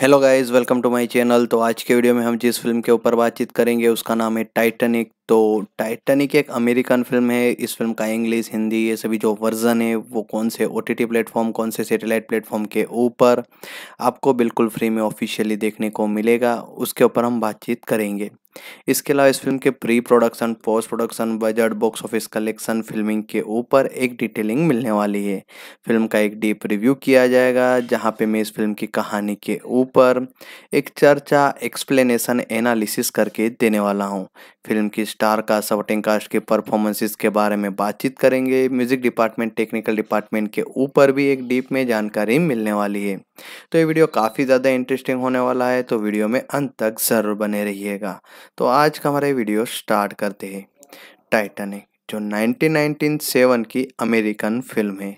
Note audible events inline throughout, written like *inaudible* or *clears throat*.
hello guys welcome to my channel तो आज के वीडियो में हम जिस फिल्म के ऊपर बातचीत करेंगे उसका नाम है टाइटैनिक तो टाइटैनिक एक अमेरिकन फिल्म है इस फिल्म का इंग्लिश हिंदी ये सभी जो वर्जन है वो कौन से ओ टी टी प्लेटफॉर्म कौन से सेटेलाइट प्लेटफॉर्म के ऊपर आपको बिल्कुल फ्री में ऑफिशियली देखने को मिलेगा उसके ऊपर हम बातचीत करेंगे इसके अलावा इस फिल्म के pre production post production budget box office collection filming के ऊपर एक डिटेलिंग मिलने वाली है फिल्म का एक डीप रिव्यू किया जाएगा जहां पे मैं इस फिल्म की कहानी के ऊपर एक चर्चा एक्सप्लेनेशन एनालिसिस करके देने वाला हूं फिल्म की स्टार का सपोर्टिंग कास्ट के परफॉर्मेंसेस के बारे में बातचीत करेंगे म्यूजिक डिपार्टमेंट टेक्निकल डिपार्टमेंट के ऊपर भी एक डीप में जानकारी मिलने वाली है तो ये वीडियो काफ़ी ज़्यादा इंटरेस्टिंग होने वाला है तो वीडियो में अंत तक ज़रूर बने रहिएगा तो आज का हमारा वीडियो स्टार्ट करते हैं टाइटनिक जो नाइनटीन की अमेरिकन फिल्म है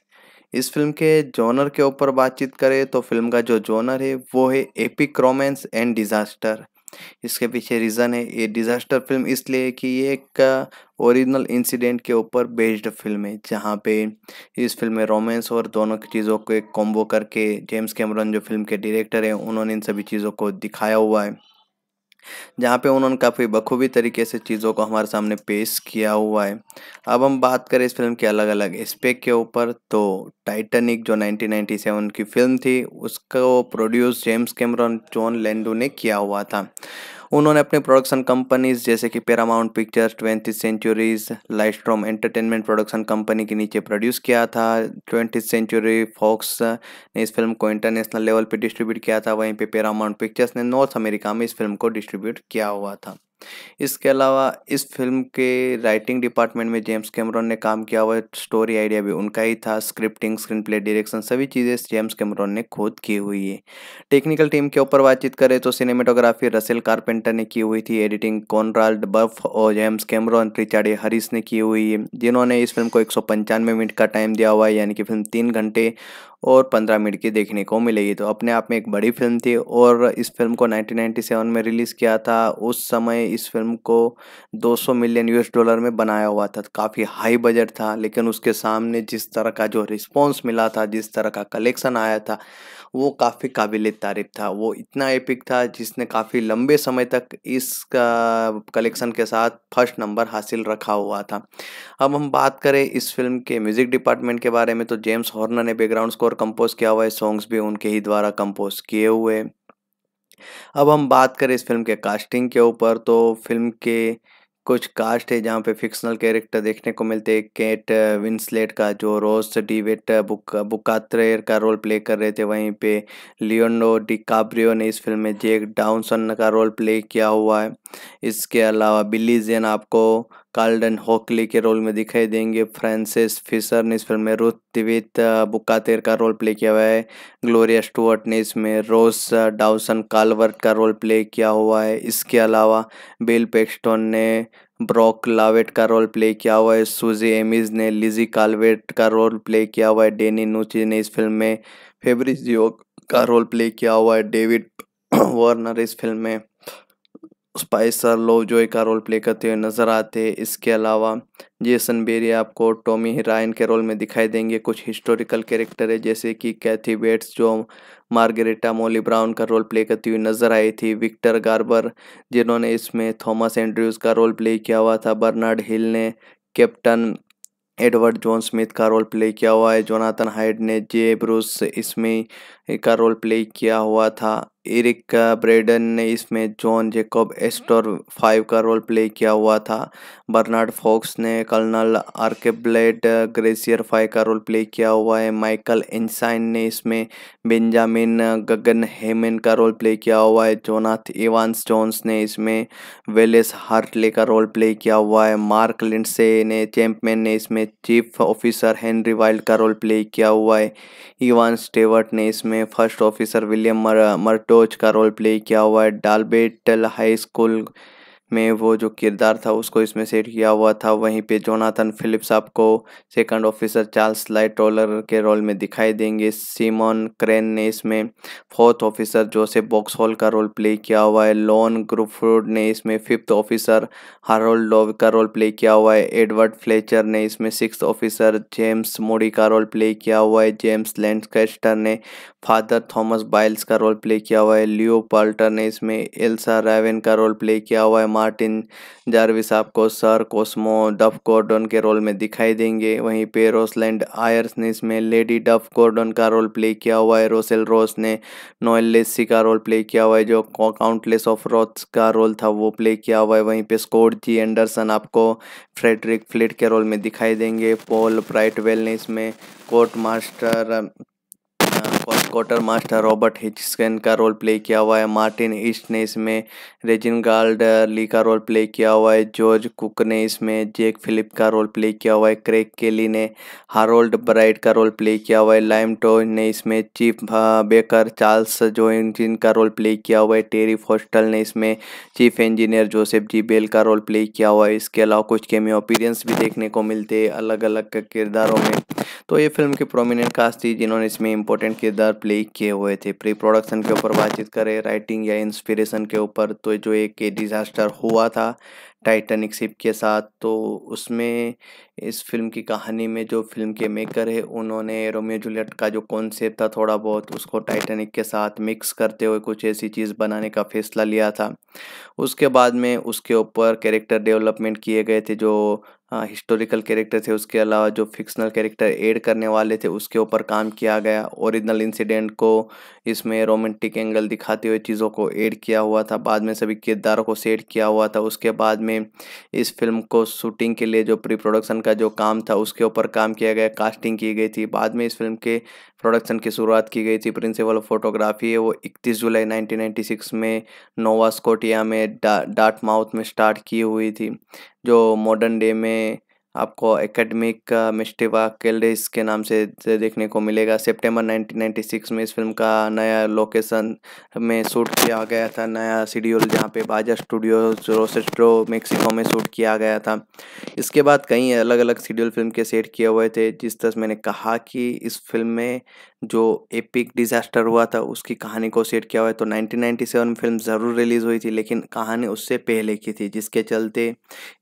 इस फिल्म के जोनर के ऊपर बातचीत करें तो फिल्म का जो जोनर है वो है एपिक रोमांस एंड डिज़ास्टर इसके पीछे रीज़न है ये डिज़ास्टर फिल्म इसलिए कि ये एक ओरिजिनल इंसिडेंट के ऊपर बेस्ड फिल्म है जहाँ पे इस फिल्म में रोमांस और दोनों की चीज़ों को एक कॉम्बो करके जेम्स कैमरन जो फिल्म के डायरेक्टर हैं उन्होंने इन सभी चीज़ों को दिखाया हुआ है जहाँ पे उन्होंने काफ़ी बखूबी तरीके से चीज़ों को हमारे सामने पेश किया हुआ है अब हम बात करें इस फिल्म के अलग अलग एस्पेक्ट के ऊपर तो टाइटनिक जो 1997 की फिल्म थी उसको produce James Cameron Jon Landau ने किया हुआ था उन्होंने अपने प्रोडक्शन कंपनीज जैसे कि Paramount Pictures twenty centuries Lightstorm entertainment production company के नीचे प्रोड्यूस किया था ट्वेंटी सेंचुरी फॉक्स ने इस फिल्म को इंटरनेशनल लेवल पर डिस्ट्रीब्यूट किया था वहीं पर पैरामाउंट पिक्चर्स ने नॉर्थ अमेरिका में इस फिल्म को डिस्ट्रीब्यूट किया हुआ था इसके अलावा इस फ़िल्म के राइटिंग डिपार्टमेंट में जेम्स कैमरॉन ने काम किया हुआ स्टोरी आइडिया भी उनका ही था स्क्रिप्टिंग स्क्रीन प्ले डायरेक्शन सभी चीज़ें जेम्स कैमरॉन ने खुद की हुई है टेक्निकल टीम के ऊपर बातचीत करें तो सिनेमेटोग्राफी रसेल कार्पेंटर ने की हुई थी एडिटिंग कॉनराल्ड बफ और जेम्स कैमरॉन रिचार्ड हरीस ने की हुई है जिन्होंने इस फिल्म को एक मिनट का टाइम दिया हुआ है यानी कि फिल्म तीन घंटे और पंद्रह मिनट की देखने को मिलेगी तो अपने आप में एक बड़ी फिल्म थी और इस फिल्म को 1997 में रिलीज़ किया था उस समय इस फिल्म को 200 मिलियन यूएस डॉलर में बनाया हुआ था काफ़ी हाई बजट था लेकिन उसके सामने जिस तरह का जो रिस्पॉन्स मिला था जिस तरह का कलेक्शन आया था वो काफ़ी काबिल तारीफ था वो इतना एपिक था जिसने काफ़ी लंबे समय तक इस कलेक्शन के साथ फर्स्ट नंबर हासिल रखा हुआ था अब हम बात करें इस फिल्म के म्यूज़िक डिपार्टमेंट के बारे में तो जेम्स हॉर्नर ने बैकग्राउंड स्कोर कंपोज किया हुआ है सॉन्ग्स भी उनके ही द्वारा कंपोज किए हुए अब हम बात करें इस फिल्म के कास्टिंग के ऊपर तो फिल्म के कुछ कास्ट है जहाँ पे फिक्शनल कैरेक्टर देखने को मिलते हैं केट विंसलेट uh, का जो Rose DeWitt uh, book Bukater uh, का रोल प्ले कर रहे थे वहीं पे लियोनो डिकाब्रियो ने इस फिल्म में जेक डाउनसन का रोल प्ले किया हुआ है इसके अलावा बिल्ली जेन आपको कार्लडन हॉकली के रोल में दिखाई देंगे फ्रांसिस फिशर ने इस फिल्म में रुत्वित बुकातेर का रोल प्ले किया हुआ है ग्लोरिया स्टुअर्ट ने इसमें रोस डाउसन कालवर्ट का रोल प्ले किया हुआ है इसके अलावा बिल पेक्स्टोन ने ब्रॉक लावेट का रोल प्ले किया हुआ है सूजी एमिज ने लिजी कालवेट का रोल प्ले किया हुआ है डेनी नूची ने इस फिल्म में फेबरिजियो का रोल प्ले किया हुआ है डेविड वार्नर *coughs* इस फिल्म में स्पाइसर लोजॉय का रोल प्ले करते हुए नजर आते हैं इसके अलावा जेसन बेरी आपको टॉमी हिराइन के रोल में दिखाई देंगे कुछ हिस्टोरिकल कैरेक्टर है जैसे कि कैथी बेट्स जो मार्गरेटा मोली ब्राउन का रोल प्ले करती हुई नजर आई थी विक्टर गार्बर जिन्होंने इसमें थॉमस एंड्रयूज का रोल प्ले किया हुआ था बर्नार्ड हिल ने कैप्टन एडवर्ड जॉन स्मिथ का रोल प्ले किया हुआ है जोनाथन हाइड ने जे ब्रूस इसमें का रोल प्ले किया हुआ था इरिक ब्रेडन ने इसमें जॉन जेकोब एस्टोर फाइव का रोल प्ले किया हुआ था बर्नार्ड फॉक्स ने कर्नल आर्केब्लेड ग्रेसियर फाइव का रोल प्ले किया हुआ है माइकल एनसाइन ने इसमें बेंजामिन गगन हेमन का रोल प्ले किया हुआ है जोनाथ इवांस जोन्स ने इसमें वेलेस हार्टले का रोल प्ले किया हुआ है मार्क लिंडसे ने चैम्पमैन ने इसमें चीफ ऑफिसर हेनरी वाइल्ड का रोल प्ले किया हुआ है इवान स्टेवर्ट ने इसमें में फर्स्ट ऑफिसर विलियम मर मर्टोच का रोल प्ले किया हुआ है डालबेटल हाई स्कूल में वो जो किरदार था उसको इसमें सेट किया हुआ था वहीं पे जोनाथन फिलिप्स आपको सेकंड ऑफिसर चार्ल्स लाइट के रोल में दिखाई देंगे सीमोन क्रेन ने इसमें फोर्थ ऑफिसर जोसेफ बॉक्सहॉल का रोल प्ले किया हुआ है लॉन ग्रुफोर्ड ने इसमें फिफ्थ ऑफिसर हारोल्ड लोव का रोल प्ले किया हुआ है एडवर्ड फ्लेचर ने इसमें सिक्स ऑफिसर जेम्स मोडी का रोल प्ले किया हुआ है जेम्स लैंडस्टर ने फादर थॉमस बाइल्स का रोल प्ले किया हुआ है लियो पाल्टर ने इसमें एल्सा रेवेन का रोल प्ले किया हुआ है मार्टिन जारविस आपको सर कोस्मो डफ कॉर्डन के रोल में दिखाई देंगे वहीं पे रोसलैंड आयर्स ने इसमें लेडी डफ कॉर्डन का रोल प्ले किया हुआ है रोसेल रोस ने नोएल लेसी का रोल प्ले किया हुआ है जो काउंटलेस ऑफ रोथ्स का रोल था वो प्ले किया हुआ है वहीं पे स्कोट जी एंडरसन आपको फ्रेडरिक फ्लिट के रोल में दिखाई देंगे पॉल ब्राइटवेल ने इसमें court master first quartermaster Robert हिचकन का रोल प्ले किया हुआ है मार्टिन ईस्ट ने इसमें रेजिन गार्ड ली का रोल प्ले किया हुआ है जॉर्ज कुक ने इसमें जेक फिलिप का रोल प्ले किया हुआ है क्रेक केली ने हारोल्ड ब्राइट का रोल प्ले किया हुआ है लाइम टोज ने इसमें चीफ बेकर चार्ल्स जो का रोल प्ले किया हुआ है टेरी फोस्टल ने इसमें chief engineer Joseph G Bell का रोल प्ले किया हुआ है इसके अलावा कुछ केमियो अपीरियंस भी देखने को मिलते हैं अलग अलग किरदारों में तो ये फिल्म की प्रोमिनेंट कास्ट थी जिन्होंने इसमें इंपॉर्टेंट किरदार प्ले किए हुए थे प्री प्रोडक्शन के ऊपर बातचीत करें राइटिंग या इंस्पिरेशन के ऊपर तो जो एक डिज़ास्टर हुआ था टाइटनिक शिप के साथ तो उसमें इस फिल्म की कहानी में जो फिल्म के मेकर है उन्होंने रोमियो जूलियट का जो कॉन्सेप्ट था थोड़ा बहुत उसको टाइटेनिक के साथ मिक्स करते हुए कुछ ऐसी चीज़ बनाने का फैसला लिया था उसके बाद में उसके ऊपर कैरेक्टर डेवलपमेंट किए गए थे जो हिस्टोरिकल हाँ, कैरेक्टर थे उसके अलावा जो फिक्शनल कैरेक्टर ऐड करने वाले थे उसके ऊपर काम किया गया ओरिजिनल इंसिडेंट को इसमें रोमांटिक एंगल दिखाते हुए चीज़ों को ऐड किया हुआ था बाद में सभी किरदारों को सेट किया हुआ था उसके बाद में इस फिल्म को शूटिंग के लिए जो प्री प्रोडक्शन का जो काम था उसके ऊपर काम किया गया कास्टिंग की गई थी बाद में इस फिल्म के प्रोडक्शन की शुरुआत की गई थी प्रिंसिपल फोटोग्राफी है वो 31 जुलाई 1996 में नोवा स्कोटिया में डा डाट माउथ में स्टार्ट की हुई थी जो मॉडर्न डे में आपको एकेडमिक uh, मिस्टिवा केल्डेस के नाम से देखने को मिलेगा सितंबर 1996 में इस फिल्म का नया लोकेशन में शूट किया गया था नया शेड्यूल जहाँ पे बाजा स्टूडियो रोसेस्ट्रो मेक्सिको में शूट किया गया था इसके बाद कई अलग अलग शेड्यूल फिल्म के सेट किए हुए थे जिस तरह मैंने कहा कि इस फिल्म में जो एपिक डिजास्टर हुआ था उसकी कहानी को सेट किया हुआ है तो 1997 में फिल्म ज़रूर रिलीज़ हुई थी लेकिन कहानी उससे पहले की थी जिसके चलते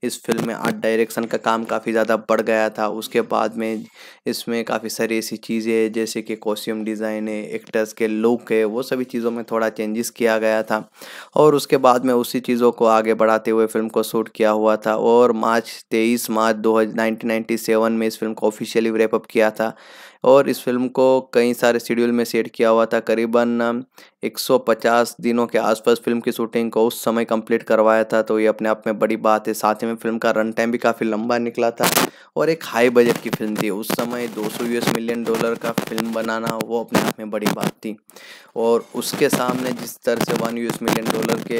इस फिल्म में आर्ट डायरेक्शन का काम काफ़ी ज़्यादा बढ़ गया था उसके बाद में इसमें काफ़ी सारी ऐसी चीज़ें जैसे कि कॉस्ट्यूम डिज़ाइन है एक्टर्स के लुक है वो सभी चीज़ों में थोड़ा चेंजेस किया गया था और उसके बाद में उसी चीज़ों को आगे बढ़ाते हुए फिल्म को शूट किया हुआ था और मार्च तेईस मार्च दो में इस फिल्म को ऑफिशियली रेपअप किया था और इस फिल्म को कई सारे शेड्यूल में सेट किया हुआ था करीबन 150 दिनों के आसपास फिल्म की शूटिंग को उस समय कंप्लीट करवाया था तो ये अपने आप में बड़ी बात है साथ ही में फिल्म का रन टाइम भी काफ़ी लंबा निकला था और एक हाई बजट की फिल्म थी उस समय 200 यूएस मिलियन डॉलर का फिल्म बनाना वो अपने आप में बड़ी बात थी और उसके सामने जिस तरह से वन यू मिलियन डॉलर के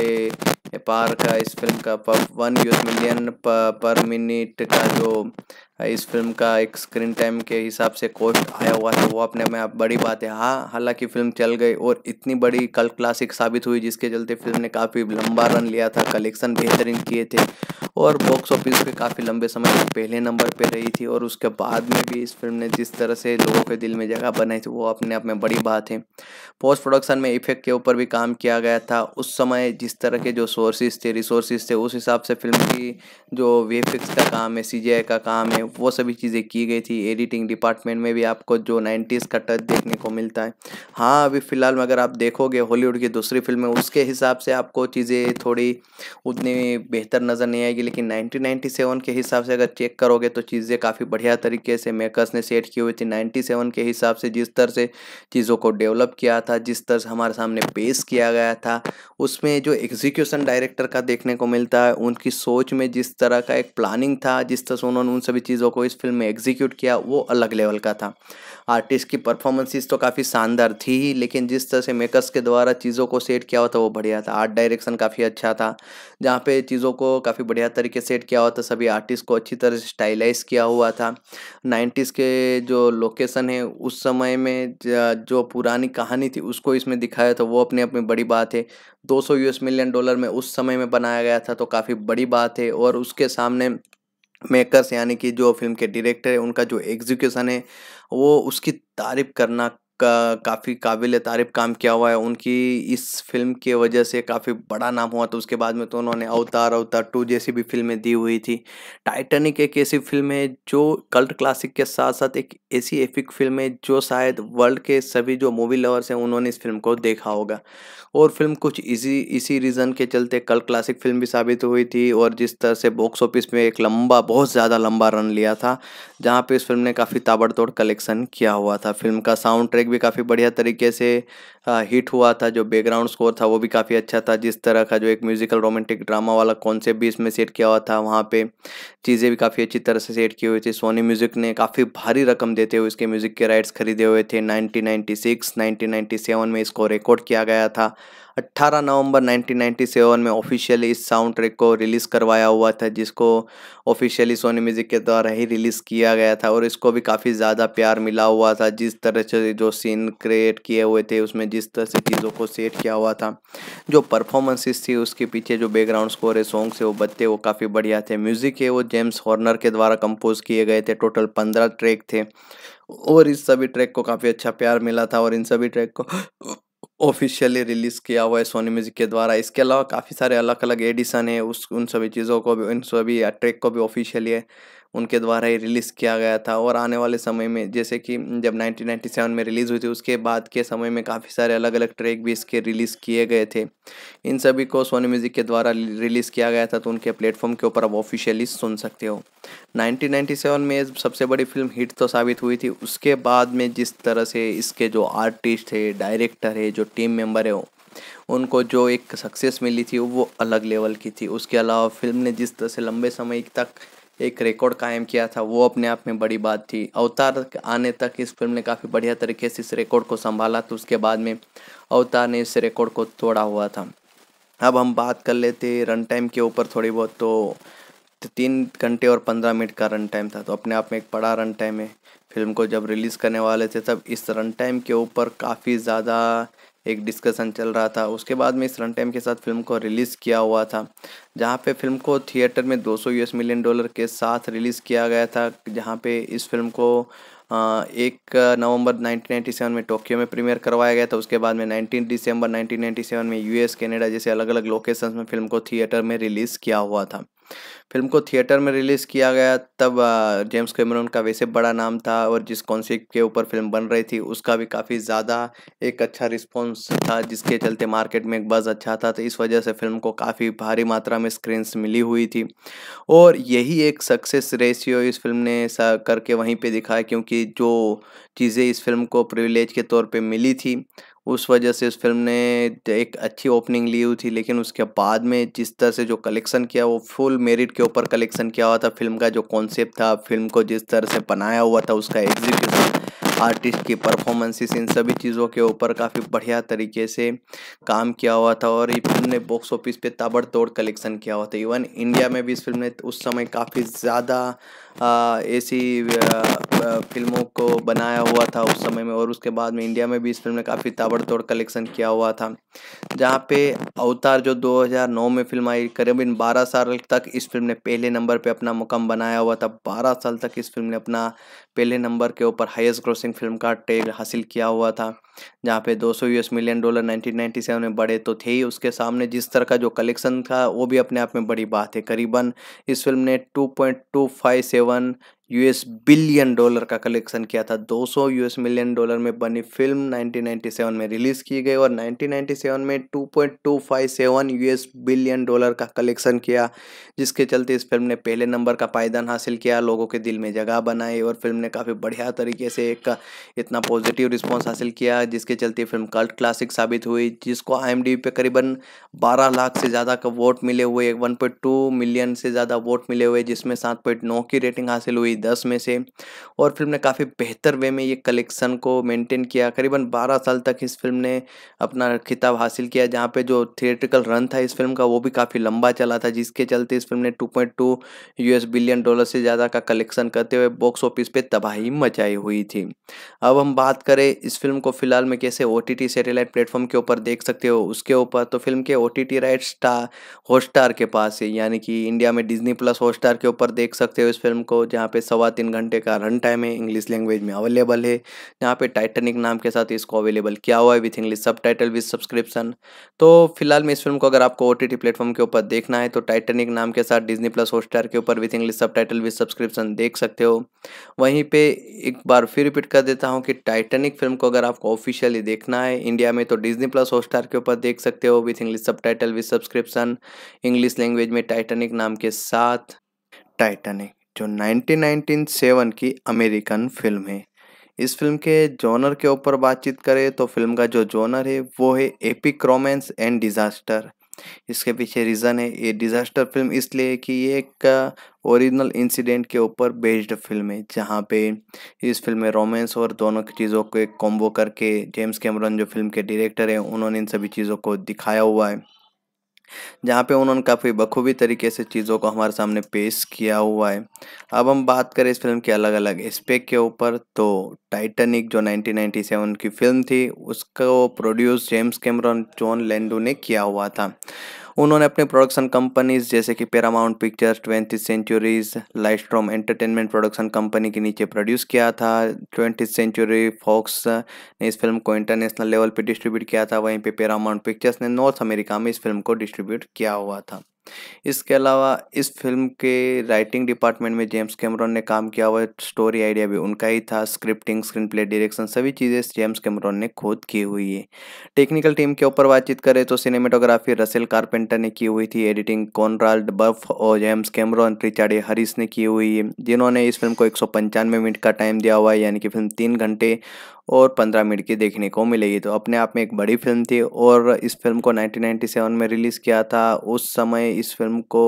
पार का इस फिल्म का one US million per minute का जो इस uh, फिल्म का एक स्क्रीन टाइम के हिसाब से कोस्ट आया हुआ है वो अपने में बड़ी बात है हाँ हालांकि फिल्म चल गई और इतनी बड़ी कल क्लासिक साबित हुई जिसके चलते फिल्म ने काफ़ी लंबा रन लिया था कलेक्शन बेहतरीन किए थे और बॉक्स ऑफिस पे काफ़ी लंबे समय तक पहले नंबर पे रही थी और उसके बाद में भी इस फिल्म ने जिस तरह से लोगों के दिल में जगह बनाई थी वो अपने आप में बड़ी बात है पोस्ट प्रोडक्शन में इफेक्ट के ऊपर भी काम किया गया था उस समय जिस तरह के जो सोर्सेज थे रिसोर्सेज थे उस हिसाब से फिल्म की जो वेफिक्स का काम है सी का काम है वो सभी चीज़ें की गई थी एडिटिंग डिपार्टमेंट में भी आपको जो नाइन्टीज़ का टच देखने को मिलता है हाँ अभी फ़िलहाल में अगर आप देखोगे हॉलीवुड की दूसरी फिल्में उसके हिसाब से आपको चीज़ें थोड़ी उतनी बेहतर नज़र नहीं आएगी लेकिन नाइनटीन के हिसाब से अगर चेक करोगे तो चीज़ें काफ़ी बढ़िया तरीके से मेकर्स ने सेट की हुई थी नाइन्टी के हिसाब से जिस तरह से चीज़ों को डेवलप किया था जिस तरह से हमारे सामने पेश किया गया था उसमें जो एग्जीक्यूशन डायरेक्टर का देखने को मिलता है उनकी सोच में जिस तरह का एक प्लानिंग था जिस तरह से उन्होंने उन सभी चीज़ों को इस फिल्म में एग्जीक्यूट किया वो अलग लेवल का था आर्टिस्ट की परफॉर्मेंसेस तो काफ़ी शानदार थी ही लेकिन जिस तरह से मेकर्स के द्वारा चीज़ों को सेट किया हुआ था वो बढ़िया था आर्ट डायरेक्शन काफ़ी अच्छा था जहाँ पे चीज़ों को काफ़ी बढ़िया तरीके सेट किया हुआ था सभी आर्टिस्ट को अच्छी तरह से स्टाइलाइज किया हुआ था नाइन्टीज़ के जो लोकेसन है उस समय में जो पुरानी कहानी थी उसको इसमें दिखाया था तो वो अपने आप में बड़ी बात है 200 यूएस मिलियन डॉलर में उस समय में बनाया गया था तो काफ़ी बड़ी बात है और उसके सामने मेकर्स यानी कि जो फिल्म के डायरेक्टर है उनका जो एग्जीक्यूशन है वो उसकी तारीफ करना का काफ़ी काबिल तारीफ़ काम किया हुआ है उनकी इस फिल्म के वजह से काफ़ी बड़ा नाम हुआ तो उसके बाद में तो उन्होंने अवतार अवतार टू जैसी भी फिल्में दी हुई थी टाइटैनिक एक ऐसी फिल्म है जो कल्ट क्लासिक के साथ साथ एक ऐसी एफिक फिल्म है जो शायद वर्ल्ड के सभी जो मूवी लवर्स हैं उन्होंने इस फिल्म को देखा होगा और फिल्म कुछ इसी इसी रीज़न के चलते कल्ट क्लासिक फिल्म भी साबित हुई थी और जिस तरह से बॉक्स ऑफिस में एक लंबा बहुत ज़्यादा लंबा रन लिया था जहाँ पे इस फिल्म ने काफ़ी ताबड़तोड़ कलेक्शन किया हुआ था फिल्म का साउंड ट्रैक भी काफ़ी बढ़िया तरीके से हिट हुआ था जो बैकग्राउंड स्कोर था वो भी काफ़ी अच्छा था जिस तरह का जो एक म्यूज़िकल रोमांटिक ड्रामा वाला कॉन्सेप्ट भी इसमें सेट किया हुआ था वहाँ पे चीज़ें भी काफ़ी अच्छी तरह से सेट की हुई थी सोनी म्यूज़िक ने काफ़ी भारी रकम देते हुए इसके म्यूज़िक के राइट्स खरीदे हुए थे नाइनटीन नाइन्टी में इसको रिकॉर्ड किया गया था 18 नवंबर 1997 में ऑफिशियली इस साउंड ट्रैक को रिलीज़ करवाया हुआ था जिसको ऑफिशियली सोनी म्यूज़िक के द्वारा ही रिलीज़ किया गया था और इसको भी काफ़ी ज़्यादा प्यार मिला हुआ था जिस तरह से जो सीन क्रिएट किए हुए थे उसमें जिस तरह से चीज़ों को सेट किया हुआ था जो परफॉर्मेंसेस थी उसके पीछे जो बैकग्राउंड स्कोर है सॉन्ग से वो बदते वो काफ़ी बढ़िया थे म्यूज़िक है वो जेम्स हॉर्नर के द्वारा कंपोज किए गए थे टोटल पंद्रह ट्रैक थे और इस सभी ट्रैक को काफ़ी अच्छा प्यार मिला था और इन सभी ट्रैक को ऑफिशियली रिलीज़ किया हुआ है सोनी म्यूज़िक के द्वारा इसके अलावा काफ़ी सारे अलग अलग एडिशन है उस उन सभी चीज़ों को भी उन सभी ट्रैक को भी ऑफिशियली है उनके द्वारा ही रिलीज़ किया गया था और आने वाले समय में जैसे कि जब 1997 में रिलीज़ हुई थी उसके बाद के समय में काफ़ी सारे अलग अलग ट्रैक भी इसके रिलीज़ किए गए थे इन सभी को सोनी म्यूज़िक के द्वारा रिलीज़ किया गया था तो उनके प्लेटफॉर्म के ऊपर आप ऑफिशियली सुन सकते हो 1997 में सबसे बड़ी फिल्म हिट तो साबित हुई थी उसके बाद में जिस तरह से इसके जो आर्टिस्ट है डायरेक्टर है जो टीम मेम्बर है उनको जो एक सक्सेस मिली थी वो अलग लेवल की थी उसके अलावा फिल्म ने जिस तरह से लंबे समय तक एक रिकॉर्ड कायम किया था वो अपने आप में बड़ी बात थी अवतार आने तक इस फिल्म ने काफ़ी बढ़िया तरीके से इस रिकॉर्ड को संभाला तो उसके बाद में अवतार ने इस रिकॉर्ड को तोड़ा हुआ था अब हम बात कर लेते रन टाइम के ऊपर थोड़ी बहुत तो तीन घंटे और पंद्रह मिनट का रन टाइम था तो अपने आप में एक बड़ा रन टाइम है फिल्म को जब रिलीज़ करने वाले थे तब इस रन टाइम के ऊपर काफ़ी ज़्यादा एक डिस्कशन चल रहा था उसके बाद में इस रन टाइम के साथ फिल्म को रिलीज़ किया हुआ था जहाँ पे फिल्म को थिएटर में 200 यूएस मिलियन डॉलर के साथ रिलीज़ किया गया था जहाँ पे इस फिल्म को एक नवंबर 1997 में टोक्यो में प्रीमियर करवाया गया था उसके बाद में 19 दिसंबर 1997 में यूएस कनाडा जैसे अलग अलग लोकेशंस में फिल्म को थिएटर में रिलीज़ किया हुआ था फिल्म को थिएटर में रिलीज़ किया गया तब जेम्स कैमरून का वैसे बड़ा नाम था और जिस कॉन्सेप्ट के ऊपर फिल्म बन रही थी उसका भी काफ़ी ज़्यादा एक अच्छा रिस्पॉन्स था जिसके चलते मार्केट में एक बस अच्छा था तो इस वजह से फिल्म को काफ़ी भारी मात्रा में स्क्रीन्स मिली हुई थी और यही एक सक्सेस रेशियो इस फिल्म ने करके वहीं पर दिखाया क्योंकि जो चीज़ें इस फिल्म को प्रिविलेज के तौर पर मिली थी उस वजह से इस फिल्म ने एक अच्छी ओपनिंग ली हुई थी लेकिन उसके बाद में जिस तरह से जो कलेक्शन किया वो फुल मेरिट के ऊपर कलेक्शन किया हुआ था फिल्म का जो कॉन्सेप्ट था फिल्म को जिस तरह से बनाया हुआ था उसका एग्जीक्यूशन आर्टिस्ट की परफॉर्मेंसेस इन सभी चीज़ों के ऊपर काफ़ी बढ़िया तरीके से काम किया हुआ था और ये फिल्म ने बॉक्स ऑफिस पे ताबड़तोड़ कलेक्शन किया हुआ था इवन इंडिया में भी इस फिल्म ने उस समय काफ़ी ज़्यादा ऐसी फिल्मों को बनाया हुआ था उस समय में और उसके बाद में इंडिया में भी इस फिल्म ने काफ़ी ताबड़तोड़ कलेक्शन किया हुआ था जहाँ पे अवतार जो 2009 में फिल्म आई करीबन 12 साल तक इस फिल्म ने पहले नंबर पे अपना मुकाम बनाया हुआ था 12 साल तक इस फिल्म ने अपना पहले नंबर के ऊपर हाईएस्ट ग्रोसिंग फिल्म का टैग हासिल किया हुआ था जहाँ पे 200 सौ मिलियन डॉलर 1997 में बढ़े तो थे ही उसके सामने जिस तरह का जो कलेक्शन था वो भी अपने आप में बड़ी बात है करीबन इस फिल्म ने two one US billion dollar का कलेक्शन किया था 200 यूएस मिलियन डॉलर में बनी फिल्म 1997 में रिलीज़ की गई और 1997 में 2.257 यूएस बिलियन डॉलर का कलेक्शन किया जिसके चलते इस फिल्म ने पहले नंबर का पायदान हासिल किया लोगों के दिल में जगह बनाई और फिल्म ने काफ़ी बढ़िया तरीके से एक इतना पॉजिटिव रिस्पॉन्स हासिल किया जिसके चलते फिल्म कल्ट क्लासिक साबित हुई जिसको आई पे करीबन बारह लाख से ज़्यादा का वोट मिले हुए वन मिलियन से ज़्यादा वोट मिले हुए जिसमें सात की रेटिंग हासिल हुई थी दस में से और फिल्म ने काफ़ी बेहतर वे में ये कलेक्शन को मेंटेन किया करीबन बारह साल तक इस फिल्म ने अपना खिताब हासिल किया जहाँ पे जो थिएट्रिकल रन था इस फिल्म का वो भी काफ़ी लंबा चला था जिसके चलते इस फिल्म ने two point two US billion dollar से ज़्यादा का कलेक्शन करते हुए बॉक्स ऑफिस पर तबाही मचाई हुई थी अब हम बात करें इस फिल्म को फिलहाल में कैसे ओ टी सैटेलाइट प्लेटफॉर्म के ऊपर देख सकते हो उसके ऊपर तो फिल्म के O T T right star Hotstar के पास है यानी कि इंडिया में डिज्नी प्लस हॉटस्टार के ऊपर देख सकते हो इस फिल्म को जहाँ पे सवा तीन घंटे का रन टाइम है इंग्लिश लैंग्वेज में अवेलेबल है यहाँ पे टाइटेनिक नाम के साथ इसको अवेलेबल किया हुआ है with English subtitle with subscription तो फिलहाल में इस फिल्म को अगर आपको ओ टी प्लेटफॉर्म के ऊपर देखना है तो टाइटनिक नाम के साथ डिजनी प्लस हॉटस्टार के ऊपर with English subtitle with subscription देख सकते हो वहीं पर एक बार फिर रिपीट कर देता हूँ कि टाइटेनिक फिल्म को अगर आपको ऑफिशियली देखना है इंडिया में तो डिजनी प्लस हॉटस्टार के ऊपर देख सकते हो with English subtitle with subscription English language में टाइटनिक नाम के साथ टाइटनिक जो 1997 की अमेरिकन फिल्म है इस फिल्म के जोनर के ऊपर बातचीत करें तो फिल्म का जो जोनर है वो है एपिक रोमेंस एंड डिज़ास्टर इसके पीछे रीज़न है ये डिज़ास्टर फिल्म इसलिए कि ये एक ओरिजिनल इंसिडेंट के ऊपर बेस्ड फिल्म है जहाँ पे इस फिल्म में रोमांस और दोनों की चीज़ों को एक कॉम्बो करके जेम्स कैमरन जो फिल्म के डायरेक्टर हैं उन्होंने इन सभी चीज़ों को दिखाया हुआ है जहाँ पे उन्होंने काफ़ी बखूबी तरीके से चीज़ों को हमारे सामने पेश किया हुआ है अब हम बात करें इस फिल्म के अलग अलग एस्पेक्ट के ऊपर तो टाइटनिक जो 1997 की फिल्म थी उसको produce James Cameron John Landau ने किया हुआ था उन्होंने अपने प्रोडक्शन कंपनीज जैसे कि Paramount Pictures twenty centuries Lightstorm entertainment production company के नीचे प्रोड्यूस किया था ट्वेंटी सेंचुरी फॉक्स ने इस फिल्म को इंटरनेशनल लेवल पर डिस्ट्रीब्यूट किया था वहीं पे पैरामाउंट पिक्चर्स ने नॉर्थ अमेरिका में इस फिल्म को डिस्ट्रीब्यूट किया हुआ था इसके अलावा इस फिल्म के राइटिंग डिपार्टमेंट में जेम्स कैमरॉन ने काम किया हुआ स्टोरी आइडिया भी उनका ही था स्क्रिप्टिंग स्क्रीन प्ले डायरेक्शन सभी चीज़ें जेम्स कैमरॉन ने खुद की हुई है टेक्निकल टीम के ऊपर बातचीत करें तो सिनेमेटोग्राफी रसेल कार्पेंटर ने की हुई थी एडिटिंग कॉनराल्ड बफ और जेम्स कैमरॉन प्रिचाडी हरीस ने की हुई है जिन्होंने इस फिल्म को एक मिनट का टाइम दिया हुआ है यानी कि फिल्म तीन घंटे और 15 मिनट की देखने को मिलेगी तो अपने आप में एक बड़ी फिल्म थी और इस फिल्म को 1997 में रिलीज़ किया था उस समय इस फिल्म को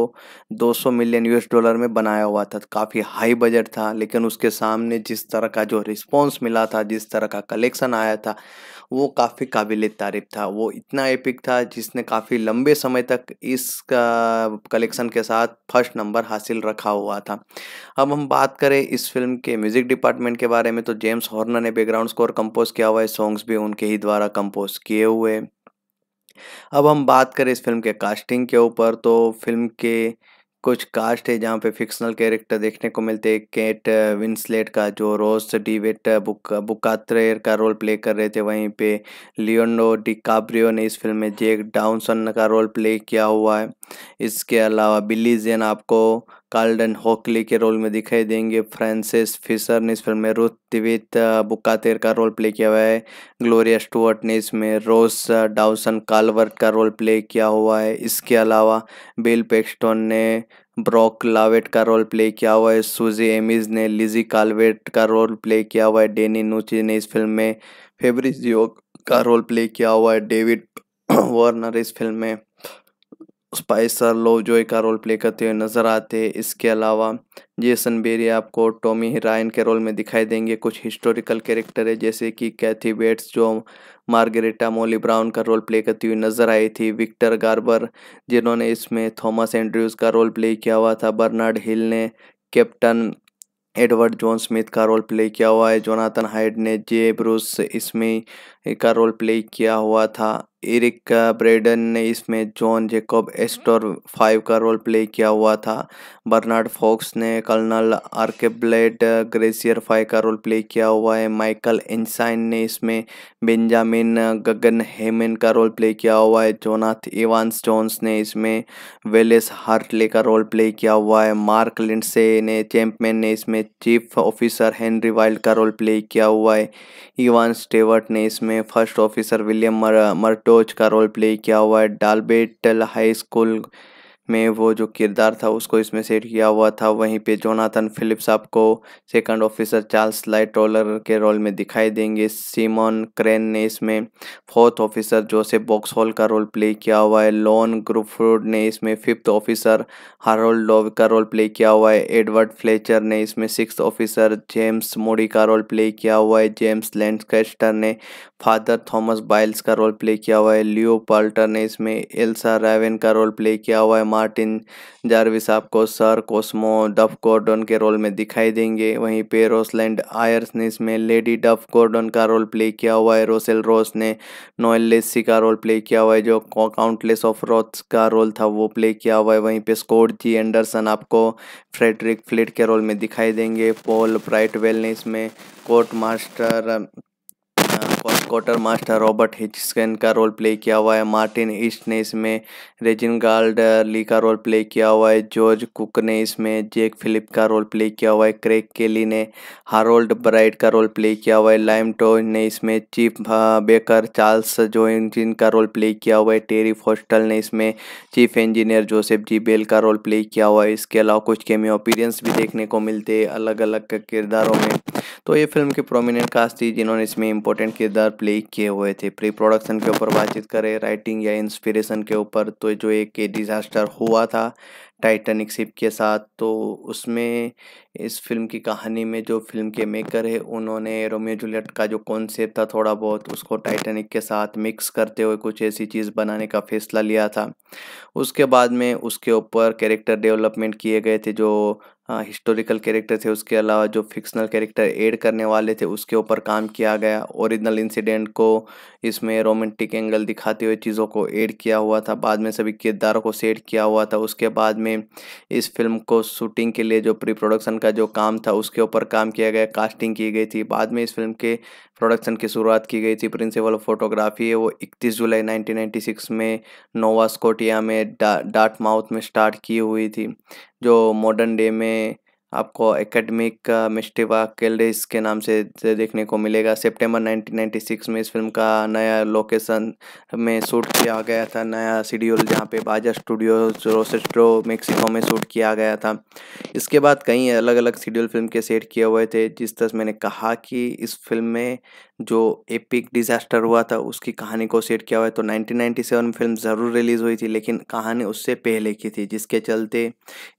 200 मिलियन यूएस डॉलर में बनाया हुआ था काफ़ी हाई बजट था लेकिन उसके सामने जिस तरह का जो रिस्पॉन्स मिला था जिस तरह का कलेक्शन आया था वो काफ़ी काबिल तारीफ था वो इतना एपिक था जिसने काफ़ी लंबे समय तक इस कलेक्शन के साथ फर्स्ट नंबर हासिल रखा हुआ था अब हम बात करें इस फिल्म के म्यूज़िक डिपार्टमेंट के बारे में तो जेम्स हॉर्नर ने बैकग्राउंड स्कोर कंपोज किया हुआ है सॉन्ग्स भी उनके ही द्वारा कंपोज किए हुए अब हम बात करें इस फिल्म के कास्टिंग के ऊपर तो फिल्म के कुछ कास्ट है जहाँ पे फिक्शनल कैरेक्टर देखने को मिलते हैं केट विंसलेट uh, का जो रोस डीवेट बुक बुकात्रेयर का रोल प्ले कर रहे थे वहीं पे लियोनो डिकाब्रियो ने इस फिल्म में जेक डाउनसन का रोल प्ले किया हुआ है इसके अलावा बिल्ली जेन आपको कार्ल्डन हॉकली के रोल में दिखाई देंगे फ्रांसिस फिशर ने इस फिल्म में रुथ तिवित बुकातेर का रोल प्ले किया हुआ है ग्लोरिया स्टुअर्ट ने इसमें रोस डाउसन कालवर्ट का रोल प्ले किया हुआ है इसके अलावा बिल पेक्स्टोन ने ब्रॉक लावेट का रोल प्ले किया हुआ है सूजी एमिज ने लिजी कालवेट का रोल प्ले किया हुआ है डेनी नूची ने इस फिल्म में फेबरिस का रोल प्ले किया हुआ है डेविड वार्नर इस फिल्म में स्पाइस लो जॉय का रोल प्ले करते हुए नजर आते हैं इसके अलावा जेसन बेरी आपको टॉमी हिराइन के रोल में दिखाई देंगे कुछ हिस्टोरिकल कैरेक्टर है जैसे कि कैथी बेट्स जो मार्गरेटा मोली ब्राउन का रोल प्ले करती हुई नजर आई थी विक्टर गार्बर जिन्होंने इसमें थॉमस एंड्रयूज का रोल प्ले किया हुआ था बर्नार्ड हिल ने कैप्टन एडवर्ड जॉन स्मिथ का रोल प्ले किया हुआ है जोनाथन हाइड ने जे ब्रूस इसमें का रोल प्ले किया हुआ था इरिक ब्रेडन ने इसमें जॉन जेकोब एस्टोर फाइव का रोल प्ले किया हुआ था बर्नार्ड फॉक्स ने कर्नल आर्केब्लेड ग्रेसियर फाइव का रोल प्ले किया हुआ है माइकल एनसाइन ने इसमें बेंजामिन गगन हेमन का रोल प्ले किया हुआ है जोनाथ इवांस जॉन्स ने इसमें वेलेस हार्टले का रोल प्ले किया हुआ है मार्क लिंडसे ने चैम्पमैन ने इसमें चीफ ऑफिसर हेनरी वाइल्ड का रोल प्ले किया हुआ है इवान स्टेवर्ट ने इसमें में फर्स्ट ऑफिसर विलियम मर मर्टोच का रोल प्ले किया हुआ है डालबेटल हाई स्कूल में वो जो किरदार था उसको इसमें सेट किया हुआ था वहीं पे जोनाथन फिलिप्स आपको second officer Charles Lightoller के रोल में दिखाई देंगे सीमन क्रेन ने इसमें फोर्थ ऑफिसर जोसेफ बॉक्सहॉल का रोल प्ले किया हुआ है लॉन ग्रुफ्रूड ने इसमें फिफ्थ ऑफिसर हारोल्ड लोव का रोल प्ले किया हुआ है एडवर्ड फ्लेचर ने इसमें सिक्स ऑफिसर जेम्स मोडी का रोल प्ले किया हुआ है जेम्स लैंडस्टर ने फादर थॉमस बाइल्स का रोल प्ले किया हुआ है लियो पाल्टर ने इसमें एल्सा रेवेन का रोल प्ले किया हुआ है मार्टिन जारविस आपको सर कोस्मो डफ गॉर्डन के रोल में दिखाई देंगे वहीं पे रोसलैंड आयर्स ने इसमें लेडी डफ गॉर्डन का रोल प्ले किया हुआ है रोसेल रोस ने नोएल लेसी का रोल प्ले किया हुआ है जो काउंटलेस ऑफ रोथ्स का रोल था वो प्ले किया हुआ है वहीं पे स्कोट जी एंडरसन आपको फ्रेडरिक फ्लिट के रोल में दिखाई देंगे पॉल ब्राइटवेल ने इसमें court master first quartermaster Robert हिचस्कन का रोल प्ले किया हुआ है मार्टिन ईस्ट ने इसमें रेजिन गार्ड ली का रोल प्ले किया हुआ है जॉर्ज कुक ने इसमें जेक फिलिप का रोल प्ले किया हुआ है क्रेक केली ने हारोल्ड ब्राइट का रोल प्ले किया हुआ है लाइम टोज ने इसमें chief baker Charles Joughin का रोल प्ले किया हुआ है टेरी फोस्टल ने इसमें chief engineer Joseph G Bell का रोल प्ले किया हुआ है इसके अलावा कुछ केमियो अपीरेंस भी देखने को मिलते हैं अलग अलग किरदारों में तो ये फिल्म की प्रोमिनेंट कास्ट थी जिन्होंने इसमें इम्पोर्टेंट इंपॉर्टेंट किरदार प्ले किए हुए थे प्री प्रोडक्शन के ऊपर बातचीत करें राइटिंग या इंस्पिरेशन के ऊपर तो जो एक डिज़ास्टर हुआ था टाइटेनिक शिप के साथ तो उसमें इस फिल्म की कहानी में जो फिल्म के मेकर है उन्होंने रोमियो जूलियट का जो कॉन्सेप्ट था थोड़ा बहुत उसको टाइटेनिक के साथ मिक्स करते हुए कुछ ऐसी चीज़ बनाने का फैसला लिया था उसके बाद में उसके ऊपर कैरेक्टर डेवलपमेंट किए गए थे जो हिस्टोरिकल हाँ, कैरेक्टर थे उसके अलावा जो फिक्शनल कैरेक्टर ऐड करने वाले थे उसके ऊपर काम किया गया ओरिजिनल इंसिडेंट को इसमें रोमांटिक एंगल दिखाते हुए चीज़ों को ऐड किया हुआ था बाद में सभी किरदारों को सेट किया हुआ था उसके बाद में इस फिल्म को शूटिंग के लिए जो प्री प्रोडक्शन का जो काम था उसके ऊपर काम किया गया कास्टिंग की गई थी बाद में इस फिल्म के प्रोडक्शन की शुरुआत की गई थी प्रिंसिपल ऑफ फोटोग्राफी है वो 31 जुलाई 1996 में नोवा स्कोटिया में डा डाट माउथ में स्टार्ट की हुई थी जो मॉडर्न डे में आपको एकेडमिक uh, मिस्टिवा केल्डिस के नाम से देखने को मिलेगा सितंबर 1996 में इस फिल्म का नया लोकेशन में शूट किया गया था नया शेड्यूल जहाँ पे बाजा स्टूडियो रोसेस्ट्रो मेक्सिको में शूट किया गया था इसके बाद कई अलग अलग शेड्यूल फिल्म के सेट किए हुए थे जिस तरह मैंने कहा कि इस फिल्म में जो एपिक डिज़ास्टर हुआ था उसकी कहानी को सेट किया हुआ है तो 1997 में फिल्म ज़रूर रिलीज़ हुई थी लेकिन कहानी उससे पहले की थी जिसके चलते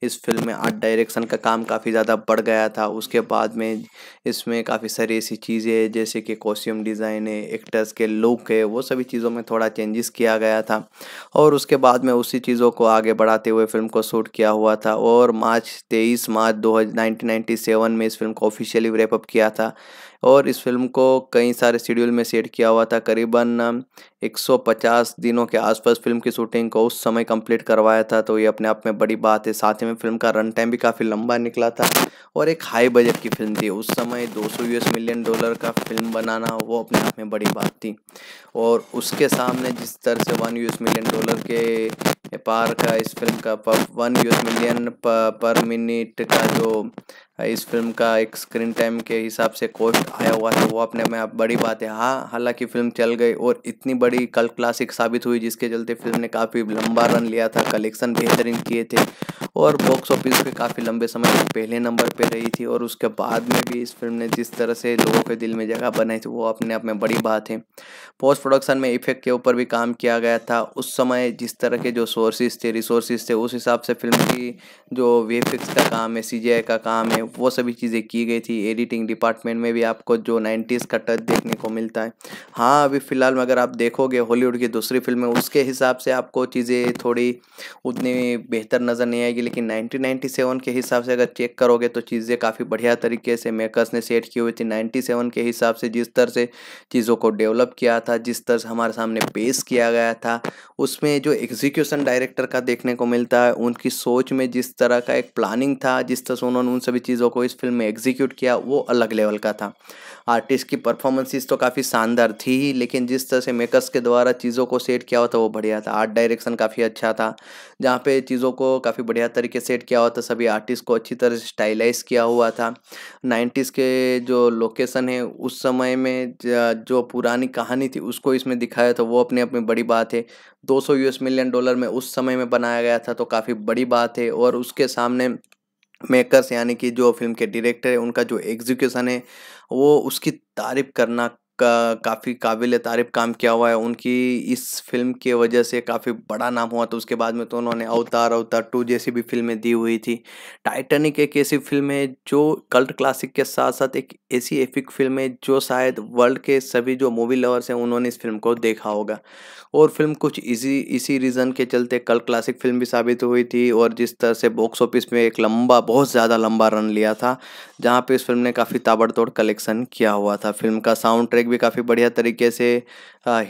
इस फिल्म में आर्ट डायरेक्शन का काम काफ़ी ज़्यादा बढ़ गया था उसके बाद में इसमें काफ़ी सारी ऐसी चीज़ें जैसे कि कॉस्ट्यूम डिज़ाइन है एक्टर्स के लुक है वो सभी चीज़ों में थोड़ा चेंजेस किया गया था और उसके बाद में उसी चीज़ों को आगे बढ़ाते हुए फिल्म को शूट किया हुआ था और मार्च तेईस मार्च दो में इस फिल्म को ऑफिशियली रेपअप किया था और इस फिल्म को कई सारे शेड्यूल में सेट किया हुआ था करीबन 150 दिनों के आसपास फिल्म की शूटिंग को उस समय कंप्लीट करवाया था तो ये अपने आप में बड़ी बात है साथ ही में फिल्म का रन टाइम भी काफ़ी लंबा निकला था और एक हाई बजट की फिल्म थी उस समय 200 सौ मिलियन डॉलर का फिल्म बनाना वो अपने आप में बड़ी बात थी और उसके सामने जिस तरह से वन यू मिलियन डॉलर के पार uh, का इस फिल्म का one US million per minute का जो uh, इस फिल्म का एक स्क्रीन टाइम के हिसाब से कोस्ट आया हुआ था वो अपने में बड़ी बात है हाँ हालांकि फिल्म चल गई और इतनी बड़ी कल क्लासिक साबित हुई जिसके चलते फिल्म ने काफ़ी लंबा रन लिया था कलेक्शन बेहतरीन किए थे और बॉक्स ऑफिस पे काफ़ी लंबे समय तक पहले नंबर पे रही थी और उसके बाद में भी इस फिल्म ने जिस तरह से लोगों के दिल में जगह बनाई थी वो अपने आप में बड़ी बात है पोस्ट प्रोडक्शन में इफेक्ट के ऊपर भी काम किया गया था उस समय जिस तरह के जो सो सोर्सेज थे रिसोर्सेज थे उस हिसाब से फिल्म की जो वेफिक्स का काम है आई का काम है वो सभी चीज़ें की गई थी एडिटिंग डिपार्टमेंट में भी आपको जो नाइन्टीज़ का टच देखने को मिलता है हाँ अभी फ़िलहाल अगर आप देखोगे हॉलीवुड की दूसरी फिल्में उसके हिसाब से आपको चीज़ें थोड़ी उतनी बेहतर नज़र नहीं आएगी लेकिन नाइनटीन के हिसाब से अगर चेक करोगे तो चीज़ें काफ़ी बढ़िया तरीके से मेकर्स ने सेट की हुई थी नाइन्टी के हिसाब से जिस तरह से चीज़ों को डेवलप किया था जिस तरह से हमारे सामने पेश किया गया था उसमें जो एग्जीक्यूशन डायरेक्टर का देखने को मिलता है उनकी सोच में जिस तरह का एक प्लानिंग था जिस तरह से उन्होंने उन सभी चीज़ों को इस फिल्म में एग्जीक्यूट किया वो अलग लेवल का था आर्टिस्ट की परफॉर्मेंसेस तो काफ़ी शानदार थी ही लेकिन जिस तरह से मेकर्स के द्वारा चीज़ों को सेट किया हुआ था तो वो बढ़िया था आर्ट डायरेक्शन काफ़ी अच्छा था जहाँ पे चीज़ों को काफ़ी बढ़िया तरीके सेट किया हुआ था तो सभी आर्टिस्ट को अच्छी तरह से स्टाइलाइज किया हुआ था नाइन्टीज़ के जो लोकेसन है उस समय में जो पुरानी कहानी थी उसको इसमें दिखाया था तो वो अपने अपनी बड़ी बात है दो सौ मिलियन डॉलर में उस समय में बनाया गया था तो काफ़ी बड़ी बात है और उसके सामने मेकर्स यानी कि जो फिल्म के डायरेक्टर है उनका जो एग्जीक्यूशन है वो उसकी तारीफ करना का काफ़ी काबिल तारीफ काम किया हुआ है उनकी इस फिल्म के वजह से काफ़ी बड़ा नाम हुआ तो उसके बाद में तो उन्होंने अवतार अवतार टू जैसी भी फिल्में दी हुई थी टाइटेनिक एक ऐसी फिल्म है जो कल्ट क्लासिक के साथ साथ एक ऐसी एफिक फिल्म है जो शायद वर्ल्ड के सभी जो मूवी लवर्स हैं उन्होंने इस फिल्म को देखा होगा और फिल्म कुछ इसी इसी रीज़न के चलते कल्ट क्लासिक फिल्म भी साबित हुई थी और जिस तरह से बॉक्स ऑफिस में एक लंबा बहुत ज़्यादा लंबा रन लिया था जहाँ पे इस फिल्म ने काफ़ी ताबड़तोड़ कलेक्शन किया हुआ था फिल्म का साउंड ट्रैक भी काफ़ी बढ़िया तरीके से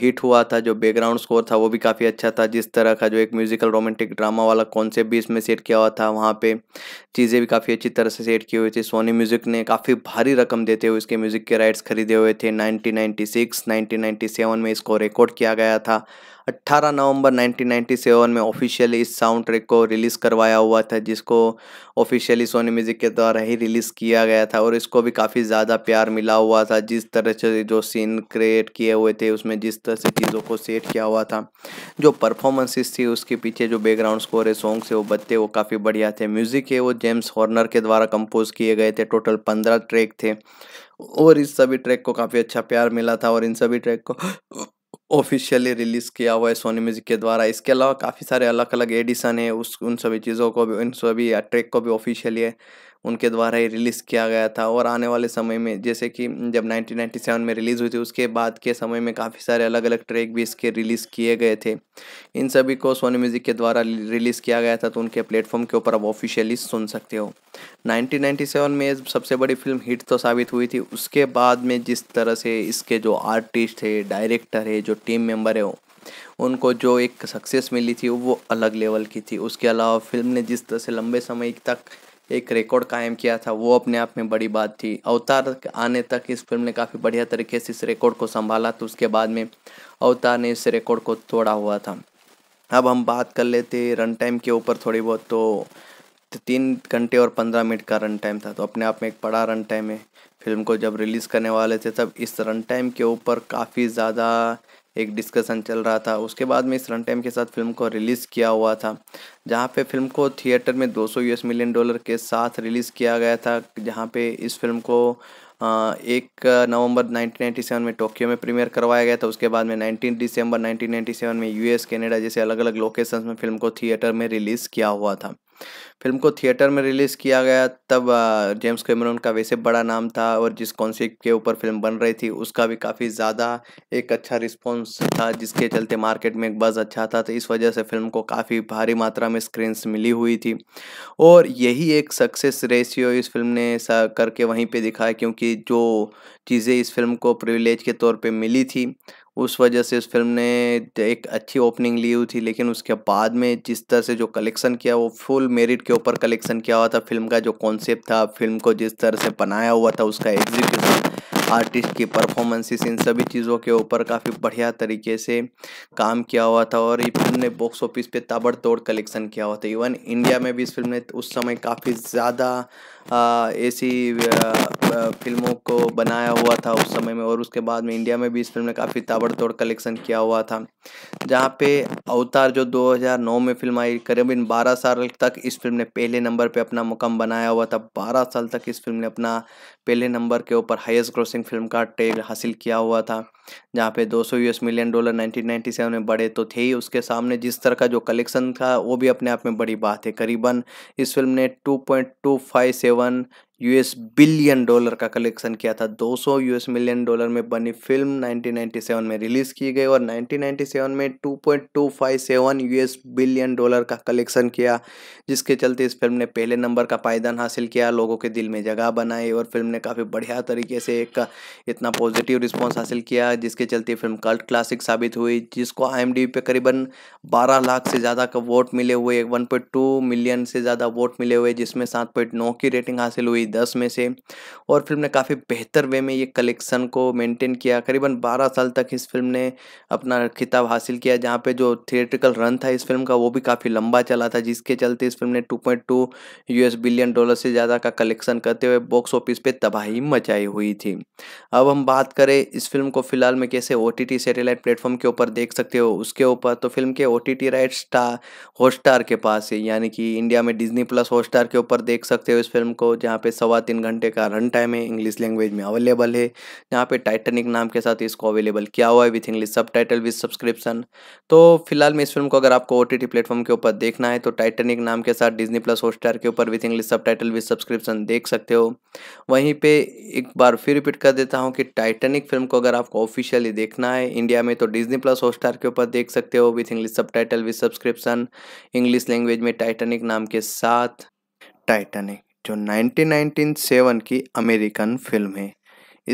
हिट हुआ था जो बैकग्राउंड स्कोर था वो भी काफ़ी अच्छा था जिस तरह का जो एक म्यूज़िकल रोमांटिक ड्रामा वाला कॉन्सेप्ट भी इसमें सेट किया हुआ था वहाँ पे चीज़ें भी काफ़ी अच्छी तरह से सेट की हुई थी सोनी म्यूज़िक ने काफ़ी भारी रकम देते हुए इसके म्यूज़िक के राइट्स खरीदे हुए थे नाइनटीन नाइन्टी सिक्स में इसको रिकॉर्ड किया गया था 18 नवंबर 1997 में ऑफिशियली इस साउंड ट्रैक को रिलीज़ करवाया हुआ था जिसको ऑफिशियली सोनी म्यूज़िक के द्वारा ही रिलीज़ किया गया था और इसको भी काफ़ी ज़्यादा प्यार मिला हुआ था जिस तरह से जो सीन क्रिएट किए हुए थे उसमें जिस तरह से चीज़ों को सेट किया हुआ था जो परफॉर्मेंसेस थी उसके पीछे जो बैकग्राउंड स्कोर है सॉन्ग्स है वो बत्ते वो काफ़ी बढ़िया थे म्यूज़िक है वो जेम्स हॉर्नर के द्वारा कंपोज किए गए थे टोटल पंद्रह ट्रैक थे और इस सभी ट्रैक को काफ़ी अच्छा प्यार मिला था और इन सभी ट्रैक को ऑफिशियली रिलीज़ किया हुआ है सोनी म्यूज़िक के द्वारा इसके अलावा काफ़ी सारे अलग अलग एडिशन है उस उन सभी चीज़ों को भी उन सभी ट्रैक को भी ऑफिशियली है उनके द्वारा ही रिलीज़ किया गया था और आने वाले समय में जैसे कि जब 1997 में रिलीज़ हुई थी उसके बाद के समय में काफ़ी सारे अलग अलग ट्रैक भी इसके रिलीज़ किए गए थे इन सभी को सोनी म्यूज़िक के द्वारा रिलीज़ किया गया था तो उनके प्लेटफॉर्म के ऊपर आप ऑफिशियली सुन सकते हो 1997 में सबसे बड़ी फिल्म हिट तो साबित हुई थी उसके बाद में जिस तरह से इसके जो आर्टिस्ट है डायरेक्टर है जो टीम मेम्बर है उनको जो एक सक्सेस मिली थी वो अलग लेवल की थी उसके अलावा फिल्म ने जिस तरह से लंबे समय तक एक रिकॉर्ड कायम किया था वो अपने आप में बड़ी बात थी अवतार आने तक इस फिल्म ने काफ़ी बढ़िया तरीके से इस रिकॉर्ड को संभाला तो उसके बाद में अवतार ने इस रिकॉर्ड को तोड़ा हुआ था अब हम बात कर लेते रन टाइम के ऊपर थोड़ी बहुत तो तीन घंटे और पंद्रह मिनट का रन टाइम था तो अपने आप में एक बड़ा रन टाइम है फिल्म को जब रिलीज़ करने वाले थे तब इस रन टाइम के ऊपर काफ़ी ज़्यादा एक डिस्कशन चल रहा था उसके बाद में इस रन टाइम के साथ फिल्म को रिलीज़ किया हुआ था जहाँ पे फिल्म को थिएटर में 200 यूएस मिलियन डॉलर के साथ रिलीज़ किया गया था जहाँ पे इस फिल्म को एक नवंबर 1997 में टोक्यो में प्रीमियर करवाया गया था उसके बाद में 19 दिसंबर 1997 में यूएस कनाडा जैसे अलग अलग लोकेशंस में फिल्म को थिएटर में रिलीज़ किया हुआ था फिल्म को थिएटर में रिलीज़ किया गया तब जेम्स कैमरन का वैसे बड़ा नाम था और जिस कॉन्सेप्ट के ऊपर फिल्म बन रही थी उसका भी काफ़ी ज़्यादा एक अच्छा रिस्पॉन्स था जिसके चलते मार्केट में एक बज़ अच्छा था तो इस वजह से फिल्म को काफ़ी भारी मात्रा में स्क्रीन्स मिली हुई थी और यही एक सक्सेस रेशियो इस फिल्म ने करके वहीं पर दिखाया क्योंकि जो चीज़ें इस फिल्म को प्रिविलेज के तौर पर मिली थी उस वजह से इस फिल्म ने एक अच्छी ओपनिंग ली हुई थी लेकिन उसके बाद में जिस तरह से जो कलेक्शन किया वो फुल मेरिट के ऊपर कलेक्शन किया हुआ था फिल्म का जो कॉन्सेप्ट था फिल्म को जिस तरह से बनाया हुआ था उसका एग्जीक्यूशन आर्टिस्ट की परफॉर्मेंसेस इन सभी चीज़ों के ऊपर काफ़ी बढ़िया तरीके से काम किया हुआ था और ये फिल्म ने बॉक्स ऑफिस पे ताबड़तोड़ कलेक्शन किया हुआ था इवन इंडिया में भी इस फिल्म ने उस समय काफ़ी ज़्यादा ऐसी फिल्मों को बनाया हुआ था उस समय में और उसके बाद में इंडिया में भी इस फिल्म ने काफ़ी ताबड़तोड़ कलेक्शन किया हुआ था जहाँ पे अवतार जो 2009 में फिल्म आई करीबन बारह साल तक इस फिल्म ने पहले नंबर पे अपना मुकाम बनाया हुआ था 12 साल तक इस फिल्म ने अपना पहले नंबर के ऊपर हाईएस्ट ग्रोसिंग फिल्म का टैग हासिल किया हुआ था जहाँ पे 200 यूएस मिलियन डॉलर 1997 में बढ़े तो थे ही उसके सामने जिस तरह का जो कलेक्शन था वो भी अपने आप में बड़ी बात है करीबन इस फिल्म ने 2.257 यूएस बिलियन डॉलर का कलेक्शन किया था 200 यूएस मिलियन डॉलर में बनी फिल्म 1997 में रिलीज़ की गई और 1997 में 2.257 यूएस बिलियन डॉलर का कलेक्शन किया जिसके चलते इस फिल्म ने पहले नंबर का पायदान हासिल किया लोगों के दिल में जगह बनाई और फिल्म ने काफ़ी बढ़िया तरीके से एक इतना पॉजिटिव रिस्पॉन्स हासिल किया था जिसके चलते फिल्म कल्ट क्लासिक साबित हुई जिसको आई पे करीबन 12 लाख से ज़्यादा का वोट मिले हुए 1.2 मिलियन से ज़्यादा वोट मिले हुए जिसमें 7.9 की रेटिंग हासिल हुई 10 में से और फिल्म ने काफ़ी बेहतर वे में ये कलेक्शन को मेंटेन किया करीबन 12 साल तक इस फिल्म ने अपना खिताब हासिल किया जहाँ पे जो थिएट्रिकल रन था इस फिल्म का वो भी काफ़ी लंबा चला था जिसके चलते इस फिल्म ने 2.2 यूएस बिलियन डॉलर से ज़्यादा का कलेक्शन करते हुए बॉक्स ऑफिस पे तबाही मचाई हुई थी अब हम बात करें इस फिल्म को फिलहाल फिलहाल में कैसे ओ टी सेटेलाइट प्लेटफॉर्म के ऊपर देख सकते हो उसके ऊपर तो फिल्म के O T T right star Hotstar के पास है यानी कि इंडिया में डिजनी प्लस हॉटस्टार के ऊपर देख सकते हो इस फिल्म को जहाँ पे सवा तीन घंटे का रन टाइम है इंग्लिश लैंग्वेज में अवेलेबल है जहाँ पे टाइटनिक नाम के साथ इसको अवेलेबल किया हुआ है with English subtitle with subscription तो फिलहाल में इस फिल्म को अगर आपको ओ प्लेटफॉर्म के ऊपर देखना है तो टाइटनिक नाम के साथ डिजनी प्लस हॉटस्टार के ऊपर with English subtitle with subscription देख सकते हो वहीं पर एक बार फिर रिपीट कर देता हूँ कि टाइटनिक फिल्म को अगर आपको ऑफिशियली देखना है इंडिया में तो डिजनी प्लस हॉटस्टार के ऊपर देख सकते हो with English subtitle with subscription English language में टाइटेनिक नाम के साथ टाइटेनिक जो नाइनटीन की अमेरिकन फिल्म है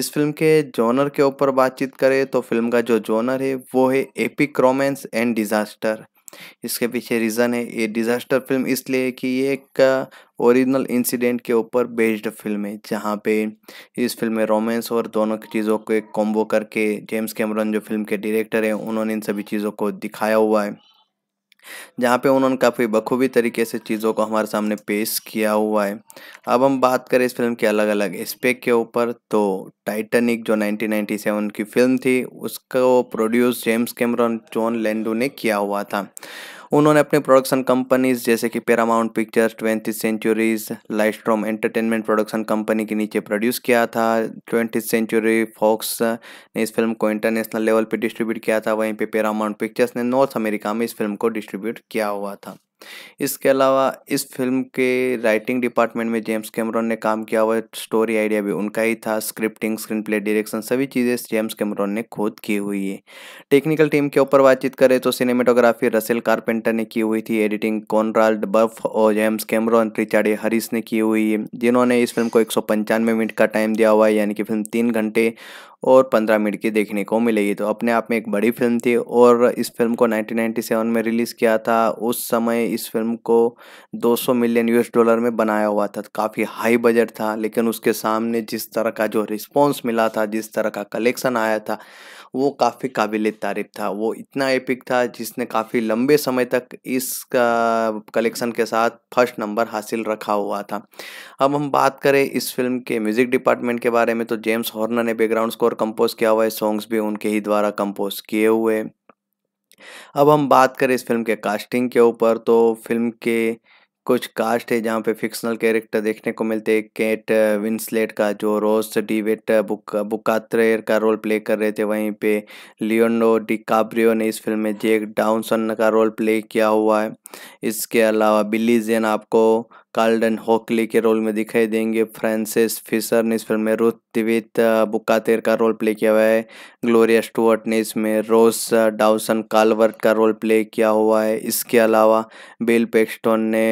इस फिल्म के जोनर के ऊपर बातचीत करें तो फिल्म का जो जोनर है वो है एपिक रोमांस एंड डिज़ास्टर इसके पीछे रीज़न है ये डिज़ास्टर फिल्म इसलिए कि ये एक ओरिजिनल इंसिडेंट के ऊपर बेस्ड फिल्म है जहाँ पे इस फिल्म में रोमांस और दोनों की चीज़ों को एक कॉम्बो करके जेम्स कैमरन जो फिल्म के डायरेक्टर हैं उन्होंने इन सभी चीज़ों को दिखाया हुआ है जहाँ पे उन्होंने काफ़ी बखूबी तरीके से चीज़ों को हमारे सामने पेश किया हुआ है अब हम बात करें इस फिल्म के अलग अलग स्पेक के ऊपर तो टाइटनिक जो 1997 की फिल्म थी उसको produce James Cameron Jon Landau ने किया हुआ था उन्होंने अपने प्रोडक्शन कंपनीज जैसे कि Paramount Pictures twenty centuries Lightstorm entertainment production company के नीचे प्रोड्यूस किया था ट्वेंटी सेंचुरी फॉक्स ने इस फिल्म को इंटरनेशनल लेवल पर डिस्ट्रीब्यूट किया था वहीं पर पैरामाउंट पिक्चर्स ने नॉर्थ अमेरिका में इस फिल्म को डिस्ट्रीब्यूट किया हुआ था इसके अलावा इस फ़िल्म के राइटिंग डिपार्टमेंट में जेम्स कैमरॉन ने काम किया हुआ है स्टोरी आइडिया भी उनका ही था स्क्रिप्टिंग स्क्रीन प्ले डायरेक्शन सभी चीज़ें जेम्स कैमरॉन ने खुद की हुई है टेक्निकल टीम के ऊपर बातचीत करें तो सिनेमेटोग्राफी रसेल कार्पेंटर ने की हुई थी एडिटिंग कॉनराल्ड बर्फ और जेम्स कैमरॉन रिचार्ड हरिस ने की हुई है जिन्होंने इस फिल्म को एक मिनट का टाइम दिया हुआ है यानी कि फिल्म तीन घंटे और 15 मिनट की देखने को मिलेगी तो अपने आप में एक बड़ी फिल्म थी और इस फिल्म को 1997 में रिलीज़ किया था उस समय इस फिल्म को 200 मिलियन यूएस डॉलर में बनाया हुआ था काफ़ी हाई बजट था लेकिन उसके सामने जिस तरह का जो रिस्पॉन्स मिला था जिस तरह का कलेक्शन आया था वो काफ़ी काबिल तारीफ था वो इतना एपिक था जिसने काफ़ी लंबे समय तक इस कलेक्शन के साथ फर्स्ट नंबर हासिल रखा हुआ था अब हम बात करें इस फिल्म के म्यूज़िक डिपार्टमेंट के बारे में तो जेम्स हॉर्नर ने बैकग्राउंड स्कोर कंपोज किया हुआ है सॉन्ग्स भी उनके ही द्वारा कंपोज किए हुए अब हम बात करें इस फिल्म के कास्टिंग के ऊपर तो फिल्म के कुछ कास्ट है जहाँ पे फिक्शनल कैरेक्टर देखने को मिलते हैं केट विंसलेट uh, का जो रोस डीवेट बुक बुकात्रेयर का रोल प्ले कर रहे थे वहीं पे लियोनो डिकाब्रियो ने इस फिल्म में जेक डाउनसन का रोल प्ले किया हुआ है इसके अलावा बिल्ली जेन आपको कार्लडन हॉकली के रोल में दिखाई देंगे फ्रांसिस फिशर ने इस फिल्म में रुथ दिवित बुकातेर का रोल प्ले किया हुआ है ग्लोरिया स्टुअर्ट ने इसमें रोस डाउसन कालवर्ट का रोल प्ले किया हुआ है इसके अलावा बिल पेक्स्टोन ने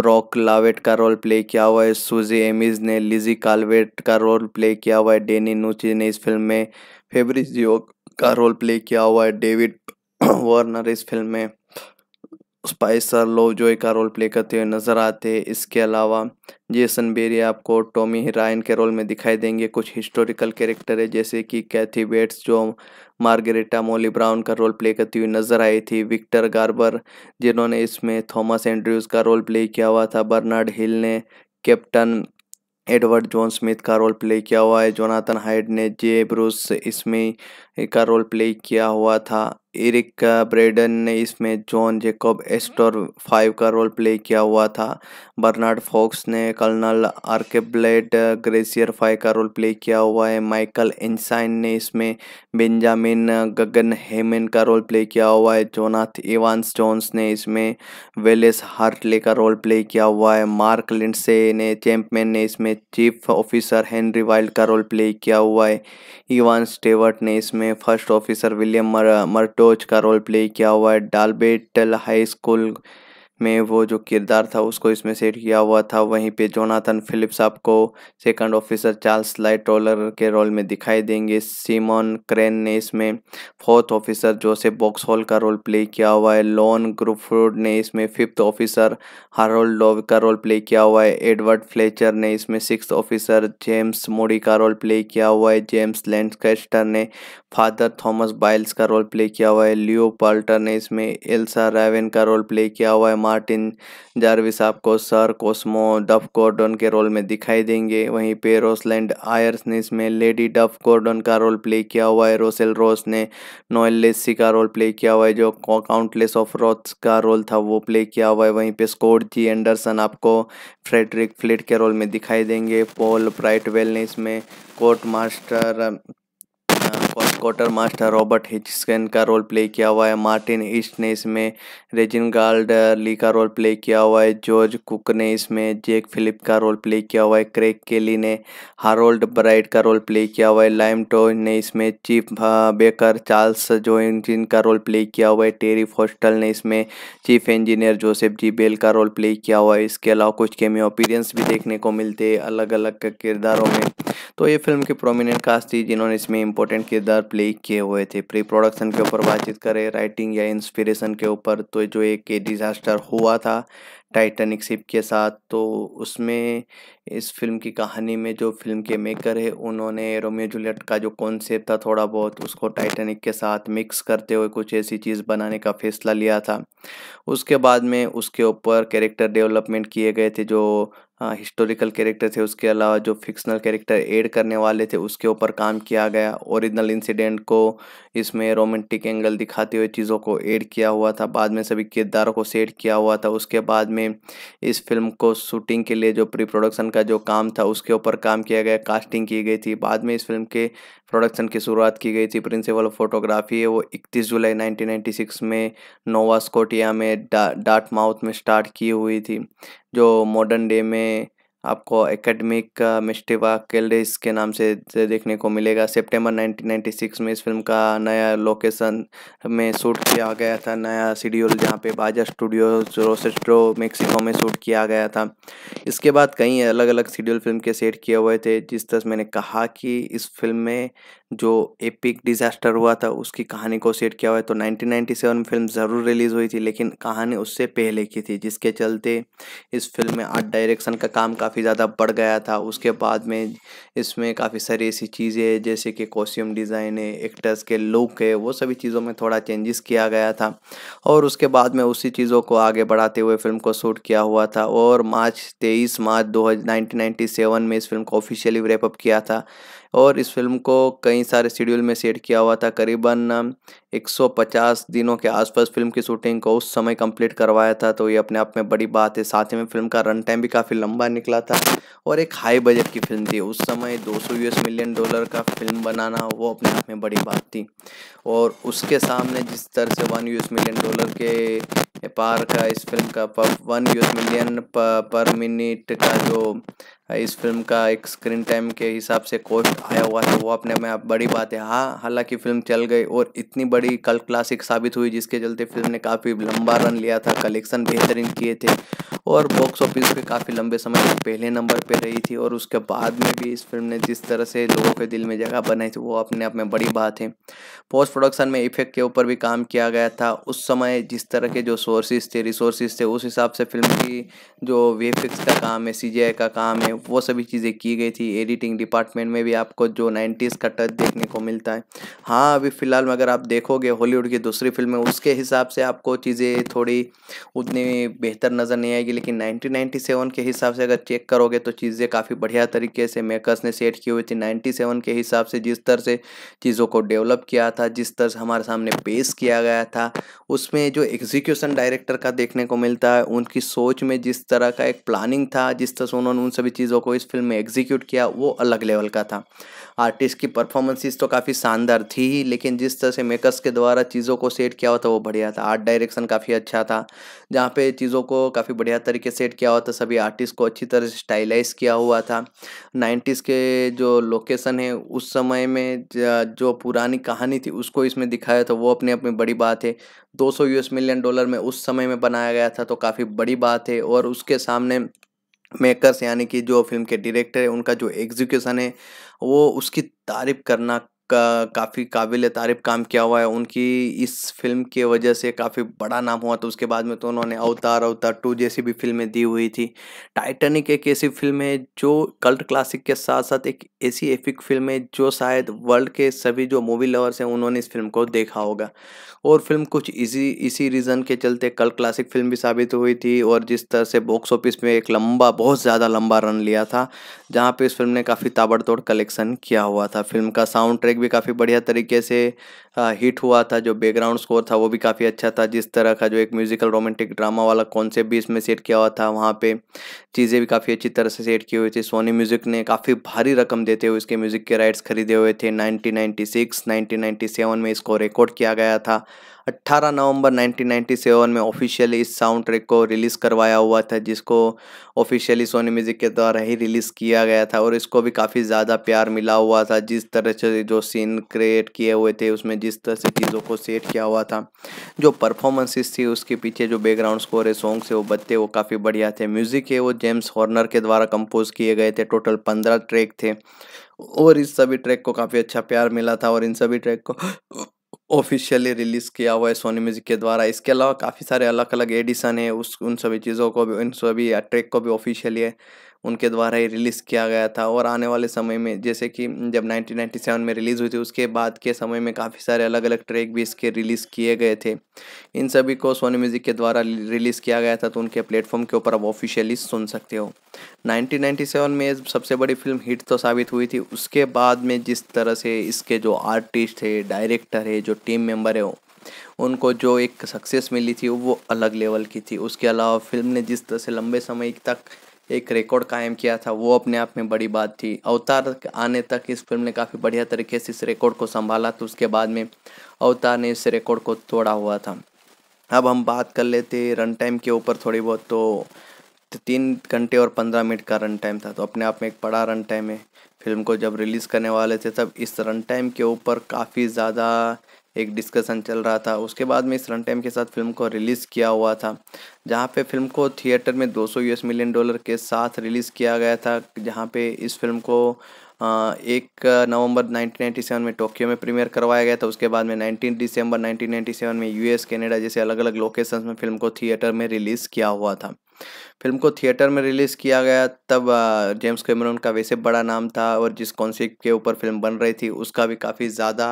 ब्रॉक लावेट का रोल प्ले किया हुआ है सूजी एमिज ने लिजी कालवेट का रोल प्ले किया हुआ है डेनी नूची ने इस फिल्म में फेबरिजियो का रोल प्ले किया हुआ है डेविड वार्नर *coughs* इस फिल्म में स्पाइसर लोव लोजॉय का रोल प्ले करते हुए नजर आते हैं इसके अलावा जेसन बेरी आपको टॉमी हिराइन के रोल में दिखाई देंगे कुछ हिस्टोरिकल कैरेक्टर है जैसे कि कैथी बेट्स जो मार्गरेटा मोली ब्राउन का रोल प्ले करती हुई नजर आई थी विक्टर गार्बर जिन्होंने इसमें थॉमस एंड्रयूज का रोल प्ले किया हुआ था बर्नार्ड हिल ने कैप्टन एडवर्ड जॉन स्मिथ का रोल प्ले किया हुआ है जोनाथन हाइड ने जे ब्रूस इसमें का रोल प्ले किया हुआ था एरिक ब्रेडन ने इसमें जॉन जेकोब एस्टोर फाइव का रोल प्ले किया हुआ था बर्नार्ड फॉक्स ने कर्नल आर्केब्लेड ग्रेसियर फाइव का रोल प्ले किया हुआ है माइकल एनसाइन ने इसमें बेंजामिन गगन हेमन का रोल प्ले किया हुआ है जोनाथ इवांस जॉन्स ने इसमें वेलेस हार्टले का रोल प्ले किया हुआ है मार्क लिंडसे ने चैम्पमैन ने इसमें चीफ ऑफिसर हेनरी वाइल्ड का रोल प्ले किया हुआ है इवान स्टेवर्ट ने इसमें में फर्स्ट ऑफिसर विलियम मर मर्टोच का रोल प्ले किया हुआ है डालबेटल हाई स्कूल में वो जो किरदार था उसको इसमें सेट किया हुआ था वहीं पे जोनाथन फिलिप्स आपको सेकंड ऑफिसर चार्ल्स लाइट के रोल में दिखाई देंगे सीमोन क्रेन ने इसमें फोर्थ ऑफिसर जोसेफ बॉक्सहॉल का रोल प्ले किया हुआ है लॉन ग्रुफोर्ड ने इसमें फिफ्थ ऑफिसर हारोल्ड डोव का रोल प्ले किया हुआ है एडवर्ड फ्लेचर ने इसमें सिक्स ऑफिसर जेम्स मोडी का रोल प्ले किया हुआ है जेम्स लैंडस्टर ने फादर थॉमस बाइल्स का रोल प्ले किया हुआ है लियो पाल्टर ने इसमें एल्सा रैवन का रोल प्ले किया हुआ है मार्टिन जारविस आपको सर कोस्मो डफ कॉर्डन के रोल में दिखाई देंगे वहीं पे रोसलैंड आयर्स ने इसमें लेडी डफ कॉर्डन का रोल प्ले किया हुआ है रोसेल रोस ने नोएल लेसी का रोल प्ले किया हुआ है जो काउंटलेस ऑफ रोथ्स का रोल था वो प्ले किया हुआ है वहीं पे स्कोट जी एंडरसन आपको फ्रेडरिक फ्लिट के रोल में दिखाई देंगे पॉल प्राइटवेल ने इसमें court master quartermaster Robert हिचकन का रोल प्ले किया हुआ है मार्टिन ईस्ट ने इसमें रेजिन गार्ड ली का रोल प्ले किया हुआ है जॉर्ज कुक ने इसमें जेक फिलिप का रोल प्ले किया हुआ है क्रेक केली ने हारोल्ड ब्राइट का रोल प्ले किया हुआ है लाइम टोज ने इसमें चीफ हाँ, बेकर चार्ल्स जो का रोल प्ले किया हुआ है टेरी फोस्टल ने इसमें chief engineer Joseph G Bell का रोल प्ले किया हुआ है इसके अलावा कुछ केमियो अपीरेंस भी देखने को मिलते हैं अलग अलग किरदारों में तो ये फिल्म के प्रोमिनेंट कास्ट थी जिन्होंने इसमें इंपॉर्टेंट किरदार प्ले किए हुए थे प्री प्रोडक्शन के ऊपर बातचीत करें राइटिंग या इंस्पिरेशन के ऊपर तो जो एक डिज़ास्टर हुआ था टाइटनिक शिप के साथ तो उसमें इस फिल्म की कहानी में जो फिल्म के मेकर है उन्होंने रोमियो जूलियट का जो कॉन्सेप्ट था थोड़ा बहुत उसको टाइटैनिक के साथ मिक्स करते हुए कुछ ऐसी चीज़ बनाने का फैसला लिया था उसके बाद में उसके ऊपर कैरेक्टर डेवलपमेंट किए गए थे जो हिस्टोरिकल कैरेक्टर थे उसके अलावा जो फिक्शनल कैरेक्टर ऐड करने वाले थे उसके ऊपर काम किया गया ओरिजिनल इंसिडेंट को इसमें रोमांटिक एंगल दिखाते हुए चीज़ों को ऐड किया हुआ था बाद में सभी किरदारों को सेट किया हुआ था उसके बाद में इस फिल्म को शूटिंग के लिए जो प्री प्रोडक्शन का जो काम था उसके ऊपर काम किया गया कास्टिंग की गई थी बाद में इस फिल्म के प्रोडक्शन की शुरुआत की गई थी प्रिंसिपल ऑफ फोटोग्राफी है वो 31 जुलाई 1996 में नोवा स्कोटिया में डा डाट माउथ में स्टार्ट की हुई थी जो मॉडर्न डे में आपको एकेडमिक मिस्टिवा केल्डेस के नाम से देखने को मिलेगा सितंबर 1996 में इस फिल्म का नया लोकेशन में शूट किया गया था नया शेड्यूल जहाँ पे बाजा स्टूडियो रोसेस्ट्रो मेक्सिको में शूट किया गया था इसके बाद कई अलग अलग शेड्यूल फिल्म के सेट किए हुए थे जिस तरह मैंने कहा कि इस फिल्म में जो एपिक डिजास्टर हुआ था उसकी कहानी को सेट किया हुआ है तो 1997 फिल्म ज़रूर रिलीज़ हुई थी लेकिन कहानी उससे पहले की थी जिसके चलते इस फिल्म में आर्ट डायरेक्शन का काम काफ़ी ज़्यादा बढ़ गया था उसके बाद में इसमें काफ़ी सारी ऐसी चीज़ें जैसे कि कॉस्ट्यूम डिज़ाइन है एक्टर्स के लुक है वो सभी चीज़ों में थोड़ा चेंजेस किया गया था और उसके बाद में उसी चीज़ों को आगे बढ़ाते हुए फिल्म को शूट किया हुआ था और मार्च तेईस मार्च दो में इस फिल्म को ऑफिशियली रेपअप किया था और इस फिल्म को कई सारे शेड्यूल में सेट किया हुआ था करीबन 150 दिनों के आसपास फिल्म की शूटिंग को उस समय कंप्लीट करवाया था तो ये अपने आप में बड़ी बात है साथ ही में फिल्म का रन टाइम भी काफ़ी लंबा निकला था और एक हाई बजट की फिल्म थी उस समय 200 यूएस मिलियन डॉलर का फिल्म बनाना वो अपने आप में बड़ी बात थी और उसके सामने जिस तरह से वन यू मिलियन डॉलर के पार का इस फिल्म का one you million per minute का जो इस फिल्म का एक स्क्रीन टाइम के हिसाब से कॉस्ट आया हुआ है वो अपने में बड़ी बात है हाँ हालांकि फिल्म चल गई और इतनी बड़ी कल क्लासिक साबित हुई जिसके चलते फिल्म ने काफ़ी लंबा रन लिया था कलेक्शन बेहतरीन किए थे और बॉक्स ऑफिस पे काफ़ी लंबे समय तक पहले नंबर पे रही थी और उसके बाद में भी इस फिल्म ने जिस तरह से लोगों के दिल में जगह बनाई थी वो अपने आप में बड़ी बात है पोस्ट प्रोडक्शन में इफेक्ट के ऊपर भी काम किया गया था उस समय जिस तरह के जो सोर्सेज थे रिसोर्सेज थे उस हिसाब से फिल्म की जो वेफिक्स का काम है सी का काम है वो सभी चीज़ें की गई थी एडिटिंग डिपार्टमेंट में भी आपको जो नाइन्टीज़ का टच देखने को मिलता है हाँ अभी फ़िलहाल में अगर आप देखोगे हॉलीवुड की दूसरी फिल्में उसके हिसाब से आपको चीज़ें थोड़ी उतनी बेहतर नज़र नहीं आएगी लेकिन नाइनटीन नाइन्टी सेवन के हिसाब से अगर चेक करोगे तो चीज़ें काफ़ी बढ़िया तरीके से मेकर्स ने सेट की हुई थी नाइन्टी सेवन के हिसाब से जिस तरह से चीज़ों को डेवलप किया था जिस तरह से हमारे सामने पेश किया गया था उसमें जो एग्जीक्यूशन डायरेक्टर का देखने को मिलता है उनकी सोच में जिस तरह का एक प्लानिंग था जिस तरह से उन्होंने उन सभी चीज़ चीज़ों को इस फिल्म में एग्जीक्यूट किया वो अलग लेवल का था आर्टिस्ट की परफॉर्मेंसेस तो काफ़ी शानदार थी ही लेकिन जिस तरह से मेकर्स के द्वारा चीज़ों को सेट किया हुआ था वो बढ़िया था आर्ट डायरेक्शन काफ़ी अच्छा था जहाँ पे चीज़ों को काफ़ी बढ़िया तरीके सेट किया हुआ था सभी आर्टिस्ट को अच्छी तरह से स्टाइलाइज किया हुआ था नाइन्टीज़ के जो लोकेशन है उस समय में जो पुरानी कहानी थी उसको इसमें दिखाया था तो वो अपने आप में बड़ी बात है दो यूएस मिलियन डॉलर में उस समय में बनाया गया था तो काफ़ी बड़ी बात है और उसके सामने मेकर्स यानी कि जो फिल्म के डायरेक्टर है उनका जो एग्जीक्यूशन है वो उसकी तारीफ करना का काफ़ी काबिल तारीफ काम किया हुआ है उनकी इस फिल्म के वजह से काफ़ी बड़ा नाम हुआ तो उसके बाद में तो उन्होंने अवतार अवतार टू जैसी भी फिल्में दी हुई थी टाइटैनिक एक ऐसी फिल्म है जो कल्ट क्लासिक के साथ साथ एक ऐसी एफिक फिल्म है जो शायद वर्ल्ड के सभी जो मूवी लवर्स हैं उन्होंने इस फिल्म को देखा होगा और फिल्म कुछ इसी इसी रीज़न के चलते कल्ट क्लासिक फिल्म भी साबित हुई थी और जिस तरह से बॉक्स ऑफिस में एक लंबा बहुत ज़्यादा लंबा रन लिया था जहाँ पे इस फिल्म ने काफ़ी ताबड़तोड़ कलेक्शन किया हुआ था फिल्म का साउंड ट्रैक ट्रैक भी काफ़ी बढ़िया तरीके से हिट हुआ था जो बैकग्राउंड स्कोर था वो भी काफ़ी अच्छा था जिस तरह का जो एक म्यूज़िकल रोमांटिक ड्रामा वाला कॉन्सेप्ट भी इसमें सेट किया हुआ था वहाँ पे चीज़ें भी काफ़ी अच्छी तरह से सेट की हुई थी सोनी म्यूज़िक ने काफ़ी भारी रकम देते हुए इसके म्यूज़िक के राइट्स खरीदे हुए थे नाइनटीन नाइन्टी में इसको रिकॉर्ड किया गया था 18 नवंबर 1997 में ऑफिशियली इस साउंड ट्रैक को रिलीज़ करवाया हुआ था जिसको ऑफिशियली सोनी म्यूज़िक के द्वारा ही रिलीज़ किया गया था और इसको भी काफ़ी ज़्यादा प्यार मिला हुआ था जिस तरह से जो सीन क्रिएट किए हुए थे उसमें जिस तरह से चीज़ों को सेट किया हुआ था जो परफॉर्मेंसेस थी उसके पीछे जो बैकग्राउंड स्कोर है सॉन्ग से वो बदते वो काफ़ी बढ़िया थे म्यूज़िक है वो जेम्स हॉर्नर के द्वारा कंपोज किए गए थे टोटल पंद्रह ट्रैक थे और इस सभी ट्रैक को काफ़ी अच्छा प्यार मिला था और इन सभी ट्रैक को ऑफिशियली रिलीज़ किया हुआ है सोनी म्यूज़िक के द्वारा इसके अलावा काफ़ी सारे अलग अलग एडिशन है उस उन सभी चीज़ों को भी उन सभी ट्रैक को भी ऑफिशियली है उनके द्वारा ही रिलीज़ किया गया था और आने वाले समय में जैसे कि जब 1997 में रिलीज़ हुई थी उसके बाद के समय में काफ़ी सारे अलग अलग ट्रैक भी इसके रिलीज़ किए गए थे इन सभी को सोनी म्यूज़िक के द्वारा रिलीज़ किया गया था तो उनके प्लेटफॉर्म के ऊपर आप ऑफिशियली सुन सकते हो 1997 में सबसे बड़ी फिल्म हिट तो साबित हुई थी उसके बाद में जिस तरह से इसके जो आर्टिस्ट है डायरेक्टर है जो टीम मेम्बर है उनको जो एक सक्सेस मिली थी वो अलग लेवल की थी उसके अलावा फिल्म ने जिस तरह से लंबे समय तक एक रिकॉर्ड कायम किया था वो अपने आप में बड़ी बात थी अवतार आने तक इस फिल्म ने काफ़ी बढ़िया तरीके से इस रिकॉर्ड को संभाला तो उसके बाद में अवतार ने इस रिकॉर्ड को तोड़ा हुआ था अब हम बात कर लेते रन टाइम के ऊपर थोड़ी बहुत तो तीन घंटे और पंद्रह मिनट का रन टाइम था तो अपने आप में एक बड़ा रन टाइम है फिल्म को जब रिलीज़ करने वाले थे तब इस रन टाइम के ऊपर काफ़ी ज़्यादा एक डिस्कशन चल रहा था उसके बाद में इस रन टाइम के साथ फिल्म को रिलीज़ किया हुआ था जहाँ पे फिल्म को थिएटर में 200 यूएस मिलियन डॉलर के साथ रिलीज़ किया गया था जहाँ पे इस फिल्म को एक नवंबर 1997 में टोक्यो में प्रीमियर करवाया गया था उसके बाद में 19 दिसंबर 1997 में यूएस कनाडा जैसे अलग अलग लोकेशंस में फिल्म को थिएटर में रिलीज़ किया हुआ था फिल्म को थिएटर में रिलीज़ किया गया तब जेम्स कैमरून का वैसे बड़ा नाम था और जिस कॉन्सेप्ट के ऊपर फिल्म बन रही थी उसका भी काफ़ी ज़्यादा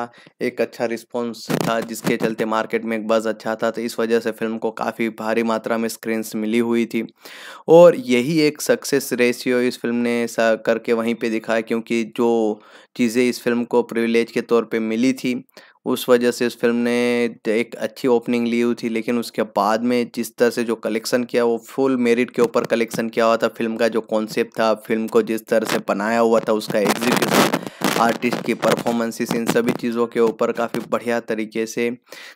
एक अच्छा रिस्पॉन्स था जिसके चलते मार्केट में एक बस अच्छा था तो इस वजह से फिल्म को काफ़ी भारी मात्रा में स्क्रीन्स मिली हुई थी और यही एक सक्सेस रेशियो इस फिल्म ने करके वहीं पर दिखाया क्योंकि जो चीज़ें इस फिल्म को प्रिविलेज के तौर पर मिली थी उस वजह से इस फिल्म ने एक अच्छी ओपनिंग ली हुई थी लेकिन उसके बाद में जिस तरह से जो कलेक्शन किया वो फुल मेरिट के ऊपर कलेक्शन किया हुआ था फिल्म का जो कॉन्सेप्ट था फिल्म को जिस तरह से बनाया हुआ था उसका एग्जीक्यूशन आर्टिस्ट की परफॉर्मेंसेस इन सभी चीज़ों के ऊपर काफ़ी बढ़िया तरीके से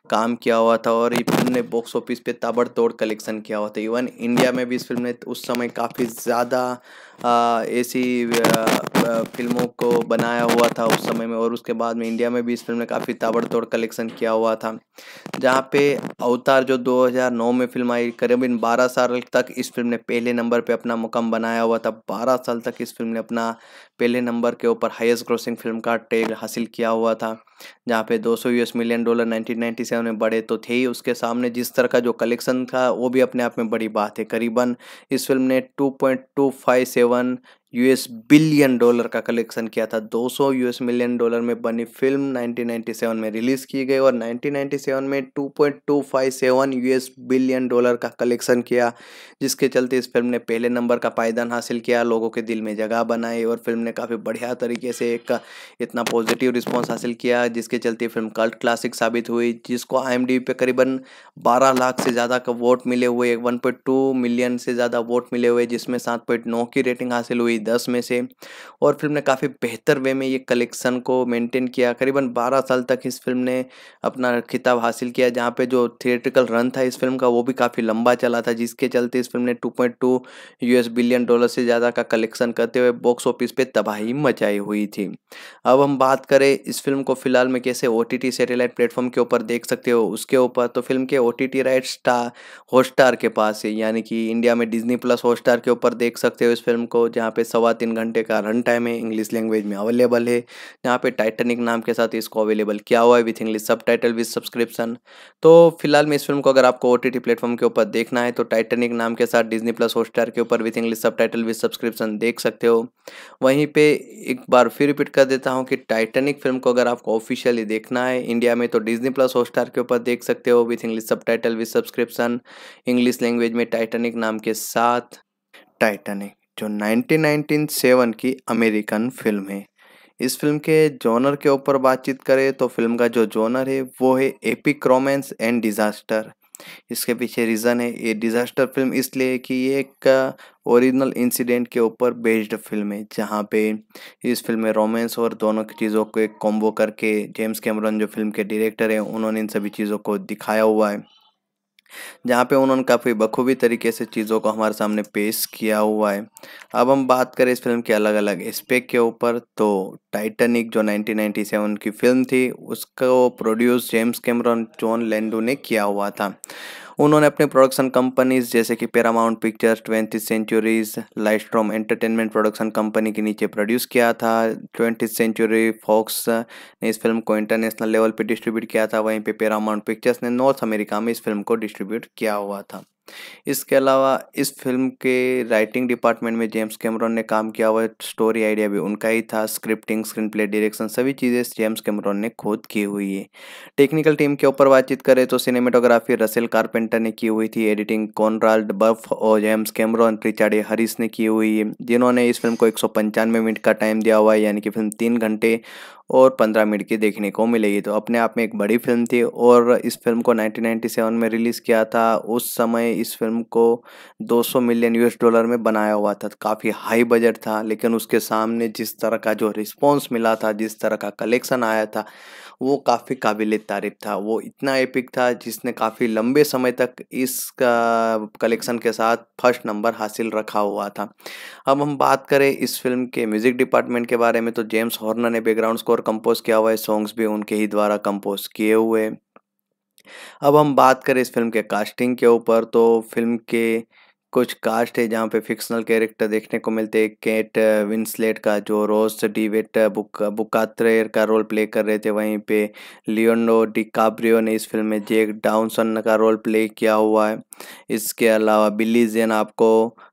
काम किया हुआ था और ये फिल्म ने बॉक्स ऑफिस पे ताबड़तोड़ कलेक्शन किया हुआ था इवन इंडिया में भी इस फिल्म ने उस समय काफ़ी ज़्यादा ऐसी फिल्मों को बनाया हुआ था उस समय में और उसके बाद में इंडिया में भी इस फिल्म ने काफ़ी ताबड़तोड़ कलेक्शन किया हुआ था जहाँ पे अवतार जो 2009 में फिल्म आई करीबन 12 साल तक इस फिल्म ने पहले नंबर पे अपना मुकाम बनाया हुआ था 12 साल तक इस फिल्म ने अपना पहले नंबर के ऊपर हाईएस्ट ग्रोसिंग फिल्म का टेग हासिल किया हुआ था जहाँ पे 200 यूएस मिलियन डॉलर 1997 में बढ़े तो थे ही उसके सामने जिस तरह का जो कलेक्शन था वो भी अपने आप में बड़ी बात है करीबन इस फिल्म ने 2.257 यूएस बिलियन डॉलर का कलेक्शन किया था 200 यूएस मिलियन डॉलर में बनी फिल्म 1997 में रिलीज की गई और 1997 में 2.257 यूएस बिलियन डॉलर का कलेक्शन किया जिसके चलते इस फिल्म ने पहले नंबर का पायदान हासिल किया लोगों के दिल में जगह बनाई और फिल्म ने काफ़ी बढ़िया तरीके से एक इतना पॉजिटिव रिस्पॉन्स हासिल किया जिसके चलते फिल्म कल्ट क्लासिक साबित हुई जिसको आई पे करीबन बारह लाख से ज़्यादा का वोट मिले हुए वन मिलियन से ज़्यादा वोट मिले हुए जिसमें सात की रेटिंग हासिल हुई दस में से और फिल्म ने काफ़ी बेहतर वे में ये कलेक्शन को मेंटेन किया करीबन बारह साल तक इस फिल्म ने अपना खिताब हासिल किया जहाँ पे जो थिएट्रिकल रन था इस फिल्म का वो भी काफ़ी लंबा चला था जिसके चलते इस फिल्म ने two point two US billion dollar से ज़्यादा का कलेक्शन करते हुए बॉक्स ऑफिस पर तबाही मचाई हुई थी अब हम बात करें इस फिल्म को फिलहाल में कैसे ओ टी सैटेलाइट प्लेटफॉर्म के ऊपर देख सकते हो उसके ऊपर तो फिल्म के O T T right star Hotstar के पास है यानी कि इंडिया में डिज्नी प्लस हॉटस्टार के ऊपर देख सकते हो इस फिल्म को जहाँ पे सवा तीन घंटे का रन टाइम है इंग्लिश लैंग्वेज में अवेलेबल है यहाँ पे टाइटेनिक नाम के साथ इसको अवेलेबल किया हुआ है with English subtitle with subscription तो फिलहाल में इस फिल्म को अगर आपको ओ टी प्लेटफॉर्म के ऊपर देखना है तो टाइटनिक नाम के साथ डिजनी प्लस हॉटस्टार के ऊपर with English subtitle with subscription देख सकते हो वहीं पर एक बार फिर रिपीट कर देता हूँ कि टाइटेनिक फिल्म को अगर आपको ऑफिशियली देखना है इंडिया में तो डिजनी प्लस हॉटस्टार के ऊपर देख सकते हो with English subtitle with subscription English language में टाइटनिक नाम के साथ टाइटेनिक जो 1997 की अमेरिकन फिल्म है इस फिल्म के जोनर के ऊपर बातचीत करें तो फिल्म का जो जोनर है वो है एपिक रोमांस एंड डिज़ास्टर इसके पीछे रीज़न है ये डिज़ास्टर फिल्म इसलिए कि ये एक ओरिजिनल इंसिडेंट के ऊपर बेस्ड फिल्म है जहाँ पे इस फिल्म में रोमांस और दोनों की चीज़ों को एक कॉम्बो करके जेम्स कैमरन जो फिल्म के डायरेक्टर हैं उन्होंने इन सभी चीज़ों को दिखाया हुआ है जहाँ पे उन्होंने काफ़ी बखूबी तरीके से चीज़ों को हमारे सामने पेश किया हुआ है अब हम बात करें इस फिल्म के अलग अलग स्पेक के ऊपर तो टाइटनिक जो 1997 की फिल्म थी उसको produce James Cameron Jon Landau ने किया हुआ था उन्होंने अपने प्रोडक्शन कंपनीज जैसे कि Paramount Pictures twenty centuries Lightstorm entertainment production company के नीचे प्रोड्यूस किया था ट्वेंटी सेंचुरी फॉक्स ने इस फिल्म को इंटरनेशनल लेवल पर डिस्ट्रीब्यूट किया था वहीं पे पैरामाउंट पिक्चर्स ने नॉर्थ अमेरिका में इस फिल्म को डिस्ट्रीब्यूट किया हुआ था इसके अलावा इस फिल्म के राइटिंग डिपार्टमेंट में जेम्स कैमरॉन ने काम किया हुआ स्टोरी आइडिया भी उनका ही था स्क्रिप्टिंग स्क्रीन प्ले डायरेक्शन सभी चीज़ें जेम्स कैमरॉन ने खुद की हुई है टेक्निकल टीम के ऊपर बातचीत करें तो सिनेमेटोग्राफी रसेल कार्पेंटर ने की हुई थी एडिटिंग कॉनराल्ड बफ और जेम्स कैमरॉन रिचार्ड हरीस ने की हुई है जिन्होंने इस फिल्म को एक मिनट का टाइम दिया हुआ है यानी कि फिल्म तीन घंटे और 15 मिनट की देखने को मिलेगी तो अपने आप में एक बड़ी फिल्म थी और इस फिल्म को 1997 में रिलीज़ किया था उस समय इस फिल्म को 200 मिलियन यूएस डॉलर में बनाया हुआ था काफ़ी हाई बजट था लेकिन उसके सामने जिस तरह का जो रिस्पॉन्स मिला था जिस तरह का कलेक्शन आया था वो काफ़ी काबिल तारीफ था वो इतना एपिक था जिसने काफ़ी लंबे समय तक इस कलेक्शन के साथ फर्स्ट नंबर हासिल रखा हुआ था अब हम बात करें इस फिल्म के म्यूज़िक डिपार्टमेंट के बारे में तो जेम्स हॉर्नर ने बैकग्राउंड स्कोर कंपोज किया हुआ है सॉन्ग्स भी उनके ही द्वारा कंपोज किए हुए अब हम बात करें इस फिल्म के कास्टिंग के ऊपर तो फिल्म के कुछ कास्ट है जहाँ पे फिक्शनल कैरेक्टर देखने को मिलते हैं केट विंसलेट uh, का जो Rose DeWitt uh, book Bukater uh, का रोल प्ले कर रहे थे वहीं पे लियोनो डिकाब्रियो ने इस फिल्म में जेक डाउनसन का रोल प्ले किया हुआ है इसके अलावा बिल्ली जेन आपको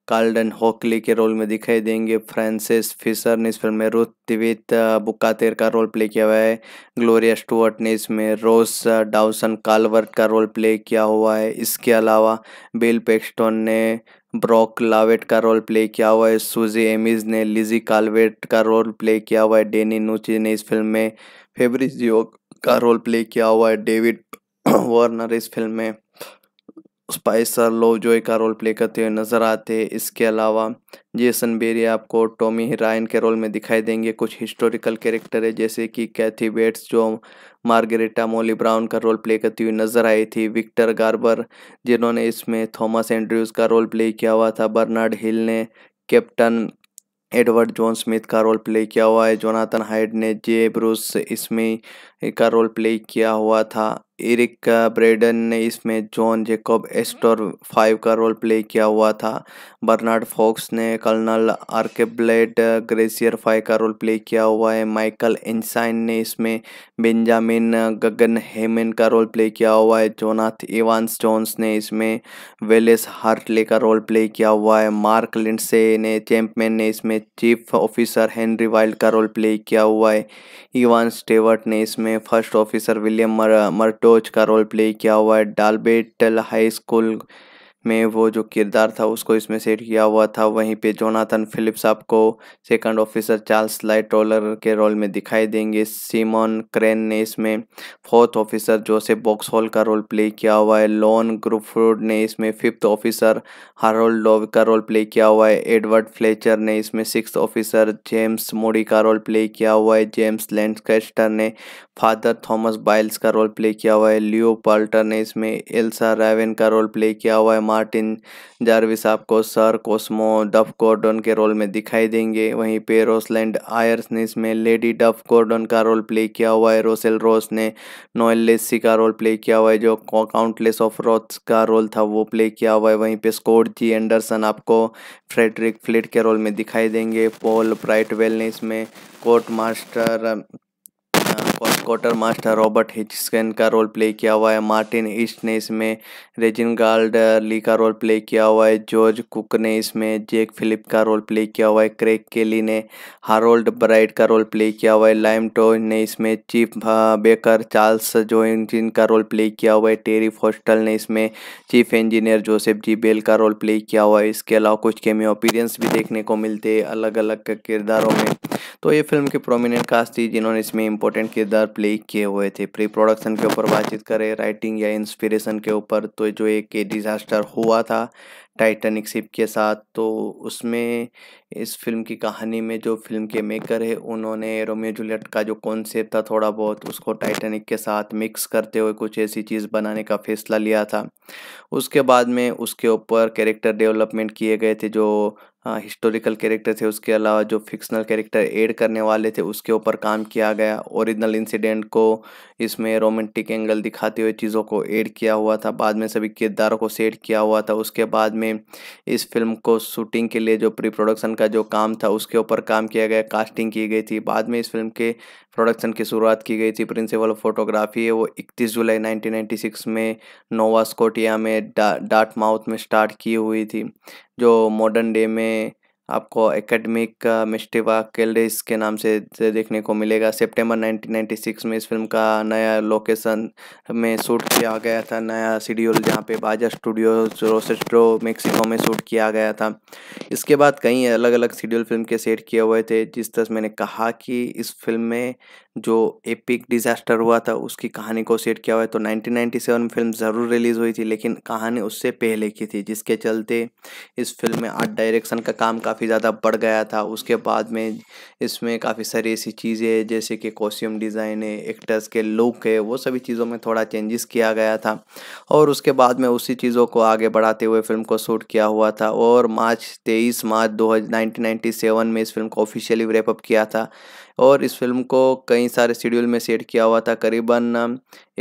कार्ल्डन हॉकली के रोल में दिखाई देंगे फ्रांसिस फिशर ने इस फिल्म में रुथ दिवित बुकातेर का रोल प्ले किया हुआ है ग्लोरिया स्टुअर्ट ने इसमें रोस डाउसन कालवर्ट का रोल प्ले किया हुआ है इसके अलावा बिल पेक्स्टोन ने ब्रॉक लावेट का रोल प्ले किया हुआ है सूजी एमिज ने लिजी कालवेट का रोल प्ले किया हुआ है डेनी नूची ने इस फिल्म में फेबरिजियो का रोल प्ले किया हुआ है डेविड वार्नर इस फिल्म में स्पाइसर लोजॉय का रोल प्ले करते हुए नजर आते हैं इसके अलावा जेसन बेरी आपको टॉमी हिराइन के रोल में दिखाई देंगे कुछ हिस्टोरिकल कैरेक्टर है जैसे कि कैथी बेट्स जो मार्गरेटा मोली ब्राउन का रोल प्ले करती हुई नजर आई थी विक्टर गार्बर जिन्होंने इसमें थॉमस एंड्रयूज का रोल प्ले किया हुआ था बर्नार्ड हिल ने कैप्टन एडवर्ड जॉन स्मिथ का रोल प्ले किया हुआ है जोनाथन हाइड ने जे ब्रूस इसमें का रोल प्ले किया हुआ था इरिक ब्रेडन ने इसमें जॉन जेकोब एस्टोर फाइव का रोल प्ले किया हुआ था बर्नार्ड फॉक्स ने कर्नल आर्केब्लेड ग्रेसियर फाइव का रोल प्ले किया हुआ है माइकल एनसाइन ने इसमें बेंजामिन गगन हेमन का रोल प्ले किया हुआ है जोनाथ इवांस जॉन्स ने इसमें वेलेस हार्टले का रोल प्ले किया हुआ है मार्क लिंडसे ने चैम्पमैन ने इसमें चीफ ऑफिसर हेनरी वाइल्ड का रोल प्ले किया हुआ है इवान स्टेवर्ट ने इसमें में फर्स्ट ऑफिसर विलियम मर मर्टोच का रोल प्ले किया हुआ है डालबेटल हाई स्कूल में वो जो किरदार था उसको इसमें सेट किया हुआ था वहीं पे जोनाथन फिलिप्स आपको सेकंड ऑफिसर चार्ल्स लाइट के रोल में दिखाई देंगे सीमन क्रेन ने इसमें फोर्थ ऑफिसर जोसेफ बॉक्सहॉल का रोल प्ले किया हुआ है लॉन ग्रुफ्रूड ने इसमें फिफ्थ ऑफिसर हारोल्ड लोव का रोल प्ले किया हुआ है एडवर्ड फ्लेचर ने इसमें सिक्स ऑफिसर जेम्स मोडी का रोल प्ले किया हुआ है जेम्स लैंडस्टर ने फादर थॉमस बाइल्स का रोल प्ले किया हुआ है लियो पाल्टर ने इसमें एल्सा रेवेन का रोल प्ले किया हुआ है मार्टिन जारविस आपको सर कोस्मो डफ कॉर्डन के रोल में दिखाई देंगे वहीं पे रोसलैंड आयर्स ने इसमें लेडी डफ कॉर्डन का रोल प्ले किया हुआ है रोसेल रोस ने नोएल लेसी का रोल प्ले किया हुआ है जो काउंटलेस ऑफ रोथ्स का रोल था वो प्ले किया हुआ है वहीं पे स्कोट जी एंडरसन आपको फ्रेडरिक फ्लिट के रोल में दिखाई देंगे पॉल ब्राइटवेल ने इसमें court master first quartermaster Robert हिचस्कन का रोल प्ले किया हुआ है मार्टिन ईस्ट ने इसमें रेजिन गार्ड ली का रोल प्ले किया हुआ है जॉर्ज कुक ने इसमें जेक फिलिप का रोल प्ले किया हुआ है क्रेक केली ने हारोल्ड ब्राइट का रोल प्ले किया हुआ है लाइम टोज ने इसमें chief baker Charles Joughin का रोल प्ले किया हुआ है टेरी फोस्टल ने इसमें chief engineer Joseph G Bell का रोल प्ले किया हुआ है इसके अलावा कुछ केमियो अपीरियंस भी देखने को मिलते हैं अलग अलग किरदारों में तो ये फिल्म की प्रोमिनेंट कास्ट थी जिन्होंने इसमें इंपॉर्टेंट किरदार प्ले किए हुए थे प्री प्रोडक्शन के ऊपर बातचीत करें राइटिंग या इंस्पिरेशन के ऊपर तो जो एक डिज़ास्टर हुआ था टाइटनिक शिप के साथ तो उसमें इस फिल्म की कहानी में जो फिल्म के मेकर है उन्होंने रोमियो जूलियट का जो कॉन्सेप्ट था थोड़ा बहुत उसको टाइटेनिक के साथ मिक्स करते हुए कुछ ऐसी चीज़ बनाने का फैसला लिया था उसके बाद में उसके ऊपर कैरेक्टर डेवलपमेंट किए गए थे जो हिस्टोरिकल हाँ, कैरेक्टर थे उसके अलावा जो फिक्शनल कैरेक्टर ऐड करने वाले थे उसके ऊपर काम किया गया ओरिजिनल इंसिडेंट को इसमें रोमांटिक एंगल दिखाते हुए चीज़ों को ऐड किया हुआ था बाद में सभी किरदारों को सेट किया हुआ था उसके बाद में इस फिल्म को शूटिंग के लिए जो प्री प्रोडक्शन का जो काम था उसके ऊपर काम किया गया कास्टिंग की गई थी बाद में इस फिल्म के प्रोडक्शन की शुरुआत की गई थी प्रिंसिपल फोटोग्राफी है वो 31 जुलाई 1996 में नोवा स्कोटिया में डा डाट माउथ में स्टार्ट की हुई थी जो मॉडर्न डे में आपको एकेडमिक मिस्टिवा केल्डिस के नाम से देखने को मिलेगा सितंबर 1996 में इस फिल्म का नया लोकेशन में शूट किया गया था नया शेड्यूल जहाँ पे बाजा स्टूडियो रोसेस्ट्रो मेक्सिको में शूट किया गया था इसके बाद कई अलग अलग शेड्यूल फिल्म के सेट किए हुए थे जिस तरह मैंने कहा कि इस फिल्म में जो एपिक डिजास्टर हुआ था उसकी कहानी को सेट किया हुआ है तो 1997 में फिल्म ज़रूर रिलीज़ हुई थी लेकिन कहानी उससे पहले की थी जिसके चलते इस फिल्म में आर्ट डायरेक्शन का काम काफ़ी ज़्यादा बढ़ गया था उसके बाद में इसमें काफ़ी सारी ऐसी चीज़ें जैसे कि कॉस्ट्यूम डिज़ाइन है एक्टर्स के लुक है वो सभी चीज़ों में थोड़ा चेंजेस किया गया था और उसके बाद में उसी चीज़ों को आगे बढ़ाते हुए फिल्म को शूट किया हुआ था और मार्च तेईस मार्च दो में इस फिल्म को ऑफिशियली रेपअप किया था और इस फिल्म को कई सारे शेड्यूल में सेट किया हुआ था करीबन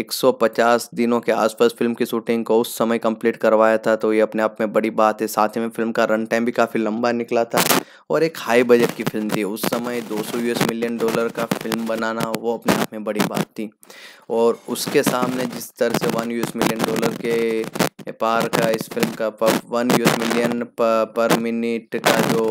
150 दिनों के आसपास फिल्म की शूटिंग को उस समय कंप्लीट करवाया था तो ये अपने आप में बड़ी बात है साथ ही में फिल्म का रन टाइम भी काफ़ी लंबा निकला था और एक हाई बजट की फिल्म थी उस समय 200 यूएस मिलियन डॉलर का फिल्म बनाना वो अपने आप में बड़ी बात थी और उसके सामने जिस तरह से वन यूएस मिलियन डॉलर के पार का इस फिल्म का one US million per minute का जो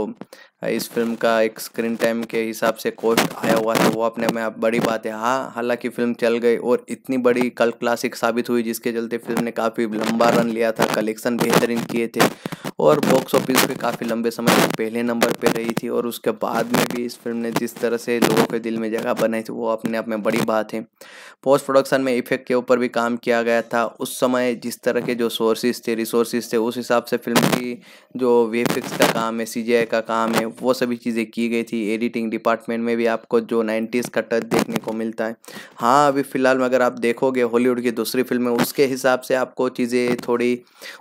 इस फिल्म का एक स्क्रीन टाइम के हिसाब से कॉस्ट आया हुआ था वो अपने में बड़ी बात है हाँ हालांकि फिल्म चल गई और इतनी बड़ी बड़ी कल क्लासिक साबित हुई जिसके चलते फिल्म ने काफ़ी लंबा रन लिया था कलेक्शन बेहतरीन किए थे और बॉक्स ऑफिस पे काफ़ी लंबे समय तक पहले नंबर पे रही थी और उसके बाद में भी इस फिल्म ने जिस तरह से लोगों के दिल में जगह बनाई थी वो अपने आप में बड़ी बात है पोस्ट प्रोडक्शन में इफेक्ट के ऊपर भी काम किया गया था उस समय जिस तरह के जो सोर्सेज थे रिसोर्सेज थे उस हिसाब से फिल्म की जो वेफिक्स का काम है सी का काम है वो सभी चीज़ें की गई थी एडिटिंग डिपार्टमेंट में भी आपको जो नाइन्टीज़ का टच देखने को मिलता है हाँ अभी फ़िलहाल में अगर आप देखो देखोगे हॉलीवुड की दूसरी फिल्में उसके हिसाब से आपको चीज़ें थोड़ी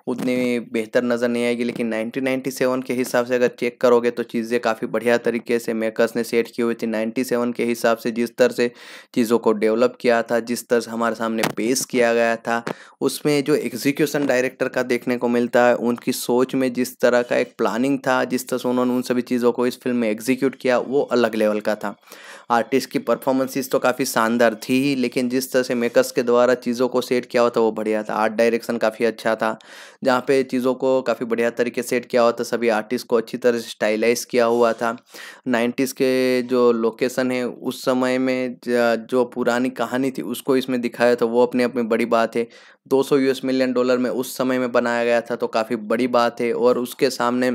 उतनी बेहतर नज़र नहीं आएगी लेकिन 1997 के हिसाब से अगर चेक करोगे तो चीज़ें काफ़ी बढ़िया तरीके से मेकर्स ने सेट की हुई थी 97 के हिसाब से जिस तरह से चीज़ों को डेवलप किया था जिस तरह से हमारे सामने पेश किया गया था उसमें जो एग्जीक्यूशन डायरेक्टर का देखने को मिलता है उनकी सोच में जिस तरह का एक प्लानिंग था जिस तरह से उन्होंने उन सभी चीज़ों को इस फिल्म में एग्जीक्यूट किया वो अलग लेवल का था आर्टिस्ट की परफॉर्मेंसेस तो काफ़ी शानदार थी ही लेकिन जिस तरह से मेकर्स के द्वारा चीज़ों को सेट किया हुआ था वो बढ़िया था आर्ट डायरेक्शन काफ़ी अच्छा था जहाँ पे चीज़ों को काफ़ी बढ़िया तरीके सेट किया हुआ था सभी आर्टिस्ट को अच्छी तरह से स्टाइलाइज किया हुआ था नाइन्टीज़ के जो लोकेसन है उस समय में जो पुरानी कहानी थी उसको इसमें दिखाया था वो अपने अपनी बड़ी बात है दो यूएस मिलियन डॉलर में उस समय में बनाया गया था तो काफ़ी बड़ी बात है और उसके सामने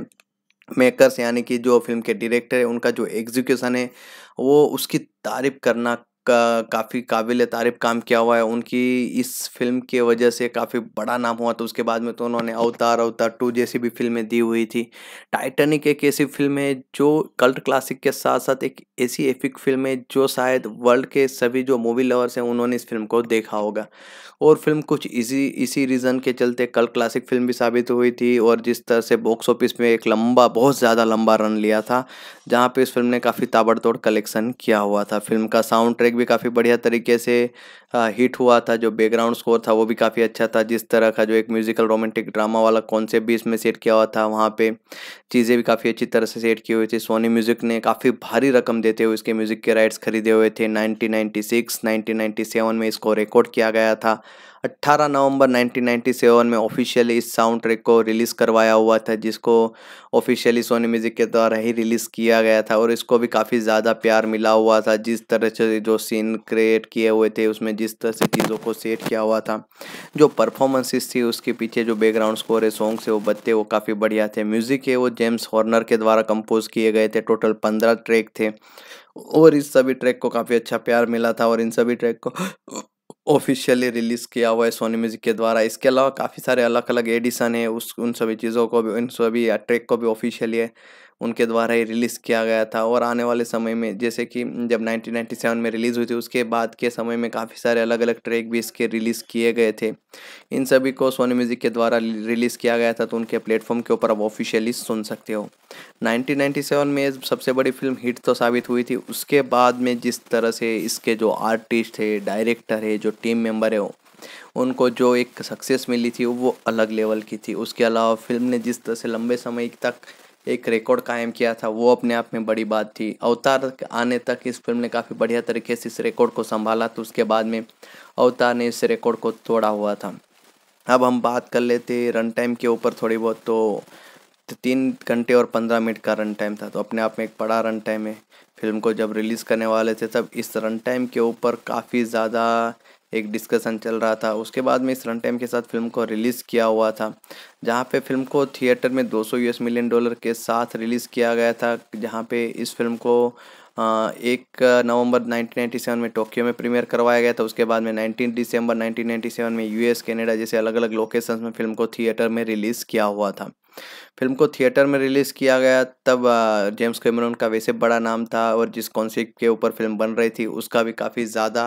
मेकर्स यानी कि जो फिल्म के डायरेक्टर है उनका जो एग्जीक्यूसन है वो उसकी तारीफ करना का काफ़ी काबिल तारीफ काम किया हुआ है उनकी इस फिल्म की वजह से काफ़ी बड़ा नाम हुआ तो उसके बाद में तो उन्होंने अवतार अवतार टू जैसी भी फिल्में दी हुई थी टाइटैनिक एक ऐसी फिल्म है जो कल्ट क्लासिक के साथ साथ एक ऐसी एफिक फिल्म है जो शायद वर्ल्ड के सभी जो मूवी लवर्स हैं उन्होंने इस फिल्म को देखा होगा और फिल्म कुछ इसी इसी रीज़न के चलते कल्ट क्लासिक फिल्म भी साबित हुई थी और जिस तरह से बॉक्स ऑफिस में एक लंबा बहुत ज़्यादा लंबा रन लिया था जहाँ पर इस फिल्म ने काफ़ी ताबड़तोड़ कलेक्शन किया हुआ था फिल्म का साउंड ट्रैक भी काफ़ी बढ़िया तरीके से हिट हुआ था जो बैकग्राउंड स्कोर था वो भी काफ़ी अच्छा था जिस तरह का जो एक म्यूज़िकल रोमांटिक ड्रामा वाला कॉन्सेप्ट भी इसमें सेट किया हुआ था वहाँ पे चीज़ें भी काफ़ी अच्छी तरह से सेट की हुई थी सोनी म्यूज़िक ने काफ़ी भारी रकम देते हुए इसके म्यूज़िक के राइट्स खरीदे हुए थे नाइनटीन नाइन्टी सिक्स में इसको रिकॉर्ड किया गया था 18 नवंबर 1997 में ऑफिशियली इस साउंड ट्रैक को रिलीज़ करवाया हुआ था जिसको ऑफिशियली सोनी म्यूज़िक के द्वारा ही रिलीज़ किया गया था और इसको भी काफ़ी ज़्यादा प्यार मिला हुआ था जिस तरह से जो सीन क्रिएट किए हुए थे उसमें जिस तरह से चीज़ों को सेट किया हुआ था जो परफॉर्मेंसेस थी उसके पीछे जो बैकग्राउंड स्कोर है सॉन्ग से वो बत्ते वो काफ़ी बढ़िया थे म्यूज़िक है वो जेम्स हॉर्नर के द्वारा कंपोज किए गए थे टोटल पंद्रह ट्रैक थे और इस सभी ट्रैक को काफ़ी अच्छा प्यार मिला था और इन सभी ट्रैक को ऑफिशियली रिलीज़ किया हुआ है सोनी म्यूज़िक के द्वारा इसके अलावा काफ़ी सारे अलग अलग एडिशन है उस उन सभी चीज़ों को भी उन सभी ट्रैक को भी ऑफिशियली उनके द्वारा ही रिलीज़ किया गया था और आने वाले समय में जैसे कि जब 1997 में रिलीज़ हुई थी उसके बाद के समय में काफ़ी सारे अलग अलग ट्रैक भी इसके रिलीज़ किए गए थे इन सभी को सोनी म्यूज़िक के द्वारा रिलीज़ किया गया था तो उनके प्लेटफॉर्म के ऊपर आप ऑफिशियली सुन सकते हो 1997 में सबसे बड़ी फिल्म हिट तो साबित हुई थी उसके बाद में जिस तरह से इसके जो आर्टिस्ट है डायरेक्टर है जो टीम मेम्बर है उनको जो एक सक्सेस मिली थी वो अलग लेवल की थी उसके अलावा फिल्म ने जिस तरह से लंबे समय तक एक रिकॉर्ड कायम किया था वो अपने आप में बड़ी बात थी अवतार आने तक इस फिल्म ने काफ़ी बढ़िया तरीके से इस रिकॉर्ड को संभाला तो उसके बाद में अवतार ने इस रिकॉर्ड को तोड़ा हुआ था अब हम बात कर लेते रन टाइम के ऊपर थोड़ी बहुत तो तीन घंटे और पंद्रह मिनट का रन टाइम था तो अपने आप में एक बड़ा रन टाइम है फिल्म को जब रिलीज़ करने वाले थे तब इस रन टाइम के ऊपर काफ़ी ज़्यादा एक डिस्कशन चल रहा था उसके बाद में इस रन टाइम के साथ फिल्म को रिलीज़ किया हुआ था जहाँ पे फिल्म को थिएटर में 200 यूएस मिलियन डॉलर के साथ रिलीज़ किया गया था जहाँ पे इस फिल्म को एक नवंबर 1997 में टोक्यो में प्रीमियर करवाया गया था उसके बाद में 19 दिसंबर 1997 में यूएस कनाडा जैसे अलग अलग लोकेशंस में फिल्म को थिएटर में रिलीज़ किया हुआ था फिल्म को थिएटर में रिलीज़ किया गया तब जेम्स कैमरून का वैसे बड़ा नाम था और जिस कॉन्सेप्ट के ऊपर फिल्म बन रही थी उसका भी काफ़ी ज़्यादा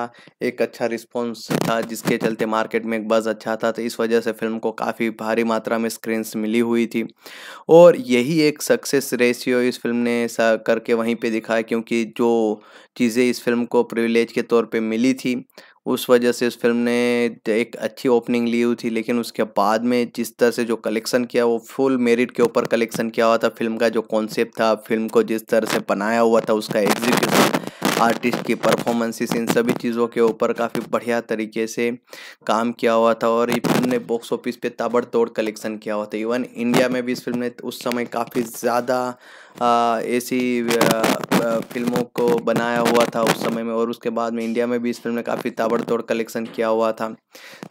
एक अच्छा रिस्पॉन्स था जिसके चलते मार्केट में एक बज़ अच्छा था तो इस वजह से फिल्म को काफ़ी भारी मात्रा में स्क्रीन्स मिली हुई थी और यही एक सक्सेस रेशियो इस फिल्म ने करके वहीं पर दिखाया क्योंकि जो चीज़ें इस फिल्म को प्रिविलेज के तौर पर मिली थी उस वजह से इस फिल्म ने एक अच्छी ओपनिंग ली हुई थी लेकिन उसके बाद में जिस तरह से जो कलेक्शन किया वो फुल मेरिट के ऊपर कलेक्शन किया हुआ था फिल्म का जो कॉन्सेप्ट था फिल्म को जिस तरह से बनाया हुआ था उसका एग्जीक्यूशन आर्टिस्ट की परफॉर्मेंसेस इन सभी चीज़ों के ऊपर काफ़ी बढ़िया तरीके से काम किया हुआ था और ये फिल्म ने बॉक्स ऑफिस पे ताबड़तोड़ कलेक्शन किया हुआ था इवन इंडिया में भी इस फिल्म ने उस समय काफ़ी ज़्यादा ऐसी फिल्मों को बनाया हुआ था उस समय में और उसके बाद में इंडिया में भी इस फिल्म ने काफ़ी ताबड़तोड़ कलेक्शन किया हुआ था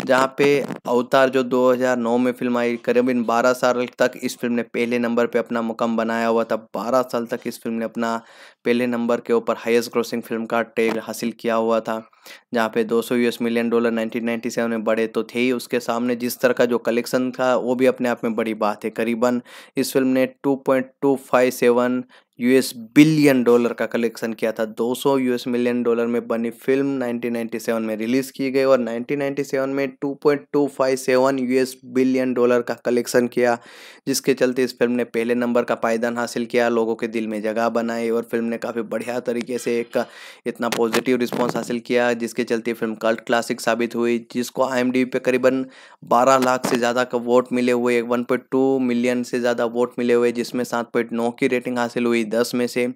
जहाँ पे अवतार जो 2009 में फिल्म आई करीबन 12 साल तक इस फिल्म ने पहले नंबर पे अपना मुकम बनाया हुआ था 12 साल तक इस फिल्म ने अपना पहले नंबर के ऊपर हाईएस्ट ग्रोसिंग फिल्म का टेग हासिल किया हुआ था जहाँ पे 200 यूएस मिलियन डॉलर 1997 में बढ़े तो थे ही उसके सामने जिस तरह का जो कलेक्शन था वो भी अपने आप में बड़ी बात है करीबन इस फिल्म ने 2.257 यूएस बिलियन डॉलर का कलेक्शन किया था 200 यूएस मिलियन डॉलर में बनी फिल्म 1997 में रिलीज की गई और 1997 में 2.257 यूएस बिलियन डॉलर का कलेक्शन किया जिसके चलते इस फिल्म ने पहले नंबर का पायदान हासिल किया लोगों के दिल में जगह बनाई और फिल्म ने काफ़ी बढ़िया तरीके से एक इतना पॉजिटिव रिस्पॉन्स हासिल किया जिसके चलते फिल्म कल्ट क्लासिक साबित हुई जिसको आई पे करीबन बारह लाख से ज़्यादा का वोट मिले हुए टू मिलियन से ज़्यादा वोट मिले हुए जिसमें नौ की रेटिंग हासिल हुई गई दस में से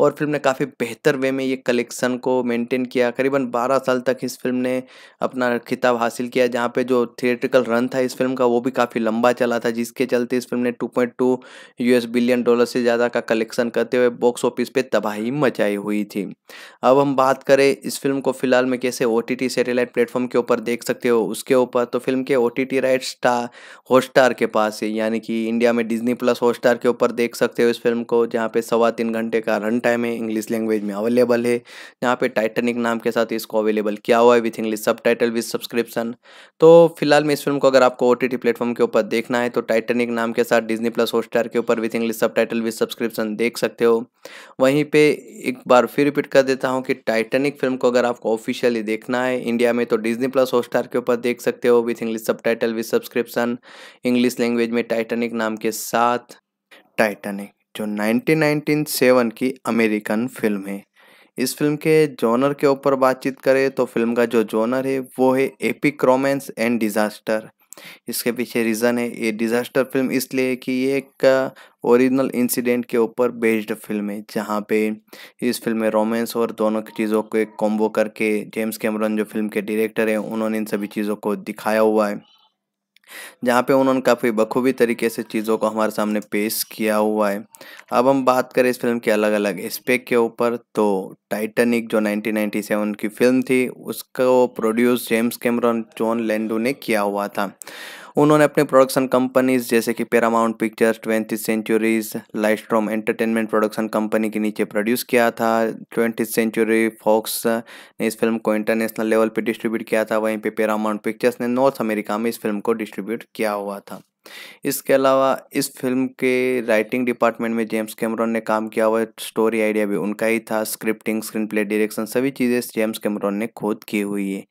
और फिल्म ने काफ़ी बेहतर वे में ये कलेक्शन को मेंटेन किया करीबन बारह साल तक इस फिल्म ने अपना खिताब हासिल किया जहाँ पे जो थिएट्रिकल रन था इस फिल्म का वो भी काफ़ी लंबा चला था जिसके चलते इस फिल्म ने टू पॉइंट बिलियन डॉलर से ज़्यादा का कलेक्शन करते हुए बॉक्स ऑफिस पर तबाही मचाई हुई थी अब हम बात करें इस फिल्म को फिलहाल में कैसे ओ टी सैटेलाइट प्लेटफॉर्म के ऊपर देख सकते हो उसके ऊपर तो फिल्म के O T T right star Hotstar के पास है यानी कि इंडिया में डिजनी प्लस हॉटस्टार के ऊपर देख सकते हो इस फिल्म को जहाँ पे सवा तीन घंटे का रन टाइम है इंग्लिश लैंग्वेज में अवेलेबल है यहाँ पे टाइटनिक नाम के साथ इसको अवेलेबल किया हुआ है with English subtitle with subscription तो फिलहाल मैं इस फिल्म को अगर आपको ओ टी प्लेटफॉर्म के ऊपर देखना है तो टाइटेनिक नाम के साथ डिजनी प्लस हॉटस्टार के ऊपर with English subtitle with subscription देख सकते हो वहीं पर एक बार फिर रिपीट कर देता हूँ कि टाइटनिक फिल्म को अगर आपको ऑफिशियली देखना है इंडिया में तो डिजनी प्लस हॉटस्टार के ऊपर देख सकते हो with English subtitle with subscription English language में टाइटेनिक नाम के साथ टाइटेनिक जो 1997 की अमेरिकन फिल्म है इस फिल्म के जोनर के ऊपर बातचीत करें तो फिल्म का जो जोनर है वो है एपिक रोमांस एंड डिज़ास्टर इसके पीछे रीज़न है ये डिज़ास्टर फिल्म इसलिए कि ये एक ओरिजिनल इंसिडेंट के ऊपर बेस्ड फिल्म है जहाँ पे इस फिल्म में रोमांस और दोनों की चीज़ों को एक कॉम्बो करके जेम्स कैमरन जो फिल्म के डायरेक्टर हैं उन्होंने इन सभी चीज़ों को दिखाया हुआ है जहाँ पे उन्होंने काफ़ी बखूबी तरीके से चीज़ों को हमारे सामने पेश किया हुआ है अब हम बात करें इस फिल्म के अलग अलग एस्पेक्ट के ऊपर तो टाइटनिक जो 1997 की फिल्म थी उसको produce James Cameron John Landau ने किया हुआ था उन्होंने अपने प्रोडक्शन कंपनीज जैसे कि Paramount Pictures twenty centuries Lightstorm entertainment production company के नीचे प्रोड्यूस किया था ट्वेंटी सेंचुरी फॉक्स ने इस फिल्म को इंटरनेशनल लेवल पर डिस्ट्रीब्यूट किया था वहीं पर पैरामाउंट पिक्चर्स ने नॉर्थ अमेरिका में इस फिल्म को डिस्ट्रीब्यूट किया हुआ था इसके अलावा इस फिल्म के राइटिंग डिपार्टमेंट में जेम्स कैमरॉन ने काम किया हुआ स्टोरी आइडिया भी उनका ही था स्क्रिप्टिंग स्क्रीन प्ले डायरेक्शन सभी चीज़ें जेम्स कैमरॉन ने खुद की हुई है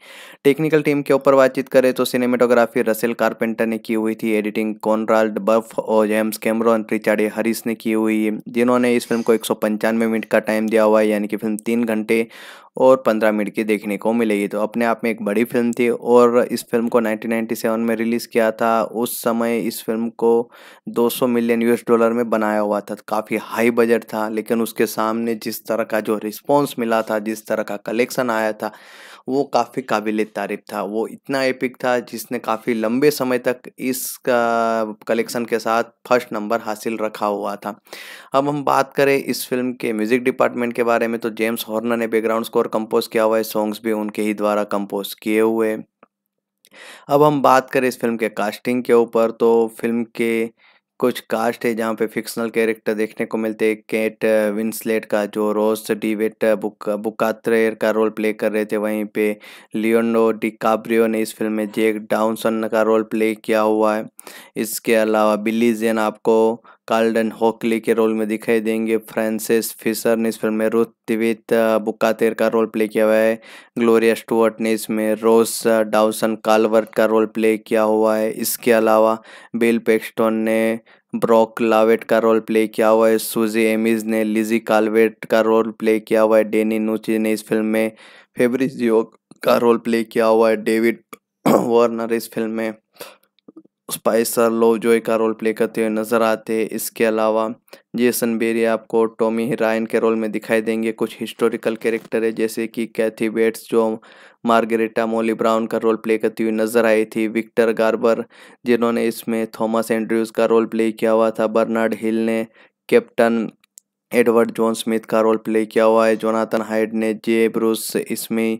टेक्निकल टीम के ऊपर बातचीत करें तो सिनेमेटोग्राफी रसेल कार्पेंटर ने की हुई थी एडिटिंग कॉनराल्ड बर्फ और जेम्स कैमरॉन रिचार्ड हरिस ने की हुई है जिन्होंने इस फिल्म को एक मिनट का टाइम दिया हुआ है यानी कि फिल्म तीन घंटे और पंद्रह मिनट की देखने को मिलेगी तो अपने आप में एक बड़ी फिल्म थी और इस फिल्म को 1997 में रिलीज़ किया था उस समय इस फिल्म को 200 मिलियन यूएस डॉलर में बनाया हुआ था काफ़ी हाई बजट था लेकिन उसके सामने जिस तरह का जो रिस्पॉन्स मिला था जिस तरह का कलेक्शन आया था वो काफ़ी काबिल तारीफ था वो इतना एपिक था जिसने काफ़ी लंबे समय तक इस कलेक्शन के साथ फर्स्ट नंबर हासिल रखा हुआ था अब हम बात करें इस फिल्म के म्यूज़िक डिपार्टमेंट के बारे में तो जेम्स हॉर्नर ने बैकग्राउंड स्कोर कंपोज किया हुआ है सॉन्ग्स भी उनके ही द्वारा कंपोज किए हुए अब हम बात करें इस फिल्म के कास्टिंग के ऊपर तो फिल्म के कुछ कास्ट है जहाँ पे फिक्शनल कैरेक्टर देखने को मिलते हैं केट विंसलेट uh, का जो Rose DeWitt uh, book Bukater uh, का रोल प्ले कर रहे थे वहीं पे लियोनो डिकाब्रियो ने इस फिल्म में जेक डाउनसन का रोल प्ले किया हुआ है इसके अलावा बिल्ली जेन आपको कार्लडन हॉकली के रोल में दिखाई देंगे फ्रांसिस फिशर ने इस फिल्म में रुथ दिवित बुकातेर का रोल प्ले किया हुआ है ग्लोरिया स्टुअर्ट ने इसमें रोस डाउसन कालवर्ट का रोल प्ले किया हुआ है इसके अलावा बिल पेक्स्टोन ने ब्रॉक लावेट का रोल प्ले किया हुआ है सुजी एमिज ने लिजी कालवेट का रोल प्ले किया हुआ है डेनी नूची ने इस फिल्म में फेब्रिजियो का रोल प्ले किया हुआ है डेविड वार्नर *clears throat* इस फिल्म में स्पाइसर लोजॉय का रोल प्ले करते हुए नजर आते हैं इसके अलावा जेसन बेरी आपको टॉमी हिराइन के रोल में दिखाई देंगे कुछ हिस्टोरिकल कैरेक्टर है जैसे कि कैथी बेट्स जो मार्गरेटा मोली ब्राउन का रोल प्ले करती हुई नजर आई थी विक्टर गार्बर जिन्होंने इसमें थॉमस एंड्रयूज का रोल प्ले किया हुआ था बर्नार्ड हिल ने कैप्टन एडवर्ड जॉन स्मिथ का रोल प्ले किया हुआ है जोनाथन हाइड ने जे ब्रूस इसमें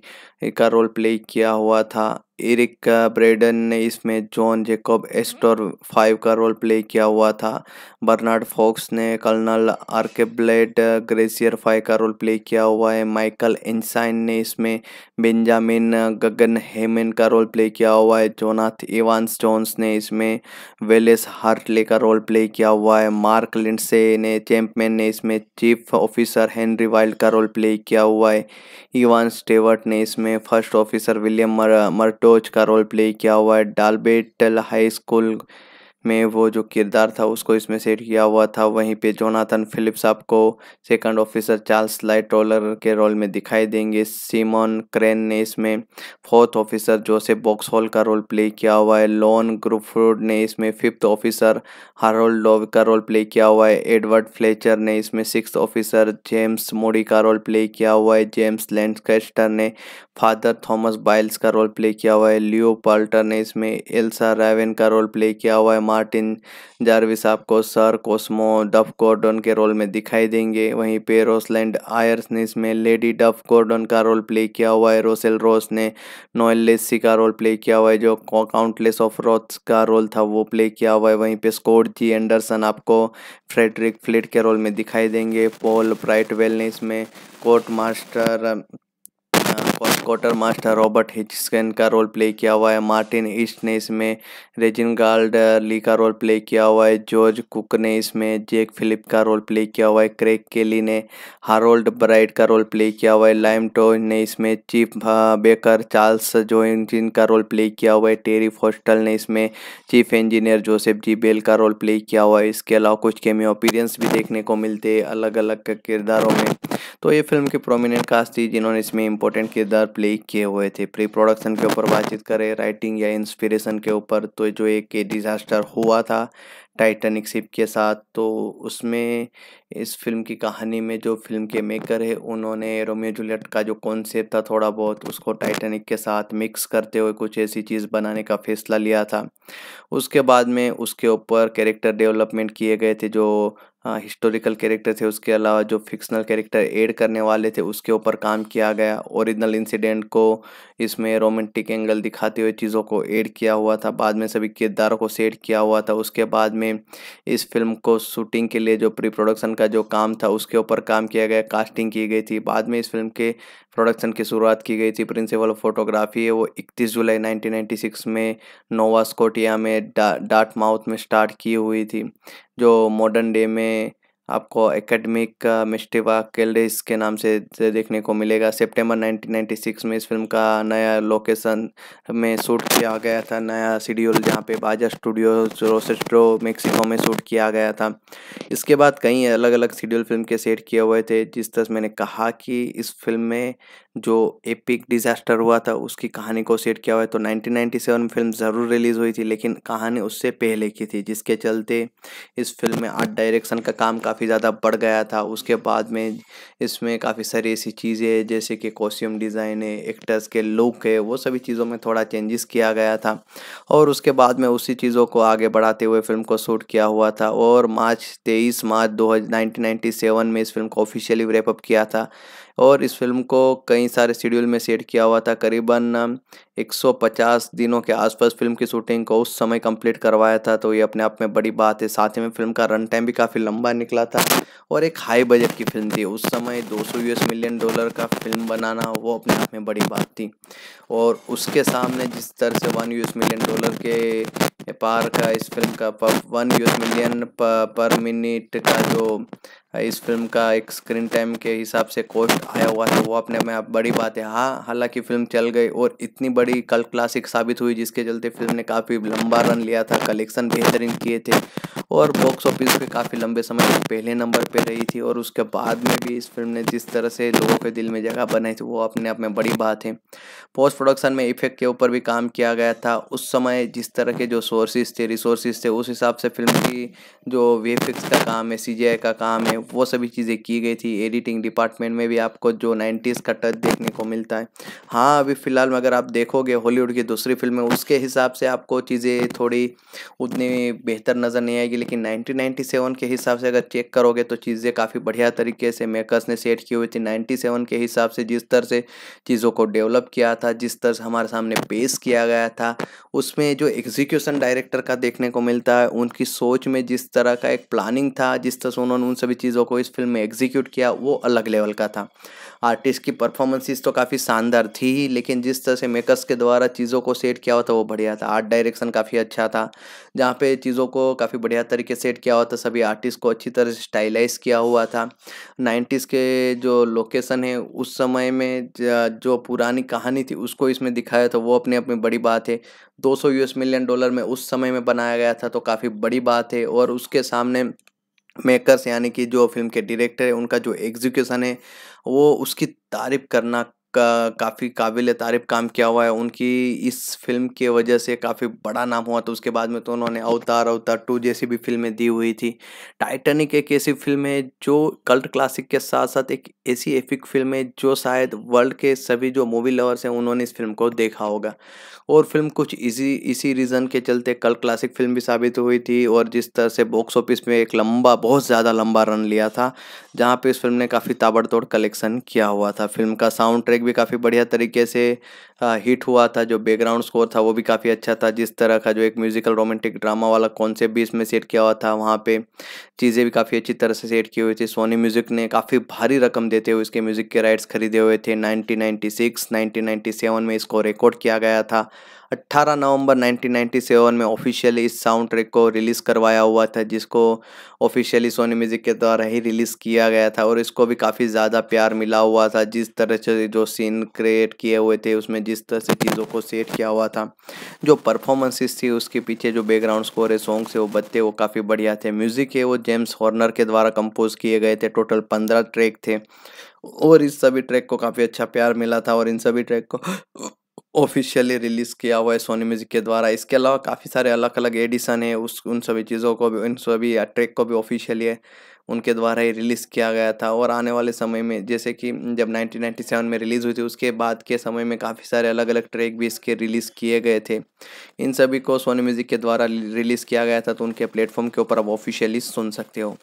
का रोल प्ले किया हुआ था एरिक ब्रेडन ने इसमें जॉन जेकोब एस्टोर फाइव का रोल प्ले किया हुआ था बर्नार्ड फॉक्स ने कर्नल आर्केब्लेड ग्रेसियर फाइव का रोल प्ले किया हुआ है माइकल इंसाइन ने इसमें बेंजामिन गगन हेमन का रोल प्ले किया हुआ है जोनाथ इवान स्टोन्स ने इसमें वेलेस हार्टले का रोल प्ले किया हुआ है मार्क लिंडसे ने चैम्पमैन ने इसमें चीफ ऑफिसर हेनरी वाइल्ड का रोल प्ले किया हुआ है इवान स्टेवर्ट ने इसमें में फर्स्ट ऑफिसर विलियम मर मर्टोच का रोल प्ले किया हुआ है डालबेटल हाई स्कूल में वो जो किरदार था उसको इसमें सेट किया हुआ था वहीं पे जोनाथन फिलिप्स आपको सेकंड ऑफिसर चार्ल्स लाइट के रोल में दिखाई देंगे सीमोन क्रेन ने इसमें फोर्थ ऑफिसर जोसेफ बॉक्सहॉल का रोल प्ले किया हुआ है लॉन ग्रुफरूड ने इसमें फिफ्थ ऑफिसर हारोल्ड डोव का रोल प्ले किया हुआ है एडवर्ड फ्लेचर ने इसमें सिक्स ऑफिसर जेम्स मोडी का रोल प्ले किया हुआ है जेम्स लैंडस्टर ने फादर थॉमस बाइल्स का रोल प्ले किया हुआ है लियो पाल्टर ने इसमें एल्सा रेवेन का रोल प्ले किया हुआ है मार्टिन जारविस आपको सर कोस्मो डफ कॉर्डन के रोल में दिखाई देंगे वहीं पे रोसलैंड आयर्स ने इसमें लेडी डफ कॉर्डन का रोल प्ले किया हुआ है रोसेल रोस ने नोएल लेसी का रोल प्ले किया हुआ है जो काउंटलेस ऑफ रोथ्स का रोल था वो प्ले किया हुआ है वहीं पे स्कोट जी एंडरसन आपको फ्रेडरिक फ्लिट के रोल में दिखाई देंगे पॉल ब्राइटवेल ने इसमें court master first quartermaster Robert हिचकन का रोल प्ले किया हुआ है मार्टिन ईस्ट ने इसमें रेजिन गार्ड ली का रोल प्ले किया हुआ है जॉर्ज कुक ने इसमें जेक फिलिप का रोल प्ले किया हुआ है क्रेक केली ने हारोल्ड ब्राइट का रोल प्ले किया हुआ है लाइम टोज ने इसमें चीफ बेकर चार्ल्स जो का रोल प्ले किया हुआ है टेरी फोस्टल ने इसमें chief engineer Joseph G Bell का रोल प्ले किया हुआ है इसके अलावा कुछ केमियो अपीरियंस भी देखने को मिलते हैं अलग अलग किरदारों में तो ये फिल्म की प्रोमिनेंट कास्ट थी जिन्होंने इसमें इंपॉर्टेंट किरदार प्ले किए हुए थे प्री प्रोडक्शन के ऊपर बातचीत करें राइटिंग या इंस्पिरेशन के ऊपर तो जो एक डिज़ास्टर हुआ था टाइटनिक शिप के साथ तो उसमें इस फिल्म की कहानी में जो फिल्म के मेकर है उन्होंने रोमियो जूलियट का जो कॉन्सेप्ट था थोड़ा बहुत उसको टाइटेनिक के साथ मिक्स करते हुए कुछ ऐसी चीज़ बनाने का फैसला लिया था उसके बाद में उसके ऊपर कैरेक्टर डेवलपमेंट किए गए थे जो हिस्टोरिकल हाँ, कैरेक्टर थे उसके अलावा जो फिक्शनल कैरेक्टर ऐड करने वाले थे उसके ऊपर काम किया गया ओरिजिनल इंसिडेंट को इसमें रोमांटिक एंगल दिखाते हुए चीज़ों को ऐड किया हुआ था बाद में सभी किरदारों को सेट किया हुआ था उसके बाद में इस फिल्म को शूटिंग के लिए जो प्री प्रोडक्शन का जो काम था उसके ऊपर काम किया गया कास्टिंग की गई थी बाद में इस फिल्म के प्रोडक्शन की शुरुआत की गई थी प्रिंसिपल फोटोग्राफी है वो 31 जुलाई 1996 में नोवा स्कोटिया में डा डाट माउथ में स्टार्ट की हुई थी जो मॉडर्न डे में आपको एकेडमिक uh, मिस्टिवा केल्डेस के नाम से देखने को मिलेगा सितंबर 1996 में इस फिल्म का नया लोकेशन में शूट किया गया था नया शेड्यूल जहाँ पे बाजा स्टूडियो रोसेस्ट्रो मेक्सिको में शूट किया गया था इसके बाद कई अलग अलग शेड्यूल फिल्म के सेट किए हुए थे जिस तरह मैंने कहा कि इस फिल्म में जो एपिक डिजास्टर हुआ था उसकी कहानी को सेट किया हुआ है तो 1997 में फिल्म ज़रूर रिलीज़ हुई थी लेकिन कहानी उससे पहले की थी जिसके चलते इस फिल्म में आर्ट डायरेक्शन का काम काफ़ी ज़्यादा बढ़ गया था उसके बाद में इसमें काफ़ी सारी ऐसी चीज़ें जैसे कि कॉस्ट्यूम डिज़ाइन है एक्टर्स के लुक है वो सभी चीज़ों में थोड़ा चेंजेस किया गया था और उसके बाद में उसी चीज़ों को आगे बढ़ाते हुए फिल्म को शूट किया हुआ था और मार्च तेईस मार्च दो में इस फिल्म को ऑफिशियली रेपअप किया था और इस फिल्म को कई सारे शेड्यूल में सेट किया हुआ था करीबन 150 दिनों के आसपास फिल्म की शूटिंग को उस समय कंप्लीट करवाया था तो ये अपने आप में बड़ी बात है साथ ही में फिल्म का रन टाइम भी काफ़ी लंबा निकला था और एक हाई बजट की फिल्म थी उस समय 200 यूएस मिलियन डॉलर का फिल्म बनाना वो अपने आप में बड़ी बात थी और उसके सामने जिस तरह से वन यू मिलियन डॉलर के पार का इस फिल्म का one you million per minute का जो इस फिल्म का एक स्क्रीन टाइम के हिसाब से कॉस्ट आया हुआ था वो अपने में बड़ी बात है हाँ हालांकि फिल्म चल गई और इतनी बड़ी बड़ी कल क्लासिक साबित हुई जिसके चलते फिल्म ने काफ़ी लंबा रन लिया था कलेक्शन बेहतरीन किए थे और बॉक्स ऑफिस पे काफ़ी लंबे समय तक पहले नंबर पे रही थी और उसके बाद में भी इस फिल्म ने जिस तरह से लोगों के दिल में जगह बनाई थी वो अपने आप में बड़ी बात है पोस्ट प्रोडक्शन में इफेक्ट के ऊपर भी काम किया गया था उस समय जिस तरह के जो सोर्सेज थे रिसोर्सेज थे उस हिसाब से फिल्म की जो वी का काम है सी का काम है वो सभी चीज़ें की गई थी एडिटिंग डिपार्टमेंट में भी आपको जो नाइन्टीज़ का टच देखने को मिलता है हाँ अभी फ़िलहाल में अगर आप देखोगे हॉलीवुड की दूसरी फिल्में उसके हिसाब से आपको चीज़ें थोड़ी उतनी बेहतर नज़र नहीं आएगी लेकिन 1997 के हिसाब से अगर चेक करोगे तो चीज़ें काफ़ी बढ़िया तरीके से मेकर्स ने सेट की हुई थी 97 के हिसाब से जिस तरह से चीज़ों को डेवलप किया था जिस तरह से हमारे सामने पेश किया गया था उसमें जो एग्जीक्यूशन डायरेक्टर का देखने को मिलता है उनकी सोच में जिस तरह का एक प्लानिंग था जिस तरह से उन्होंने उन सभी चीज़ों को इस फिल्म में एग्जीक्यूट किया वो अलग लेवल का था आर्टिस्ट की परफॉर्मेंसेस तो काफ़ी शानदार थी ही लेकिन जिस तरह से मेकर्स के द्वारा चीज़ों को सेट किया हुआ था वो बढ़िया था आर्ट डायरेक्शन काफ़ी अच्छा था जहाँ पे चीज़ों को काफ़ी बढ़िया तरीके सेट किया हुआ था सभी आर्टिस्ट को अच्छी तरह से स्टाइलाइज किया हुआ था नाइन्टीज़ के जो लोकेसन है उस समय में जो पुरानी कहानी थी उसको इसमें दिखाया था वो अपने अपनी बड़ी बात है दो यूएस मिलियन डॉलर में उस समय में बनाया गया था तो काफ़ी बड़ी बात है और उसके सामने मेकर्स यानी कि जो फिल्म के डायरेक्टर है उनका जो एग्जीक्यूशन है वो उसकी तारीफ करना का काफ़ी काबिल तारीफ़ काम किया हुआ है उनकी इस फिल्म के वजह से काफ़ी बड़ा नाम हुआ तो उसके बाद में तो उन्होंने अवतार अवतार टू जैसी भी फिल्में दी हुई थी टाइटैनिक एक ऐसी फिल्म है जो कल्ट क्लासिक के साथ साथ एक ऐसी एफिक फिल्म है जो शायद वर्ल्ड के सभी जो मूवी लवर्स हैं उन्होंने इस फिल्म को देखा होगा और फिल्म कुछ इसी इसी रीज़न के चलते कल्ट क्लासिक फिल्म भी साबित हुई थी और जिस तरह से बॉक्स ऑफिस में एक लंबा बहुत ज़्यादा लंबा रन लिया था जहाँ पे इस फिल्म ने काफ़ी ताबड़तोड़ कलेक्शन किया हुआ था फिल्म का साउंड ट्रैक भी काफ़ी बढ़िया तरीके से हिट हुआ था जो बैकग्राउंड स्कोर था वो भी काफ़ी अच्छा था जिस तरह का जो एक म्यूज़िकल रोमांटिक ड्रामा वाला कॉन्सेप्ट भी इसमें सेट किया हुआ था वहाँ पे चीज़ें भी काफ़ी अच्छी तरह से सेट की हुई थी सोनी म्यूज़िक ने काफ़ी भारी रकम देते हुए इसके म्यूज़िक के राइट्स खरीदे हुए थे नाइनटीन नाइन्टी में इसको रिकॉर्ड किया गया था 18 नवंबर 1997 में ऑफिशियली इस साउंड ट्रैक को रिलीज़ करवाया हुआ था जिसको ऑफिशियली सोनी म्यूज़िक के द्वारा ही रिलीज़ किया गया था और इसको भी काफ़ी ज़्यादा प्यार मिला हुआ था जिस तरह से जो सीन क्रिएट किए हुए थे उसमें जिस तरह से चीज़ों को सेट किया हुआ था जो परफॉर्मेंसेस थी उसके पीछे जो बैकग्राउंड स्कोर है सॉन्ग से वो बदते वो काफ़ी बढ़िया थे म्यूज़िक है वो जेम्स हॉर्नर के द्वारा कंपोज किए गए थे टोटल पंद्रह ट्रैक थे और इस सभी ट्रैक को काफ़ी अच्छा प्यार मिला था और इन सभी ट्रैक को ऑफिशियली रिलीज़ किया हुआ है सोनी म्यूज़िक के द्वारा इसके अलावा काफ़ी सारे अलग अलग एडिशन है उस उन सभी चीज़ों को भी उन सभी ट्रैक को भी ऑफिशियली है उनके द्वारा ही रिलीज़ किया गया था और आने वाले समय में जैसे कि जब 1997 में रिलीज़ हुई थी उसके बाद के समय में काफ़ी सारे अलग अलग ट्रैक भी इसके रिलीज़ किए गए थे इन सभी को सोनी म्यूज़िक के द्वारा रिलीज़ किया गया था तो उनके प्लेटफॉर्म के ऊपर आप ऑफिशियली सुन सकते हो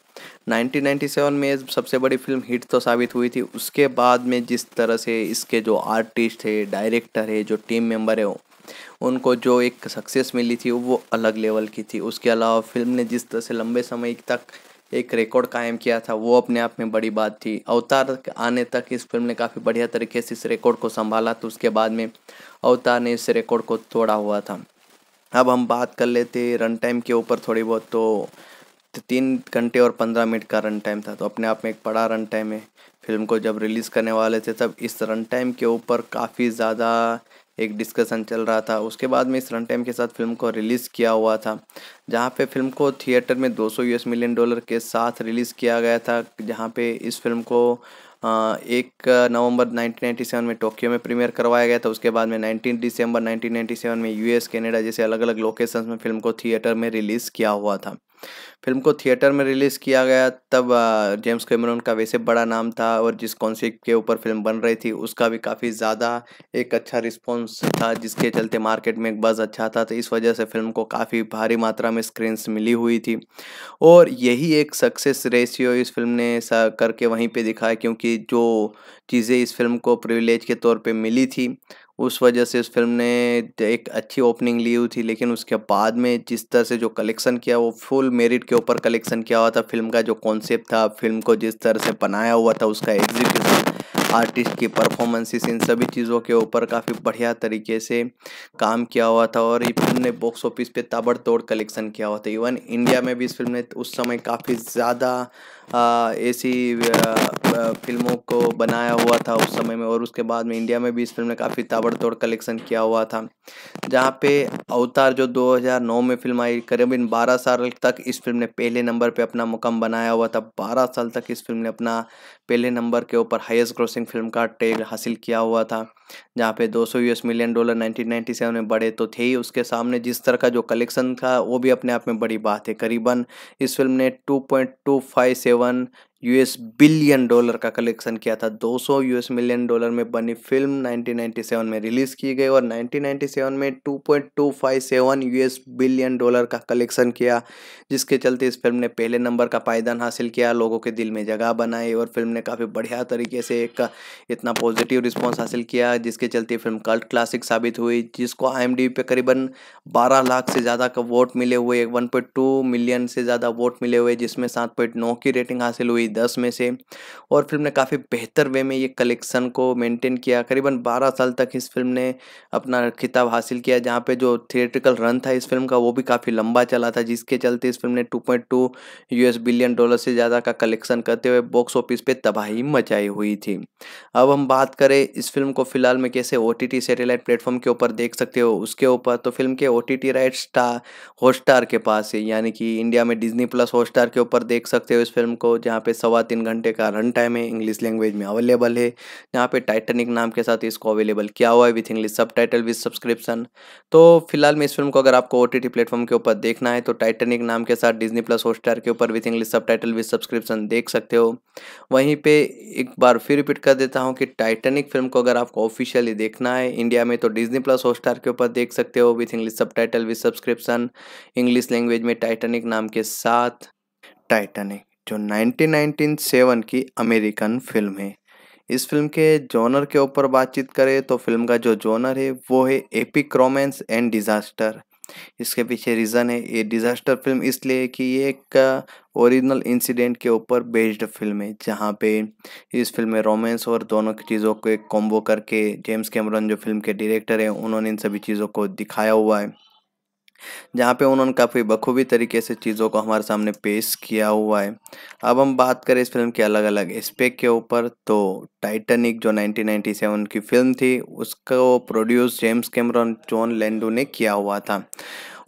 1997 में सबसे बड़ी फिल्म हिट तो साबित हुई थी उसके बाद में जिस तरह से इसके जो आर्टिस्ट है डायरेक्टर है जो टीम मेम्बर है उनको जो एक सक्सेस मिली थी वो अलग लेवल की थी उसके अलावा फिल्म ने जिस तरह से लंबे समय तक एक रिकॉर्ड कायम किया था वो अपने आप में बड़ी बात थी अवतार आने तक इस फिल्म ने काफ़ी बढ़िया तरीके से इस रिकॉर्ड को संभाला तो उसके बाद में अवतार ने इस रिकॉर्ड को तोड़ा हुआ था अब हम बात कर लेते रन टाइम के ऊपर थोड़ी बहुत तो तीन घंटे और पंद्रह मिनट का रन टाइम था तो अपने आप में एक बड़ा रन टाइम है फिल्म को जब रिलीज़ करने वाले थे तब इस रन टाइम के ऊपर काफ़ी ज़्यादा एक डिस्कशन चल रहा था उसके बाद में इस रन टाइम के साथ फिल्म को रिलीज़ किया हुआ था जहाँ पे फिल्म को थिएटर में 200 यूएस मिलियन डॉलर के साथ रिलीज़ किया गया था जहाँ पे इस फिल्म को एक नवंबर 1997 में टोक्यो में प्रीमियर करवाया गया था उसके बाद में 19 दिसंबर 1997 में यूएस कनाडा जैसे अलग अलग लोकेशंस में फिल्म को थिएटर में रिलीज़ किया हुआ था फिल्म को थिएटर में रिलीज़ किया गया तब जेम्स कैमरून का वैसे बड़ा नाम था और जिस कॉन्सेप्ट के ऊपर फिल्म बन रही थी उसका भी काफ़ी ज़्यादा एक अच्छा रिस्पॉन्स था जिसके चलते मार्केट में एक बस अच्छा था तो इस वजह से फिल्म को काफ़ी भारी मात्रा में स्क्रीन्स मिली हुई थी और यही एक सक्सेस रेशियो इस फिल्म ने करके वहीं पर दिखाया क्योंकि जो चीज़ें इस फिल्म को प्रिविलेज के तौर पर मिली थी उस वजह से इस फिल्म ने एक अच्छी ओपनिंग ली हुई थी लेकिन उसके बाद में जिस तरह से जो कलेक्शन किया वो फुल मेरिट के ऊपर कलेक्शन किया हुआ था फिल्म का जो कॉन्सेप्ट था फिल्म को जिस तरह से बनाया हुआ था उसका एग्जीक्यूशन आर्टिस्ट की परफॉर्मेंसेस इन सभी चीज़ों के ऊपर काफ़ी बढ़िया तरीके से काम किया हुआ था और ये फिल्म ने बॉक्स ऑफिस पे ताबड़तोड़ कलेक्शन किया हुआ था इवन इंडिया में भी इस फिल्म ने उस समय काफ़ी ज़्यादा ऐसी फिल्मों को बनाया हुआ था उस समय में और उसके बाद में इंडिया में भी इस फिल्म ने काफ़ी ताबड़तोड़ कलेक्शन किया हुआ था जहाँ पे अवतार जो 2009 में फिल्म आई करीबन 12 साल तक इस फिल्म ने पहले नंबर पे अपना मुकम बनाया हुआ था 12 साल तक इस फिल्म ने अपना पहले नंबर के ऊपर हाईएस्ट ग्रोसिंग फिल्म का टेग हासिल किया हुआ था जहाँ पे 200 यूएस मिलियन डॉलर 1997 में बढ़े तो थे ही उसके सामने जिस तरह का जो कलेक्शन था वो भी अपने आप में बड़ी बात है करीबन इस फिल्म ने 2.257 यूएस बिलियन डॉलर का कलेक्शन किया था 200 यूएस मिलियन डॉलर में बनी फिल्म 1997 में रिलीज की गई और 1997 में 2.257 यूएस बिलियन डॉलर का कलेक्शन किया जिसके चलते इस फिल्म ने पहले नंबर का पायदान हासिल किया लोगों के दिल में जगह बनाई और फिल्म ने काफ़ी बढ़िया तरीके से एक इतना पॉजिटिव रिस्पॉन्स हासिल किया जिसके चलते फिल्म कल्ट क्लासिक साबित हुई जिसको आई पे करीबन बारह लाख से ज़्यादा का वोट मिले हुए वन मिलियन से ज़्यादा वोट मिले हुए जिसमें सात की रेटिंग हासिल हुई थी दस में से और फिल्म ने काफ़ी बेहतर वे में ये कलेक्शन को मेंटेन किया करीबन बारह साल तक इस फिल्म ने अपना खिताब हासिल किया जहाँ पे जो थिएट्रिकल रन था इस फिल्म का वो भी काफ़ी लंबा चला था जिसके चलते इस फिल्म ने two point two US billion dollar से ज़्यादा का कलेक्शन करते हुए बॉक्स ऑफिस पर तबाही मचाई हुई थी अब हम बात करें इस फिल्म को फिलहाल में कैसे ओ टी सैटेलाइट प्लेटफॉर्म के ऊपर देख सकते हो उसके ऊपर तो फिल्म के O T T right star Hotstar के पास है यानी कि इंडिया में डिज्नी प्लस हॉटस्टार के ऊपर देख सकते हो इस फिल्म को जहाँ पे सवा तीन घंटे का रन टाइम है इंग्लिश लैंग्वेज में अवेलेबल है यहाँ पे टाइटनिक नाम के साथ इसको अवेलेबल किया हुआ है with English subtitle with subscription तो फिलहाल में इस फिल्म को अगर आपको ओ टी प्लेटफॉर्म के ऊपर देखना है तो टाइटनिक नाम के साथ डिजनी प्लस हॉटस्टार के ऊपर with English subtitle with subscription देख सकते हो वहीं पर एक बार फिर रिपीट कर देता हूँ कि टाइटेनिक फिल्म को अगर आपको ऑफिशियली देखना है इंडिया में तो डिजनी प्लस हॉटस्टार के ऊपर देख सकते हो with English subtitle with subscription English language में टाइटनिक नाम के साथ टाइटनिक जो 1997 की अमेरिकन फिल्म है इस फिल्म के जॉनर के ऊपर बातचीत करें तो फिल्म का जो जॉनर है वो है एपिक रोमांस एंड डिज़ास्टर इसके पीछे रीज़न है ये डिज़ास्टर फिल्म इसलिए कि ये एक ओरिजिनल इंसिडेंट के ऊपर बेस्ड फिल्म है जहाँ पे इस फिल्म में रोमांस और दोनों की चीज़ों को एक कॉम्बो करके जेम्स कैमरन जो फिल्म के डायरेक्टर हैं उन्होंने इन सभी चीज़ों को दिखाया हुआ है जहाँ पे उन्होंने काफ़ी बखूबी तरीके से चीज़ों को हमारे सामने पेश किया हुआ है अब हम बात करें इस फिल्म के अलग अलग स्पेक के ऊपर तो टाइटनिक जो 1997 की फिल्म थी उसको produce James Cameron John Landau ने किया हुआ था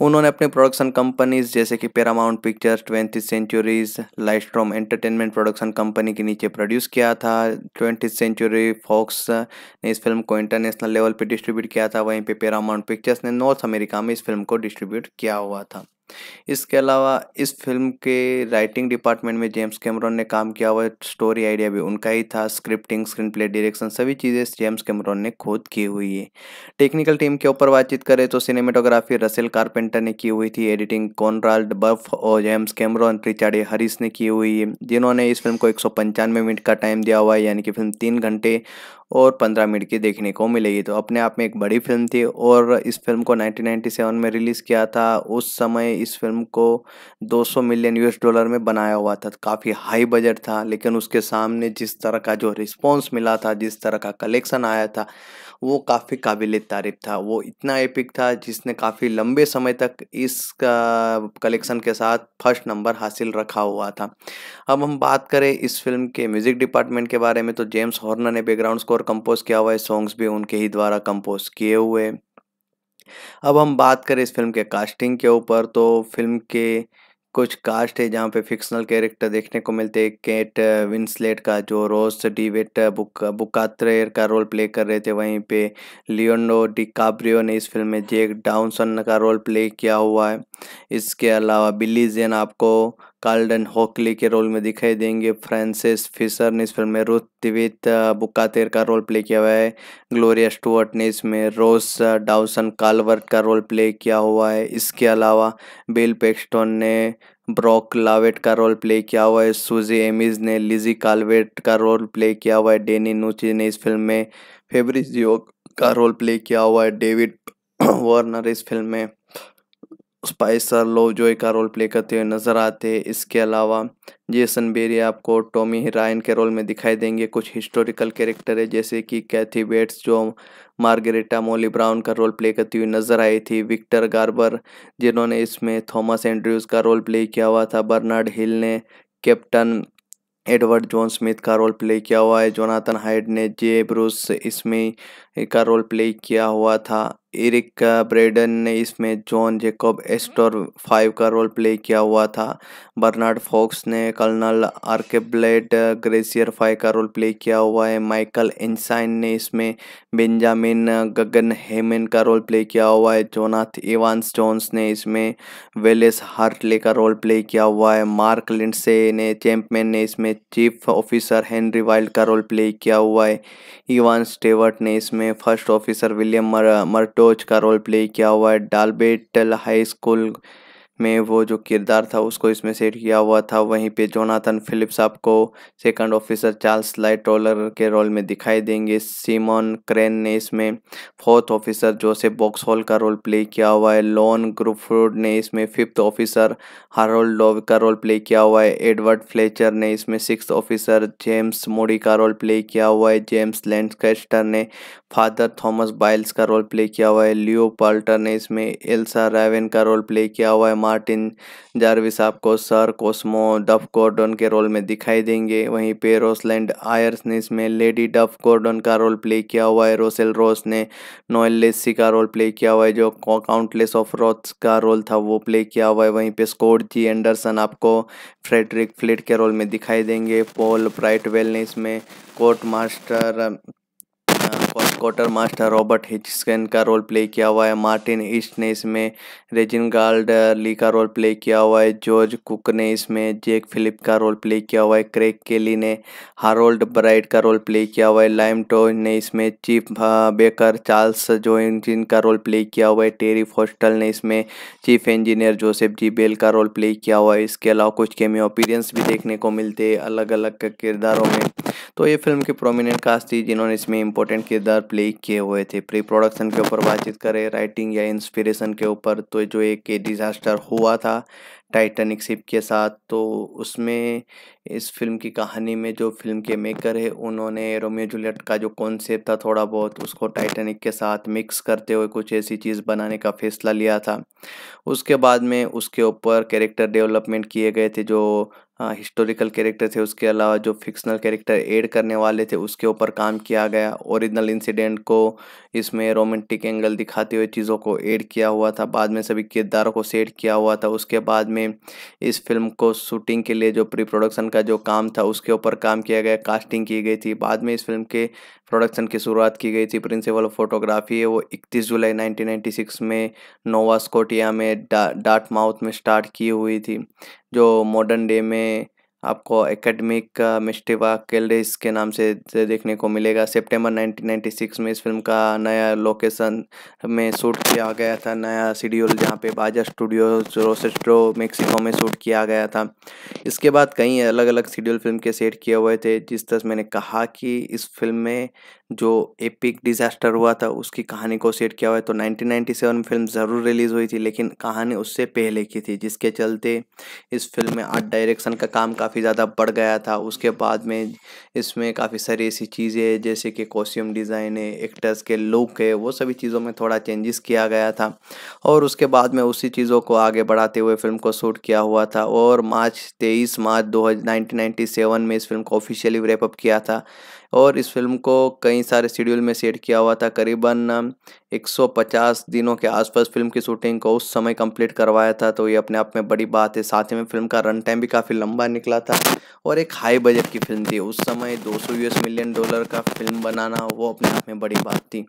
उन्होंने अपने प्रोडक्शन कंपनीज जैसे कि Paramount Pictures twenty centuries Lightstorm entertainment production company के नीचे प्रोड्यूस किया था ट्वेंटी सेंचुरी फॉक्स ने इस फिल्म को इंटरनेशनल लेवल पर डिस्ट्रीब्यूट किया था वहीं पर पैरामाउंट पिक्चर्स ने नॉर्थ अमेरिका में इस फिल्म को डिस्ट्रीब्यूट किया हुआ था इसके अलावा इस फिल्म के राइटिंग डिपार्टमेंट में जेम्स कैमरॉन ने काम किया हुआ स्टोरी आइडिया भी उनका ही था स्क्रिप्टिंग स्क्रीन प्ले डायरेक्शन सभी चीज़ें जेम्स कैमरॉन ने खुद की हुई है टेक्निकल टीम के ऊपर बातचीत करें तो सिनेमेटोग्राफी रसेल कार्पेंटर ने की हुई थी एडिटिंग कॉनराल्ड बर्फ और जेम्स कैमरॉन रिचार्ड हरीस ने की हुई है जिन्होंने इस फिल्म को एक मिनट का टाइम दिया हुआ है यानी कि फिल्म तीन घंटे और 15 मिनट की देखने को मिलेगी तो अपने आप में एक बड़ी फिल्म थी और इस फिल्म को 1997 में रिलीज़ किया था उस समय इस फिल्म को 200 मिलियन यूएस डॉलर में बनाया हुआ था काफ़ी हाई बजट था लेकिन उसके सामने जिस तरह का जो रिस्पॉन्स मिला था जिस तरह का कलेक्शन आया था वो काफ़ी काबिल तारीफ था वो इतना एपिक था जिसने काफ़ी लंबे समय तक इस कलेक्शन के साथ फर्स्ट नंबर हासिल रखा हुआ था अब हम बात करें इस फिल्म के म्यूज़िक डिपार्टमेंट के बारे में तो जेम्स हॉर्नर ने बैकग्राउंड स्कोर कंपोज किया हुआ है सॉन्ग्स भी उनके ही द्वारा कंपोज किए हुए अब हम बात करें इस फिल्म के कास्टिंग के ऊपर तो फिल्म के कुछ कास्ट है जहाँ पे फिक्शनल कैरेक्टर देखने को मिलते हैं केट विंसलेट uh, का जो रोस डीवेट बुक बुकात्रेयर का रोल प्ले कर रहे थे वहीं पे लियोनो डिकाब्रियो ने इस फिल्म में जेक डाउनसन का रोल प्ले किया हुआ है इसके अलावा बिली जेन आपको कार्लडन हॉकली के रोल में दिखाई देंगे फ्रांसिस फिशर ने इस फिल्म में रुत दिवित बुकातेर का रोल प्ले किया हुआ है ग्लोरिया स्टुअर्ट ने इसमें रोस डाउसन कालवर्ट का रोल प्ले किया हुआ है इसके अलावा बिल पेक्स्टोन ने ब्रॉक लावेट का रोल प्ले किया हुआ है सूजी एमिज ने लिजी कालवेट का रोल प्ले किया हुआ है डेनी नूची ने इस फिल्म में फेबरिजियो का रोल प्ले किया हुआ है डेविड वार्नर इस फिल्म में स्पाइस लो जॉय का रोल प्ले करते हुए नजर आते हैं इसके अलावा जेसन बेरी आपको टॉमी हिराइन के रोल में दिखाई देंगे कुछ हिस्टोरिकल कैरेक्टर है जैसे कि कैथी वेट्स जो मार्गरेटा मोली ब्राउन का रोल प्ले करती हुई नजर आई थी विक्टर गार्बर जिन्होंने इसमें थॉमस एंड्रयूज का रोल प्ले किया हुआ था बर्नार्ड हिल ने कैप्टन एडवर्ड जॉन स्मिथ का रोल प्ले किया हुआ है जोनाथन हाइड ने जे ब्रूस इसमें का रोल प्ले किया हुआ था इरिक ब्रेडन ने इसमें जॉन जेकोब एस्टोर फाइव का रोल प्ले किया हुआ था बर्नार्ड फॉक्स ने कर्नल आर्केब्लेड ग्रेसियर फाइव का रोल प्ले किया हुआ है माइकल एनसाइन ने इसमें बेंजामिन गगन हेमन का रोल प्ले किया हुआ है जोनाथ इवांस जॉन्स ने इसमें वेलेस हार्टले का रोल प्ले किया हुआ है मार्क लिंडसे ने चैम्पमैन ने इसमें चीफ ऑफिसर हेनरी वाइल्ड का रोल प्ले किया हुआ है इवान स्टेवर्ट ने इसमें में फर्स्ट ऑफिसर विलियम मर्टोच का रोल प्ले किया हुआ है डालबेटल हाई स्कूल में वो जो किरदार था उसको इसमें सेट किया हुआ था वहीं पे जोनाथन फिलिप्स आपको सेकंड ऑफिसर चार्ल्स लाइट के रोल में दिखाई देंगे सीमोन क्रेन ने इसमें फोर्थ ऑफिसर जोसेफ बॉक्सहॉल का रोल प्ले किया हुआ है लॉन ग्रुफ्रूड ने इसमें फिफ्थ ऑफिसर हारोल्ड लोव का रोल प्ले किया हुआ है एडवर्ड फ्लेचर ने इसमें सिक्स ऑफिसर जेम्स मोडी का रोल प्ले किया हुआ है जेम्स लैंडकेस्टर ने फादर थॉमस बाइल्स का रोल प्ले किया हुआ है लियो पाल्टर ने इसमें एल्सा रेवन का रोल प्ले किया हुआ है मार्टिन जारविस आपको सर कोस्मो डफ कॉर्डन के रोल में दिखाई देंगे वहीं पे रोसलैंड आयर्स ने इसमें लेडी डफ कॉर्डन का रोल प्ले किया हुआ है रोसेल रोस ने नोएल लेसी का रोल प्ले किया हुआ है जो काउंटलेस ऑफ रोथ्स का रोल था वो प्ले किया हुआ है वहीं पे स्कोट जी एंडरसन आपको फ्रेडरिक फ्लिट के रोल में दिखाई देंगे पॉल ब्राइटवेल ने इसमें court master first quartermaster Robert हिचस्कन का रोल प्ले किया हुआ है मार्टिन ईस्ट ने इसमें रेजिन गार्ड ली का रोल प्ले किया हुआ है जॉर्ज कुक ने इसमें जेक फिलिप का रोल प्ले किया हुआ है क्रेक केली ने हारोल्ड ब्राइट का रोल प्ले किया हुआ है लाइम टोज ने इसमें chief baker Charles Joughin का रोल प्ले किया हुआ है टेरी फोस्टल ने इसमें chief engineer Joseph G Bell का रोल प्ले किया हुआ है इसके अलावा कुछ केमियो अपीरियंस भी देखने को मिलते हैं अलग अलग किरदारों में तो ये फिल्म की प्रोमिनेंट कास्ट थी जिन्होंने इसमें इंपॉर्टेंट किरदार प्ले किए हुए थे प्री प्रोडक्शन के ऊपर बातचीत करें राइटिंग या इंस्पिरेशन के ऊपर तो जो एक डिज़ास्टर हुआ था टाइटनिक शिप के साथ तो उसमें इस फिल्म की कहानी में जो फिल्म के मेकर है उन्होंने रोमियो जूलियट का जो कॉन्सेप्ट था थोड़ा बहुत उसको टाइटेनिक के साथ मिक्स करते हुए कुछ ऐसी चीज़ बनाने का फैसला लिया था उसके बाद में उसके ऊपर कैरेक्टर डेवलपमेंट किए गए थे जो हिस्टोरिकल हाँ, कैरेक्टर थे उसके अलावा जो फिक्शनल कैरेक्टर ऐड करने वाले थे उसके ऊपर काम किया गया ओरिजिनल इंसिडेंट को इसमें रोमांटिक एंगल दिखाते हुए चीज़ों को ऐड किया हुआ था बाद में सभी किरदारों को सेट किया हुआ था उसके बाद में इस फिल्म को शूटिंग के लिए जो प्री प्रोडक्शन का जो काम था उसके ऊपर काम किया गया कास्टिंग की गई थी बाद में इस फिल्म के प्रोडक्शन की शुरुआत की गई थी प्रिंसिपल ऑफ फोटोग्राफी है वो 31 जुलाई 1996 में नोवा स्कोटिया में डा डाट माउथ में स्टार्ट की हुई थी जो मॉडर्न डे में आपको एकेडमिक मिस्टिवा केल्डेस के नाम से देखने को मिलेगा सितंबर 1996 में इस फिल्म का नया लोकेशन में शूट किया गया था नया शेड्यूल जहाँ पे बाजा स्टूडियो रोसेस्ट्रो मेक्सिको में शूट किया गया था इसके बाद कई अलग अलग शेड्यूल फिल्म के सेट किए हुए थे जिस तरह मैंने कहा कि इस फिल्म में जो एपिक डिजास्टर हुआ था उसकी कहानी को सेट किया हुआ है तो 1997 फिल्म ज़रूर रिलीज़ हुई थी लेकिन कहानी उससे पहले की थी जिसके चलते इस फिल्म में आर्ट डायरेक्शन का काम काफ़ी ज़्यादा बढ़ गया था उसके बाद में इसमें काफ़ी सारी ऐसी चीज़ें जैसे कि कॉस्ट्यूम डिज़ाइन है एक्टर्स के लुक है वो सभी चीज़ों में थोड़ा चेंजेस किया गया था और उसके बाद में उसी चीज़ों को आगे बढ़ाते हुए फिल्म को शूट किया हुआ था और मार्च तेईस मार्च दो में इस फिल्म को ऑफिशियली रेपअप किया था और इस फिल्म को कई सारे शेड्यूल में सेट किया हुआ था करीबन 150 दिनों के आसपास फिल्म की शूटिंग को उस समय कंप्लीट करवाया था तो ये अपने आप में बड़ी बात है साथ ही में फिल्म का रन टाइम भी काफ़ी लंबा निकला था और एक हाई बजट की फिल्म थी उस समय 200 सौ मिलियन डॉलर का फिल्म बनाना वो अपने आप में बड़ी बात थी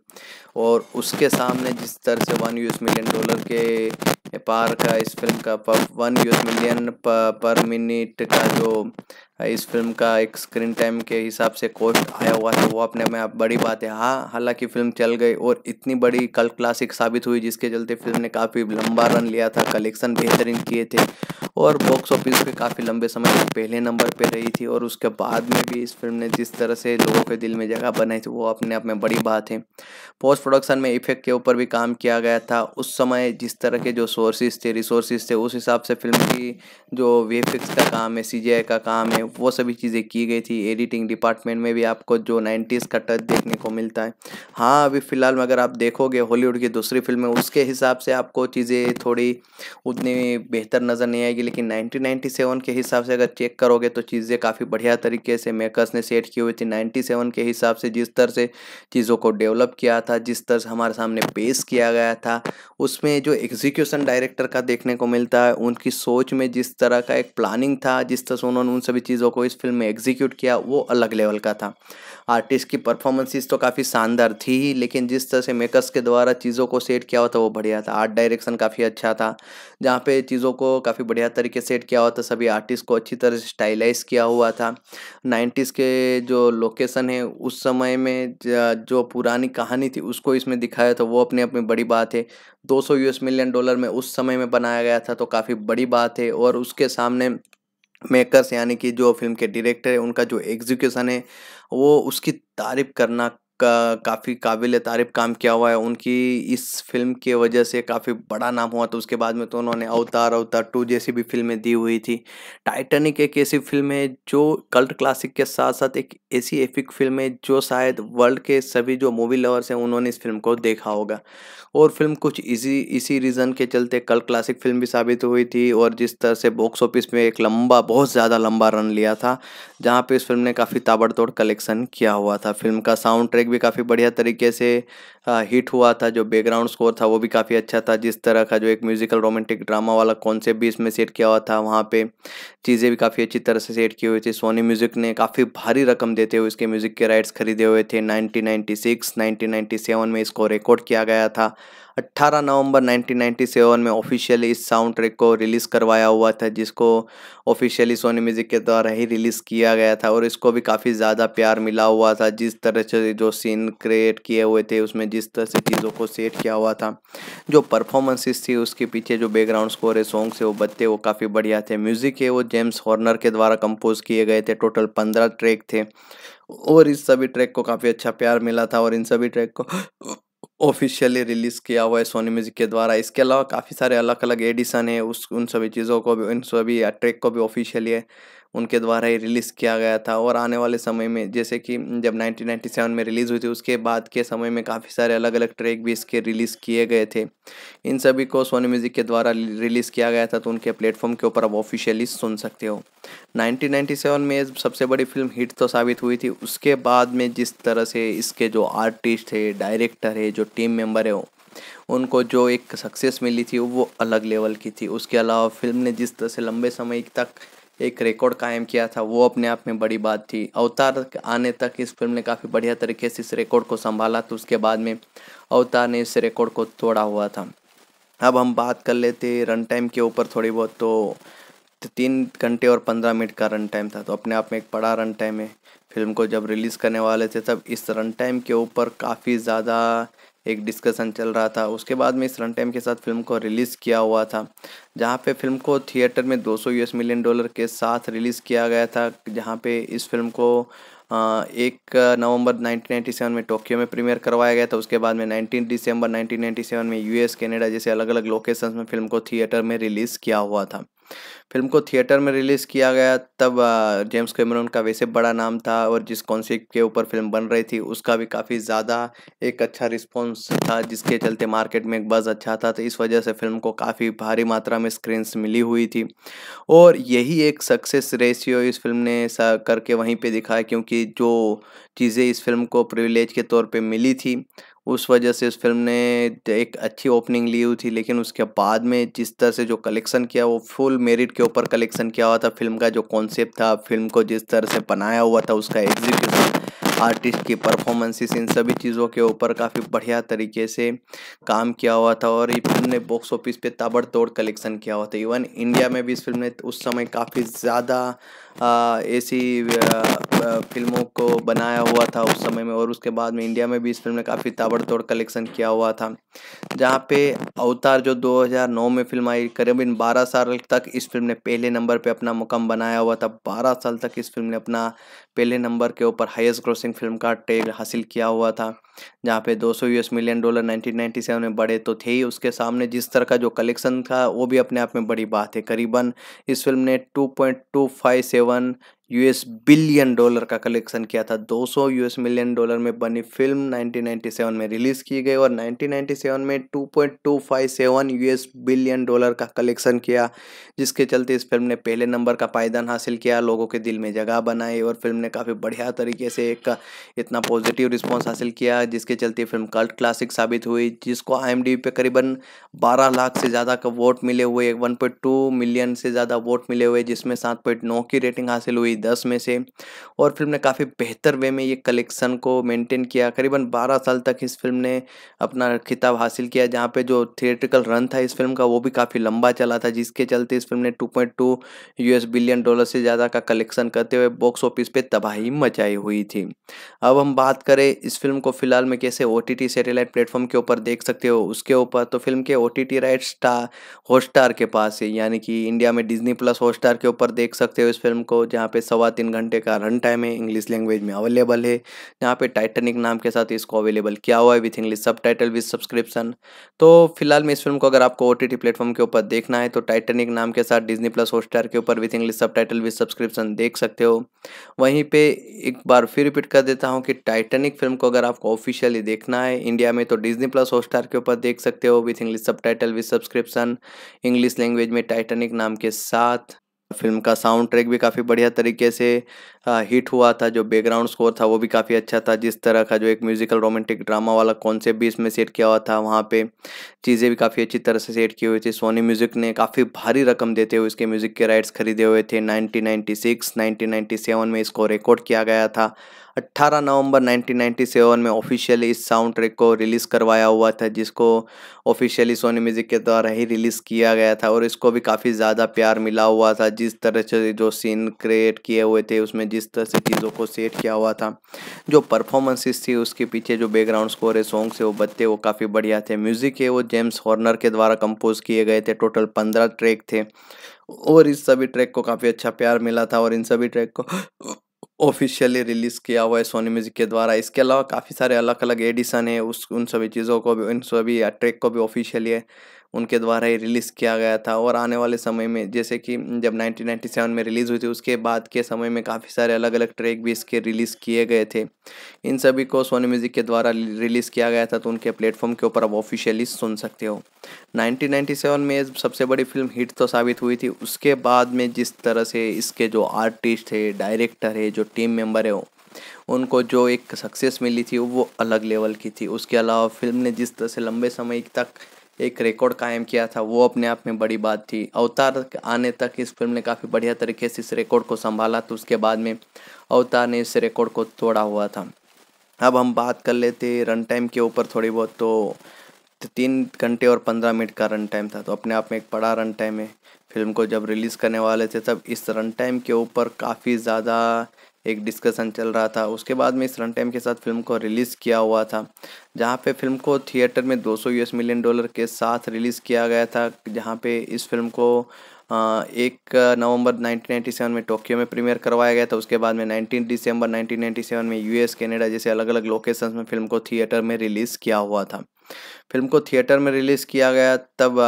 और उसके सामने जिस तरह से वन यू मिलियन डॉलर के पार का इस फिल्म का one US million per minute का जो इस फिल्म का एक स्क्रीन टाइम के हिसाब से कॉस्ट आया हुआ था वो अपने में बड़ी बात है हाँ हालांकि फिल्म चल गई और इतनी बड़ी बड़ी कल क्लासिक साबित हुई जिसके चलते फिल्म ने काफ़ी लंबा रन लिया था कलेक्शन बेहतरीन किए थे और बॉक्स ऑफिस पे काफ़ी लंबे समय तक पहले नंबर पे रही थी और उसके बाद में भी इस फिल्म ने जिस तरह से लोगों के दिल में जगह बनाई थी वो अपने आप में बड़ी बात है पोस्ट प्रोडक्शन में इफेक्ट के ऊपर भी काम किया गया था उस समय जिस तरह के जो सोर्सेज थे रिसोर्सेज थे उस हिसाब से फिल्म की जो वेफिक्स का काम है सी का काम है वो सभी चीज़ें की गई थी एडिटिंग डिपार्टमेंट में भी आपको जो नाइन्टीज़ का टच देखने को मिलता है हाँ अभी फ़िलहाल में अगर आप देखो देखोगे हॉलीवुड की दूसरी फिल्में उसके हिसाब से आपको चीज़ें थोड़ी उतनी बेहतर नज़र नहीं आएगी लेकिन 1997 के हिसाब से अगर चेक करोगे तो चीज़ें काफ़ी बढ़िया तरीके से मेकर्स ने सेट की हुई थी 97 के हिसाब से जिस तरह से चीज़ों को डेवलप किया था जिस तरह से हमारे सामने पेश किया गया था उसमें जो एग्जीक्यूशन डायरेक्टर का देखने को मिलता है उनकी सोच में जिस तरह का एक प्लानिंग था जिस तरह से उन्होंने उन सभी चीज़ों को इस फिल्म में एग्जीक्यूट किया वो अलग लेवल का था आर्टिस्ट की परफॉर्मेंसेस तो काफ़ी शानदार थी ही लेकिन जिस तरह से मेकर्स के द्वारा चीज़ों को सेट किया हुआ था वो बढ़िया था आर्ट डायरेक्शन काफ़ी अच्छा था जहाँ पे चीज़ों को काफ़ी बढ़िया तरीके से सेट किया हुआ था सभी आर्टिस्ट को अच्छी तरह से स्टाइलाइज किया हुआ था नाइन्टीज़ के जो लोकेसन है उस समय में जो पुरानी कहानी थी उसको इसमें दिखाया था वो अपने अपनी बड़ी बात है दो यूएस मिलियन डॉलर में उस समय में बनाया गया था तो काफ़ी बड़ी बात है और उसके सामने मेकर्स यानी कि जो फिल्म के डायरेक्टर है उनका जो एग्जीक्यूशन है वो उसकी तारीफ करना का काफ़ी काबिल तारीफ काम किया हुआ है उनकी इस फिल्म की वजह से काफ़ी बड़ा नाम हुआ तो उसके बाद में तो उन्होंने अवतार अवतार टू जैसी भी फिल्में दी हुई थी टाइटैनिक एक ऐसी फिल्म है जो कल्ट क्लासिक के साथ साथ एक ऐसी एफिक फिल्म है जो शायद वर्ल्ड के सभी जो मूवी लवर्स हैं उन्होंने इस फिल्म को देखा होगा और फिल्म कुछ इसी इसी रीज़न के चलते कल्ट क्लासिक फिल्म भी साबित हुई थी और जिस तरह से बॉक्स ऑफिस में एक लंबा बहुत ज़्यादा लंबा रन लिया था जहाँ पे इस फिल्म ने काफ़ी ताबड़तोड़ कलेक्शन किया हुआ था फिल्म का साउंड ट्रैक भी काफ़ी बढ़िया तरीके से हिट हाँ, हुआ था जो बैकग्राउंड स्कोर था वो भी काफ़ी अच्छा था जिस तरह का जो एक म्यूज़िकल रोमांटिक ड्रामा वाला कॉन्सेप्ट भी इसमें सेट किया हुआ था वहाँ पे चीज़ें भी काफ़ी अच्छी तरह से सेट की हुई थी सोनी म्यूज़िक ने काफ़ी भारी रकम देते हुए इसके म्यूज़िक के राइट्स खरीदे हुए थे नाइनटीन 1997 में इसको रिकॉर्ड किया गया था 18 नवंबर 1997 में ऑफिशियली इस साउंड ट्रैक को रिलीज़ करवाया हुआ था जिसको ऑफिशियली सोनी म्यूज़िक के द्वारा ही रिलीज़ किया गया था और इसको भी काफ़ी ज़्यादा प्यार मिला हुआ था जिस तरह से जो सीन क्रिएट किए हुए थे उसमें जिस तरह से चीज़ों को सेट किया हुआ था जो परफॉर्मेंसेस थी उसके पीछे जो बैकग्राउंड स्कोर है सॉन्ग्स है वो बच्चे वो काफ़ी बढ़िया थे म्यूज़िक है वो जेम्स हॉर्नर के द्वारा कंपोज किए गए थे टोटल पंद्रह ट्रैक थे और इस सभी ट्रैक को काफ़ी अच्छा प्यार मिला था और इन सभी ट्रैक को ऑफिशियली रिलीज़ किया हुआ है सोनी म्यूज़िक के द्वारा इसके अलावा काफ़ी सारे अलग अलग एडिशन है उस उन सभी चीज़ों को भी उन सभी ट्रैक को भी ऑफिशियली उनके द्वारा ही रिलीज़ किया गया था और आने वाले समय में जैसे कि जब 1997 में रिलीज़ हुई थी उसके बाद के समय में काफ़ी सारे अलग अलग ट्रैक भी इसके रिलीज़ किए गए थे इन सभी को सोनी म्यूज़िक के द्वारा रिलीज़ किया गया था तो उनके प्लेटफॉर्म के ऊपर आप ऑफिशियली सुन सकते हो 1997 में सबसे बड़ी फिल्म हिट तो साबित हुई थी उसके बाद में जिस तरह से इसके जो आर्टिस्ट है डायरेक्टर है जो टीम मेम्बर है उनको जो एक सक्सेस मिली थी वो अलग लेवल की थी उसके अलावा फिल्म ने जिस तरह से लंबे समय तक एक रिकॉर्ड कायम किया था वो अपने आप में बड़ी बात थी अवतार आने तक इस फिल्म ने काफ़ी बढ़िया तरीके से इस रिकॉर्ड को संभाला तो उसके बाद में अवतार ने इस रिकॉर्ड को तोड़ा हुआ था अब हम बात कर लेते रन टाइम के ऊपर थोड़ी बहुत तो तीन घंटे और पंद्रह मिनट का रन टाइम था तो अपने आप में एक बड़ा रन टाइम है फिल्म को जब रिलीज़ करने वाले थे तब इस रन टाइम के ऊपर काफ़ी ज़्यादा एक डिस्कशन चल रहा था उसके बाद में इस रन टाइम के साथ फिल्म को रिलीज़ किया हुआ था जहाँ पे फिल्म को थिएटर में 200 यूएस मिलियन डॉलर के साथ रिलीज़ किया गया था जहाँ पे इस फिल्म को एक नवंबर 1997 में टोक्यो में प्रीमियर करवाया गया था उसके बाद में 19 दिसंबर 1997 में यूएस कनाडा जैसे अलग अलग लोकेशंस में फिल्म को थिएटर में रिलीज़ किया हुआ था फिल्म को थिएटर में रिलीज़ किया गया तब जेम्स कैमरन का वैसे बड़ा नाम था और जिस कॉन्सेप्ट के ऊपर फिल्म बन रही थी उसका भी काफ़ी ज़्यादा एक अच्छा रिस्पॉन्स था जिसके चलते मार्केट में एक बज़ अच्छा था तो इस वजह से फिल्म को काफ़ी भारी मात्रा में स्क्रीन्स मिली हुई थी और यही एक सक्सेस रेशियो इस फिल्म ने करके वहीं पर दिखाया क्योंकि जो चीज़ें इस फिल्म को प्रिविलेज के तौर पर मिली थी उस वजह से इस फिल्म ने एक अच्छी ओपनिंग ली हुई थी लेकिन उसके बाद में जिस तरह से जो कलेक्शन किया वो फुल मेरिट के ऊपर कलेक्शन किया हुआ था फिल्म का जो कॉन्सेप्ट था फिल्म को जिस तरह से बनाया हुआ था उसका एग्जीक्यूशन आर्टिस्ट की परफॉर्मेंसेस इन सभी चीज़ों के ऊपर काफ़ी बढ़िया तरीके से काम किया हुआ था और ये फिल्म ने बॉक्स ऑफिस पे ताबड़तोड़ कलेक्शन किया हुआ था इवन इंडिया में भी इस फिल्म ने उस समय काफ़ी ज़्यादा ऐसी फिल्मों को बनाया हुआ था उस समय में और उसके बाद में इंडिया में भी इस फिल्म ने काफ़ी ताबड़तोड़ कलेक्शन किया हुआ था जहाँ पे अवतार जो 2009 में फिल्म आई करीबन 12 साल तक इस फिल्म ने पहले नंबर पे अपना मुकाम बनाया हुआ था 12 साल तक इस फिल्म ने अपना पहले नंबर के ऊपर हाईएस्ट ग्रोसिंग फिल्म का टैग हासिल किया हुआ था जहाँ पे 200 यूएस मिलियन डॉलर 1997 में बढ़े तो थे ही उसके सामने जिस तरह का जो कलेक्शन था वो भी अपने आप में बड़ी बात है करीबन इस फिल्म ने 2.257 यूएस बिलियन डॉलर का कलेक्शन किया था 200 यूएस मिलियन डॉलर में बनी फिल्म 1997 में रिलीज की गई और 1997 में 2.257 यूएस बिलियन डॉलर का कलेक्शन किया जिसके चलते इस फिल्म ने पहले नंबर का पायदान हासिल किया लोगों के दिल में जगह बनाई और फिल्म ने काफ़ी बढ़िया तरीके से एक इतना पॉजिटिव रिस्पॉन्स हासिल किया जिसके चलते फिल्म कल्ट क्लासिक साबित हुई जिसको आई एम पे करीबन बारह लाख से ज़्यादा का वोट मिले हुए टू मिलियन से ज़्यादा वोट मिले हुए जिसमें नौ की रेटिंग हासिल हुई गई दस में से और फिल्म ने काफ़ी बेहतर वे में ये कलेक्शन को मेंटेन किया करीबन बारह साल तक इस फिल्म ने अपना खिताब हासिल किया जहाँ पे जो थिएट्रिकल रन था इस फिल्म का वो भी काफ़ी लंबा चला था जिसके चलते इस फिल्म ने two point two US billion dollar से ज़्यादा का कलेक्शन करते हुए बॉक्स ऑफिस पर तबाही मचाई हुई थी अब हम बात करें इस फिल्म को फिलहाल में कैसे ओ टी सैटेलाइट प्लेटफॉर्म के ऊपर देख सकते हो उसके ऊपर तो फिल्म के O T T right star Hotstar के पास है यानी कि इंडिया में डिजनी प्लस हॉटस्टार के ऊपर देख सकते हो इस फिल्म को जहाँ पे सवा तीन घंटे का रन टाइम है इंग्लिश लैंग्वेज में अवेलेबल है यहाँ पे टाइटेनिक नाम के साथ इसको अवेलेबल किया हुआ है with English subtitle with subscription तो फिलहाल में इस फिल्म को अगर आपको ओ टी प्लेटफॉर्म के ऊपर देखना है तो टाइटेनिक नाम के साथ डिजनी प्लस हॉटस्टार के ऊपर with English subtitle with subscription देख सकते हो वहीं पर एक बार फिर रिपीट कर देता हूँ कि टाइटनिक फिल्म को अगर आपको ऑफिशियली देखना है इंडिया में तो डिजनी प्लस हॉटस्टार के ऊपर देख सकते हो with English subtitle with subscription English language में टाइटेनिक नाम के साथ फिल्म का साउंड ट्रैक भी काफ़ी बढ़िया तरीके से हिट हुआ था जो बैकग्राउंड स्कोर था वो भी काफ़ी अच्छा था जिस तरह का जो एक म्यूज़िकल रोमांटिक ड्रामा वाला कॉन्सेप्ट भी इसमें सेट किया हुआ था वहाँ पे चीज़ें भी काफ़ी अच्छी तरह से सेट की हुई थी सोनी म्यूज़िक ने काफ़ी भारी रकम देते हुए इसके म्यूज़िक के राइट्स खरीदे हुए थे नाइनटीन नाइन्टी सिक्स में इसको रिकॉर्ड किया गया था 18 नवंबर 1997 में ऑफिशियली इस साउंड ट्रैक को रिलीज़ करवाया हुआ था जिसको ऑफिशियली सोनी म्यूज़िक के द्वारा ही रिलीज़ किया गया था और इसको भी काफ़ी ज़्यादा प्यार मिला हुआ था जिस तरह से जो सीन क्रिएट किए हुए थे उसमें जिस तरह से चीज़ों को सेट किया हुआ था जो परफॉर्मेंसेस थी उसके पीछे जो बैकग्राउंड स्कोर है सॉन्ग से वो बत्ते वो काफ़ी बढ़िया थे म्यूज़िक है वो जेम्स हॉर्नर के द्वारा कंपोज किए गए थे टोटल पंद्रह ट्रैक थे और इस सभी ट्रैक को काफ़ी अच्छा प्यार मिला था और इन सभी ट्रैक को ऑफिशियली रिलीज़ किया हुआ है सोनी म्यूज़िक के द्वारा इसके अलावा काफ़ी सारे अलग अलग एडिशन है उस उन सभी चीज़ों को भी उन सभी ट्रैक को भी ऑफिशियली है उनके द्वारा ही रिलीज़ किया गया था और आने वाले समय में जैसे कि जब 1997 में रिलीज़ हुई थी उसके बाद के समय में काफ़ी सारे अलग अलग ट्रैक भी इसके रिलीज़ किए गए थे इन सभी को सोनी म्यूज़िक के द्वारा रिलीज़ किया गया था तो उनके प्लेटफॉर्म के ऊपर आप ऑफिशियली सुन सकते हो 1997 में सबसे बड़ी फिल्म हिट तो साबित हुई थी उसके बाद में जिस तरह से इसके जो आर्टिस्ट है डायरेक्टर है जो टीम मेम्बर है उनको जो एक सक्सेस मिली थी वो अलग लेवल की थी उसके अलावा फिल्म ने जिस तरह से लंबे समय तक एक रिकॉर्ड कायम किया था वो अपने आप में बड़ी बात थी अवतार आने तक इस फिल्म ने काफ़ी बढ़िया तरीके से इस रिकॉर्ड को संभाला तो उसके बाद में अवतार ने इस रिकॉर्ड को तोड़ा हुआ था अब हम बात कर लेते रन टाइम के ऊपर थोड़ी बहुत तो तीन घंटे और पंद्रह मिनट का रन टाइम था तो अपने आप में एक बड़ा रन टाइम है फिल्म को जब रिलीज़ करने वाले थे तब इस रन टाइम के ऊपर काफ़ी ज़्यादा एक डिस्कशन चल रहा था उसके बाद में इस रन टाइम के साथ फिल्म को रिलीज़ किया हुआ था जहाँ पे फिल्म को थिएटर में 200 यूएस मिलियन डॉलर के साथ रिलीज़ किया गया था जहाँ पे इस फिल्म को एक नवंबर 1997 में टोक्यो में प्रीमियर करवाया गया था उसके बाद में 19 दिसंबर 1997 में यूएस कनाडा जैसे अलग अलग लोकेशंस में फिल्म को थिएटर में रिलीज़ किया हुआ था फिल्म को थिएटर में रिलीज़ किया गया तब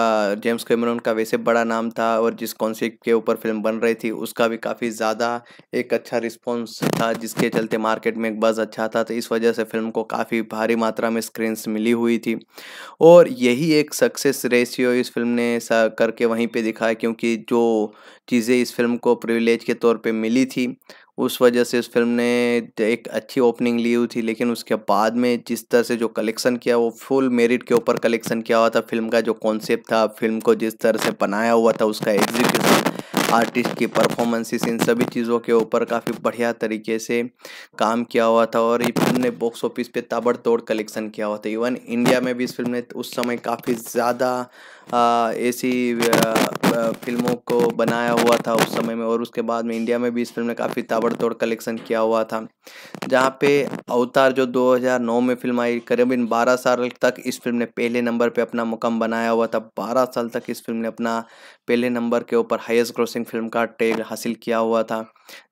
जेम्स कैमरून का वैसे बड़ा नाम था और जिस कॉन्सेप्ट के ऊपर फिल्म बन रही थी उसका भी काफ़ी ज़्यादा एक अच्छा रिस्पॉन्स था जिसके चलते मार्केट में एक बज़ अच्छा था तो इस वजह से फिल्म को काफ़ी भारी मात्रा में स्क्रीन्स मिली हुई थी और यही एक सक्सेस रेशियो इस फिल्म ने करके वहीं पर दिखाया क्योंकि जो चीज़ें इस फिल्म को प्रिविलेज के तौर पर मिली थी उस वजह से इस फिल्म ने एक अच्छी ओपनिंग ली हुई थी लेकिन उसके बाद में जिस तरह से जो कलेक्शन किया वो फुल मेरिट के ऊपर कलेक्शन किया हुआ था फिल्म का जो कॉन्सेप्ट था फिल्म को जिस तरह से बनाया हुआ था उसका एग्जीक्यूशन आर्टिस्ट की परफॉर्मेंसेस इन सभी चीज़ों के ऊपर काफ़ी बढ़िया तरीके से काम किया हुआ था और ये फिल्म ने बॉक्स ऑफिस पे ताबड़तोड़ कलेक्शन किया हुआ था इवन इंडिया में भी इस फिल्म ने उस समय काफ़ी ज़्यादा ऐसी फिल्मों को बनाया हुआ था उस समय में और उसके बाद में इंडिया में भी इस फिल्म ने काफ़ी ताबड़तोड़ कलेक्शन किया हुआ था जहाँ पे अवतार जो 2009 में फिल्म आई करीबन 12 साल तक इस फिल्म ने पहले नंबर पे अपना मुकम बनाया हुआ था 12 साल तक इस फिल्म ने अपना पहले नंबर के ऊपर हाइस्ट ग्रोसिंग फिल्म का टेल हासिल किया हुआ था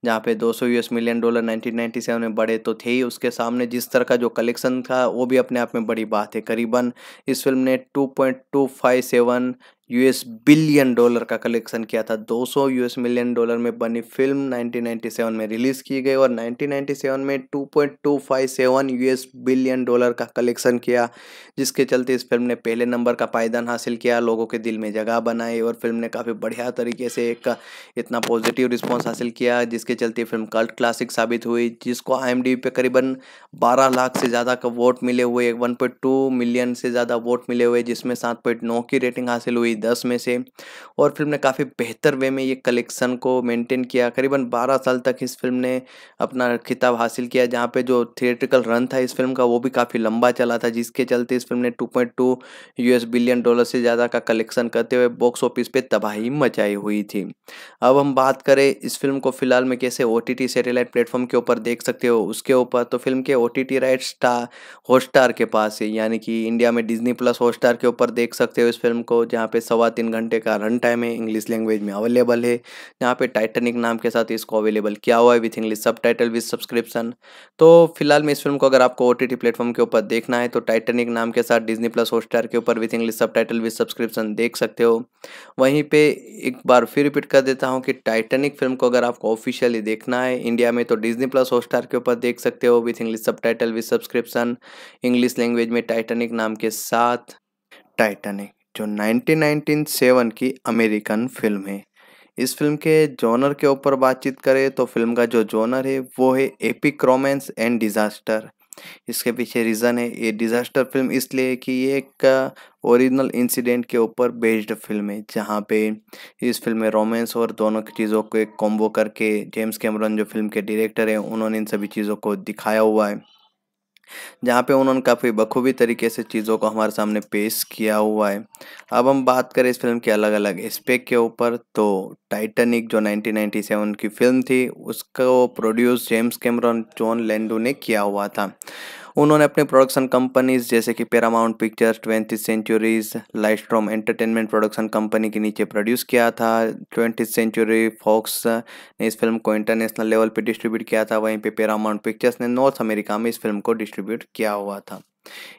जहाँ पे 200 यूएस मिलियन डॉलर 1997 में बढ़े तो थे ही उसके सामने जिस तरह का जो कलेक्शन था वो भी अपने आप में बड़ी बात है करीबन इस फिल्म ने two point two five everyone US billion dollar का कलेक्शन किया था 200 यूएस मिलियन डॉलर में बनी फिल्म 1997 में रिलीज की गई और 1997 में 2.257 यूएस बिलियन डॉलर का कलेक्शन किया जिसके चलते इस फिल्म ने पहले नंबर का पायदान हासिल किया लोगों के दिल में जगह बनाई और फिल्म ने काफ़ी बढ़िया तरीके से एक इतना पॉजिटिव रिस्पॉन्स हासिल किया जिसके चलते फिल्म कल्ट क्लासिक साबित हुई जिसको आई एम पे करीबन बारह लाख से ज़्यादा का वोट मिले हुए वन मिलियन से ज़्यादा वोट मिले हुए जिसमें सात की रेटिंग हासिल हुई दी दस में से और फिल्म ने काफ़ी बेहतर वे में ये कलेक्शन को मेंटेन किया करीबन बारह साल तक इस फिल्म ने अपना खिताब हासिल किया जहाँ पे जो थिएट्रिकल रन था इस फिल्म का वो भी काफ़ी लंबा चला था जिसके चलते इस फिल्म ने टू पॉइंट बिलियन डॉलर से ज़्यादा का कलेक्शन करते हुए बॉक्स ऑफिस पर तबाही मचाई हुई थी अब हम बात करें इस फिल्म को फिलहाल में कैसे ओ टी सैटेलाइट प्लेटफॉर्म के ऊपर देख सकते हो उसके ऊपर तो फिल्म के O T T right star Hotstar के पास है यानी कि इंडिया में डिजनी प्लस हॉटस्टार के ऊपर देख सकते हो इस फिल्म को जहाँ पे सवा तीन घंटे का रन टाइम है इंग्लिश लैंग्वेज में अवेलेबल है यहाँ पे टाइटेनिक नाम के साथ इसको अवेलेबल किया हुआ है with English subtitle with subscription तो फिलहाल में इस फिल्म को अगर आपको ओ टी प्लेटफॉर्म के ऊपर देखना है तो टाइटनिक नाम के साथ डिजनी प्लस हॉटस्टार के ऊपर with English subtitle with subscription देख सकते हो वहीं पर एक बार फिर रिपीट कर देता हूँ कि टाइटेनिक फिल्म को अगर आपको ऑफिशियली देखना है इंडिया में तो डिजनी प्लस हॉटस्टार के ऊपर देख सकते हो with English subtitle with subscription English language में टाइटनिक नाम के साथ टाइटेनिक जो 1997 की अमेरिकन फिल्म है इस फिल्म के जोनर के ऊपर बातचीत करें तो फिल्म का जो जोनर है वो है एपिक रोमांस एंड डिज़ास्टर इसके पीछे रीज़न है ये डिज़ास्टर फिल्म इसलिए कि ये एक ओरिजिनल इंसिडेंट के ऊपर बेस्ड फिल्म है जहाँ पे इस फिल्म में रोमांस और दोनों की चीज़ों को एक कॉम्बो करके जेम्स कैमरन जो फिल्म के डायरेक्टर हैं उन्होंने इन सभी चीज़ों को दिखाया हुआ है जहाँ पे उन्होंने काफ़ी बखूबी तरीके से चीज़ों को हमारे सामने पेश किया हुआ है अब हम बात करें इस फिल्म के अलग अलग एस्पेक्ट के ऊपर तो टाइटनिक जो 1997 की फिल्म थी उसको produce James Cameron John Landau ने किया हुआ था उन्होंने अपने प्रोडक्शन कंपनीज जैसे कि Paramount Pictures twenty centuries Lightstorm entertainment production company के नीचे प्रोड्यूस किया था ट्वेंटी सेंचुरी फॉक्स ने इस फिल्म को इंटरनेशनल लेवल पर डिस्ट्रीब्यूट किया था वहीं पर पैरामाउंट पिक्चर्स ने नॉर्थ अमेरिका में इस फिल्म को डिस्ट्रीब्यूट किया हुआ था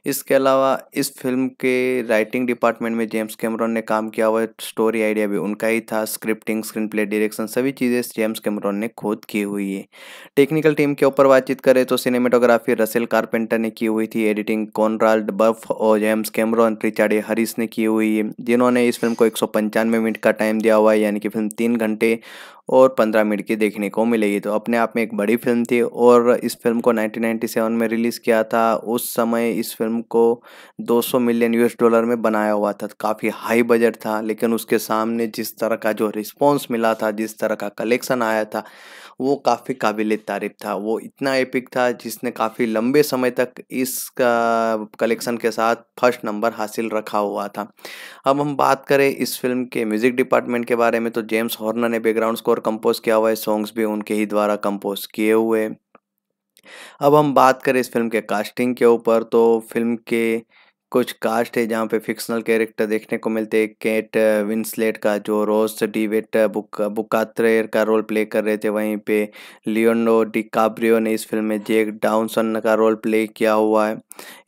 इसके अलावा इस फिल्म के राइटिंग डिपार्टमेंट में जेम्स कैमरॉन ने काम किया हुआ है स्टोरी आइडिया भी उनका ही था स्क्रिप्टिंग स्क्रीन प्ले डायरेक्शन सभी चीज़ें जेम्स कैमरॉन ने खुद की हुई है टेक्निकल टीम के ऊपर बातचीत करें तो सिनेमेटोग्राफी रसेल कार्पेंटर ने की हुई थी एडिटिंग कॉनराल्ड बफ और जेम्स कैमरॉन रिचार्ड हरिस ने की हुई है जिन्होंने इस फिल्म को एक मिनट का टाइम दिया हुआ है यानी कि फिल्म तीन घंटे और पंद्रह मिनट की देखने को मिलेगी तो अपने आप में एक बड़ी फिल्म थी और इस फिल्म को 1997 में रिलीज़ किया था उस समय इस फिल्म को 200 मिलियन यूएस डॉलर में बनाया हुआ था काफ़ी हाई बजट था लेकिन उसके सामने जिस तरह का जो रिस्पॉन्स मिला था जिस तरह का कलेक्शन आया था वो काफ़ी काबिल तारीफ था वो इतना एपिक था जिसने काफ़ी लंबे समय तक इस कलेक्शन के साथ फर्स्ट नंबर हासिल रखा हुआ था अब हम बात करें इस फिल्म के म्यूज़िक डिपार्टमेंट के बारे में तो जेम्स हॉर्नर ने बैकग्राउंड स्कोर कंपोज किया हुआ है सॉन्ग्स भी उनके ही द्वारा कंपोज किए हुए अब हम बात करें इस फिल्म के कास्टिंग के ऊपर तो फिल्म के कुछ कास्ट है जहाँ पे फिक्शनल कैरेक्टर देखने को मिलते हैं केट विंसलेट uh, का जो Rose DeWitt uh, book Bukater uh, का रोल प्ले कर रहे थे वहीं पे लियोनो डिकाब्रियो ने इस फिल्म में जेक डाउनसन का रोल प्ले किया हुआ है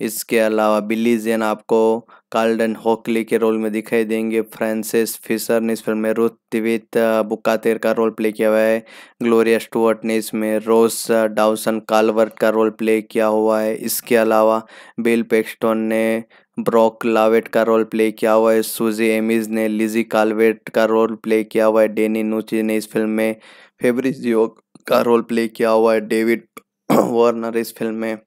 इसके अलावा बिल्ली जेन आपको कार्लडन हॉकली के रोल में दिखाई देंगे फ्रांसिस फिशर ने इस फिल्म में रुथ तिवित बुकातेर का रोल प्ले किया हुआ है ग्लोरिया स्टुअर्ट ने इसमें रोस डाउसन कालवर्ट का रोल प्ले किया हुआ है इसके अलावा बिल पेक्स्टोन ने ब्रॉक लावेट का रोल प्ले किया हुआ है सुजी एमिज ने लिजी कालवेट का रोल प्ले किया हुआ है डेनी नूची ने इस फिल्म में फेब्रिजियो का रोल प्ले किया हुआ है डेविड वार्नर *clears throat* इस फिल्म में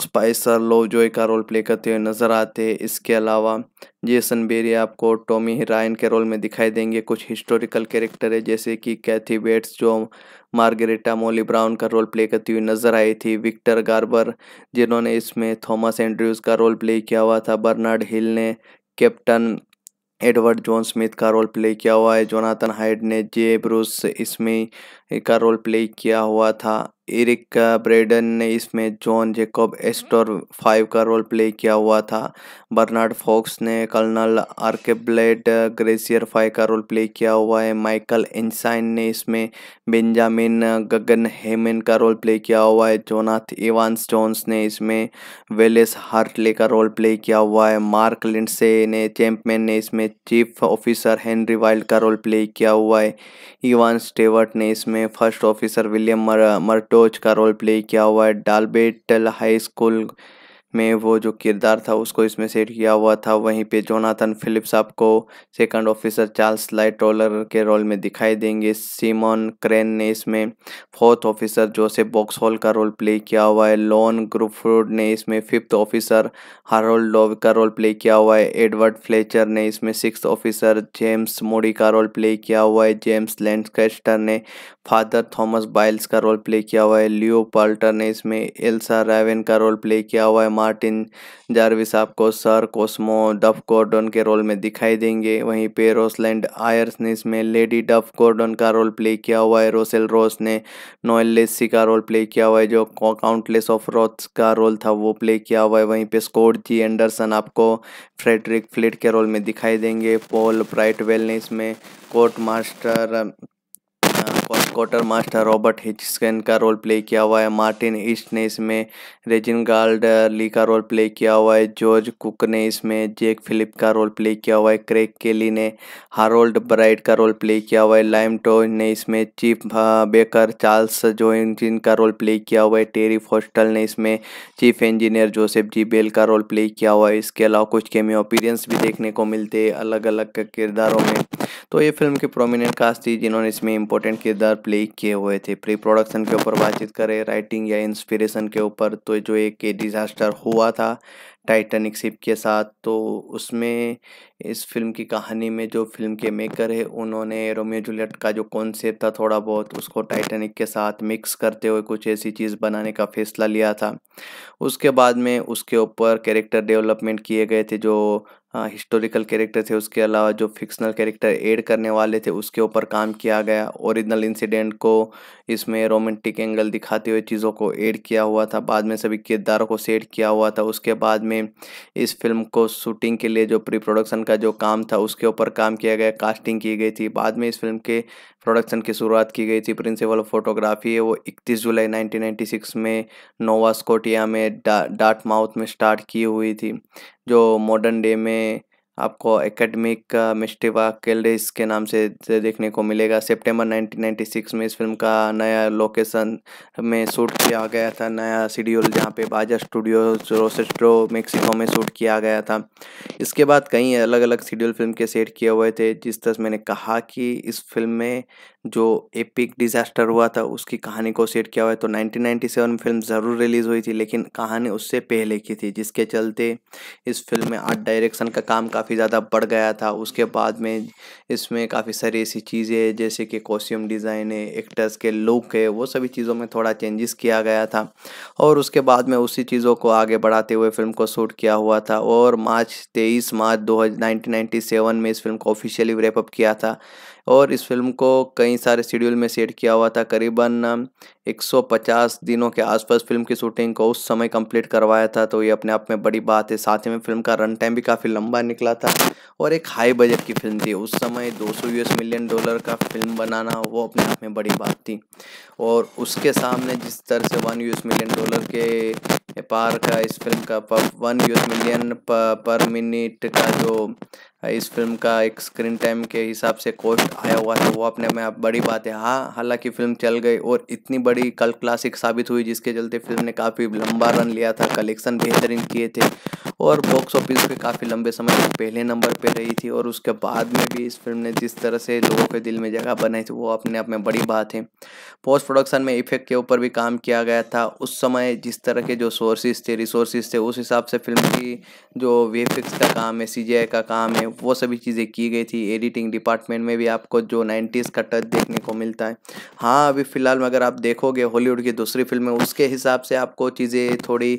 स्पाइसर लोजॉय का रोल प्ले करते हुए नजर आते हैं इसके अलावा जेसन बेरी आपको टॉमी हिराइन के रोल में दिखाई देंगे कुछ हिस्टोरिकल कैरेक्टर है जैसे कि कैथी बेट्स जो मार्गरेटा मोली ब्राउन का रोल प्ले करती हुई नजर आई थी विक्टर गार्बर जिन्होंने इसमें थॉमस एंड्रयूज का रोल प्ले किया हुआ था बर्नार्ड हिल ने कैप्टन एडवर्ड जॉन स्मिथ का रोल प्ले किया हुआ है जोनाथन हाइड ने जे ब्रूस इसमें का रोल प्ले किया हुआ था इरिक ब्रेडन ने इसमें जॉन जेकोब एस्टोर फाइव का रोल प्ले किया हुआ था बर्नार्ड फॉक्स ने कर्नल आर्केब्लेड ग्रेसियर फाइव का रोल प्ले किया हुआ है माइकल एनसाइन ने इसमें बेंजामिन गगन हेमन का रोल प्ले किया हुआ है जोनाथ इवान स्टोन्स ने इसमें वेलेस हार्टले का रोल प्ले किया हुआ है मार्क लिंडसे ने चैम्पमैन ने इसमें चीफ ऑफिसर हेनरी वाइल्ड का रोल प्ले किया हुआ है इवान स्टेवर्ट ने इसमें first officer William Murdoch का रोल प्ले किया हुआ है डालबेटल हाई स्कूल में वो जो किरदार था उसको इसमें सेट किया हुआ था वहीं पे जोनाथन फिलिप्स आपको सेकंड ऑफिसर चार्ल्स लाइट के रोल में दिखाई देंगे सीमोन क्रेन ने इसमें फोर्थ ऑफिसर जोसेफ बॉक्सहॉल का रोल प्ले किया हुआ है लॉन ग्रुफरूड ने इसमें फिफ्थ ऑफिसर हारोल्ड डोव का रोल प्ले किया हुआ है एडवर्ड फ्लेचर ने इसमें सिक्स ऑफिसर जेम्स मोडी का रोल प्ले किया हुआ है जेम्स लैंडस्टर ने फादर थॉमस बाइल्स का रोल प्ले किया हुआ है लियो पाल्टर ने इसमें एल्सा रेवेन का रोल प्ले किया हुआ है मार्टिन जारविस आपको सर कोस्मो डफ कॉर्डन के रोल में दिखाई देंगे वहीं पे रोसलैंड आयर्स ने इसमें लेडी डफ कॉर्डन का रोल प्ले किया हुआ है रोसेल रोस ने नोएल लेसी का रोल प्ले किया हुआ है जो काउंटलेस ऑफ रोथ्स का रोल था वो प्ले किया हुआ है वहीं पे स्कोट जी एंडरसन आपको फ्रेडरिक फ्लिट के रोल में दिखाई देंगे पॉल ब्राइटवेल ने इसमें court master first quartermaster Robert हिचकन का रोल प्ले किया हुआ है मार्टिन ईस्ट ने इसमें रेजिन गार्ड ली का रोल प्ले किया हुआ है जॉर्ज कुक ने इसमें जेक फिलिप का रोल प्ले किया हुआ है क्रेक केली ने हारोल्ड ब्राइट का रोल प्ले किया हुआ है लाइम टोज ने इसमें चीफ बेकर चार्ल्स जो का रोल प्ले किया हुआ है टेरी फोस्टल ने इसमें chief engineer Joseph G Bell का रोल प्ले किया हुआ है इसके अलावा कुछ केमी अपीरियंस भी देखने को मिलते हैं अलग अलग किरदारों में तो ये फिल्म के प्रोमिनेंट कास्ट थी जिन्होंने इसमें इंपॉर्टेंट किरदार किरदार प्ले किए हुए थे प्री प्रोडक्शन के ऊपर बातचीत करें राइटिंग या इंस्पिरेशन के ऊपर तो जो एक डिज़ास्टर हुआ था टाइटैनिक शिप के साथ तो उसमें इस फिल्म की कहानी में जो फिल्म के मेकर है उन्होंने रोमियो जूलियट का जो कॉन्सेप्ट था थोड़ा बहुत उसको टाइटैनिक के साथ मिक्स करते हुए कुछ ऐसी चीज़ बनाने का फैसला लिया था उसके बाद में उसके ऊपर कैरेक्टर डेवलपमेंट किए गए थे जो हिस्टोरिकल हाँ, कैरेक्टर थे उसके अलावा जो फिक्शनल कैरेक्टर ऐड करने वाले थे उसके ऊपर काम किया गया ओरिजिनल इंसिडेंट को इसमें रोमांटिक एंगल दिखाते हुए चीज़ों को ऐड किया हुआ था बाद में सभी किरदारों को सेट किया हुआ था उसके बाद में इस फिल्म को शूटिंग के लिए जो प्री प्रोडक्शन का जो काम था उसके ऊपर काम किया गया कास्टिंग की गई थी बाद में इस फिल्म के प्रोडक्शन की शुरुआत की गई थी प्रिंसिपल फोटोग्राफी है वो 31 जुलाई 1996 में नोवा स्कोटिया में डा डाट माउथ में स्टार्ट की हुई थी जो मॉडर्न डे में आपको एकेडमिक uh, मिस्टिवा केल्डेस के नाम से देखने को मिलेगा सितंबर 1996 में इस फिल्म का नया लोकेशन में शूट किया गया था नया शेड्यूल जहाँ पे बाजा स्टूडियो रोसेस्ट्रो मेक्सिको में शूट किया गया था इसके बाद कई अलग अलग शेड्यूल फिल्म के सेट किए हुए थे जिस तरह मैंने कहा कि इस फिल्म में जो एपिक डिजास्टर हुआ था उसकी कहानी को सेट किया हुआ है तो 1997 में फिल्म ज़रूर रिलीज़ हुई थी लेकिन कहानी उससे पहले की थी जिसके चलते इस फिल्म में आर्ट डायरेक्शन का काम का काफ़ी ज़्यादा बढ़ गया था उसके बाद में इसमें काफ़ी सारी ऐसी चीज़ें जैसे कि कॉस्ट्यूम डिज़ाइन है एक्टर्स के लुक है वो सभी चीज़ों में थोड़ा चेंजेस किया गया था और उसके बाद में उसी चीज़ों को आगे बढ़ाते हुए फिल्म को शूट किया हुआ था और मार्च तेईस मार्च दो में इस फिल्म को ऑफिशियली रेपअप किया था और इस फिल्म को कई सारे शेड्यूल में सेट किया हुआ था करीबन 150 दिनों के आसपास फिल्म की शूटिंग को उस समय कंप्लीट करवाया था तो ये अपने आप में बड़ी बात है साथ ही में फिल्म का रन टाइम भी काफ़ी लंबा निकला था और एक हाई बजट की फिल्म थी उस समय 200 यूएस मिलियन डॉलर का फिल्म बनाना वो अपने आप में बड़ी बात थी और उसके सामने जिस तरह से वन यूएस मिलियन डॉलर के पार uh, का इस फिल्म का one views million per minute का जो uh, इस फिल्म का एक स्क्रीन टाइम के हिसाब से कोस्ट आया हुआ था वो अपने में बड़ी बात है हाँ हालांकि फिल्म चल गई और इतनी बड़ी कल क्लासिक साबित हुई जिसके चलते फिल्म ने काफ़ी लंबा रन लिया था कलेक्शन बेहतरीन किए थे और बॉक्स ऑफिस पे काफ़ी लंबे समय तक पहले नंबर पे रही थी और उसके बाद में भी इस फिल्म ने जिस तरह से लोगों के दिल में जगह बनाई थी वो अपने आप में बड़ी बात है पोस्ट प्रोडक्शन में इफेक्ट के ऊपर भी काम किया गया था उस समय जिस तरह के जो सोर्सेज थे रिसोर्सेज थे उस हिसाब से फिल्म की जो वेफिक्स का काम है सी का काम है वो सभी चीज़ें की गई थी एडिटिंग डिपार्टमेंट में भी आपको जो नाइन्टीज़ का टच देखने को मिलता है हाँ अभी फ़िलहाल में अगर आप देखोगे हॉलीवुड की दूसरी फिल्में उसके हिसाब से आपको चीज़ें थोड़ी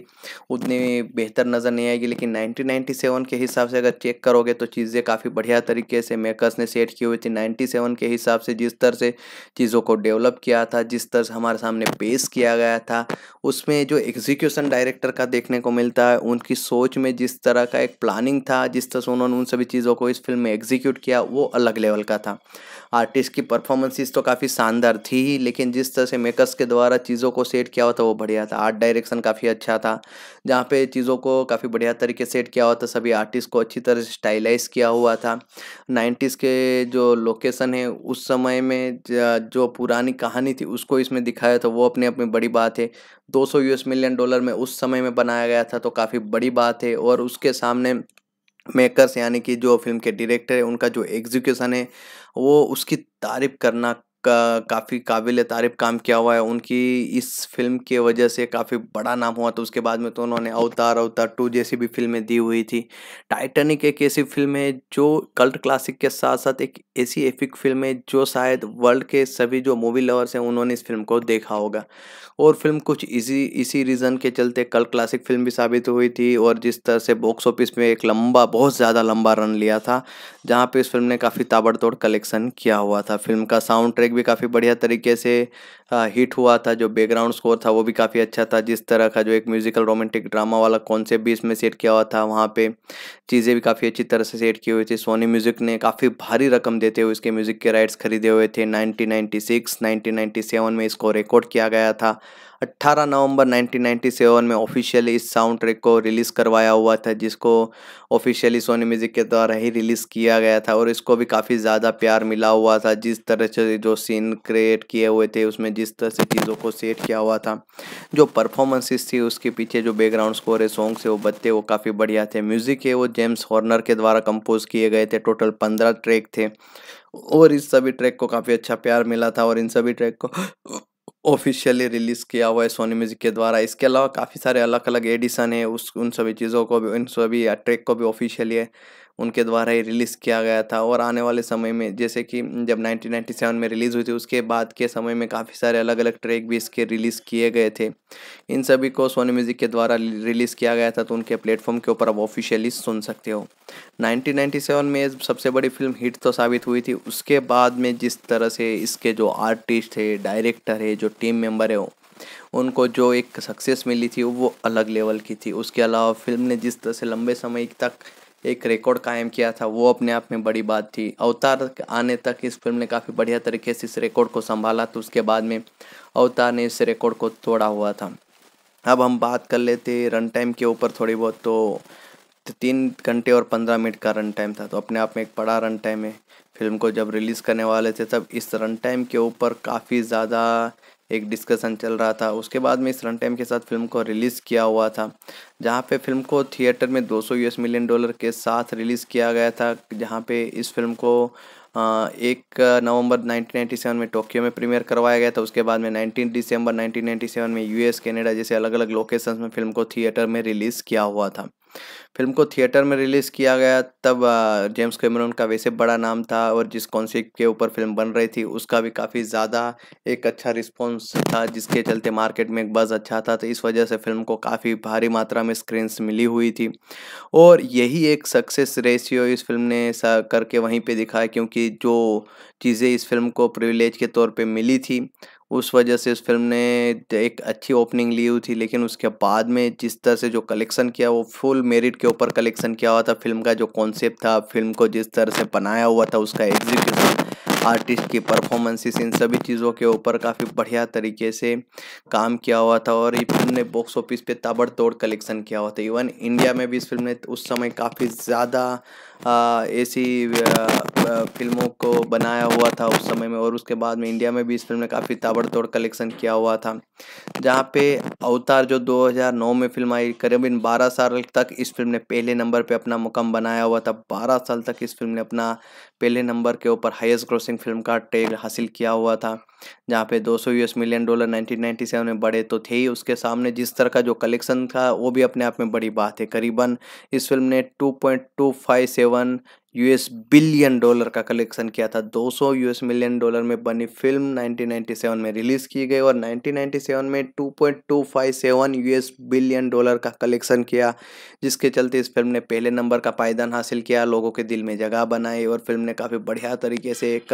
उतनी बेहतर नज़र नहीं आएगी लेकिन नाइनटीन के हिसाब से अगर चेक करोगे तो चीज़ें काफ़ी बढ़िया तरीके से मेकर्स ने सेट की हुई थी नाइन्टी के हिसाब से जिस तरह से चीज़ों को डेवलप किया था जिस तरह से हमारे सामने पेश किया गया था उसमें जो एग्जीक्यूशन डायरेक्टर का देखने को मिलता है उनकी सोच में जिस तरह का एक प्लानिंग था जिस तरह से उन्होंने उन सभी चीज़ों को इस फिल्म में एग्जीक्यूट किया वो अलग लेवल का था आर्टिस्ट की परफॉर्मेंसेस तो काफ़ी शानदार थी ही लेकिन जिस तरह से मेकर्स के द्वारा चीज़ों को सेट किया हुआ था वो बढ़िया था आर्ट डायरेक्शन काफ़ी अच्छा था जहाँ पे चीज़ों को काफ़ी बढ़िया तरीके सेट किया हुआ था सभी आर्टिस्ट को अच्छी तरह से स्टाइलाइज किया हुआ था नाइन्टीज़ के जो लोकेसन है उस समय में जो पुरानी कहानी थी उसको इसमें दिखाया था वो अपने अपनी बड़ी बात है दो यूएस मिलियन डॉलर में उस समय में बनाया गया था तो काफ़ी बड़ी बात है और उसके सामने मेकर्स यानी कि जो फिल्म के डायरेक्टर है उनका जो एग्जीक्यूशन है वो उसकी तारीफ करना का काफ़ी काबिल तारीफ़ काम किया हुआ है उनकी इस फिल्म के वजह से काफ़ी बड़ा नाम हुआ तो उसके बाद में तो उन्होंने अवतार अवतार टू जैसी भी फिल्में दी हुई थी टाइटैनिक एक ऐसी फिल्म है जो कल्ट क्लासिक के साथ साथ एक ऐसी एफिक फिल्म है जो शायद वर्ल्ड के सभी जो मूवी लवर्स हैं उन्होंने इस फिल्म को देखा होगा और फिल्म कुछ इसी इसी रीज़न के चलते कल्ट क्लासिक फिल्म भी साबित हुई थी और जिस तरह से बॉक्स ऑफिस में एक लंबा बहुत ज़्यादा लंबा रन लिया था जहाँ पे इस फिल्म ने काफ़ी ताबड़तोड़ कलेक्शन किया हुआ था फिल्म का साउंड ट्रैक भी काफ़ी बढ़िया तरीके से हिट हुआ था जो बैकग्राउंड स्कोर था वो भी काफ़ी अच्छा था जिस तरह का जो एक म्यूज़िकल रोमांटिक ड्रामा वाला कॉन्सेप्ट भी इसमें सेट किया हुआ था वहाँ पे चीज़ें भी काफ़ी अच्छी तरह से सेट की हुई थी सोनी म्यूज़िक ने काफ़ी भारी रकम देते हुए इसके म्यूज़िक के राइट्स खरीदे हुए थे नाइनटीन नाइन्टी में इसको रिकॉर्ड किया गया था 18 नवंबर 1997 में ऑफिशियली इस साउंड ट्रैक को रिलीज़ करवाया हुआ था जिसको ऑफिशियली सोनी म्यूज़िक के द्वारा ही रिलीज़ किया गया था और इसको भी काफ़ी ज़्यादा प्यार मिला हुआ था जिस तरह से जो सीन क्रिएट किए हुए थे उसमें जिस तरह से चीज़ों को सेट किया हुआ था जो परफॉर्मेंसेस थी उसके पीछे जो बैकग्राउंड स्कोर है सॉन्ग से वो बदते वो काफ़ी बढ़िया थे म्यूज़िक है वो जेम्स हॉर्नर के द्वारा कंपोज किए गए थे टोटल पंद्रह ट्रैक थे और इस सभी ट्रैक को काफ़ी अच्छा प्यार मिला था और इन सभी ट्रैक को ऑफिशियली रिलीज़ किया हुआ है सोनी म्यूज़िक के द्वारा इसके अलावा काफ़ी सारे अलग अलग एडिशन है उस उन सभी चीज़ों को भी उन सभी ट्रैक को भी ऑफिशियली है उनके द्वारा ही रिलीज़ किया गया था और आने वाले समय में जैसे कि जब 1997 में रिलीज़ हुई थी उसके बाद के समय में काफ़ी सारे अलग अलग ट्रैक भी इसके रिलीज़ किए गए थे इन सभी को सोनी म्यूज़िक के द्वारा रिलीज़ किया गया था तो उनके प्लेटफॉर्म के ऊपर आप ऑफिशियली सुन सकते हो 1997 में सबसे बड़ी फिल्म हिट तो साबित हुई थी उसके बाद में जिस तरह से इसके जो आर्टिस्ट है डायरेक्टर है जो टीम मेम्बर है उनको जो एक सक्सेस मिली थी वो अलग लेवल की थी उसके अलावा फिल्म ने जिस तरह से लंबे समय तक एक रिकॉर्ड कायम किया था वो अपने आप में बड़ी बात थी अवतार आने तक इस फिल्म ने काफ़ी बढ़िया तरीके से इस रिकॉर्ड को संभाला तो उसके बाद में अवतार ने इस रिकॉर्ड को तोड़ा हुआ था अब हम बात कर लेते रन टाइम के ऊपर थोड़ी बहुत तो तीन घंटे और पंद्रह मिनट का रन टाइम था तो अपने आप में एक बड़ा रन टाइम है फिल्म को जब रिलीज़ करने वाले थे तब इस रन टाइम के ऊपर काफ़ी ज़्यादा एक डिस्कशन चल रहा था उसके बाद में इस रन टाइम के साथ फिल्म को रिलीज़ किया हुआ था जहाँ पे फिल्म को थिएटर में 200 यूएस मिलियन डॉलर के साथ रिलीज़ किया गया था जहाँ पे इस फिल्म को एक नवंबर 1997 में टोक्यो में प्रीमियर करवाया गया था उसके बाद में 19 दिसंबर 1997 में यूएस कनाडा जैसे अलग अलग लोकेशंस में फिल्म को थिएटर में रिलीज़ किया हुआ था फिल्म को थिएटर में रिलीज़ किया गया तब जेम्स कैमरून का वैसे बड़ा नाम था और जिस कॉन्सेप्ट के ऊपर फिल्म बन रही थी उसका भी काफ़ी ज़्यादा एक अच्छा रिस्पॉन्स था जिसके चलते मार्केट में एक बस अच्छा था तो इस वजह से फिल्म को काफ़ी भारी मात्रा में स्क्रीन्स मिली हुई थी और यही एक सक्सेस रेशियो इस फिल्म ने करके वहीं पर दिखाया क्योंकि जो चीज़ें इस फिल्म को प्रिविलेज के तौर पर मिली थी उस वजह से इस फिल्म ने एक अच्छी ओपनिंग ली हुई थी लेकिन उसके बाद में जिस तरह से जो कलेक्शन किया वो फुल मेरिट के ऊपर कलेक्शन किया हुआ था फिल्म का जो कॉन्सेप्ट था फिल्म को जिस तरह से बनाया हुआ था उसका एग्जीक्यूशन आर्टिस्ट की परफॉर्मेंसेस इन सभी चीज़ों के ऊपर काफ़ी बढ़िया तरीके से काम किया हुआ था और ये फिल्म ने बॉक्स ऑफिस पे ताबड़तोड़ कलेक्शन किया हुआ था इवन इंडिया में भी इस फिल्म ने उस समय काफ़ी ज़्यादा ऐसी फिल्मों को बनाया हुआ था उस समय में और उसके बाद में इंडिया में भी इस फिल्म ने काफ़ी ताबड़तोड़ कलेक्शन किया हुआ था जहाँ पे अवतार जो 2009 में फिल्म आई करीबन 12 साल तक इस फिल्म ने पहले नंबर पे अपना मुकम बनाया हुआ था 12 साल तक इस फिल्म ने अपना पहले नंबर के ऊपर हाइस्ट ग्रोसिंग फिल्म का टेग हासिल किया हुआ था जहाँ पे 200 यूएस मिलियन डॉलर 1997 में बढ़े तो थे ही उसके सामने जिस तरह का जो कलेक्शन था वो भी अपने आप में बड़ी बात है करीबन इस फिल्म ने two one US billion dollar का कलेक्शन किया था 200 यूएस मिलियन डॉलर में बनी फिल्म 1997 में रिलीज की गई और 1997 में 2.257 यूएस बिलियन डॉलर का कलेक्शन किया जिसके चलते इस फिल्म ने पहले नंबर का पायदान हासिल किया लोगों के दिल में जगह बनाई और फिल्म ने काफ़ी बढ़िया तरीके से एक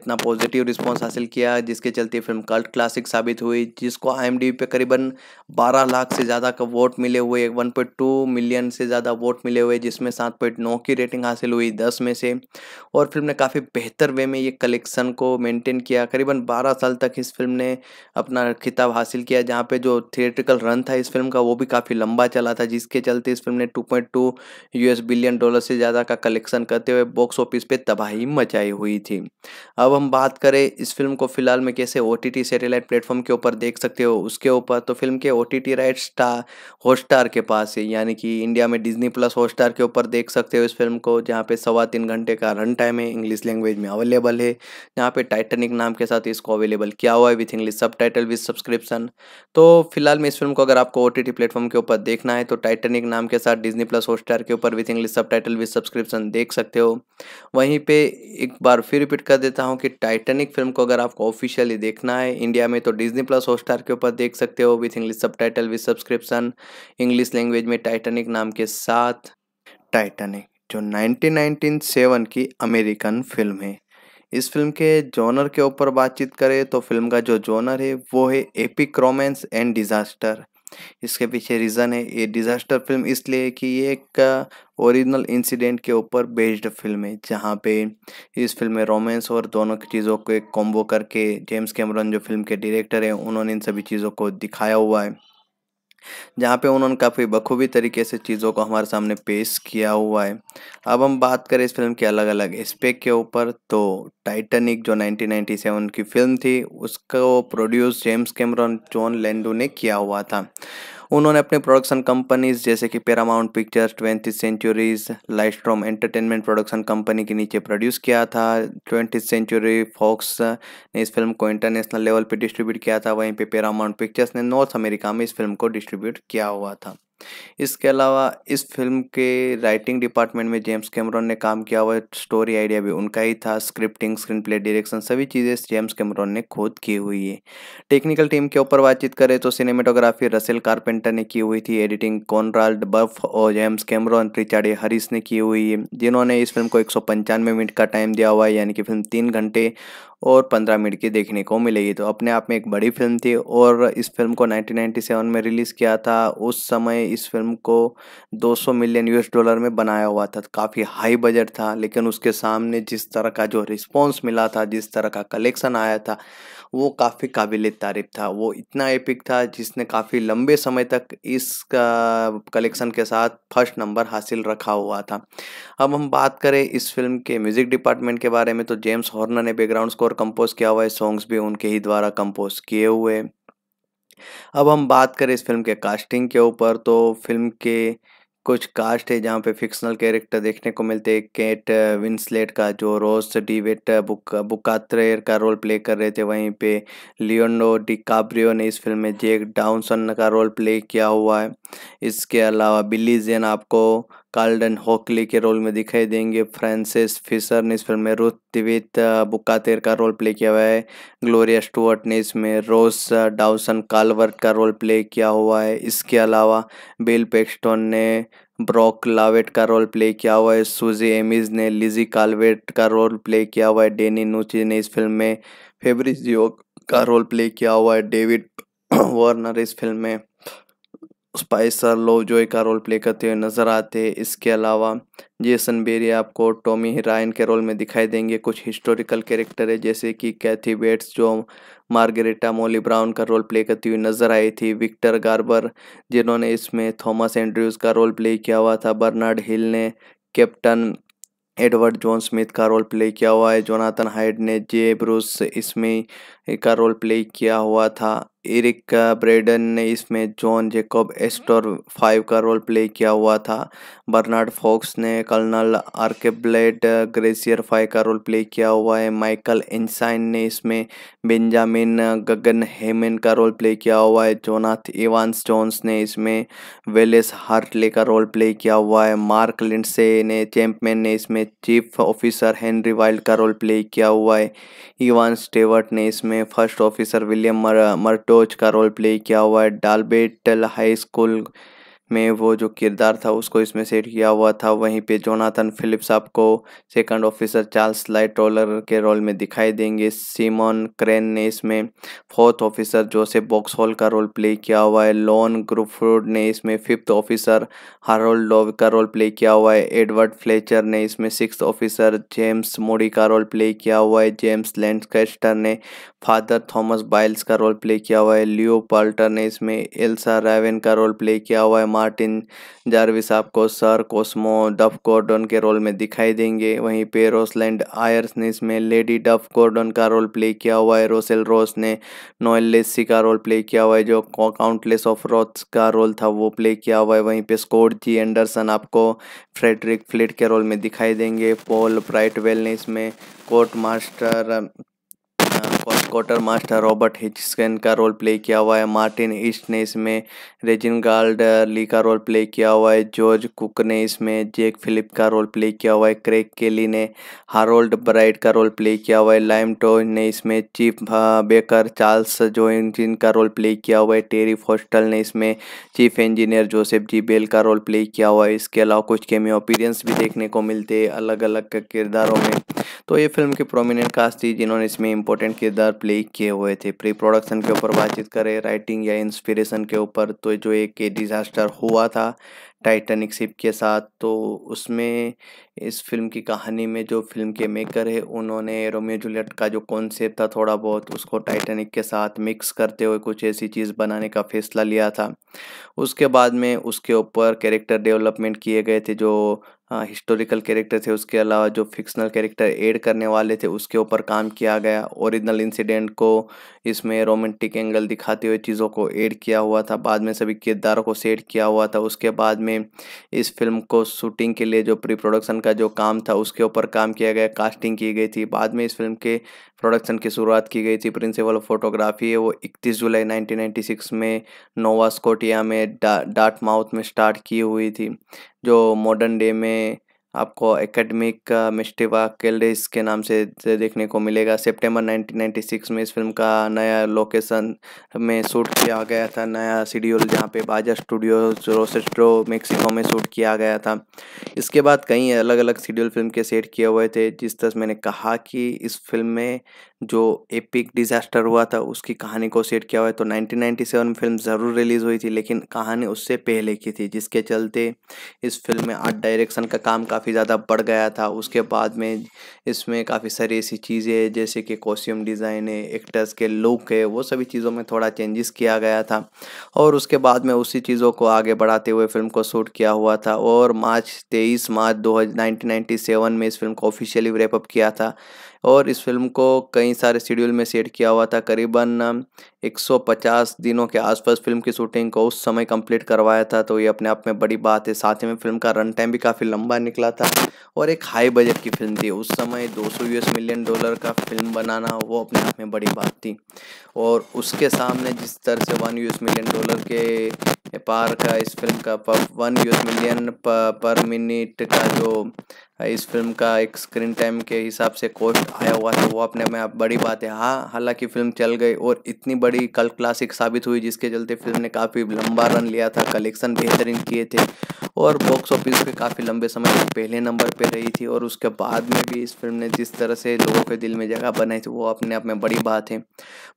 इतना पॉजिटिव रिस्पॉन्स हासिल किया जिसके चलते फिल्म कल्ट क्लासिक साबित हुई जिसको आई पे करीबन बारह लाख से ज़्यादा का वोट मिले हुए वन मिलियन से ज़्यादा वोट मिले हुए जिसमें सात की रेटिंग हासिल हुई थी दस में से और फिल्म ने काफ़ी बेहतर वे में ये कलेक्शन को मेंटेन किया करीबन बारह साल तक इस फिल्म ने अपना खिताब हासिल किया जहाँ पे जो थिएट्रिकल रन था इस फिल्म का वो भी काफ़ी लंबा चला था जिसके चलते इस फिल्म ने two point two US billion dollar से ज़्यादा का कलेक्शन करते हुए बॉक्स ऑफिस पर तबाही मचाई हुई थी अब हम बात करें इस फिल्म को फिलहाल में कैसे ओ टी सैटेलाइट प्लेटफॉर्म के ऊपर देख सकते हो उसके ऊपर तो फिल्म के O T T right star Hotstar के पास है यानी कि इंडिया में डिज्नी प्लस हॉटस्टार के ऊपर देख सकते हो इस फिल्म को जहाँ पे सवा तीन घंटे का रन टाइम है इंग्लिश लैंग्वेज में अवेलेबल है यहाँ पे टाइटनिक नाम के साथ इसको अवेलेबल किया हुआ है with English subtitle with subscription तो फिलहाल में इस फिल्म को अगर आपको ओ टी प्लेटफॉर्म के ऊपर देखना है तो टाइटनिक नाम के साथ डिजनी प्लस हॉटस्टार के ऊपर with English subtitle with subscription देख सकते हो वहीं पर एक बार फिर रिपीट कर देता हूँ कि टाइटेनिक फिल्म को अगर आपको ऑफिशियली देखना है इंडिया में तो डिजनी प्लस हॉटस्टार के ऊपर देख सकते हो with English subtitle with subscription English language में टाइटनिक नाम के साथ टाइटनिक जो 1997 की अमेरिकन फिल्म है इस फिल्म के जॉनर के ऊपर बातचीत करें तो फिल्म का जो जॉनर है वो है एपिक रोमांस एंड डिज़ास्टर इसके पीछे रीज़न है ये डिज़ास्टर फिल्म इसलिए कि ये एक ओरिजिनल इंसिडेंट के ऊपर बेस्ड फिल्म है जहाँ पे इस फिल्म में रोमांस और दोनों की चीज़ों को एक कॉम्बो करके जेम्स कैमरन जो फिल्म के डायरेक्टर हैं उन्होंने इन सभी चीज़ों को दिखाया हुआ है जहाँ पे उन्होंने काफ़ी बखूबी तरीके से चीज़ों को हमारे सामने पेश किया हुआ है अब हम बात करें इस फिल्म के अलग अलग स्पेक के ऊपर तो टाइटनिक जो 1997 की फिल्म थी उसको produce James Cameron John Landau ने किया हुआ था उन्होंने अपने प्रोडक्शन कंपनीज जैसे कि Paramount Pictures twenty centuries Lightstorm entertainment production company के नीचे प्रोड्यूस किया था ट्वेंटी सेंचुरी फॉक्स ने इस फिल्म को इंटरनेशनल लेवल पर डिस्ट्रीब्यूट किया था वहीं पर पैरामाउंट पिक्चर्स ने नॉर्थ अमेरिका में इस फिल्म को डिस्ट्रीब्यूट किया हुआ था इसके अलावा इस फिल्म के राइटिंग डिपार्टमेंट में जेम्स कैमरॉन ने काम किया हुआ स्टोरी आइडिया भी उनका ही था स्क्रिप्टिंग स्क्रीन प्ले डायरेक्शन सभी चीज़ें जेम्स कैमरॉन ने खुद की हुई है टेक्निकल टीम के ऊपर बातचीत करें तो सिनेमेटोग्राफी रसेल कार्पेंटर ने की हुई थी एडिटिंग कॉनराल्ड बर्फ और जेम्स कैमरॉन रिचार्ड हरीस ने की हुई है जिन्होंने इस फिल्म को एक मिनट का टाइम दिया हुआ है यानी कि फिल्म तीन घंटे और 15 मिनट की देखने को मिलेगी तो अपने आप में एक बड़ी फिल्म थी और इस फिल्म को 1997 में रिलीज़ किया था उस समय इस फिल्म को 200 मिलियन यूएस डॉलर में बनाया हुआ था काफ़ी हाई बजट था लेकिन उसके सामने जिस तरह का जो रिस्पॉन्स मिला था जिस तरह का कलेक्शन आया था वो काफ़ी काबिल तारीफ था वो इतना एपिक था जिसने काफ़ी लंबे समय तक इस कलेक्शन के साथ फर्स्ट नंबर हासिल रखा हुआ था अब हम बात करें इस फिल्म के म्यूज़िक डिपार्टमेंट के बारे में तो जेम्स हॉर्नर ने बैकग्राउंड स्कोर कंपोज किया हुआ है सॉन्ग्स भी उनके ही द्वारा कंपोज किए हुए अब हम बात करें इस फिल्म के कास्टिंग के ऊपर तो फिल्म के कुछ कास्ट है जहाँ पे फिक्शनल कैरेक्टर देखने को मिलते हैं केट विंसलेट uh, का जो Rose DeWitt uh, book Bukater uh, का रोल प्ले कर रहे थे वहीं पे लियोनो डिकाब्रियो ने इस फिल्म में जेक डाउनसन का रोल प्ले किया हुआ है इसके अलावा बिली जेन आपको कार्लडन हॉकली के रोल में दिखाई देंगे फ्रांसिस फिशर ने इस फिल्म में रुथ दिवित बुकातेर का रोल प्ले किया हुआ है ग्लोरिया स्टुअर्ट ने इसमें रोस डाउसन कालवर्ट का रोल प्ले किया हुआ है इसके अलावा बिल पेक्स्टोन ने ब्रॉक लावेट का रोल प्ले किया हुआ है सूजी एमिज ने लिजी कालवेट का रोल प्ले किया हुआ है डेनी नूची ने इस फिल्म में फेबरिजियो का रोल प्ले किया हुआ है डेविड वार्नर इस फिल्म में स्पाइसर लोजॉय का रोल प्ले करते हुए नजर आते हैं इसके अलावा जेसन बेरी आपको टॉमी हिराइन के रोल में दिखाई देंगे कुछ हिस्टोरिकल कैरेक्टर है जैसे कि कैथी बेट्स जो मार्गरेटा मोली ब्राउन का रोल प्ले करती हुई नजर आई थी विक्टर गार्बर जिन्होंने इसमें थॉमस एंड्रयूज का रोल प्ले किया हुआ था बर्नार्ड हिल ने कैप्टन एडवर्ड जॉन स्मिथ का रोल प्ले किया हुआ है जोनाथन हाइड ने जे ब्रूस इसमें का रोल प्ले किया हुआ था इरिक ब्रेडन ने इसमें जॉन जेकोब एस्टोर फाइव का रोल प्ले किया हुआ था बर्नार्ड फॉक्स ने कर्नल आर्केब्लेड ग्रेसियर फाइव का रोल प्ले किया हुआ है माइकल एनसाइन ने इसमें बेंजामिन गगन हेमन का रोल प्ले किया हुआ है जोनाथ इवांस जॉन्स ने इसमें वेलेस हार्टले का रोल प्ले किया हुआ है मार्क लिंडसे ने चैम्पमैन ने इसमें चीफ ऑफिसर हेनरी वाइल्ड का रोल प्ले किया हुआ है इवान स्टेवर्ट ने इसमें में फर्स्ट ऑफिसर विलियम मर्टोच का रोल प्ले किया हुआ है डालबेटल हाई स्कूल में वो जो किरदार था उसको इसमें सेट किया हुआ था वहीं पे जोनाथन फिलिप्स आपको सेकंड ऑफिसर चार्ल्स लाइट के रोल में दिखाई देंगे सीमोन क्रेन ने इसमें फोर्थ ऑफिसर जोसेफ बॉक्सहॉल का रोल प्ले किया हुआ है लॉन ग्रुफ्रूड ने इसमें फिफ्थ ऑफिसर हारोल्ड लोव का रोल प्ले किया हुआ है एडवर्ड फ्लेचर ने इसमें सिक्स ऑफिसर जेम्स मोडी का रोल प्ले किया हुआ है जेम्स लैंडकेस्टर ने फादर थॉमस बाइल्स का रोल प्ले किया हुआ है लियो पाल्टर ने इसमें एल्सा रावेन का रोल प्ले किया हुआ है मार्टिन जारविस आपको सर कोस्मो डफ कॉर्डन के रोल में दिखाई देंगे वहीं पे रोसलैंड आयर्स ने इसमें लेडी डफ गोर्डन का रोल प्ले किया हुआ है रोसेल रोस ने नोएल लेसी का रोल प्ले किया हुआ है जो काउंटलेस ऑफ रोथ्स का रोल था वो प्ले किया हुआ है वहीं पे स्कोट जी एंडरसन आपको फ्रेडरिक फ्लिट के रोल में दिखाई देंगे पॉल ब्राइटवेल ने इसमें court master first quartermaster Robert हिचकिन का रोल प्ले किया हुआ है मार्टिन ईस्ट ने इसमें रेजिन गार्ड ली का रोल प्ले किया हुआ है जॉर्ज कुक ने इसमें जेक फिलिप का रोल प्ले किया हुआ है क्रेक केली ने हारोल्ड ब्राइट का रोल प्ले किया हुआ है लाइम टोज ने इसमें चीफ बेकर चार्ल्स जो का रोल प्ले किया हुआ है टेरी फोस्टल ने इसमें chief engineer Joseph G Bell का रोल प्ले किया हुआ है इसके अलावा कुछ केमियो अपीरियंस भी देखने को मिलते हैं अलग अलग किरदारों में तो ये फिल्म की प्रोमिनेंट कास्ट थी जिन्होंने इसमें इंपॉर्टेंट किरदार प्ले किए हुए थे प्री प्रोडक्शन के ऊपर बातचीत करें राइटिंग या इंस्पिरेशन के ऊपर तो जो एक डिज़ास्टर हुआ था टाइटेनिक शिप के साथ तो उसमें इस फिल्म की कहानी में जो फिल्म के मेकर है उन्होंने रोमियो जूलियट का जो कॉन्सेप्ट था थोड़ा बहुत उसको टाइटेनिक के साथ मिक्स करते हुए कुछ ऐसी चीज़ बनाने का फैसला लिया था उसके बाद में उसके ऊपर कैरेक्टर डेवलपमेंट किए गए थे जो हिस्टोरिकल हाँ, कैरेक्टर थे उसके अलावा जो फिक्शनल कैरेक्टर ऐड करने वाले थे उसके ऊपर काम किया गया ओरिजिनल इंसिडेंट को इसमें रोमांटिक एंगल दिखाते हुए चीज़ों को ऐड किया हुआ था बाद में सभी किरदारों को सेट किया हुआ था उसके बाद में इस फिल्म को शूटिंग के लिए जो प्री प्रोडक्शन का जो काम था उसके ऊपर काम किया गया कास्टिंग की गई थी बाद में इस फिल्म के प्रोडक्शन की शुरुआत की गई थी प्रिंसिपल ऑफ फोटोग्राफी है वो 31 जुलाई 1996 में नोवा स्कोटिया में डा डाट माउथ में स्टार्ट की हुई थी जो मॉडर्न डे में आपको एकेडमिक मिस्टिवा केल्डेस के नाम से देखने को मिलेगा सितंबर 1996 में इस फिल्म का नया लोकेशन में शूट किया गया था नया शेड्यूल जहाँ पे बाजा स्टूडियो रोसेस्ट्रो मेक्सिको में शूट किया गया था इसके बाद कई अलग अलग शेड्यूल फिल्म के सेट किए हुए थे जिस तरह मैंने कहा कि इस फिल्म में जो एपिक डिजास्टर हुआ था उसकी कहानी को सेट किया हुआ है तो 1997 फिल्म ज़रूर रिलीज़ हुई थी लेकिन कहानी उससे पहले की थी जिसके चलते इस फिल्म में आर्ट डायरेक्शन का काम काफ़ी ज़्यादा बढ़ गया था उसके बाद में इसमें काफ़ी सारी ऐसी चीज़ें जैसे कि कॉस्ट्यूम डिज़ाइन है एक्टर्स के लुक है वो सभी चीज़ों में थोड़ा चेंजेस किया गया था और उसके बाद में उसी चीज़ों को आगे बढ़ाते हुए फिल्म को शूट किया हुआ था और मार्च तेईस मार्च दो में इस फिल्म को ऑफिशियली रेपअप किया था और इस फिल्म को कई सारे शेड्यूल में सेट किया हुआ था करीबन 150 दिनों के आसपास फिल्म की शूटिंग को उस समय कंप्लीट करवाया था तो ये अपने आप में बड़ी बात है साथ ही में फिल्म का रन टाइम भी काफ़ी लंबा निकला था और एक हाई बजट की फिल्म थी उस समय 200 सौ मिलियन डॉलर का फिल्म बनाना वो अपने आप में बड़ी बात थी और उसके सामने जिस तरह से वन यू मिलियन डॉलर के पार का इस फिल्म का one you million per minute का जो इस फिल्म का एक स्क्रीन टाइम के हिसाब से कॉस्ट आया हुआ था वो अपने में बड़ी बात है हाँ हालांकि फिल्म चल गई और इतनी बड़ी कल क्लासिक साबित हुई जिसके चलते फिल्म ने काफ़ी लंबा रन लिया था कलेक्शन बेहतरीन किए थे और बॉक्स ऑफिस पे काफ़ी लंबे समय तक पहले नंबर पे रही थी और उसके बाद में भी इस फिल्म ने जिस तरह से लोगों के दिल में जगह बनाई थी वो अपने आप में बड़ी बात है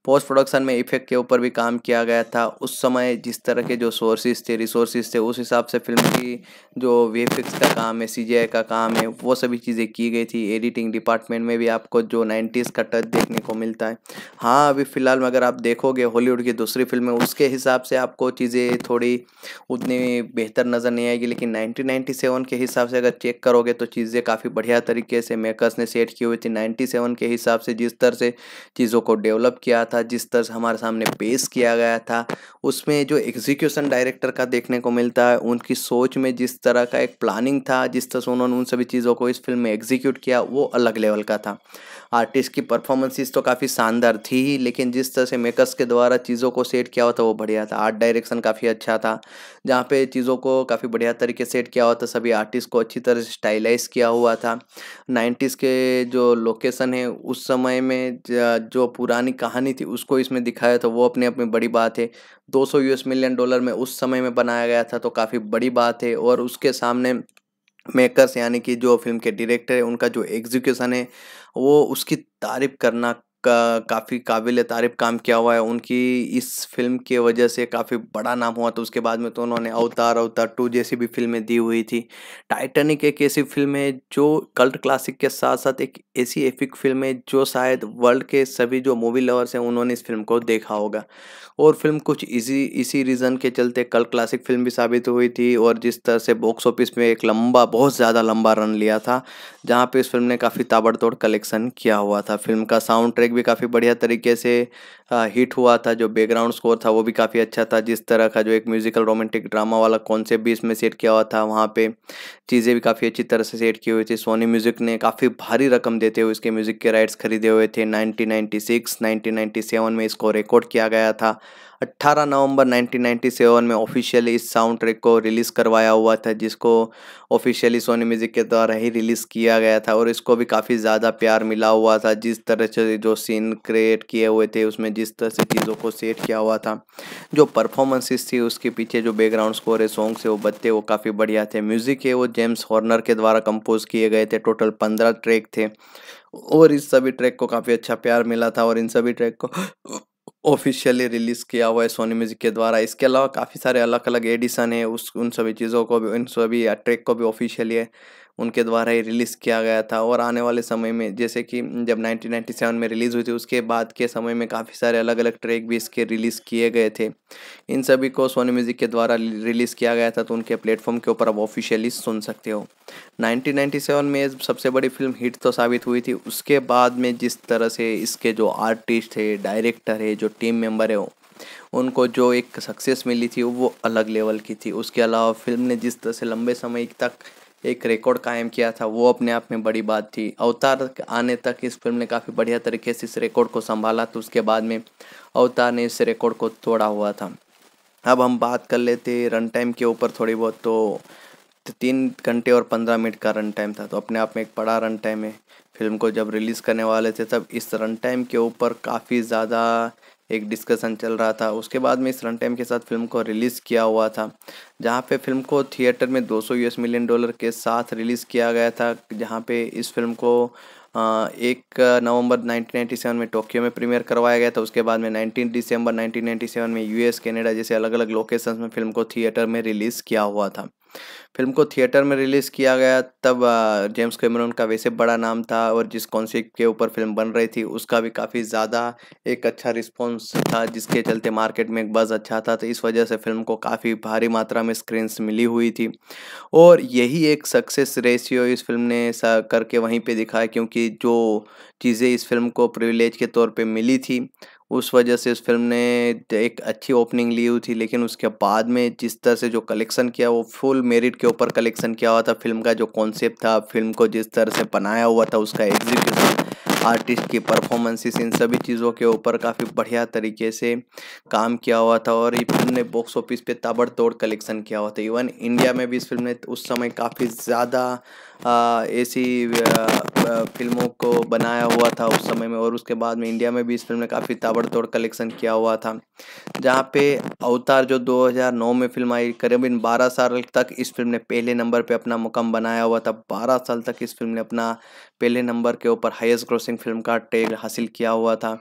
पोस्ट प्रोडक्शन में इफेक्ट के ऊपर भी काम किया गया था उस समय जिस तरह के जो सोर्सेज थे रिसोर्सेज थे उस हिसाब से फिल्म की जो वी का काम है सी का काम है वो सभी चीज़ें की गई थी एडिटिंग डिपार्टमेंट में भी आपको जो नाइन्टीज़ का टच देखने को मिलता है हाँ अभी फ़िलहाल में अगर आप देखोगे हॉलीवुड की दूसरी फिल्में उसके हिसाब से आपको चीज़ें थोड़ी उतनी बेहतर नज़र नहीं आएगी लेकिन नाइनटीन के हिसाब से अगर चेक करोगे तो चीज़ें काफ़ी बढ़िया तरीके से मेकर्स ने सेट की हुई थी नाइन्टी के हिसाब से जिस तरह से चीज़ों को डेवलप किया था जिस तरह से हमारे सामने पेश किया गया था उसमें जो एग्जीक्यूशन डायरेक्टर का देखने को मिलता है उनकी सोच में जिस तरह का एक प्लानिंग था जिस तरह से उन्होंने उन सभी चीज़ों को इस फिल्म में एग्जीक्यूट किया वो अलग लेवल का था आर्टिस्ट की परफॉर्मेंसेस तो काफ़ी शानदार थी ही लेकिन जिस तरह से मेकर्स के द्वारा चीज़ों को सेट किया हुआ था तो वो बढ़िया था आर्ट डायरेक्शन काफ़ी अच्छा था जहाँ पे चीज़ों को काफ़ी बढ़िया तरीके से सेट किया हुआ था तो सभी आर्टिस्ट को अच्छी तरह से स्टाइलाइज किया हुआ था नाइन्टीज़ के जो लोकेसन है उस समय में जो पुरानी कहानी थी उसको इसमें दिखाया था तो वो अपने आप में बड़ी बात है दो यूएस मिलियन डॉलर में उस समय में बनाया गया था तो काफ़ी बड़ी बात है और उसके सामने मेकर्स यानी कि जो फिल्म के डायरेक्टर है उनका जो एग्जीक्यूशन है वो उसकी तारीफ करना का काफ़ी काबिल तारीफ काम किया हुआ है उनकी इस फिल्म की वजह से काफ़ी बड़ा नाम हुआ तो उसके बाद में तो उन्होंने अवतार अवतार टू जैसी भी फिल्में दी हुई थी टाइटनिक एक ऐसी फिल्म है जो कल्ट क्लासिक के साथ साथ एक ऐसी एफिक फिल्म है जो शायद वर्ल्ड के सभी जो मूवी लवर्स हैं उन्होंने इस फिल्म को देखा होगा और फिल्म कुछ इसी इसी रीज़न के चलते कल्ट क्लासिक फिल्म भी साबित हुई थी और जिस तरह से बॉक्स ऑफिस में एक लंबा बहुत ज़्यादा लंबा रन लिया था जहाँ पर इस फिल्म ने काफ़ी ताबड़तोड़ कलेक्शन किया हुआ था फिल्म का साउंड ट्रैक ट्रैक भी काफ़ी बढ़िया तरीके से हिट हुआ था जो बैकग्राउंड स्कोर था वो भी काफ़ी अच्छा था जिस तरह का जो एक म्यूज़िकल रोमांटिक ड्रामा वाला कॉन्सेप्ट भी इसमें सेट किया हुआ था वहाँ पे चीज़ें भी काफ़ी अच्छी तरह से सेट की हुई थी सोनी म्यूज़िक ने काफ़ी भारी रकम देते हुए इसके म्यूज़िक के राइट्स खरीदे हुए थे नाइनटीन नाइन्टी में इसको रिकॉर्ड किया गया था 18 नवंबर 1997 में ऑफिशियली इस साउंड ट्रैक को रिलीज़ करवाया हुआ था जिसको ऑफिशियली सोनी म्यूज़िक के द्वारा ही रिलीज़ किया गया था और इसको भी काफ़ी ज़्यादा प्यार मिला हुआ था जिस तरह से जो सीन क्रिएट किए हुए थे उसमें जिस तरह से चीज़ों को सेट किया हुआ था जो परफॉर्मेंसेस थी उसके पीछे जो बैकग्राउंड स्कोर है सॉन्ग्स है वो बत्ते वो काफ़ी बढ़िया थे म्यूज़िक है वो जेम्स हॉर्नर के द्वारा कंपोज किए गए थे टोटल पंद्रह ट्रैक थे और इस सभी ट्रैक को काफ़ी अच्छा प्यार मिला था और इन सभी ट्रैक को ऑफिशियली रिलीज़ किया हुआ है सोनी म्यूज़िक के द्वारा इसके अलावा काफ़ी सारे अलग अलग एडिशन है उस उन सभी चीज़ों को भी उन सभी ट्रैक को भी ऑफिशियली है उनके द्वारा ही रिलीज़ किया गया था और आने वाले समय में जैसे कि जब 1997 में रिलीज़ हुई थी उसके बाद के समय में काफ़ी सारे अलग अलग ट्रैक भी इसके रिलीज़ किए गए थे इन सभी को सोनी म्यूज़िक के द्वारा रिलीज़ किया गया था तो उनके प्लेटफॉर्म के ऊपर आप ऑफिशियली सुन सकते हो 1997 में सबसे बड़ी फिल्म हिट तो साबित हुई थी उसके बाद में जिस तरह से इसके जो आर्टिस्ट है डायरेक्टर है जो टीम मेम्बर है उनको जो एक सक्सेस मिली थी वो अलग लेवल की थी उसके अलावा फिल्म ने जिस तरह से लंबे समय तक एक रिकॉर्ड कायम किया था वो अपने आप में बड़ी बात थी अवतार आने तक इस फिल्म ने काफ़ी बढ़िया तरीके से इस रिकॉर्ड को संभाला तो उसके बाद में अवतार ने इस रिकॉर्ड को तोड़ा हुआ था अब हम बात कर लेते रन टाइम के ऊपर थोड़ी बहुत तो तीन घंटे और पंद्रह मिनट का रन टाइम था तो अपने आप में एक बड़ा रन टाइम है फिल्म को जब रिलीज़ करने वाले थे तब इस रन टाइम के ऊपर काफ़ी ज़्यादा एक डिस्कशन चल रहा था उसके बाद में इस रन टाइम के साथ फिल्म को रिलीज़ किया हुआ था जहाँ पे फिल्म को थिएटर में 200 यूएस मिलियन डॉलर के साथ रिलीज़ किया गया था जहाँ पे इस फिल्म को एक नवंबर 1997 में टोक्यो में प्रीमियर करवाया गया था उसके बाद में 19 दिसंबर 1997 में यूएस कनाडा जैसे अलग अलग लोकेशंस में फिल्म को थिएटर में रिलीज़ किया हुआ था फिल्म को थिएटर में रिलीज़ किया गया तब जेम्स कैमरन का वैसे बड़ा नाम था और जिस कॉन्सेप्ट के ऊपर फिल्म बन रही थी उसका भी काफ़ी ज़्यादा एक अच्छा रिस्पॉन्स था जिसके चलते मार्केट में एक बज़ अच्छा था तो इस वजह से फिल्म को काफ़ी भारी मात्रा में स्क्रीन्स मिली हुई थी और यही एक सक्सेस रेशियो इस फिल्म ने करके वहीं पर दिखाया क्योंकि जो चीज़ें इस फिल्म को प्रिविलेज के तौर पर मिली थी उस वजह से इस फिल्म ने एक अच्छी ओपनिंग ली हुई थी लेकिन उसके बाद में जिस तरह से जो कलेक्शन किया वो फुल मेरिट के ऊपर कलेक्शन किया हुआ था फिल्म का जो कॉन्सेप्ट था फिल्म को जिस तरह से बनाया हुआ था उसका एग्जीक्यूशन आर्टिस्ट की परफॉर्मेंसेस इन सभी चीज़ों के ऊपर काफ़ी बढ़िया तरीके से काम किया हुआ था और ये फिल्म ने बॉक्स ऑफिस पे ताबड़तोड़ कलेक्शन किया हुआ था इवन इंडिया में भी इस फिल्म ने उस समय काफ़ी ज़्यादा ऐसी फिल्मों को बनाया हुआ था उस समय में और उसके बाद में इंडिया में भी इस फिल्म ने काफ़ी ताबड़तोड़ कलेक्शन किया हुआ था जहाँ पे अवतार जो 2009 में फिल्म आई करीबन 12 साल तक इस फिल्म ने पहले नंबर पे अपना मुकाम बनाया हुआ था 12 साल तक इस फिल्म ने अपना पहले नंबर के ऊपर हाईएस्ट ग्रोसिंग फिल्म का टेग हासिल किया हुआ था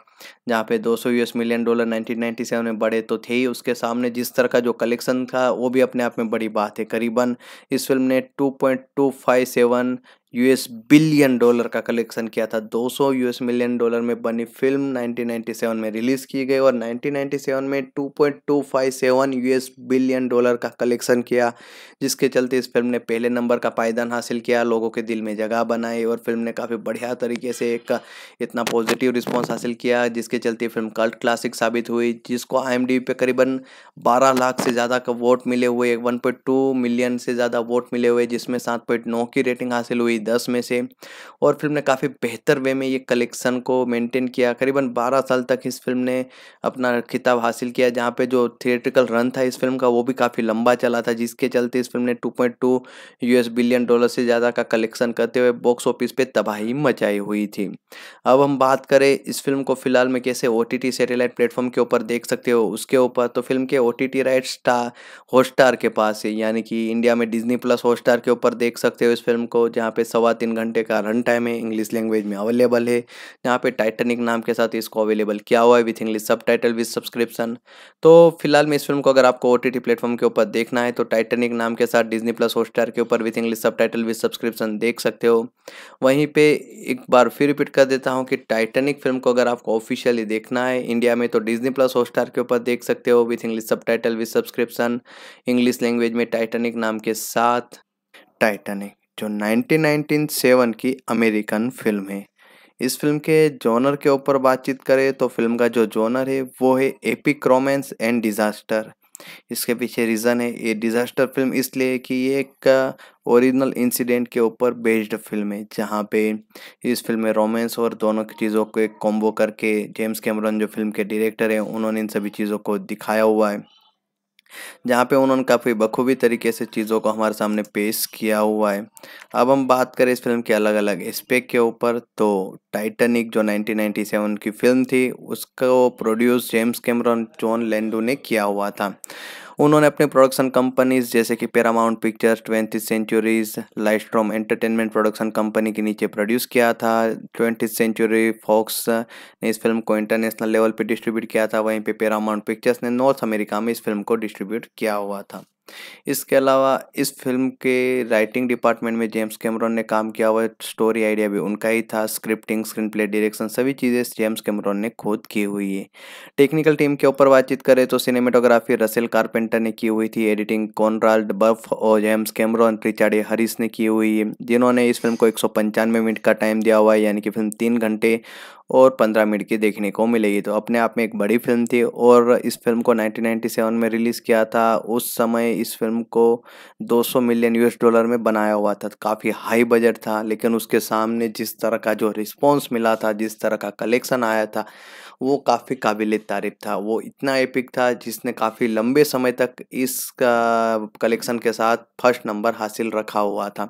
जहाँ पे 200 यूएस मिलियन डॉलर 1997 में बढ़े तो थे ही उसके सामने जिस तरह का जो कलेक्शन था वो भी अपने आप में बड़ी बात है करीबन इस फिल्म ने two point two five one US billion dollar का कलेक्शन किया था 200 यूएस मिलियन डॉलर में बनी फिल्म 1997 में रिलीज की गई और 1997 में 2.257 यूएस बिलियन डॉलर का कलेक्शन किया जिसके चलते इस फिल्म ने पहले नंबर का पायदान हासिल किया लोगों के दिल में जगह बनाई और फिल्म ने काफ़ी बढ़िया तरीके से एक इतना पॉजिटिव रिस्पॉन्स हासिल किया जिसके चलते फिल्म कल्ट क्लासिक साबित हुई जिसको आई एम पे करीबन बारह लाख से ज़्यादा का वोट मिले हुए टू मिलियन से ज़्यादा वोट मिले हुए जिसमें नौ की रेटिंग हासिल हुई गई दस में से और फिल्म ने काफ़ी बेहतर वे में ये कलेक्शन को मेंटेन किया करीबन बारह साल तक इस फिल्म ने अपना खिताब हासिल किया जहाँ पे जो थिएट्रिकल रन था इस फिल्म का वो भी काफ़ी लंबा चला था जिसके चलते इस फिल्म ने two point two US billion dollar से ज़्यादा का कलेक्शन करते हुए बॉक्स ऑफिस पर तबाही मचाई हुई थी अब हम बात करें इस फिल्म को फिलहाल में कैसे ओ टी सैटेलाइट प्लेटफॉर्म के ऊपर देख सकते हो उसके ऊपर तो फिल्म के O T T right star Hotstar के पास है यानी कि इंडिया में डिजनी प्लस हॉटस्टार के ऊपर देख सकते हो इस फिल्म को जहाँ पे सवा तीन घंटे का रन टाइम है इंग्लिश लैंग्वेज में अवेलेबल है यहाँ पे टाइटेनिक नाम के साथ इसको अवेलेबल किया हुआ है with English subtitle with subscription तो फिलहाल में इस फिल्म को अगर आपको ओ टी प्लेटफॉर्म के ऊपर देखना है तो टाइटनिक नाम के साथ डिजनी प्लस हॉटस्टार के ऊपर with English subtitle with subscription देख सकते हो वहीं पर एक बार फिर रिपीट कर देता हूँ कि टाइटनिक फिल्म को अगर आपको ऑफिशियली देखना है इंडिया में तो डिजनी प्लस हॉटस्टार के ऊपर देख सकते हो with English subtitle with subscription English language में टाइटेनिक नाम के साथ टाइटेनिक जो 1997 की अमेरिकन फिल्म है इस फिल्म के जोनर के ऊपर बातचीत करें तो फिल्म का जो जोनर है वो है एपिक रोमांस एंड डिज़ास्टर इसके पीछे रीज़न है ये डिज़ास्टर फिल्म इसलिए कि ये एक ओरिजिनल इंसिडेंट के ऊपर बेस्ड फिल्म है जहाँ पे इस फिल्म में रोमांस और दोनों की चीज़ों को एक कॉम्बो करके जेम्स कैमरन जो फिल्म के डायरेक्टर हैं उन्होंने इन सभी चीज़ों को दिखाया हुआ है जहाँ पे उन्होंने काफ़ी बखूबी तरीके से चीज़ों को हमारे सामने पेश किया हुआ है अब हम बात करें इस फिल्म के अलग अलग एस्पेक्ट के ऊपर तो टाइटनिक जो 1997 की फिल्म थी उसको produce James Cameron Jon Landau ने किया हुआ था उन्होंने अपने प्रोडक्शन कंपनीज जैसे कि Paramount Pictures twenty centuries Lightstorm entertainment production company के नीचे प्रोड्यूस किया था ट्वेंटी सेंचुरी फॉक्स ने इस फिल्म को इंटरनेशनल लेवल पर डिस्ट्रीब्यूट किया था वहीं पर पैरामाउंट पिक्चर्स ने नॉर्थ अमेरिका में इस फिल्म को डिस्ट्रीब्यूट किया हुआ था इसके अलावा इस फ़िल्म के राइटिंग डिपार्टमेंट में जेम्स कैमरॉन ने काम किया हुआ स्टोरी आइडिया भी उनका ही था स्क्रिप्टिंग स्क्रीन प्ले डायरेक्शन सभी चीज़ें जेम्स कैमरॉन ने खुद की हुई है टेक्निकल टीम के ऊपर बातचीत करें तो सिनेमेटोग्राफी रसेल कार्पेंटर ने की हुई थी एडिटिंग कॉनराल्ड बफ और जेम्स कैमरॉन प्रिचाडे हरीस ने की हुई है जिन्होंने इस फिल्म को एक मिनट का टाइम दिया हुआ है यानी कि फिल्म तीन घंटे और पंद्रह मिनट की देखने को मिलेगी तो अपने आप में एक बड़ी फिल्म थी और इस फिल्म को 1997 में रिलीज़ किया था उस समय इस फिल्म को 200 मिलियन यूएस डॉलर में बनाया हुआ था काफ़ी हाई बजट था लेकिन उसके सामने जिस तरह का जो रिस्पॉन्स मिला था जिस तरह का कलेक्शन आया था वो काफ़ी काबिल तारीफ था वो इतना एपिक था जिसने काफ़ी लंबे समय तक इस कलेक्शन के साथ फर्स्ट नंबर हासिल रखा हुआ था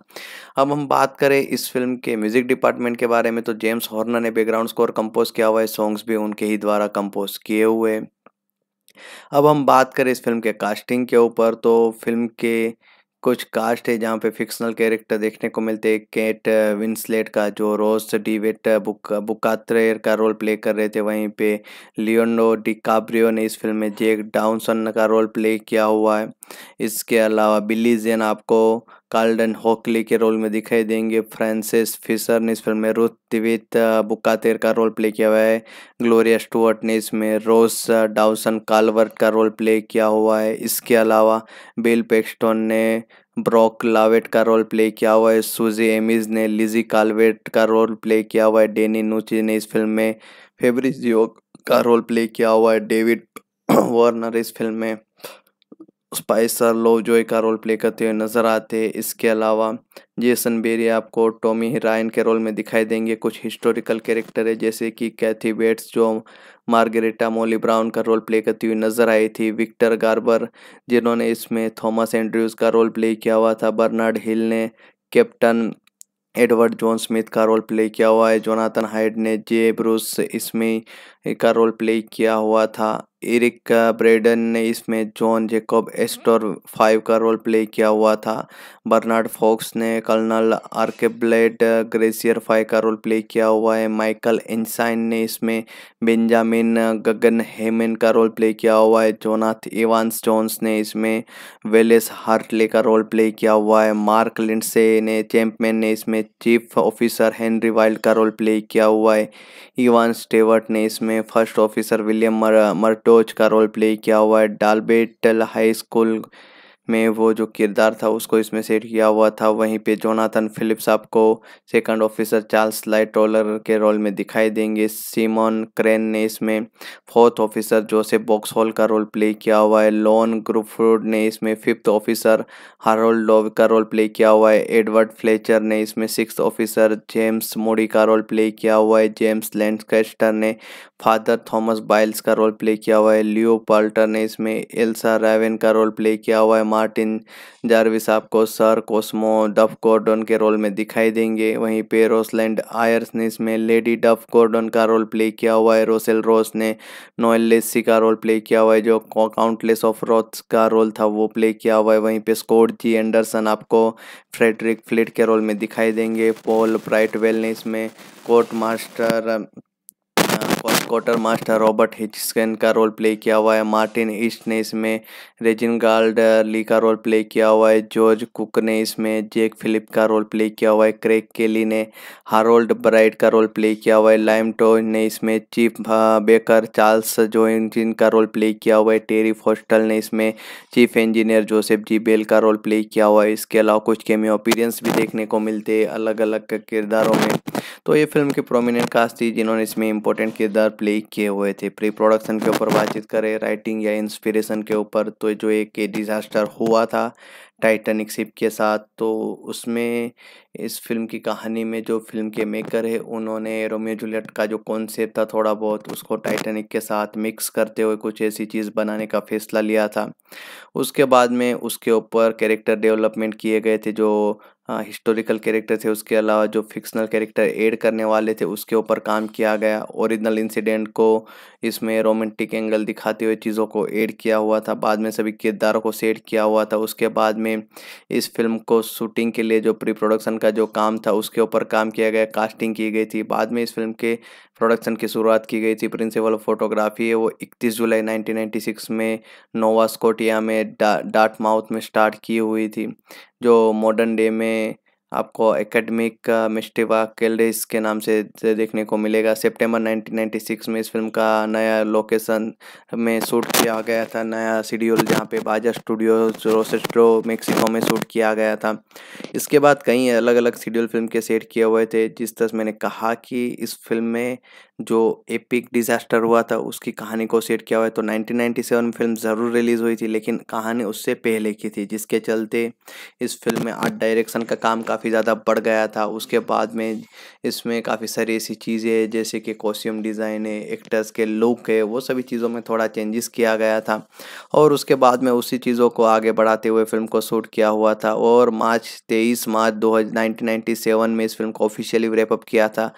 अब हम बात करें इस फिल्म के म्यूज़िक डिपार्टमेंट के बारे में तो जेम्स हॉर्नर ने बैकग्राउंड स्कोर कंपोज किया हुआ है सॉन्ग्स भी उनके ही द्वारा कंपोज किए हुए अब हम बात करें इस फिल्म के कास्टिंग के ऊपर तो फिल्म के कुछ कास्ट है जहाँ पे फिक्शनल कैरेक्टर देखने को मिलते हैं केट विंसलेट uh, का जो रोस डीवेट बुक बुकात्रेयर का रोल प्ले कर रहे थे वहीं पे लियोनो डिकाब्रियो ने इस फिल्म में जेक डाउनसन का रोल प्ले किया हुआ है इसके अलावा बिल्ली जेन आपको कार्लडन होकली के रोल में दिखाई देंगे फ्रांसिस फिशर ने इस फिल्म में रुथ दिवित बुकातेर का रोल प्ले किया हुआ है ग्लोरिया स्टुअर्ट ने इसमें रोस डाउसन कालवर्ट का रोल प्ले किया हुआ है इसके अलावा बिल पेक्स्टोन ने ब्रॉक लावेट का रोल प्ले किया हुआ है सूजी एमिज ने लिजी कालवेट का रोल प्ले किया हुआ है डेनी नूची ने इस फिल्म में फेब्रिजियो का रोल प्ले किया हुआ है डेविड वार्नर इस फिल्म में स्पाइसर लोजॉय का रोल प्ले करते हुए नजर आते हैं इसके अलावा जेसन बेरी आपको टॉमी हिराइन के रोल में दिखाई देंगे कुछ हिस्टोरिकल कैरेक्टर है जैसे कि कैथी बेट्स जो मार्गरेटा मोली ब्राउन का रोल प्ले करती हुई नजर आई थी विक्टर गार्बर जिन्होंने इसमें थॉमस एंड्रयूज का रोल प्ले किया हुआ था बर्नार्ड हिल ने कैप्टन एडवर्ड जॉन स्मिथ का रोल प्ले किया हुआ है जोनाथन हाइड ने जे ब्रूस इसमें का रोल प्ले किया हुआ था इरिक ब्रेडन ने इसमें जॉन जेकोब एस्टोर फाइव का रोल प्ले किया हुआ था बर्नार्ड फॉक्स ने कर्नल आर्केब्लेट ग्रेसियर फाइव का रोल प्ले किया हुआ है माइकल एनसाइन ने इसमें बेंजामिन गगन हेमन का रोल प्ले किया हुआ है जोनाथ इवांस जॉन्स ने इसमें वेलेस हार्टले का रोल प्ले किया हुआ है मार्क लिंडसे ने चैम्पमैन ने इसमें चीफ ऑफिसर हेनरी वाइल्ड का रोल प्ले किया हुआ है इवान स्टेवर्ट ने इसमें फर्स्ट ऑफिसर विलियम मर्टोच का रोल प्ले किया हुआ है डालबेटल हाई स्कूल में वो जो किरदार था उसको इसमें सेट किया हुआ था वहीं पे जोनाथन फिलिप्स आपको सेकंड ऑफिसर चार्ल्स लाइट के रोल में दिखाई देंगे सीमोन क्रेन ने इसमें फोर्थ ऑफिसर जोसेफ बॉक्सहॉल का रोल प्ले किया हुआ है लॉन ग्रुफरूड ने इसमें फिफ्थ ऑफिसर हारोल्ड लोव का रोल प्ले किया हुआ है एडवर्ड फ्लेचर ने इसमें सिक्स ऑफिसर जेम्स मोडी का रोल प्ले किया हुआ है जेम्स लैंडस्टर ने फादर थॉमस बाइल्स का रोल प्ले किया हुआ है लियो पाल्टर ने इसमें एल्सा रेवेन का रोल प्ले किया हुआ है मार्टिन जारविस आपको सर कोस्मो डफ कॉर्डन के रोल में दिखाई देंगे वहीं पे रोसलैंड आयर्स ने इसमें लेडी डफ कॉर्डन का रोल प्ले किया हुआ है रोसेल रोस ने नोएल लेसी का रोल प्ले किया हुआ है जो काउंटलेस ऑफ रोथ्स का रोल था वो प्ले किया हुआ है वहीं पे स्कोट जी एंडरसन आपको फ्रेडरिक फ्लिट के रोल में दिखाई देंगे पॉल ब्राइटवेल ने इसमें court master first quartermaster Robert हिचकन का रोल प्ले किया हुआ है मार्टिन ईस्ट ने इसमें रेजिन गार्ड ली का रोल प्ले किया हुआ है जॉर्ज कुक ने इसमें जेक फिलिप का रोल प्ले किया हुआ है क्रेक केली ने हारोल्ड ब्राइट का रोल प्ले किया हुआ है लाइम टोज ने इसमें चीफ बेकर चार्ल्स जो का रोल प्ले किया हुआ है टेरी फोस्टल ने इसमें chief engineer Joseph G Bell का रोल प्ले किया हुआ है इसके अलावा कुछ केमियो अपीरेंस भी देखने को मिलते हैं अलग अलग किरदारों में तो ये फिल्म के प्रोमिनेंट कास्ट थी जिन्होंने इसमें इंपॉर्टेंट किरदार किरदार प्ले किए हुए थे प्री प्रोडक्शन के ऊपर बातचीत करें राइटिंग या इंस्पिरेशन के ऊपर तो जो एक डिज़ास्टर हुआ था टाइटनिक शिप के साथ तो उसमें इस फिल्म की कहानी में जो फिल्म के मेकर है उन्होंने रोमियो जूलियट का जो कॉन्सेप्ट था थोड़ा बहुत उसको टाइटैनिक के साथ मिक्स करते हुए कुछ ऐसी चीज़ बनाने का फैसला लिया था उसके बाद में उसके ऊपर कैरेक्टर डेवलपमेंट किए गए थे जो हिस्टोरिकल कैरेक्टर थे उसके अलावा जो फिक्सनल कैरेक्टर ऐड करने वाले थे उसके ऊपर काम किया गया ओरिजिनल इंसिडेंट को इसमें रोमांटिक एंगल दिखाते हुए चीज़ों को ऐड किया हुआ था बाद में सभी किरदारों को सेट किया हुआ था उसके बाद में इस फिल्म को शूटिंग के लिए जो प्री प्रोडक्शन का का जो काम था उसके ऊपर काम किया गया कास्टिंग की गई थी बाद में इस फिल्म के प्रोडक्शन की शुरुआत की गई थी प्रिंसिपल ऑफ फोटोग्राफी है वो 31 जुलाई 1996 में नोवा स्कोटिया में डा डाट माउथ में स्टार्ट की हुई थी जो मॉडर्न डे में आपको एकेडमिक uh, मिस्टिवा केल्डेस के नाम से देखने को मिलेगा सितंबर 1996 में इस फिल्म का नया लोकेशन में शूट किया गया था नया शेड्यूल जहाँ पे बाजा स्टूडियो रोसेस्ट्रो मेक्सिको में शूट किया गया था इसके बाद कई अलग अलग शेड्यूल फिल्म के सेट किए हुए थे जिस तरह मैंने कहा कि इस फिल्म में जो एपिक डिजास्टर हुआ था उसकी कहानी को सेट किया हुआ है तो 1997 में फिल्म ज़रूर रिलीज़ हुई थी लेकिन कहानी उससे पहले की थी जिसके चलते इस फिल्म में आर्ट डायरेक्शन का काम काफ़ी ज़्यादा बढ़ गया था उसके बाद में इसमें काफ़ी सारी ऐसी चीज़ें जैसे कि कॉस्ट्यूम डिज़ाइन है एक्टर्स के लुक है वो सभी चीज़ों में थोड़ा चेंजेस किया गया था और उसके बाद में उसी चीज़ों को आगे बढ़ाते हुए फिल्म को शूट किया हुआ था और मार्च तेईस मार्च दो में इस फिल्म को ऑफिशियली रेपअप किया था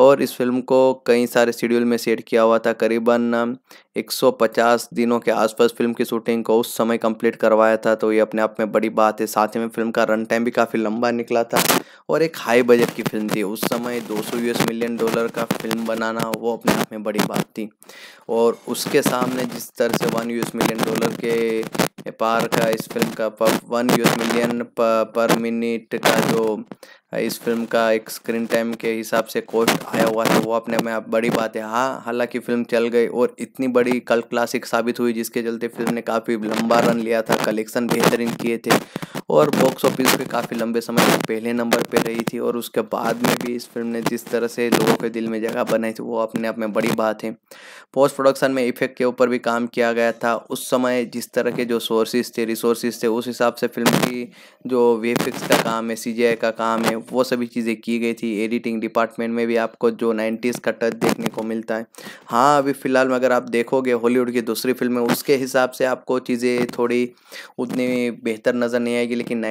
और इस फिल्म को कई सारे शेड्यूल में सेट किया हुआ था करीबन 150 दिनों के आसपास फिल्म की शूटिंग को उस समय कंप्लीट करवाया था तो ये अपने आप में बड़ी बात है साथ ही में फिल्म का रन टाइम भी काफ़ी लंबा निकला था और एक हाई बजट की फिल्म थी उस समय 200 यूएस मिलियन डॉलर का फिल्म बनाना वो अपने आप में बड़ी बात थी और उसके सामने जिस तरह से वन यू मिलियन डॉलर के पार का इस फिल्म का one you million per minute का जो इस फिल्म का एक स्क्रीन टाइम के हिसाब से कॉस्ट आया हुआ है वो अपने में आप बड़ी बात है हाँ हालांकि फिल्म चल गई और इतनी बड़ी कल क्लासिक साबित हुई जिसके चलते फिल्म ने काफ़ी लंबा रन लिया था कलेक्शन बेहतरीन किए थे और बॉक्स ऑफिस पे काफ़ी लंबे समय तक पहले नंबर पे रही थी और उसके बाद में भी इस फिल्म ने जिस तरह से लोगों के दिल में जगह बनाई थी वो अपने आप में बड़ी बात है पोस्ट प्रोडक्शन में इफेक्ट के ऊपर भी काम किया गया था उस समय जिस तरह के जो सोर्सेज थे रिसोर्सेज थे उस हिसाब से फिल्म की जो वेफिक्स का काम है सी का काम है वो सभी चीज़ें की गई थी एडिटिंग डिपार्टमेंट में भी आपको जो नाइन्टीज़ का टच देखने को मिलता है हाँ अभी फ़िलहाल में अगर आप देखोगे हॉलीवुड की दूसरी फिल्में उसके हिसाब से आपको चीज़ें थोड़ी उतनी बेहतर नज़र नहीं आएगी लेकिन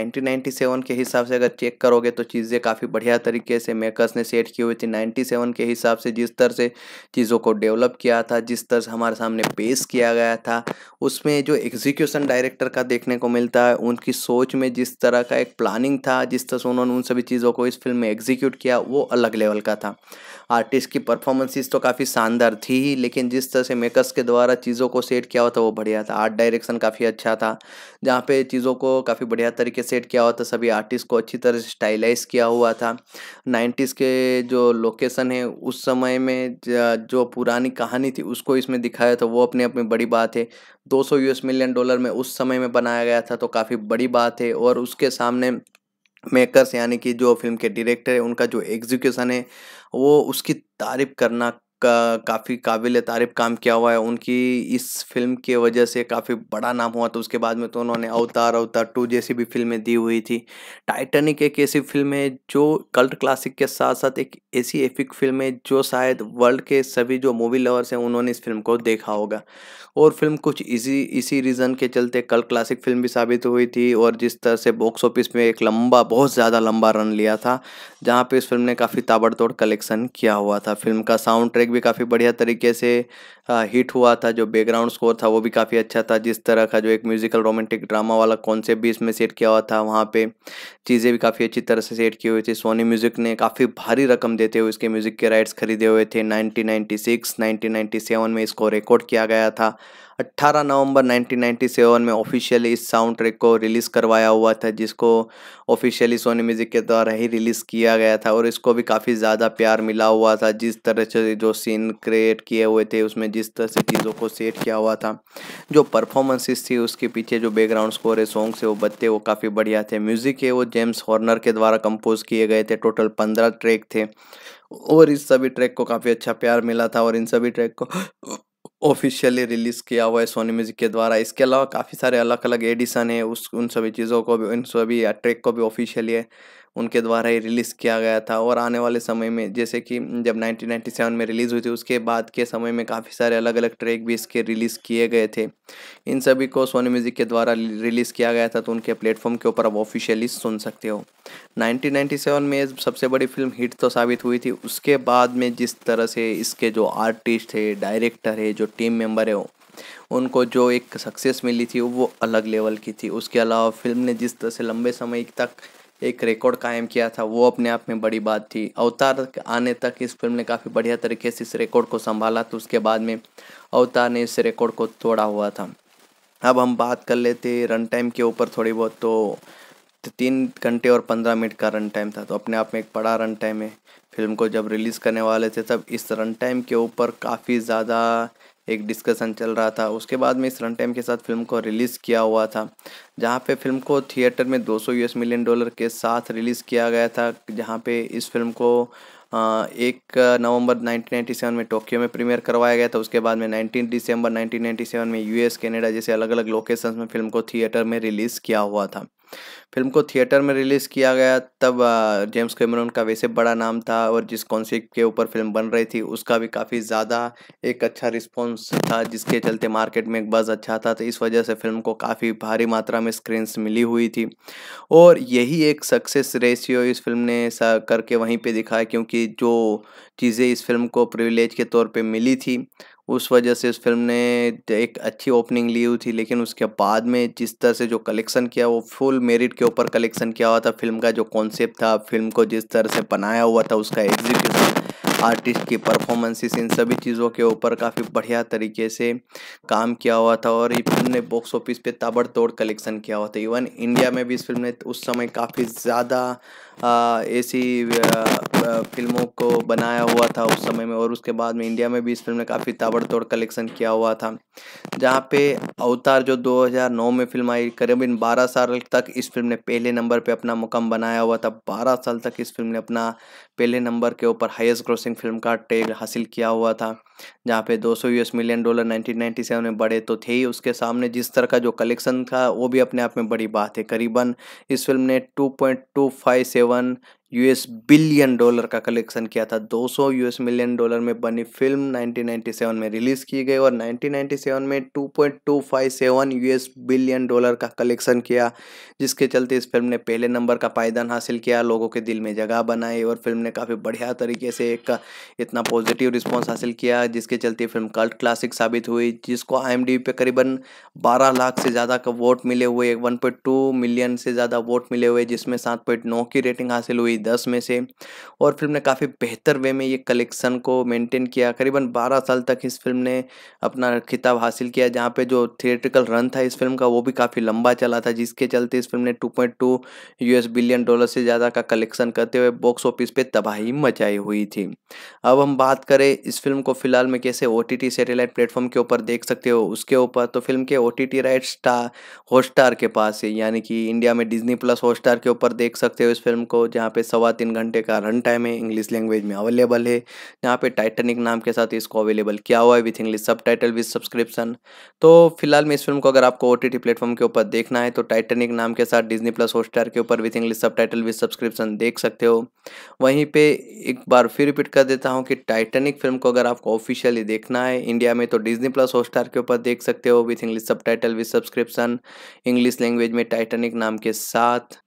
1997 के हिसाब से अगर चेक करोगे तो चीज़ें काफ़ी बढ़िया तरीके से मेकर्स ने सेट की हुई थी 97 के हिसाब से जिस तरह से चीज़ों को डेवलप किया था जिस तरह से हमारे सामने पेश किया गया था उसमें जो एग्जीक्यूशन डायरेक्टर का देखने को मिलता है उनकी सोच में जिस तरह का एक प्लानिंग था जिस तरह से उन्होंने उन सभी चीज़ों को इस फिल्म में एग्जीक्यूट किया वो अलग लेवल का था आर्टिस्ट की परफॉर्मेंसेस तो काफ़ी शानदार थी ही लेकिन जिस तरह से मेकर्स के द्वारा चीज़ों को सेट किया हुआ था वो बढ़िया था आर्ट डायरेक्शन काफ़ी अच्छा था जहाँ पे चीज़ों को काफ़ी बढ़िया तरीके सेट किया हुआ था सभी आर्टिस्ट को अच्छी तरह से स्टाइलाइज किया हुआ था नाइन्टीज़ के जो लोकेसन है उस समय में जो पुरानी कहानी थी उसको इसमें दिखाया था वो अपने अपनी बड़ी बात है दो यूएस मिलियन डॉलर में उस समय में बनाया गया था तो काफ़ी बड़ी बात है और उसके सामने मेकर्स यानी कि जो फिल्म के डायरेक्टर है उनका जो एग्जीक्यूशन है वो उसकी तारीफ करना का काफ़ी काबिल तारीफ काम किया हुआ है उनकी इस फिल्म के वजह से काफ़ी बड़ा नाम हुआ तो उसके बाद में तो उन्होंने अवतार अवतार टू जैसी भी फिल्में दी हुई थी टाइटनिक एक ऐसी फिल्म है जो कल्ट क्लासिक के साथ साथ एक ऐसी एफिक फिल्म है जो शायद वर्ल्ड के सभी जो मूवी लवर्स हैं उन्होंने इस फिल्म को देखा होगा और फिल्म कुछ इसी इसी रीज़न के चलते कल्ट क्लासिक फिल्म भी साबित हुई थी और जिस तरह से बॉक्स ऑफिस में एक लंबा बहुत ज़्यादा लंबा रन लिया था जहाँ पे इस फिल्म ने काफ़ी ताबड़तोड़ कलेक्शन किया हुआ था फिल्म का साउंड ट्रैक भी काफ़ी बढ़िया तरीके से हिट हुआ था जो बैकग्राउंड स्कोर था वो भी काफ़ी अच्छा था जिस तरह का जो एक म्यूज़िकल रोमांटिक ड्रामा वाला कॉन्सेप्ट भी इसमें सेट किया हुआ था वहाँ पे चीज़ें भी काफ़ी अच्छी तरह से सेट की हुई थी सोनी म्यूज़िक ने काफ़ी भारी रकम देते हुए इसके म्यूज़िक के राइट्स खरीदे हुए थे नाइनटीन नाइन्टी में इसको रिकॉर्ड किया गया था 18 नवंबर 1997 में ऑफिशियली इस साउंड ट्रैक को रिलीज़ करवाया हुआ था जिसको ऑफिशियली सोनी म्यूज़िक के द्वारा ही रिलीज़ किया गया था और इसको भी काफ़ी ज़्यादा प्यार मिला हुआ था जिस तरह से जो सीन क्रिएट किए हुए थे उसमें जिस तरह से चीज़ों को सेट किया हुआ था जो परफॉर्मेंसेस थी उसके पीछे जो बैकग्राउंड स्कोर है सॉन्ग से वो बदते वो काफ़ी बढ़िया थे म्यूज़िक है वो जेम्स हॉर्नर के द्वारा कंपोज किए गए थे टोटल पंद्रह ट्रैक थे और इस सभी ट्रैक को काफ़ी अच्छा प्यार मिला था और इन सभी ट्रैक को ऑफिशियली रिलीज़ किया हुआ है सोनी म्यूज़िक के द्वारा इसके अलावा काफ़ी सारे अलग अलग एडिशन है उस उन सभी चीज़ों को भी उन सभी ट्रैक को भी ऑफिशियली है उनके द्वारा ही रिलीज़ किया गया था और आने वाले समय में जैसे कि जब 1997 में रिलीज़ हुई थी उसके बाद के समय में काफ़ी सारे अलग अलग ट्रैक भी इसके रिलीज़ किए गए थे इन सभी को सोनी म्यूज़िक के द्वारा रिलीज़ किया गया था तो उनके प्लेटफॉर्म के ऊपर आप ऑफिशियली सुन सकते हो 1997 में सबसे बड़ी फिल्म हिट तो साबित हुई थी उसके बाद में जिस तरह से इसके जो आर्टिस्ट है डायरेक्टर है जो टीम मेम्बर है उनको जो एक सक्सेस मिली थी वो अलग लेवल की थी उसके अलावा फिल्म ने जिस तरह से लंबे समय तक एक रिकॉर्ड कायम किया था वो अपने आप में बड़ी बात थी अवतार आने तक इस फिल्म ने काफ़ी बढ़िया तरीके से इस रिकॉर्ड को संभाला तो उसके बाद में अवतार ने इस रिकॉर्ड को तोड़ा हुआ था अब हम बात कर लेते रन टाइम के ऊपर थोड़ी बहुत तो तीन घंटे और पंद्रह मिनट का रन टाइम था तो अपने आप में एक बड़ा रन टाइम है फिल्म को जब रिलीज़ करने वाले थे तब इस रन टाइम के ऊपर काफ़ी ज़्यादा एक डिस्कशन चल रहा था उसके बाद में इस रन टाइम के साथ फिल्म को रिलीज़ किया हुआ था जहाँ पे फिल्म को थिएटर में 200 यूएस मिलियन डॉलर के साथ रिलीज़ किया गया था जहाँ पे इस फिल्म को एक नवंबर 1997 में टोक्यो में प्रीमियर करवाया गया था उसके बाद में 19 दिसंबर 1997 में यूएस कनाडा जैसे अलग अलग लोकेशंस में फिल्म को थिएटर में रिलीज़ किया हुआ था फिल्म को थिएटर में रिलीज़ किया गया तब जेम्स कैमरन का वैसे बड़ा नाम था और जिस कॉन्सेप्ट के ऊपर फिल्म बन रही थी उसका भी काफ़ी ज़्यादा एक अच्छा रिस्पॉन्स था जिसके चलते मार्केट में एक बस अच्छा था तो इस वजह से फिल्म को काफ़ी भारी मात्रा में स्क्रीन्स मिली हुई थी और यही एक सक्सेस रेशियो इस फिल्म ने करके वहीं पर दिखाया क्योंकि जो चीज़ें इस फिल्म को प्रिविलेज के तौर पर मिली थी उस वजह से इस फिल्म ने एक अच्छी ओपनिंग ली हुई थी लेकिन उसके बाद में जिस तरह से जो कलेक्शन किया वो फुल मेरिट के ऊपर कलेक्शन किया हुआ था फिल्म का जो कॉन्सेप्ट था फिल्म को जिस तरह से बनाया हुआ था उसका एग्जीक्यूशन आर्टिस्ट की परफॉर्मेंसेस इन सभी चीज़ों के ऊपर काफ़ी बढ़िया तरीके से काम किया हुआ था और ये फिल्म ने बॉक्स ऑफिस पे ताबड़तोड़ कलेक्शन किया हुआ था इवन इंडिया में भी इस फिल्म ने उस समय काफ़ी ज़्यादा ऐसी फिल्मों को बनाया हुआ था उस समय में और उसके बाद में इंडिया में भी इस फिल्म ने काफ़ी ताबड़तोड़ कलेक्शन किया हुआ था जहाँ पे अवतार जो 2009 में फिल्म आई करीबन 12 साल तक इस फिल्म ने पहले नंबर पे अपना मुकाम बनाया हुआ था 12 साल तक इस फिल्म ने अपना पहले नंबर के ऊपर हाईएस्ट ग्रोसिंग फिल्म का टैग हासिल किया हुआ था जहाँ पे 200 यूएस मिलियन डॉलर 1997 में बढ़े तो थे ही उसके सामने जिस तरह का जो कलेक्शन था वो भी अपने आप में बड़ी बात है करीबन इस फिल्म ने two one US billion dollar का कलेक्शन किया था 200 यूएस मिलियन डॉलर में बनी फिल्म 1997 में रिलीज़ की गई और 1997 में 2.257 यूएस बिलियन डॉलर का कलेक्शन किया जिसके चलते इस फिल्म ने पहले नंबर का पायदान हासिल किया लोगों के दिल में जगह बनाई और फिल्म ने काफ़ी बढ़िया तरीके से एक इतना पॉजिटिव रिस्पॉन्स हासिल किया जिसके चलते फिल्म कल्ट क्लासिक साबित हुई जिसको आई पे करीबन बारह लाख से ज़्यादा का वोट मिले हुए वन मिलियन से ज़्यादा वोट मिले हुए जिसमें सात की रेटिंग हासिल हुई दस में से और फिल्म ने काफ़ी बेहतर वे में ये कलेक्शन को मेंटेन किया करीबन बारह साल तक इस फिल्म ने अपना खिताब हासिल किया जहाँ पे जो थिएट्रिकल रन था इस फिल्म का वो भी काफ़ी लंबा चला था जिसके चलते इस फिल्म ने two point two US billion dollar से ज़्यादा का कलेक्शन करते हुए बॉक्स ऑफिस पर तबाही मचाई हुई थी अब हम बात करें इस फिल्म को फिलहाल में कैसे ओ टी सैटेलाइट प्लेटफॉर्म के ऊपर देख सकते हो उसके ऊपर तो फिल्म के O T T right star Hotstar के पास है यानी कि इंडिया में डिज्नी प्लस हॉटस्टार के ऊपर देख सकते हो इस फिल्म को जहाँ पे सवा तीन घंटे का रन टाइम है इंग्लिश लैंग्वेज में अवेलेबल है यहाँ पे टाइटनिक नाम के साथ इसको अवेलेबल किया हुआ है with English subtitle with subscription तो फिलहाल में इस फिल्म को अगर आपको ओ टी प्लेटफॉर्म के ऊपर देखना है तो टाइटनिक नाम के साथ डिजनी प्लस हॉटस्टार के ऊपर with English subtitle with subscription देख सकते हो वहीं पर एक बार फिर रिपीट कर देता हूँ कि टाइटेनिक फिल्म को अगर आपको ऑफिशियली देखना है इंडिया में तो डिजनी प्लस हॉटस्टार के ऊपर देख सकते हो with English subtitle with subscription English language में टाइटनिक नाम के साथ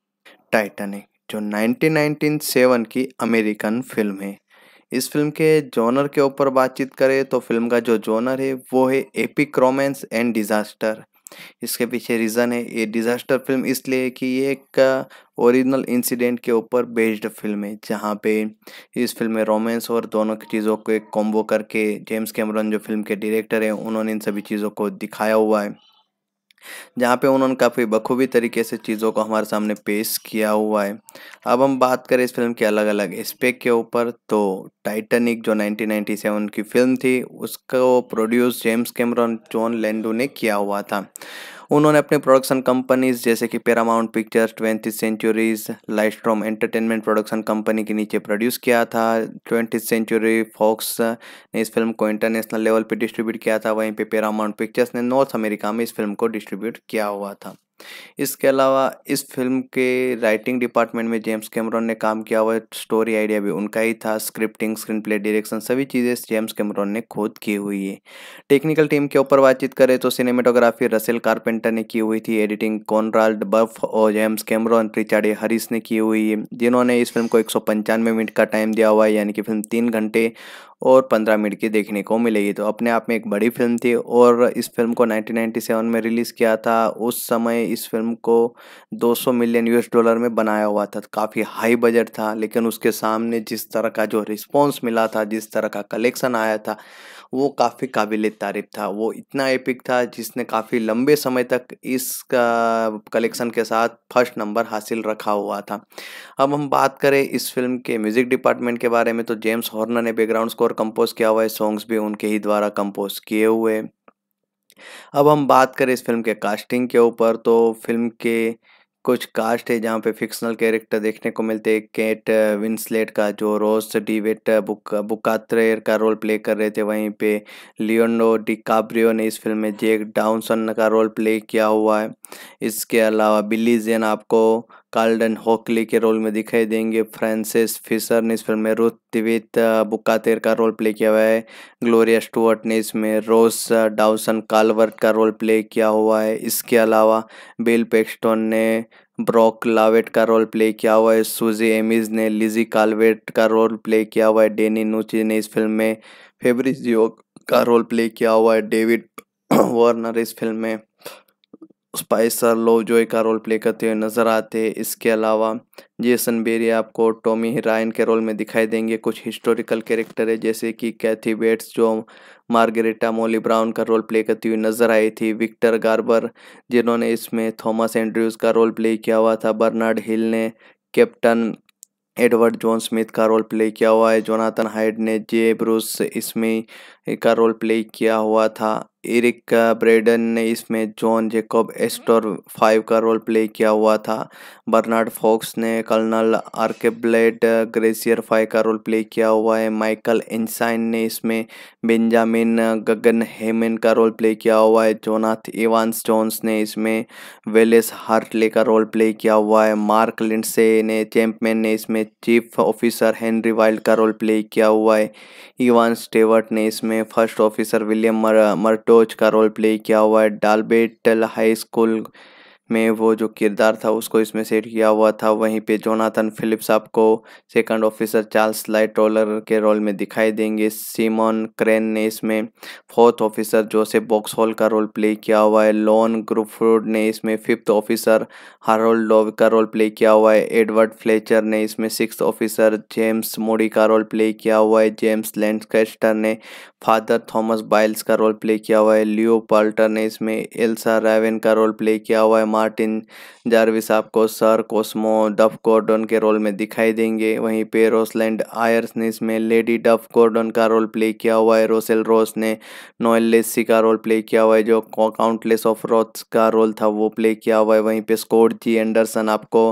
टाइटनिक जो 1997 की अमेरिकन फिल्म है इस फिल्म के जॉनर के ऊपर बातचीत करें तो फिल्म का जो जॉनर है वो है एपिक रोमांस एंड डिज़ास्टर इसके पीछे रीज़न है ये डिज़ास्टर फिल्म इसलिए कि ये एक ओरिजिनल इंसिडेंट के ऊपर बेस्ड फिल्म है जहाँ पे इस फिल्म में रोमांस और दोनों की चीज़ों को एक कॉम्बो करके जेम्स कैमरन जो फिल्म के डायरेक्टर हैं उन्होंने इन सभी चीज़ों को दिखाया हुआ है जहाँ पे उन्होंने काफ़ी बखूबी तरीके से चीज़ों को हमारे सामने पेश किया हुआ है अब हम बात करें इस फिल्म के अलग अलग स्पेक के ऊपर तो टाइटनिक जो 1997 की फिल्म थी उसको produce James Cameron John Landau ने किया हुआ था उन्होंने अपने प्रोडक्शन कंपनीज जैसे कि Paramount Pictures twenty centuries Lightstorm entertainment production company के नीचे प्रोड्यूस किया था ट्वेंटी सेंचुरी फॉक्स ने इस फिल्म को इंटरनेशनल लेवल पर डिस्ट्रीब्यूट किया था वहीं पर पैरामाउंट पिक्चर्स ने नॉर्थ अमेरिका में इस फिल्म को डिस्ट्रीब्यूट किया हुआ था इसके अलावा इस फिल्म के राइटिंग डिपार्टमेंट में जेम्स कैमरॉन ने काम किया हुआ स्टोरी आइडिया भी उनका ही था स्क्रिप्टिंग स्क्रीन प्ले डायरेक्शन सभी चीज़ें जेम्स कैमरॉन ने खुद की हुई है टेक्निकल टीम के ऊपर बातचीत करें तो सिनेमेटोग्राफी रसेल कारपेंटर ने की हुई थी एडिटिंग कॉनराल्ड बफ और जेम्स कैमरॉन रिचार्ड हरिस ने की हुई है जिन्होंने इस फिल्म को एक मिनट का टाइम दिया हुआ है यानी कि फिल्म तीन घंटे और पंद्रह मिनट की देखने को मिलेगी तो अपने आप में एक बड़ी फिल्म थी और इस फिल्म को 1997 में रिलीज़ किया था उस समय इस फिल्म को 200 मिलियन यूएस डॉलर में बनाया हुआ था काफ़ी हाई बजट था लेकिन उसके सामने जिस तरह का जो रिस्पॉन्स मिला था जिस तरह का कलेक्शन आया था वो काफ़ी काबिल तारीफ था वो इतना एपिक था जिसने काफ़ी लंबे समय तक इस कलेक्शन के साथ फर्स्ट नंबर हासिल रखा हुआ था अब हम बात करें इस फिल्म के म्यूज़िक डिपार्टमेंट के बारे में तो जेम्स हॉर्नर ने बैकग्राउंड स्कोर कंपोज किया हुआ है सॉन्ग्स भी उनके ही द्वारा कंपोज किए हुए अब हम बात करें इस फिल्म के कास्टिंग के ऊपर तो फिल्म के कुछ कास्ट है जहाँ पे फिक्शनल कैरेक्टर देखने को मिलते हैं केट विंसलेट uh, का जो Rose DeWitt uh, book Bukater uh, का रोल प्ले कर रहे थे वहीं पे लियोनो डिकाब्रियो ने इस फिल्म में जेक डाउनसन का रोल प्ले किया हुआ है इसके अलावा बिल्ली जेन आपको कार्ल्डन हॉकली के रोल में दिखाई देंगे फ्रांसिस फिशर ने इस फिल्म में रुथ दिवित बुकातेर का रोल प्ले किया हुआ है ग्लोरिया स्टुअर्ट ने इसमें रोस डाउसन कालवर्ट का रोल प्ले किया हुआ है इसके अलावा बिल पेक्स्टोन ने ब्रॉक लावेट का रोल प्ले किया हुआ है सुजी एमिज ने लिजी कालवेट का रोल प्ले किया हुआ है डेनी नूची ने इस फिल्म में फेबरिजियो का रोल प्ले किया हुआ है डेविड वार्नर *coughs* इस फिल्म में स्पाइसर लोजॉय का रोल प्ले करते हुए नजर आते हैं इसके अलावा जेसन बेरी आपको टॉमी हिराइन के रोल में दिखाई देंगे कुछ हिस्टोरिकल कैरेक्टर है जैसे कि कैथी बेट्स जो मार्गरेटा मोली ब्राउन का रोल प्ले करती हुई नजर आई थी विक्टर गार्बर जिन्होंने इसमें थॉमस एंड्रयूज का रोल प्ले किया हुआ था बर्नार्ड हिल ने कैप्टन एडवर्ड जॉन स्मिथ का रोल प्ले किया हुआ है जोनाथन हाइड ने जे ब्रूस इसमें का रोल प्ले किया हुआ था इरिक ब्रेडन ने इसमें जॉन जेकोब एस्टोर फाइव का रोल प्ले किया हुआ था बर्नार्ड फॉक्स ने कर्नल आर्केब्लेड ग्रेसियर फाइव का रोल प्ले किया हुआ है माइकल एनसाइन ने इसमें बेंजामिन गगन हेमन का रोल प्ले किया हुआ है जोनाथ इवांस जॉन्स ने इसमें वेलेस हार्टले का रोल प्ले किया हुआ है मार्क लिंडसे ने चैम्पमैन ने इसमें चीफ ऑफिसर हेनरी वाइल्ड का रोल प्ले किया हुआ है इवान स्टेवर्ट ने इसमें first officer William Murdoch का रोल प्ले किया हुआ है डालबेटल हाई स्कूल में वो जो किरदार था उसको इसमें सेट किया हुआ था वहीं पे जोनाथन फिलिप्स आपको second officer Charles Lightoller के रोल में दिखाई देंगे सीमोन क्रेन ने इसमें फोर्थ ऑफिसर जोसेफ बॉक्सहॉल का रोल प्ले किया हुआ है लॉन ग्रुफ्रूड ने इसमें फिफ्थ ऑफिसर हारोल्ड लोव का रोल प्ले किया हुआ है एडवर्ड फ्लेचर ने इसमें सिक्स ऑफिसर जेम्स मोडी का रोल प्ले किया हुआ है जेम्स लैंडकेस्टर ने फादर थॉमस बाइल्स का रोल प्ले किया हुआ है लियो पाल्टर ने इसमें एल्सा रेवन का रोल प्ले किया हुआ है मार्टिन जारविस आपको सर कोस्मो डफ कॉर्डन के रोल में दिखाई देंगे वहीं पे रोसलैंड आयर्स ने इसमें लेडी डफ कॉर्डन का रोल प्ले किया हुआ है रोसेल रोस ने नोएल लेसी का रोल प्ले किया हुआ है जो काउंटलेस ऑफ रोथ्स का रोल था वो प्ले किया हुआ है वहीं पे स्कोट जी एंडरसन आपको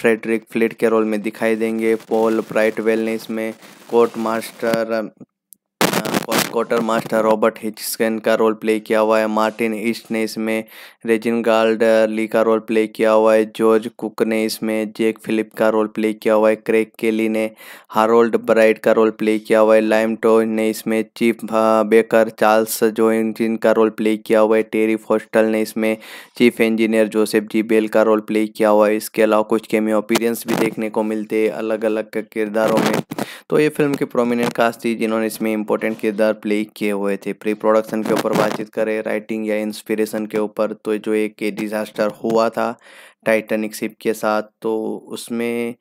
फ्रेडरिक फ्लिट के रोल में दिखाई देंगे पॉल ब्राइटवेल ने इसमें court master first quartermaster Robert हिचस्कन का रोल प्ले किया हुआ है मार्टिन ईस्ट ने इसमें रेजिन गार्ड ली का रोल प्ले किया हुआ है जॉर्ज कुक ने इसमें जेक फिलिप का रोल प्ले किया हुआ है क्रेक केली ने हारोल्ड ब्राइट का रोल प्ले किया हुआ है लाइम टोज ने इसमें चीफ बेकर चार्ल्स जोइंजिन का रोल प्ले किया हुआ है टेरी फोस्टल ने इसमें chief engineer Joseph G Bell का रोल प्ले किया हुआ है इसके अलावा कुछ केमी अपीरेंस भी देखने को मिलते हैं अलग अलग किरदारों में तो ये फिल्म के प्रोमिनेंट कास्ट थी जिन्होंने इसमें इम्पोर्टेंट इंपॉर्टेंट किरदार प्ले किए हुए थे प्री प्रोडक्शन के ऊपर बातचीत करें राइटिंग या इंस्पिरेशन के ऊपर तो जो एक डिज़ास्टर हुआ था टाइटनिक शिप के साथ तो उसमें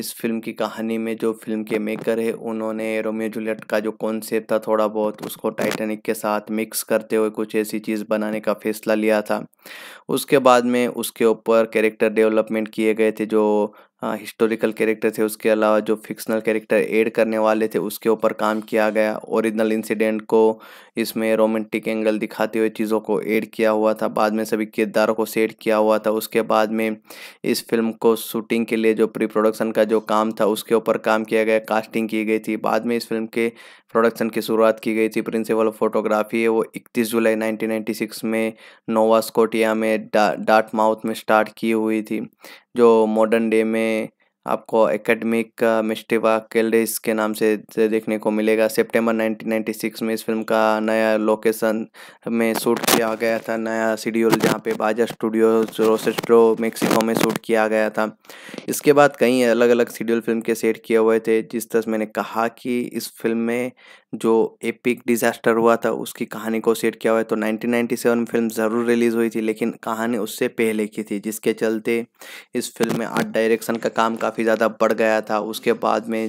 इस फिल्म की कहानी में जो फिल्म के मेकर है उन्होंने रोमियो जूलियट का जो कॉन्सेप्ट था थोड़ा बहुत उसको टाइटेनिक के साथ मिक्स करते हुए कुछ ऐसी चीज़ बनाने का फैसला लिया था उसके बाद में उसके ऊपर कैरेक्टर डेवलपमेंट किए गए थे जो हिस्टोरिकल हाँ, कैरेक्टर थे उसके अलावा जो फिक्शनल कैरेक्टर ऐड करने वाले थे उसके ऊपर काम किया गया ओरिजिनल इंसिडेंट को इसमें रोमांटिक एंगल दिखाते हुए चीज़ों को ऐड किया हुआ था बाद में सभी किरदारों को सेट किया हुआ था उसके बाद में इस फिल्म को शूटिंग के लिए जो प्री प्रोडक्शन का जो काम था उसके ऊपर काम किया गया कास्टिंग की गई थी बाद में इस फिल्म के प्रोडक्शन की शुरुआत की गई थी प्रिंसिपल ऑफ फोटोग्राफी है वो 31 जुलाई 1996 में नोवा स्कोटिया में डा डाट माउथ में स्टार्ट की हुई थी जो मॉडर्न डे में आपको एकेडमिक मिस्टिवा केल्डेस के नाम से देखने को मिलेगा सितंबर 1996 में इस फिल्म का नया लोकेशन में शूट किया गया था नया शेड्यूल जहाँ पे बाजा स्टूडियो रोसेस्ट्रो मेक्सिको में शूट किया गया था इसके बाद कई अलग अलग शेड्यूल फिल्म के सेट किए हुए थे जिस तरह मैंने कहा कि इस फिल्म में जो एपिक डिजास्टर हुआ था उसकी कहानी को सेट किया हुआ है तो 1997 फिल्म ज़रूर रिलीज़ हुई थी लेकिन कहानी उससे पहले की थी जिसके चलते इस फिल्म में आर्ट डायरेक्शन का काम काफ़ी ज़्यादा बढ़ गया था उसके बाद में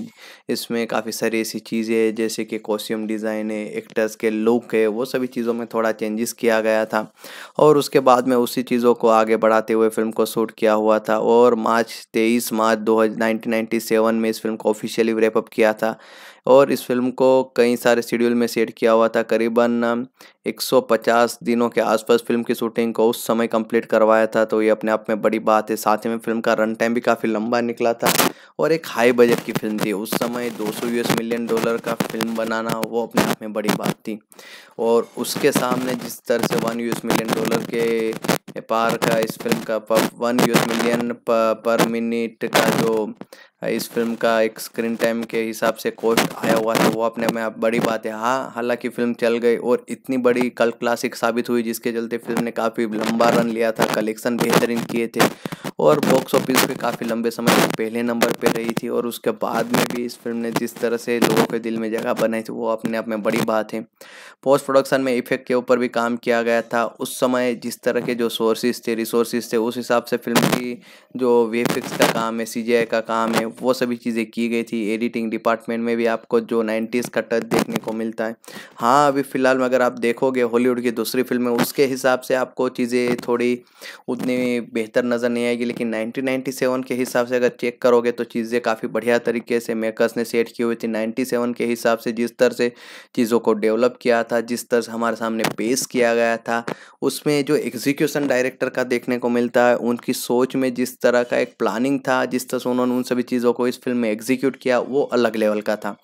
इसमें काफ़ी सारी ऐसी चीज़ें जैसे कि कॉस्ट्यूम डिज़ाइन है एक्टर्स के लुक है वो सभी चीज़ों में थोड़ा चेंजेस किया गया था और उसके बाद में उसी चीज़ों को आगे बढ़ाते हुए फिल्म को शूट किया हुआ था और मार्च तेईस मार्च दो में इस फिल्म को ऑफिशियली रेपअप किया था और इस फिल्म को कई सारे शेड्यूल में सेट किया हुआ था करीबन 150 दिनों के आसपास फिल्म की शूटिंग को उस समय कंप्लीट करवाया था तो ये अपने आप में बड़ी बात है साथ ही में फिल्म का रन टाइम भी काफ़ी लंबा निकला था और एक हाई बजट की फिल्म थी उस समय 200 यूएस मिलियन डॉलर का फिल्म बनाना वो अपने आप में बड़ी बात थी और उसके सामने जिस तरह से वन यूएस मिलियन डॉलर के पार का इस फिल्म का one US million per minute का जो इस फिल्म का एक स्क्रीन टाइम के हिसाब से कॉस्ट आया हुआ था वो अपने में बड़ी बात है हाँ हालांकि फिल्म चल गई और इतनी बड़ी बड़ी कल क्लासिक साबित हुई जिसके चलते फिल्म ने काफ़ी लंबा रन लिया था कलेक्शन बेहतरीन किए थे और बॉक्स ऑफिस पे काफ़ी लंबे समय तक पहले नंबर पे रही थी और उसके बाद में भी इस फिल्म ने जिस तरह से लोगों के दिल में जगह बनाई थी वो अपने आप में बड़ी बात है पोस्ट प्रोडक्शन में इफेक्ट के ऊपर भी काम किया गया था उस समय जिस तरह के जो सोर्सेज थे रिसोर्सेज थे उस हिसाब से फिल्म की जो वेफिक्स का काम है सी का काम है वो सभी चीज़ें की गई थी एडिटिंग डिपार्टमेंट में भी आपको जो नाइन्टीज़ का टच देखने को मिलता है हाँ अभी फ़िलहाल में अगर आप देखो देखोगे हॉलीवुड की दूसरी फिल्में उसके हिसाब से आपको चीज़ें थोड़ी उतनी बेहतर नज़र नहीं आएगी लेकिन 1997 के हिसाब से अगर चेक करोगे तो चीज़ें काफ़ी बढ़िया तरीके से मेकर्स ने सेट की हुई थी 97 के हिसाब से जिस तरह से चीज़ों को डेवलप किया था जिस तरह से हमारे सामने पेश किया गया था उसमें जो एग्जीक्यूशन डायरेक्टर का देखने को मिलता है उनकी सोच में जिस तरह का एक प्लानिंग था जिस तरह से उन्होंने उन सभी चीज़ों को इस फिल्म में एग्जीक्यूट किया वो अलग लेवल का था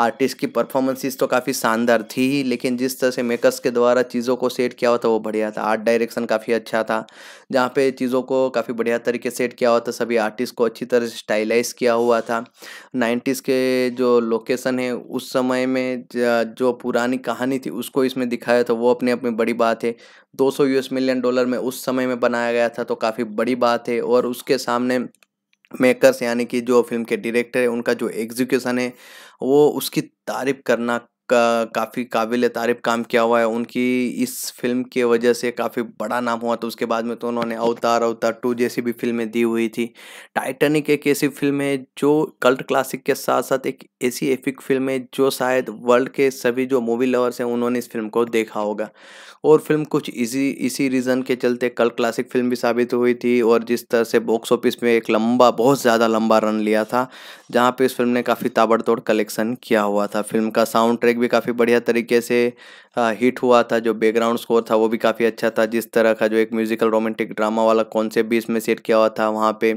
आर्टिस्ट की परफॉर्मेंसेस तो काफ़ी शानदार थी ही लेकिन जिस तरह से मेकर्स के द्वारा चीज़ों को सेट किया हुआ था तो वो बढ़िया था आर्ट डायरेक्शन काफ़ी अच्छा था जहाँ पे चीज़ों को काफ़ी बढ़िया तरीके सेट किया हुआ था तो सभी आर्टिस्ट को अच्छी तरह से स्टाइलाइज किया हुआ था नाइन्टीज़ के जो लोकेसन है उस समय में जो पुरानी कहानी थी उसको इसमें दिखाया था तो वो अपने आप में बड़ी बात है दो सौ मिलियन डॉलर में उस समय में बनाया गया था तो काफ़ी बड़ी बात है और उसके सामने मेकर्स यानी कि जो फिल्म के डायरेक्टर है उनका जो एग्जीक्यूशन है वो उसकी तारीफ करना का काफ़ी काबिल तारीफ काम किया हुआ है उनकी इस फिल्म की वजह से काफ़ी बड़ा नाम हुआ तो उसके बाद में तो उन्होंने अवतार अवतार टू जैसी भी फिल्में दी हुई थी टाइटैनिक एक ऐसी फिल्म है जो कल्ट क्लासिक के साथ साथ एक ऐसी एफिक फिल्म है जो शायद वर्ल्ड के सभी जो मूवी लवर्स हैं उन्होंने इस फिल्म को देखा होगा और फिल्म कुछ इसी इसी रीज़न के चलते कल्ट क्लासिक फिल्म भी साबित हुई थी और जिस तरह से बॉक्स ऑफिस में एक लंबा बहुत ज़्यादा लंबा रन लिया था जहाँ पर इस फिल्म ने काफ़ी ताबड़तोड़ कलेक्शन किया हुआ था फिल्म का साउंड ट्रैक ट्रैक भी काफ़ी बढ़िया तरीके से हिट हुआ था जो बैकग्राउंड स्कोर था वो भी काफ़ी अच्छा था जिस तरह का जो एक म्यूज़िकल रोमांटिक ड्रामा वाला कॉन्सेप्ट भी इसमें सेट किया हुआ था वहाँ पे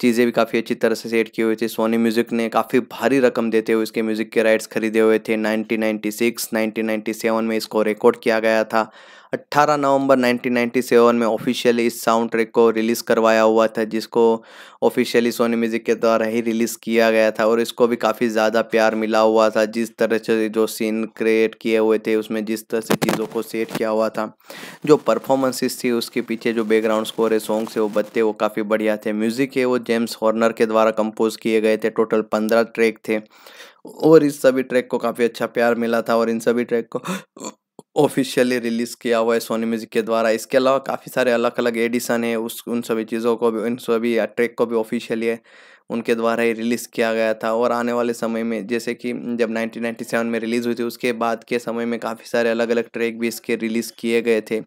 चीज़ें भी काफ़ी अच्छी तरह से सेट की हुई थी सोनी म्यूज़िक ने काफ़ी भारी रकम देते हुए इसके म्यूज़िक के राइट्स खरीदे हुए थे नाइनटीन नाइन्टी में इसको रिकॉर्ड किया गया था 18 नवंबर 1997 में ऑफिशियली इस साउंड ट्रैक को रिलीज़ करवाया हुआ था जिसको ऑफिशियली सोनी म्यूज़िक के द्वारा ही रिलीज़ किया गया था और इसको भी काफ़ी ज़्यादा प्यार मिला हुआ था जिस तरह से जो सीन क्रिएट किए हुए थे उसमें जिस तरह से चीज़ों को सेट किया हुआ था जो परफॉर्मेंसेस थी उसके पीछे जो बैकग्राउंड स्कोर है सॉन्ग से वो बत्ते वो काफ़ी बढ़िया थे म्यूज़िक है वो जेम्स हॉर्नर के द्वारा कंपोज किए गए थे टोटल पंद्रह ट्रैक थे और इस सभी ट्रैक को काफ़ी अच्छा प्यार मिला था और इन सभी ट्रैक को ऑफिशियली रिलीज़ किया हुआ है सोनी म्यूज़िक के द्वारा इसके अलावा काफ़ी सारे अलग अलग एडिशन है उस उन सभी चीज़ों को भी उन सभी ट्रैक को भी ऑफिशियली उनके द्वारा ही रिलीज़ किया गया था और आने वाले समय में जैसे कि जब 1997 में रिलीज़ हुई थी उसके बाद के समय में काफ़ी सारे अलग अलग ट्रैक भी इसके रिलीज़ किए गए थे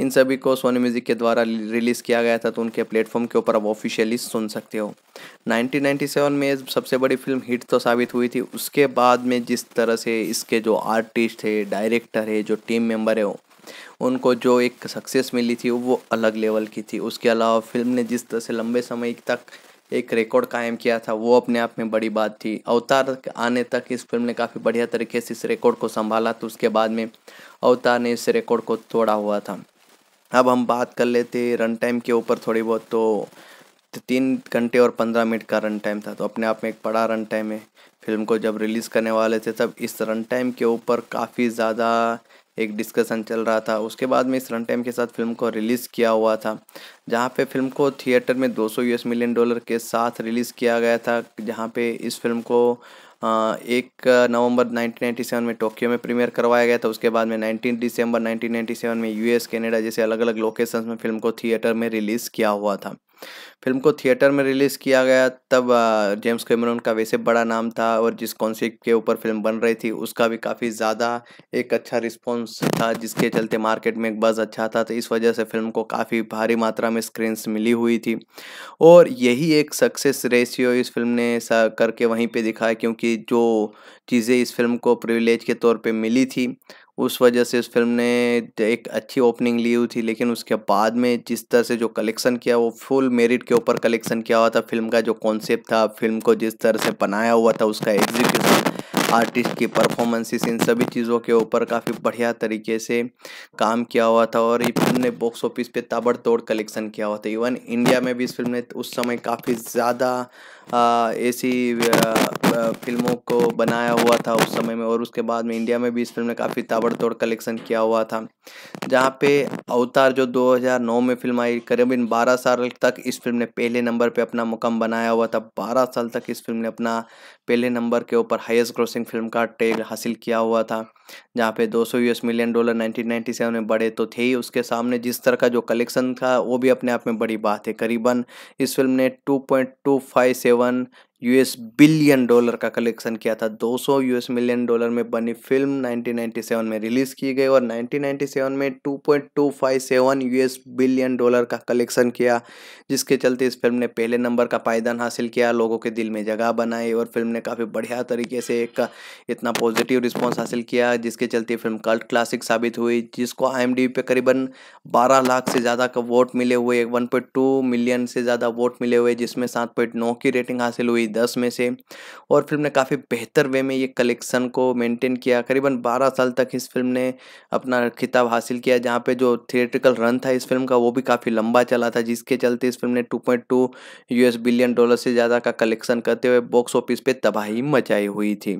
इन सभी को सोनी म्यूज़िक के द्वारा रिलीज़ किया गया था तो उनके प्लेटफॉर्म के ऊपर आप ऑफिशियली सुन सकते हो 1997 में सबसे बड़ी फिल्म हिट तो साबित हुई थी उसके बाद में जिस तरह से इसके जो आर्टिस्ट है डायरेक्टर है जो टीम मेम्बर है उनको जो एक सक्सेस मिली थी वो अलग लेवल की थी उसके अलावा फिल्म ने जिस तरह से लंबे समय तक एक रिकॉर्ड कायम किया था वो अपने आप में बड़ी बात थी अवतार आने तक इस फिल्म ने काफ़ी बढ़िया तरीके से इस रिकॉर्ड को संभाला तो उसके बाद में अवतार ने इस रिकॉर्ड को तोड़ा हुआ था अब हम बात कर लेते रन टाइम के ऊपर थोड़ी बहुत तो तीन घंटे और पंद्रह मिनट का रन टाइम था तो अपने आप में एक बड़ा रन टाइम है फिल्म को जब रिलीज़ करने वाले थे तब इस रन टाइम के ऊपर काफ़ी ज़्यादा एक डिस्कशन चल रहा था उसके बाद में इस रन टाइम के साथ फिल्म को रिलीज़ किया हुआ था जहाँ पे फिल्म को थिएटर में 200 यूएस मिलियन डॉलर के साथ रिलीज़ किया गया था जहाँ पे इस फिल्म को एक नवंबर 1997 में टोक्यो में प्रीमियर करवाया गया था उसके बाद में 19 दिसंबर 1997 में यूएस कनाडा जैसे अलग अलग लोकेशंस में फिल्म को थिएटर में रिलीज़ किया हुआ था फिल्म को थिएटर में रिलीज़ किया गया तब जेम्स कैमरून का वैसे बड़ा नाम था और जिस कॉन्सेप्ट के ऊपर फिल्म बन रही थी उसका भी काफ़ी ज़्यादा एक अच्छा रिस्पॉन्स था जिसके चलते मार्केट में एक बज़ अच्छा था तो इस वजह से फिल्म को काफ़ी भारी मात्रा में स्क्रीन्स मिली हुई थी और यही एक सक्सेस रेशियो इस फिल्म ने करके वहीं पर दिखाया क्योंकि जो चीज़ें इस फिल्म को प्रिविलेज के तौर पर मिली थी उस वजह से इस फिल्म ने एक अच्छी ओपनिंग ली हुई थी लेकिन उसके बाद में जिस तरह से जो कलेक्शन किया वो फुल मेरिट के ऊपर कलेक्शन किया हुआ था फिल्म का जो कॉन्सेप्ट था फिल्म को जिस तरह से बनाया हुआ था उसका एग्जीक्यूशन आर्टिस्ट की परफॉर्मेंसेस इन सभी चीज़ों के ऊपर काफ़ी बढ़िया तरीके से काम किया हुआ था और ये फिल्म ने बॉक्स ऑफिस पे ताबड़तोड़ कलेक्शन किया हुआ था इवन इंडिया में भी इस फिल्म ने उस समय काफ़ी ज़्यादा ऐसी फिल्मों को बनाया हुआ था उस समय में और उसके बाद में इंडिया में भी इस फिल्म ने काफ़ी ताबड़तोड़ कलेक्शन किया हुआ था जहाँ पे अवतार जो 2009 में फिल्म आई करीबन 12 साल तक इस फिल्म ने पहले नंबर पे अपना मुकम बनाया हुआ था 12 साल तक इस फिल्म ने अपना पहले नंबर के ऊपर हाईएस्ट ग्रोसिंग फिल्म का टैग हासिल किया हुआ था जहाँ पे 200 यूएस मिलियन डॉलर 1997 में बढ़े तो थे ही उसके सामने जिस तरह का जो कलेक्शन था वो भी अपने आप में बड़ी बात है करीबन इस फिल्म ने 2.257 यूएस बिलियन डॉलर का कलेक्शन किया था 200 यूएस मिलियन डॉलर में बनी फिल्म 1997 में रिलीज की गई और 1997 में 2.257 यूएस बिलियन डॉलर का कलेक्शन किया जिसके चलते इस फिल्म ने पहले नंबर का पायदान हासिल किया लोगों के दिल में जगह बनाई और फिल्म ने काफ़ी बढ़िया तरीके से एक इतना पॉजिटिव रिस्पॉन्स हासिल किया जिसके चलते फिल्म कल्ट क्लासिक साबित हुई जिसको आई एम पे करीबन बारह लाख से ज़्यादा का वोट मिले हुए वन मिलियन से ज़्यादा वोट मिले हुए जिसमें सात की रेटिंग हासिल हुई दी दस में से और फिल्म ने काफ़ी बेहतर वे में ये कलेक्शन को मेंटेन किया करीबन बारह साल तक इस फिल्म ने अपना खिताब हासिल किया जहाँ पे जो थिएट्रिकल रन था इस फिल्म का वो भी काफ़ी लंबा चला था जिसके चलते इस फिल्म ने टू पॉइंट बिलियन डॉलर से ज़्यादा का कलेक्शन करते हुए बॉक्स ऑफिस पर तबाही मचाई हुई थी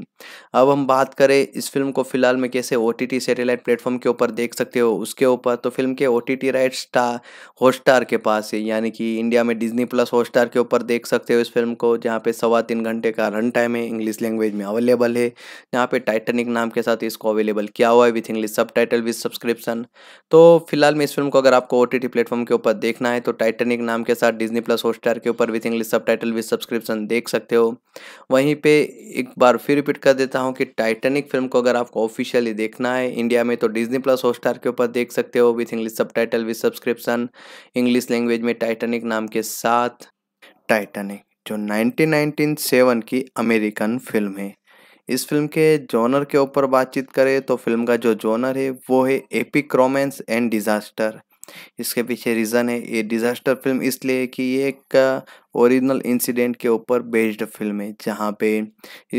अब हम बात करें इस फिल्म को फिलहाल में कैसे ओ टी सैटेलाइट प्लेटफॉर्म के ऊपर देख सकते हो उसके ऊपर तो फिल्म के O T T right star Hotstar के पास है यानी कि इंडिया में डिजनी प्लस हॉटस्टार के ऊपर देख सकते हो इस फिल्म को जहाँ पे सवा तीन घंटे का रन टाइम है इंग्लिश लैंग्वेज में अवेलेबल है यहाँ पे टाइटेनिक नाम के साथ इसको अवेलेबल किया हुआ है with English subtitle with subscription तो फिलहाल में इस फिल्म को अगर आपको ओ टी प्लेटफॉर्म के ऊपर देखना है तो टाइटेनिक नाम के साथ डिजनी प्लस हॉटस्टार के ऊपर with English subtitle with subscription देख सकते हो वहीं पर एक बार फिर रिपीट कर देता हूँ कि टाइटेनिक फिल्म को अगर आपको ऑफिशियली देखना है इंडिया में तो डिजनी प्लस हॉटस्टार के ऊपर देख सकते हो with English subtitle with subscription English language में टाइटेनिक नाम के साथ टाइटेनिक जो 1997 की अमेरिकन फिल्म है इस फिल्म के जोनर के ऊपर बातचीत करें तो फिल्म का जो जोनर है वो है एपिक रोमांस एंड डिज़ास्टर इसके पीछे रीज़न है ये डिज़ास्टर फिल्म इसलिए कि ये एक ओरिजिनल इंसिडेंट के ऊपर बेस्ड फिल्म है जहाँ पे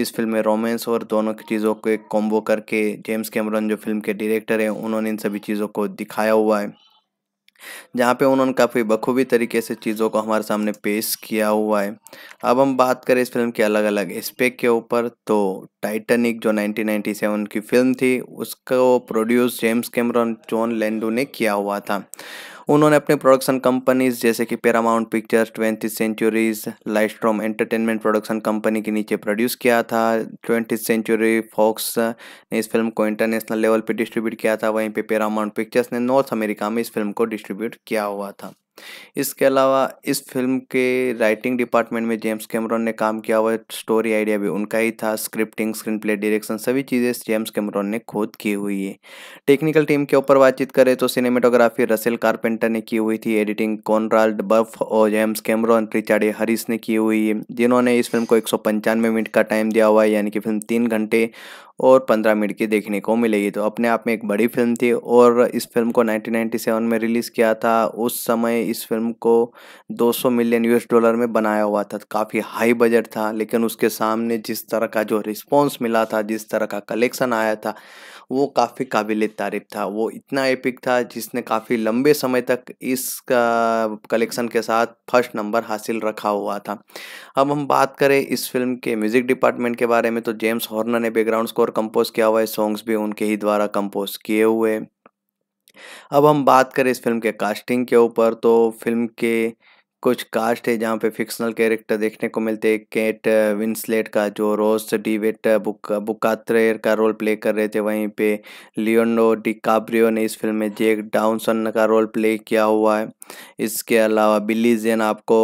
इस फिल्म में रोमांस और दोनों की चीज़ों को एक कॉम्बो करके जेम्स कैमरन जो फिल्म के डायरेक्टर हैं उन्होंने इन सभी चीज़ों को दिखाया हुआ है जहाँ पे उन्होंने काफ़ी बखूबी तरीके से चीज़ों को हमारे सामने पेश किया हुआ है अब हम बात करें इस फिल्म के अलग अलग एस्पेक्ट के ऊपर तो टाइटनिक जो 1997 की फिल्म थी उसको produce James Cameron John Landau ने किया हुआ था उन्होंने अपने प्रोडक्शन कंपनीज जैसे कि Paramount Pictures twenty centuries Lightstorm entertainment production company के नीचे प्रोड्यूस किया था ट्वेंटी सेंचुरी फॉक्स ने इस फिल्म को इंटरनेशनल लेवल पर डिस्ट्रीब्यूट किया था वहीं पर पैरामाउंट पिक्चर्स ने नॉर्थ अमेरिका में इस फिल्म को डिस्ट्रीब्यूट किया हुआ था इसके अलावा इस फ़िल्म के राइटिंग डिपार्टमेंट में जेम्स कैमरॉन ने काम किया हुआ स्टोरी आइडिया भी उनका ही था स्क्रिप्टिंग स्क्रीन प्ले डायरेक्शन सभी चीज़ें जेम्स कैमरॉन ने खुद की हुई है टेक्निकल टीम के ऊपर बातचीत करें तो सिनेमेटोग्राफी रसेल कारपेंटर ने की हुई थी एडिटिंग कॉनराल्ड बफ और जेम्स कैमरॉन रिचार्ड हरिस ने की हुई है जिन्होंने इस फिल्म को एक मिनट का टाइम दिया हुआ है यानी कि फिल्म तीन घंटे और पंद्रह मिनट की देखने को मिलेगी तो अपने आप में एक बड़ी फिल्म थी और इस फिल्म को 1997 में रिलीज़ किया था उस समय इस फिल्म को 200 मिलियन यूएस डॉलर में बनाया हुआ था काफ़ी हाई बजट था लेकिन उसके सामने जिस तरह का जो रिस्पॉन्स मिला था जिस तरह का कलेक्शन आया था वो काफ़ी काबिल तारीफ था वो इतना एपिक था जिसने काफ़ी लंबे समय तक इस कलेक्शन के साथ फर्स्ट नंबर हासिल रखा हुआ था अब हम बात करें इस फिल्म के म्यूज़िक डिपार्टमेंट के बारे में तो जेम्स हॉर्नर ने बैकग्राउंड स्कोर कंपोज किया हुआ है सॉन्ग्स भी उनके ही द्वारा कंपोज किए हुए अब हम बात करें इस फिल्म के कास्टिंग के ऊपर तो फिल्म के कुछ कास्ट है जहाँ पे फिक्शनल कैरेक्टर देखने को मिलते हैं केट विंसलेट uh, का जो रोस डीवेट बुक बुकात्रेयर का रोल प्ले कर रहे थे वहीं पे लियोनो डिकाब्रियो ने इस फिल्म में जेक डाउनसन का रोल प्ले किया हुआ है इसके अलावा बिल्ली जेन आपको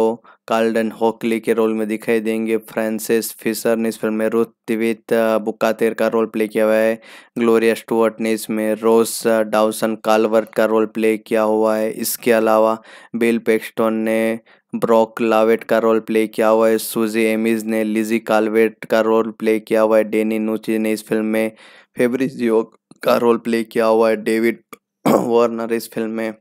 कार्ल्डन हॉकली के रोल में दिखाई देंगे फ्रांसिस फिशर ने इस फिल्म में रुथ दिवित बुकातेर का रोल प्ले किया हुआ है ग्लोरिया स्टुअर्ट ने इसमें रोस डाउसन कालवर्ट का रोल प्ले किया हुआ है इसके अलावा बिल पेक्स्टोन ने ब्रॉक लावेट का रोल प्ले किया हुआ है सुजी एमिज ने लिजी कालवेट का रोल प्ले किया हुआ है डेनी नूची ने इस फिल्म में फेबरिजियो का रोल प्ले किया हुआ है डेविड वार्नर *clears throat* इस फिल्म में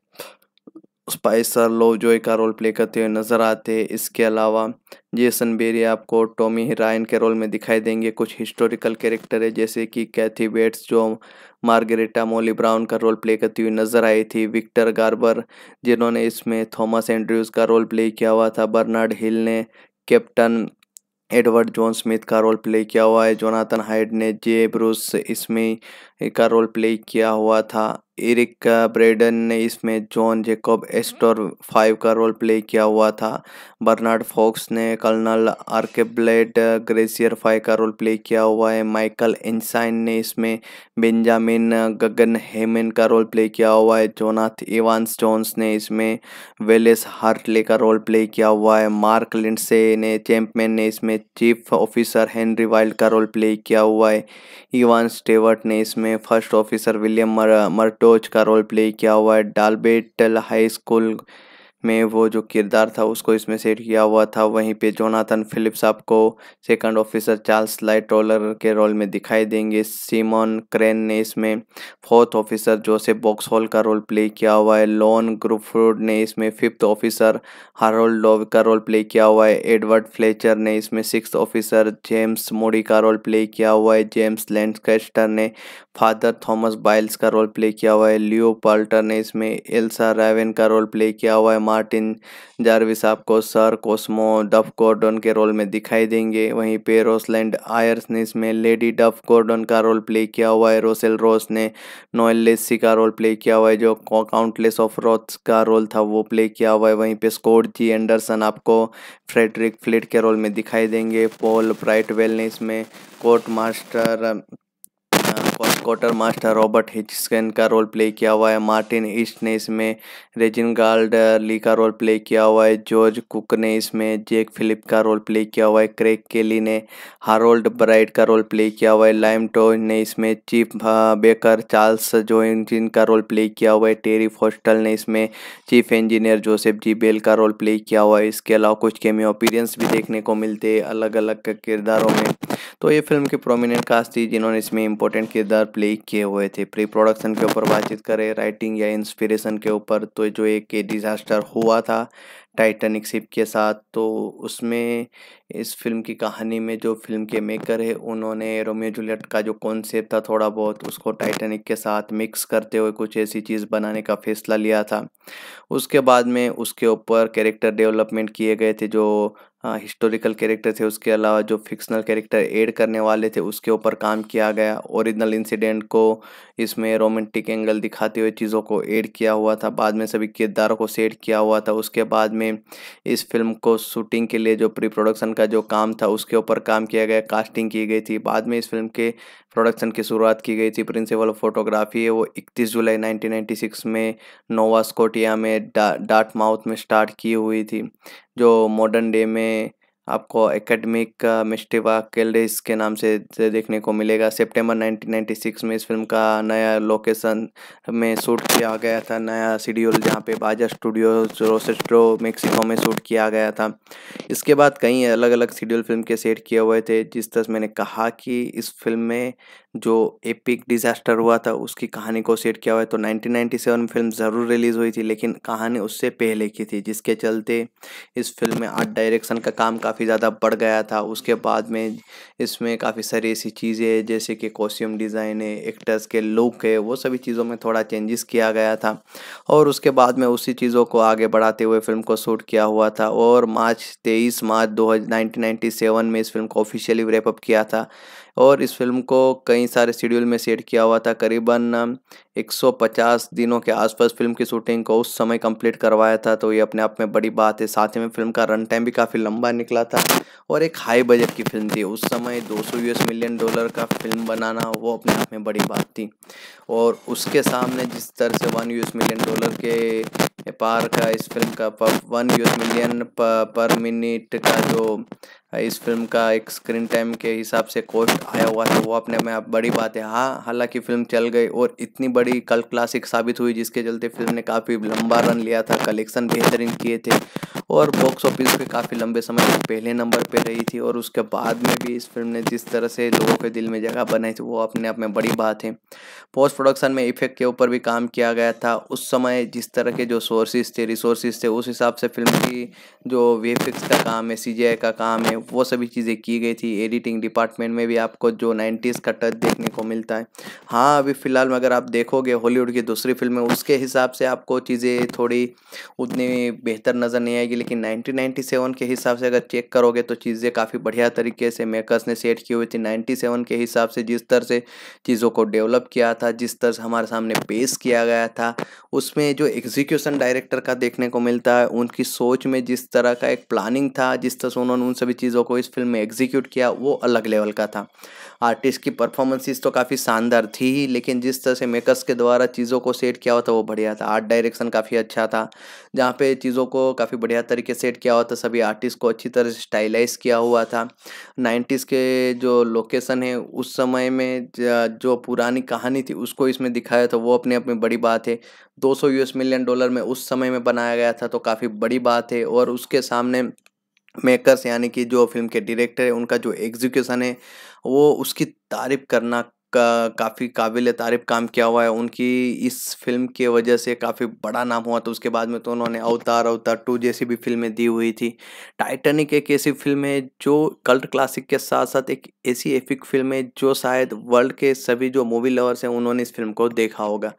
स्पाइसर लोजॉय का रोल प्ले करते हुए नजर आते हैं इसके अलावा जेसन बेरी आपको टॉमी हिराइन के रोल में दिखाई देंगे कुछ हिस्टोरिकल कैरेक्टर है जैसे कि कैथी बेट्स जो मार्गरेटा मोली ब्राउन का रोल प्ले करती हुई नजर आई थी विक्टर गार्बर जिन्होंने इसमें थॉमस एंड्रयूज का रोल प्ले किया हुआ था बर्नार्ड हिल ने कैप्टन एडवर्ड जॉन स्मिथ का रोल प्ले किया हुआ है जोनाथन हाइड ने जे ब्रूस इसमें का रोल प्ले किया हुआ था इरिक ब्रेडन uh, ने इसमें जॉन जेकोब एस्टोर फाइव का रोल प्ले किया हुआ था बर्नार्ड फॉक्स ने कर्नल आर्केब्लेड ग्रेसियर फाइव का रोल प्ले किया हुआ है माइकल एनसाइन ने इसमें बेंजामिन गगन हेमन का रोल प्ले किया हुआ है जोनाथ इवान जोन्स ने इसमें वेलेस हार्टले का रोल प्ले किया हुआ है मार्क लिंडसे ने चैम्पमैन ने इसमें चीफ ऑफिसर हेनरी वाइल्ड का रोल प्ले किया हुआ है इवान स्टेवर्ट ने इसमें में फर्स्ट ऑफिसर विलियम मर्टोच का रोल प्ले किया हुआ है डालबेटल हाई स्कूल में वो जो किरदार था उसको इसमें सेट किया हुआ था वहीं पे जोनाथन फिलिप्स आपको second officer Charles Lightoller के रोल में दिखाई देंगे सीमोन क्रेन ने इसमें फोर्थ ऑफिसर जोसेफ बॉक्सहॉल का रोल प्ले किया हुआ है लॉन ग्रुफोर्ड ने इसमें फिफ्थ ऑफिसर हारोल्ड लोव का रोल प्ले किया हुआ है एडवर्ड फ्लेचर ने इसमें सिक्स ऑफिसर जेम्स मोडी का रोल प्ले किया हुआ है जेम्स लैंडकेस्टर ने फादर थॉमस बाइल्स का रोल प्ले किया हुआ है लियो पाल्टर ने इसमें एल्सा रावेन का रोल प्ले किया हुआ है मार्टिन जारविस आपको सर कोस्मो डफ गॉर्डन के रोल में दिखाई देंगे वहीं पे रोसलैंड आयर्स ने इसमें लेडी डफ गॉर्डन का रोल प्ले किया हुआ है रोसेल रोस ने नोएल लेसी का रोल प्ले किया हुआ है जो काउंटलेस ऑफ रोथ्स का रोल था वो प्ले किया हुआ है वहीं पे स्कोट जी एंडरसन आपको फ्रेडरिक फ्लिट के रोल में दिखाई देंगे पॉल ब्राइटवेल ने इसमें कोर्ट मास्टर और क्वार्टर मास्टर रॉबर्ट हिचकन का रोल प्ले किया हुआ है मार्टिन ईस्ट ने इसमें रेजिन गार्ड ली का रोल प्ले किया हुआ है जॉर्ज कुक ने इसमें जेक फिलिप का रोल प्ले किया हुआ है क्रेक केली ने हारोल्ड ब्राइट का रोल प्ले किया हुआ है लाइम टोज ने इसमें chief baker Charles Joughin का रोल प्ले किया हुआ है टेरी फोस्टल ने इसमें chief engineer Joseph G Bell का रोल प्ले किया हुआ है इसके अलावा कुछ केमियो अपीरियंस भी देखने को मिलते हैं अलग अलग किरदारों में तो ये फिल्म के प्रोमिनेंट कास्ट थी जिन्होंने इसमें इंपॉर्टेंट किरदार किरदार प्ले किए हुए थे प्री प्रोडक्शन के ऊपर बातचीत करें राइटिंग या इंस्पिरेशन के ऊपर तो जो एक डिज़ास्टर हुआ था टाइटैनिक शिप के साथ तो उसमें इस फिल्म की कहानी में जो फिल्म के मेकर है उन्होंने रोमियो जूलियट का जो कॉन्सेप्ट था थोड़ा बहुत उसको टाइटैनिक के साथ मिक्स करते हुए कुछ ऐसी चीज़ बनाने का फैसला लिया था उसके बाद में उसके ऊपर कैरेक्टर डेवलपमेंट किए गए थे जो हिस्टोरिकल हाँ, कैरेक्टर थे उसके अलावा जो फिक्शनल कैरेक्टर ऐड करने वाले थे उसके ऊपर काम किया गया ओरिजिनल इंसिडेंट को इसमें रोमांटिक एंगल दिखाते हुए चीज़ों को ऐड किया हुआ था बाद में सभी किरदारों को सेट किया हुआ था उसके बाद में इस फिल्म को शूटिंग के लिए जो प्री प्रोडक्शन का जो काम था उसके ऊपर काम किया गया कास्टिंग की गई थी बाद में इस फिल्म के प्रोडक्शन की शुरुआत की गई थी प्रिंसिपल ऑफ फोटोग्राफी है वो 31 जुलाई 1996 में नोवा स्कोटिया में डा डाट माउथ में स्टार्ट की हुई थी जो मॉडर्न डे में आपको एकेडमिक मिस्टिवा केल्डेस के नाम से देखने को मिलेगा सितंबर 1996 में इस फिल्म का नया लोकेशन में शूट किया गया था नया शेड्यूल जहाँ पे बाजा स्टूडियो रोसेस्ट्रो मेक्सिको में शूट किया गया था इसके बाद कई अलग अलग शेड्यूल फिल्म के सेट किए हुए थे जिस तरह मैंने कहा कि इस फिल्म में जो एपिक डिज़ास्टर हुआ था उसकी कहानी को सेट किया हुआ है तो 1997 फिल्म ज़रूर रिलीज़ हुई थी लेकिन कहानी उससे पहले की थी जिसके चलते इस फिल्म में आर्ट डायरेक्शन का काम काफ़ी ज़्यादा बढ़ गया था उसके बाद में इसमें काफ़ी सारी ऐसी चीज़ें जैसे कि कॉस्ट्यूम डिज़ाइन है एक्टर्स के लुक है वो सभी चीज़ों में थोड़ा चेंजेस किया गया था और उसके बाद में उसी चीज़ों को आगे बढ़ाते हुए फिल्म को शूट किया हुआ था और मार्च तेईस मार्च दो में इस फिल्म को ऑफिशियली रेपअप किया था और इस फिल्म को कई सारे शेड्यूल में सेट किया हुआ था करीबन 150 दिनों के आसपास फिल्म की शूटिंग को उस समय कंप्लीट करवाया था तो ये अपने आप में बड़ी बात है साथ ही में फिल्म का रन टाइम भी काफ़ी लंबा निकला था और एक हाई बजट की फिल्म थी उस समय 200 यूएस मिलियन डॉलर का फिल्म बनाना वो अपने आप में बड़ी बात थी और उसके सामने जिस तरह से वन यूएस मिलियन डॉलर के पार का इस फिल्म का one US million per minute का जो इस फिल्म का एक स्क्रीन टाइम के हिसाब से कोस्ट आया हुआ था वो अपने में बड़ी बात है हाँ हालांकि फिल्म चल गई और इतनी बड़ी कल क्लासिक साबित हुई जिसके चलते फिल्म ने काफ़ी लंबा रन लिया था कलेक्शन बेहतरीन किए थे और बॉक्स ऑफिस पे काफ़ी लंबे समय तक पहले नंबर पे रही थी और उसके बाद में भी इस फिल्म ने जिस तरह से लोगों के दिल में जगह बनाई थी वो अपने आप में बड़ी बात है पोस्ट प्रोडक्शन में इफेक्ट के ऊपर भी काम किया गया था उस समय जिस तरह के जो सोर्सेज थे रिसोर्सेज थे उस हिसाब से फिल्म की जो वेफिक्स का काम है सी का काम है वो सभी चीज़ें की गई थी एडिटिंग डिपार्टमेंट में भी आपको जो नाइन्टीज़ का टच देखने को मिलता है हाँ अभी फ़िलहाल में अगर आप देखोगे हॉलीवुड की दूसरी फिल्में उसके हिसाब से आपको चीज़ें थोड़ी उतनी बेहतर नज़र नहीं आएगी लेकिन 1997 के हिसाब से अगर चेक करोगे तो चीज़ें काफ़ी बढ़िया तरीके से मेकर्स ने सेट की हुई थी 97 के हिसाब से जिस तरह से चीज़ों को डेवलप किया था जिस तरह से हमारे सामने पेश किया गया था उसमें जो एग्जीक्यूशन डायरेक्टर का देखने को मिलता है उनकी सोच में जिस तरह का एक प्लानिंग था जिस तरह से उन्होंने उन सभी चीज़ों को इस फिल्म में एग्जीक्यूट किया वो अलग लेवल का था आर्टिस्ट की परफॉर्मेंसेस तो काफ़ी शानदार थी ही लेकिन जिस तरह से मेकर्स के द्वारा चीज़ों को सेट किया हुआ था वो बढ़िया था आर्ट डायरेक्शन काफ़ी अच्छा था जहाँ पे चीज़ों को काफ़ी बढ़िया तरीके सेट किया हुआ था सभी आर्टिस्ट को अच्छी तरह से स्टाइलाइज किया हुआ था नाइन्टीज़ के जो लोकेसन है उस समय में जो पुरानी कहानी थी उसको इसमें दिखाया था वो अपने आप में बड़ी बात है दो यूएस मिलियन डॉलर में उस समय में बनाया गया था तो काफ़ी बड़ी बात है और उसके सामने मेकर्स यानी कि जो फिल्म के डायरेक्टर है उनका जो एग्जीक्यूशन है वो उसकी तारीफ करना का काफ़ी काबिल तारीफ काम किया हुआ है उनकी इस फिल्म के वजह से काफ़ी बड़ा नाम हुआ तो उसके बाद में तो उन्होंने अवतार अवतार टू जैसी भी फिल्में दी हुई थी टाइटनिक एक ऐसी फिल्म है जो कल्ट क्लासिक के साथ साथ एक ऐसी एफिक फिल्म है जो शायद वर्ल्ड के सभी जो मूवी लवर्स हैं उन्होंने इस फिल्म को देखा होगा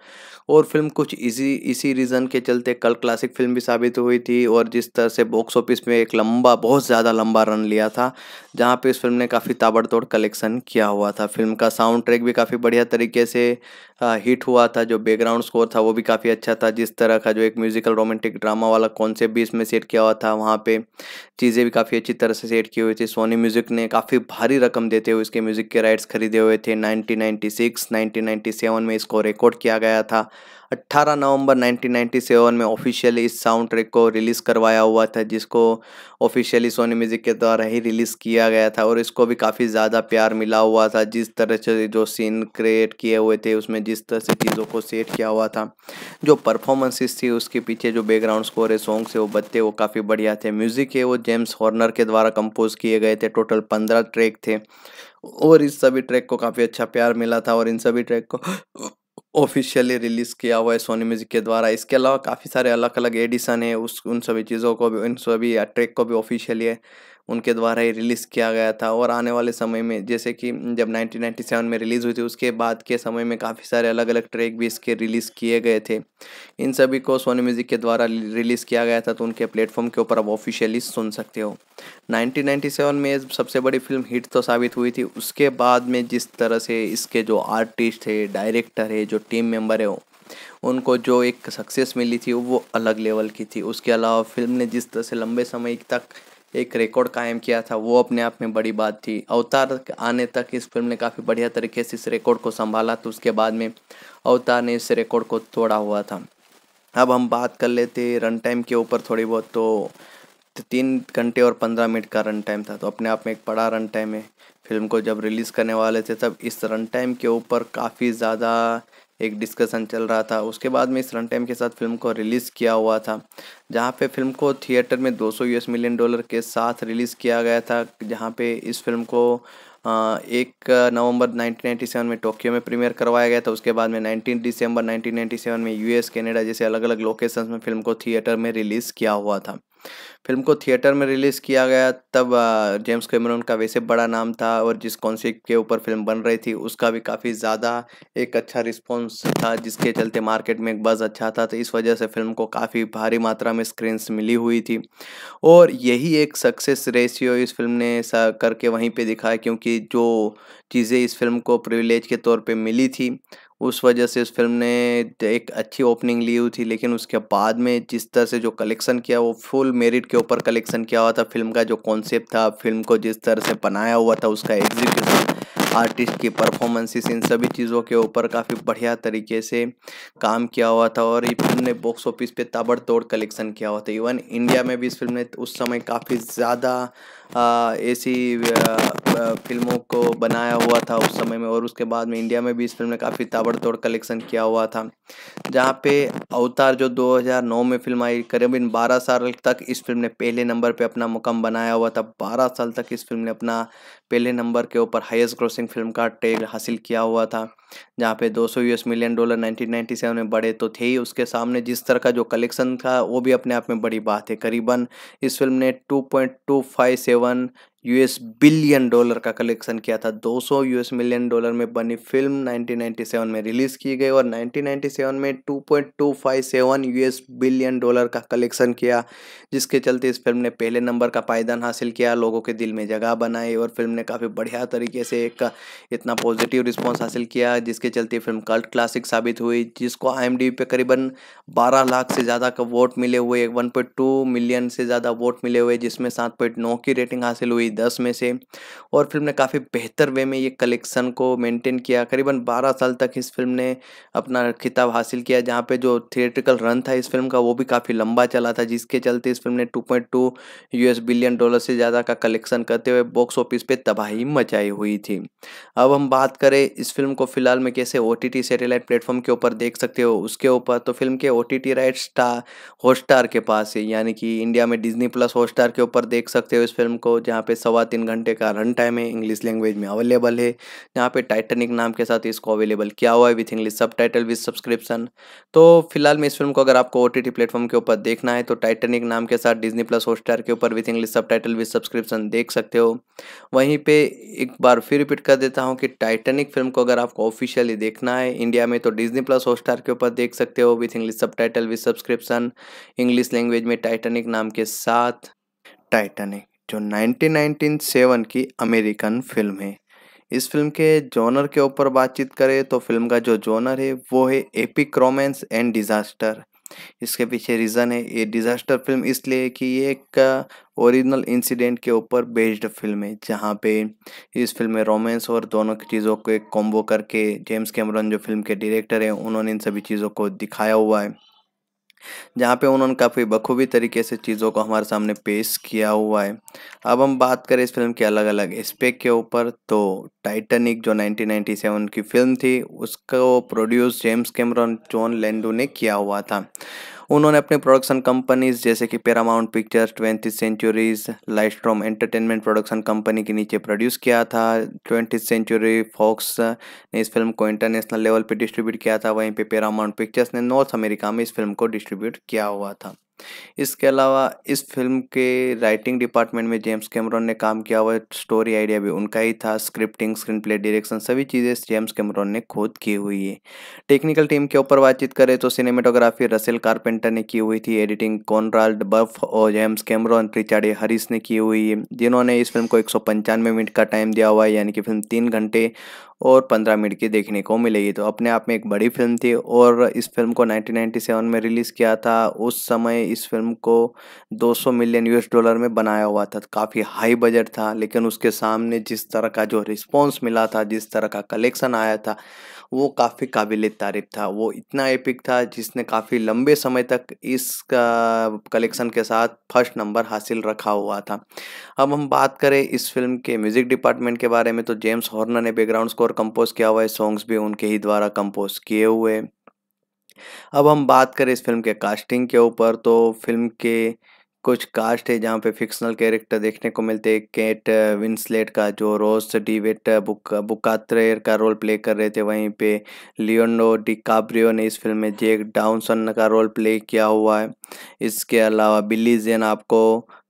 और फिल्म कुछ इसी इसी रीज़न के चलते कल्ट क्लासिक फिल्म भी साबित हुई थी और जिस तरह से बॉक्स ऑफिस में एक लंबा बहुत ज़्यादा लंबा रन लिया था जहाँ पे इस फिल्म ने काफ़ी ताबड़तोड़ कलेक्शन किया हुआ था फिल्म का साउंड ट्रैक भी काफ़ी बढ़िया तरीके से हिट हुआ था जो बैकग्राउंड स्कोर था वो भी काफ़ी अच्छा था जिस तरह का जो एक म्यूज़िकल रोमांटिक ड्रामा वाला कॉन्सेप्ट भी इसमें सेट किया हुआ था वहाँ पे चीज़ें भी काफ़ी अच्छी तरह से सेट की हुई थी सोनी म्यूज़िक ने काफ़ी भारी रकम देते हुए इसके म्यूज़िक के राइट्स खरीदे हुए थे नाइनटीन नाइन्टी में इसको रिकॉर्ड किया गया था 18 नवंबर 1997 में ऑफिशियली इस साउंड ट्रैक को रिलीज़ करवाया हुआ था जिसको ऑफिशियली सोनी म्यूज़िक के द्वारा ही रिलीज़ किया गया था और इसको भी काफ़ी ज़्यादा प्यार मिला हुआ था जिस तरह से जो सीन क्रिएट किए हुए थे उसमें जिस तरह से चीज़ों को सेट किया हुआ था जो परफॉर्मेंसेस थी उसके पीछे जो बैकग्राउंड स्कोर है सॉन्ग से वो बदते वो काफ़ी बढ़िया थे म्यूज़िक है वो जेम्स हॉर्नर के द्वारा कंपोज किए गए थे टोटल पंद्रह ट्रैक थे और इस सभी ट्रैक को काफ़ी अच्छा प्यार मिला था और इन सभी ट्रैक को ऑफिशियली रिलीज किया हुआ है सोनी म्यूजिक के द्वारा इसके अलावा काफ़ी सारे अलग अलग एडिशन है उस उन सभी चीज़ों को भी उन सभी ट्रैक को भी ऑफिशियली है उनके द्वारा ही रिलीज़ किया गया था और आने वाले समय में जैसे कि जब 1997 में रिलीज़ हुई थी उसके बाद के समय में काफ़ी सारे अलग अलग ट्रैक भी इसके रिलीज़ किए गए थे इन सभी को सोनी म्यूज़िक के द्वारा रिलीज़ किया गया था तो उनके प्लेटफॉर्म के ऊपर आप ऑफिशियली सुन सकते हो 1997 में सबसे बड़ी फिल्म हिट तो साबित हुई थी उसके बाद में जिस तरह से इसके जो आर्टिस्ट है डायरेक्टर है जो टीम मेम्बर है उनको जो एक सक्सेस मिली थी वो अलग लेवल की थी उसके अलावा फिल्म ने जिस तरह से लंबे समय तक एक रिकॉर्ड कायम किया था वो अपने आप में बड़ी बात थी अवतार आने तक इस फिल्म ने काफ़ी बढ़िया तरीके से इस रिकॉर्ड को संभाला तो उसके बाद में अवतार ने इस रिकॉर्ड को तोड़ा हुआ था अब हम बात कर लेते रन टाइम के ऊपर थोड़ी बहुत तो तीन घंटे और पंद्रह मिनट का रन टाइम था तो अपने आप में एक बड़ा रन टाइम है फिल्म को जब रिलीज़ करने वाले थे तब इस रन टाइम के ऊपर काफ़ी ज़्यादा एक डिस्कशन चल रहा था उसके बाद में इस रन टाइम के साथ फिल्म को रिलीज़ किया हुआ था जहाँ पे फिल्म को थिएटर में 200 यूएस मिलियन डॉलर के साथ रिलीज़ किया गया था जहाँ पे इस फिल्म को एक नवंबर 1997 में टोक्यो में प्रीमियर करवाया गया था उसके बाद में 19 दिसंबर 1997 में यूएस कनाडा जैसे अलग अलग लोकेशंस में फिल्म को थिएटर में रिलीज़ किया हुआ था फिल्म को थिएटर में रिलीज़ किया गया तब जेम्स कैमरून का वैसे बड़ा नाम था और जिस कॉन्सेप्ट के ऊपर फिल्म बन रही थी उसका भी काफ़ी ज़्यादा एक अच्छा रिस्पॉन्स था जिसके चलते मार्केट में एक बस अच्छा था तो इस वजह से फिल्म को काफ़ी भारी मात्रा में स्क्रीन्स मिली हुई थी और यही एक सक्सेस रेशियो इस फिल्म ने करके वहीं पर दिखाया क्योंकि जो चीज़ें इस फिल्म को प्रिविलेज के तौर पर मिली थी उस वजह से इस फिल्म ने एक अच्छी ओपनिंग ली हुई थी लेकिन उसके बाद में जिस तरह से जो कलेक्शन किया वो फुल मेरिट के ऊपर कलेक्शन किया हुआ था फिल्म का जो कॉन्सेप्ट था फिल्म को जिस तरह से बनाया हुआ था उसका एग्जीक्यूशन आर्टिस्ट की परफॉर्मेंसेस इन सभी चीज़ों के ऊपर काफ़ी बढ़िया तरीके से काम किया हुआ था और ये फिल्म ने बॉक्स ऑफिस पे ताबड़तोड़ कलेक्शन किया हुआ था इवन इंडिया में भी इस फिल्म ने उस समय काफ़ी ज़्यादा ऐसी फिल्मों को बनाया हुआ था उस समय में और उसके बाद में इंडिया में भी इस फिल्म ने काफ़ी ताबड़तोड़ कलेक्शन किया हुआ था जहाँ पे अवतार जो 2009 में फिल्म आई करीबन 12 साल तक इस फिल्म ने पहले नंबर पे अपना मुकम बनाया हुआ था 12 साल तक इस फिल्म ने अपना पहले नंबर के ऊपर हाइस्ट ग्रोसिंग फिल्म का टैग हासिल किया हुआ था जहाँ पे 200 यूएस मिलियन डॉलर 1997 में बढ़े तो थे ही उसके सामने जिस तरह का जो कलेक्शन था वो भी अपने आप में बड़ी बात है करीबन इस फिल्म ने 2.257 यूएस बिलियन डॉलर का कलेक्शन किया था 200 यूएस मिलियन डॉलर में बनी फिल्म 1997 में रिलीज़ की गई और 1997 में 2.257 यूएस बिलियन डॉलर का कलेक्शन किया जिसके चलते इस फिल्म ने पहले नंबर का पायदान हासिल किया लोगों के दिल में जगह बनाई और फिल्म ने काफ़ी बढ़िया तरीके से एक इतना पॉजिटिव रिस्पॉन्स हासिल किया जिसके चलते फिल्म कल्ट क्लासिक साबित हुई जिसको आई पे करीबन बारह लाख से ज़्यादा का वोट मिले हुए वन मिलियन से ज़्यादा वोट मिले हुए जिसमें सात की रेटिंग हासिल हुई दस में से और फिल्म ने काफ़ी बेहतर वे में ये कलेक्शन को मेंटेन किया करीबन बारह साल तक इस फिल्म ने अपना खिताब हासिल किया जहाँ पे जो थिएट्रिकल रन था इस फिल्म का वो भी काफ़ी लंबा चला था जिसके चलते इस फिल्म ने two point two US billion dollar से ज़्यादा का कलेक्शन करते हुए बॉक्स ऑफिस पर तबाही मचाई हुई थी अब हम बात करें इस फिल्म को फिलहाल में कैसे ओ टी सैटेलाइट प्लेटफॉर्म के ऊपर देख सकते हो उसके ऊपर तो फिल्म के O T T right star Hotstar के पास है यानी कि इंडिया में डिज्नी प्लस हॉटस्टार के ऊपर देख सकते हो इस फिल्म को जहाँ पे सवा तीन घंटे का रन टाइम है इंग्लिश लैंग्वेज में अवेलेबल है यहाँ पे टाइटनिक नाम के साथ इसको अवेलेबल किया हुआ है with English subtitle with subscription तो फिलहाल में इस फिल्म को अगर आपको ओ टी प्लेटफॉर्म के ऊपर देखना है तो टाइटनिक नाम के साथ डिजनी प्लस हॉटस्टार के ऊपर with English subtitle with subscription देख सकते हो वहीं पर एक बार फिर रिपीट कर देता हूँ कि टाइटेनिक फिल्म को अगर आपको ऑफिशियली देखना है इंडिया में तो डिजनी प्लस हॉटस्टार के ऊपर देख सकते हो with English subtitle with subscription English language में टाइटनिक नाम के साथ टाइटनिक जो 1997 की अमेरिकन फिल्म है इस फिल्म के जोनर के ऊपर बातचीत करें तो फिल्म का जो जोनर है वो है एपिक रोमेंस एंड डिज़ास्टर इसके पीछे रीज़न है ये डिज़ास्टर फिल्म इसलिए कि ये एक ओरिजिनल इंसिडेंट के ऊपर बेस्ड फिल्म है जहाँ पे इस फिल्म में रोमांस और दोनों की चीज़ों को एक कॉम्बो करके जेम्स कैमरन जो फिल्म के डायरेक्टर हैं उन्होंने इन सभी चीज़ों को दिखाया हुआ है जहाँ पे उन्होंने काफ़ी बखूबी तरीके से चीज़ों को हमारे सामने पेश किया हुआ है अब हम बात करें इस फिल्म के अलग अलग स्पेक के ऊपर तो टाइटनिक जो 1997 की फिल्म थी उसको produce James Cameron John Landau ने किया हुआ था उन्होंने अपने प्रोडक्शन कंपनीज जैसे कि Paramount Pictures twenty centuries Lightstorm entertainment production company के नीचे प्रोड्यूस किया था ट्वेंटी सेंचुरी फॉक्स ने इस फिल्म को इंटरनेशनल लेवल पर डिस्ट्रीब्यूट किया था वहीं पर पैरामाउंट पिक्चर्स ने नॉर्थ अमेरिका में इस फिल्म को डिस्ट्रीब्यूट किया हुआ था इसके अलावा इस फिल्म के राइटिंग डिपार्टमेंट में जेम्स कैमरॉन ने काम किया हुआ स्टोरी आइडिया भी उनका ही था स्क्रिप्टिंग स्क्रीन प्ले डायरेक्शन सभी चीज़ें जेम्स कैमरॉन ने खुद की हुई है टेक्निकल टीम के ऊपर बातचीत करें तो सिनेमेटोग्राफी रसेल कारपेंटर ने की हुई थी एडिटिंग कॉनराल्ड बफ और जेम्स कैमरॉन प्रिचार्ड हरीस ने की हुई है जिन्होंने इस फिल्म को एक मिनट का टाइम दिया हुआ है यानी कि फिल्म तीन घंटे और 15 मिनट की देखने को मिलेगी तो अपने आप में एक बड़ी फिल्म थी और इस फिल्म को 1997 में रिलीज़ किया था उस समय इस फिल्म को 200 मिलियन यूएस डॉलर में बनाया हुआ था काफ़ी हाई बजट था लेकिन उसके सामने जिस तरह का जो रिस्पॉन्स मिला था जिस तरह का कलेक्शन आया था वो काफ़ी काबिल तारीफ था वो इतना एपिक था जिसने काफ़ी लंबे समय तक इस कलेक्शन के साथ फर्स्ट नंबर हासिल रखा हुआ था अब हम बात करें इस फिल्म के म्यूज़िक डिपार्टमेंट के बारे में तो जेम्स हॉर्नर ने बैकग्राउंड स्कोर कंपोज किया हुआ है सॉन्ग्स भी उनके ही द्वारा कंपोज किए हुए अब हम बात करें इस फिल्म के कास्टिंग के ऊपर तो फिल्म के कुछ कास्ट है जहाँ पे फिक्शनल कैरेक्टर देखने को मिलते हैं केट विंसलेट uh, का जो Rose DeWitt uh, book Bukater uh, का रोल प्ले कर रहे थे वहीं पे लियोनो डिकाब्रियो ने इस फिल्म में जेक डाउनसन का रोल प्ले किया हुआ है इसके अलावा बिल्ली जेन आपको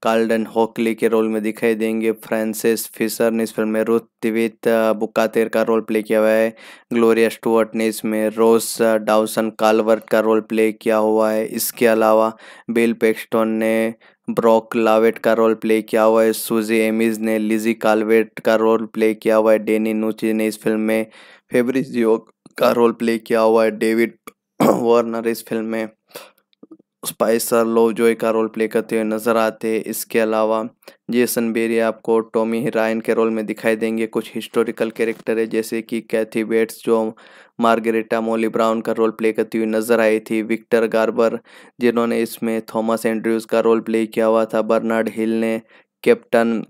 कार्लडन हॉकली के रोल में दिखाई देंगे फ्रांसिस फिशर ने इस फिल्म में रुथ तिवित बुकातेर का रोल प्ले किया हुआ है ग्लोरिया स्टुअर्ट ने इसमें रोस डाउसन कालवर्ट का रोल प्ले किया हुआ है इसके अलावा बिल पेक्स्टोन ने ब्रॉक लावेट का रोल प्ले किया हुआ है सुजी एमिज ने लिजी कालवेट का रोल प्ले किया हुआ है डेनी नूची ने इस फिल्म में फेबरिजियो का रोल प्ले किया हुआ है डेविड वार्नर इस फिल्म में स्पाइस लो जॉय का रोल प्ले करते हुए नज़र आते हैं इसके अलावा जेसन बेरी आपको टॉमी हिराइन के रोल में दिखाई देंगे कुछ हिस्टोरिकल कैरेक्टर है जैसे कि कैथी बेट्स जो मार्गरेटा मोली ब्राउन का रोल प्ले करती हुई नज़र आई थी विक्टर गार्बर जिन्होंने इसमें थॉमस एंड्रयूज़ का रोल प्ले किया हुआ था बर्नार्ड हिल ने कैप्टन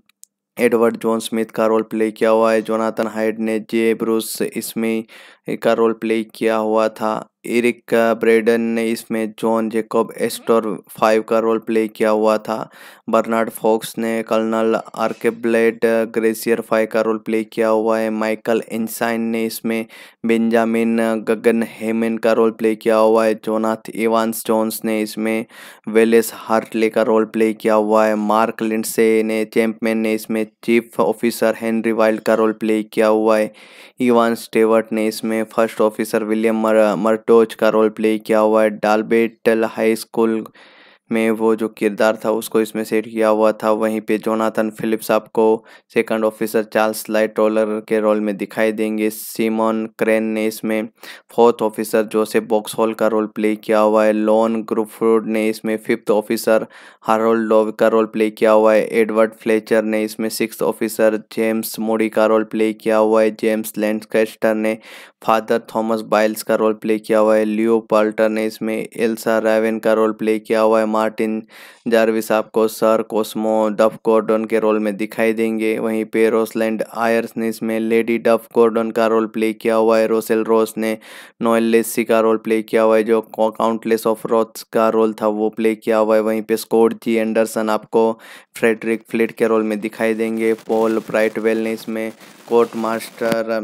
एडवर्ड जॉन स्मिथ का रोल प्ले किया हुआ है जोनाथन हाइड ने जे ब्रूस इसमें का रोल प्ले किया हुआ था इरिक ब्रेडन uh, ने इसमें जॉन जेकोब एस्टोर फाइव का रोल प्ले किया हुआ था बर्नार्ड फॉक्स ने कर्नल आर्केब्लेड ग्रेसियर फाइव का रोल प्ले किया हुआ है माइकल एनसाइन ने इसमें बेंजामिन गगन हेमन का रोल प्ले किया हुआ है जोनाथ इवान्स जॉन्स ने इसमें वेलेस हार्टले का रोल प्ले किया हुआ है मार्क लिंडसे ने चैम्पमैन ने इसमें चीफ ऑफिसर हेनरी वाइल्ड का रोल प्ले किया हुआ है इवान स्टेवर्ट ने इसमें में फर्स्ट ऑफिसर विलियम मर मर्टोच का रोल प्ले किया हुआ है डालबेटल हाई स्कूल में वो जो किरदार था उसको इसमें सेट किया हुआ था वहीं पे जोनाथन फिलिप्स आपको सेकंड ऑफिसर चार्ल्स लाइटोलर के रोल में दिखाई देंगे सीमोन क्रेन ने इसमें फोर्थ ऑफिसर जोसेफ बॉक्सहॉल का रोल प्ले किया हुआ है लॉन ग्रुफोर्ड ने इसमें फिफ्थ ऑफिसर हारोल्ड लोव का रोल प्ले किया हुआ है एडवर्ड फ्लेचर ने इसमें सिक्स ऑफिसर जेम्स मोडी का रोल प्ले किया हुआ है जेम्स लैंडस्टर ने फादर थॉमस बाइल्स का रोल प्ले किया हुआ है लियो पाल्टर ने इसमें एल्सा रावेन का रोल प्ले किया हुआ है मार्टिन जारविस आपको सर कोस्मो डफ कॉर्डन के रोल में दिखाई देंगे वहीं पे रोसलैंड आयर्स ने इसमें लेडी डफ कॉर्डन का रोल प्ले किया हुआ है रोसेल रोस ने नोएल लेसी का रोल प्ले किया हुआ है जो काउंटलेस ऑफ रोथ्स का रोल था वो प्ले किया हुआ है वहीं पे स्कोट जी एंडरसन आपको फ्रेडरिक फ्लिट के रोल में दिखाई देंगे पॉल ब्राइटवेल ने इसमें court quartermaster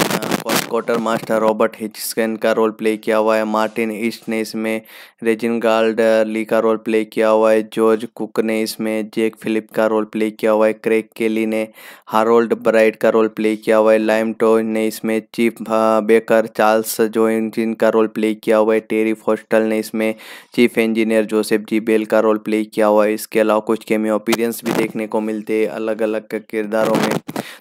court quartermaster Robert हिचस्कन का रोल प्ले किया हुआ है मार्टिन ईस्ट ने इसमें रेजिन गार्ड ली का रोल प्ले किया हुआ है जॉर्ज कुक ने इसमें जेक फिलिप का रोल प्ले किया हुआ है क्रेक केली ने हारोल्ड ब्राइट का रोल प्ले किया हुआ है लाइम टो ने इसमें chief baker Charles Joughin का रोल प्ले किया हुआ है टेरी फोस्टल ने इसमें chief engineer Joseph G Bell का रोल प्ले किया हुआ है इसके अलावा कुछ केमी अपीरेंस भी देखने को मिलते हैं अलग अलग किरदारों में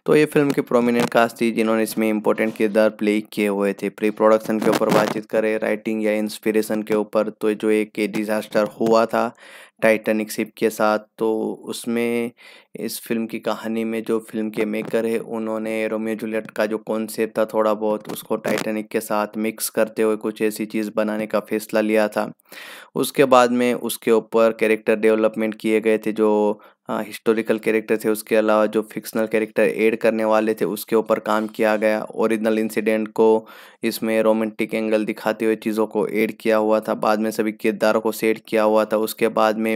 तो ये फिल्म के प्रोमिनेंट कास्ट थी जिन्होंने इसमें इंपॉर्टेंट किरदार प्ले किए हुए थे प्री प्रोडक्शन के ऊपर बातचीत करें राइटिंग या इंस्पिरेशन के ऊपर तो जो एक डिज़ास्टर हुआ था टाइटैनिक शिप के साथ तो उसमें इस फिल्म की कहानी में जो फिल्म के मेकर है उन्होंने रोमियो जूलियट का जो कॉन्सेप्ट था थोड़ा बहुत उसको टाइटैनिक के साथ मिक्स करते हुए कुछ ऐसी चीज़ बनाने का फैसला लिया था उसके बाद में उसके ऊपर कैरेक्टर डेवलपमेंट किए गए थे जो हिस्टोरिकल हाँ, कैरेक्टर थे उसके अलावा जो फिक्शनल कैरेक्टर ऐड करने वाले थे उसके ऊपर काम किया गया ओरिजिनल इंसिडेंट को इसमें रोमांटिक एंगल दिखाते हुए चीज़ों को ऐड किया हुआ था बाद में सभी किरदारों को सेट किया हुआ था उसके बाद में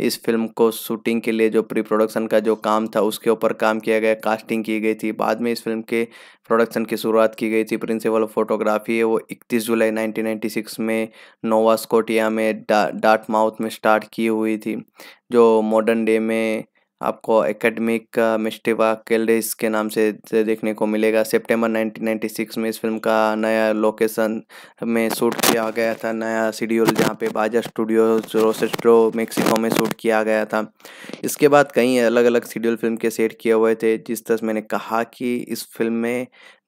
इस फिल्म को शूटिंग के लिए जो प्री प्रोडक्शन का जो काम था उसके ऊपर काम किया गया कास्टिंग की गई थी बाद में इस फिल्म के प्रोडक्शन की शुरुआत की गई थी प्रिंसिपल फोटोग्राफी है वो 31 जुलाई 1996 में नोवा स्कोटिया में डा डाट माउथ में स्टार्ट की हुई थी जो मॉडर्न डे में आपको एकेडमिक मिस्टिवा केल्डेस के नाम से देखने को मिलेगा सितंबर 1996 में इस फिल्म का नया लोकेशन में शूट किया गया था नया शेड्यूल जहाँ पे बाजा स्टूडियो रोसेस्ट्रो मेक्सिको में शूट किया गया था इसके बाद कई अलग अलग शेड्यूल फिल्म के सेट किए हुए थे जिस तरह मैंने कहा कि इस फिल्म में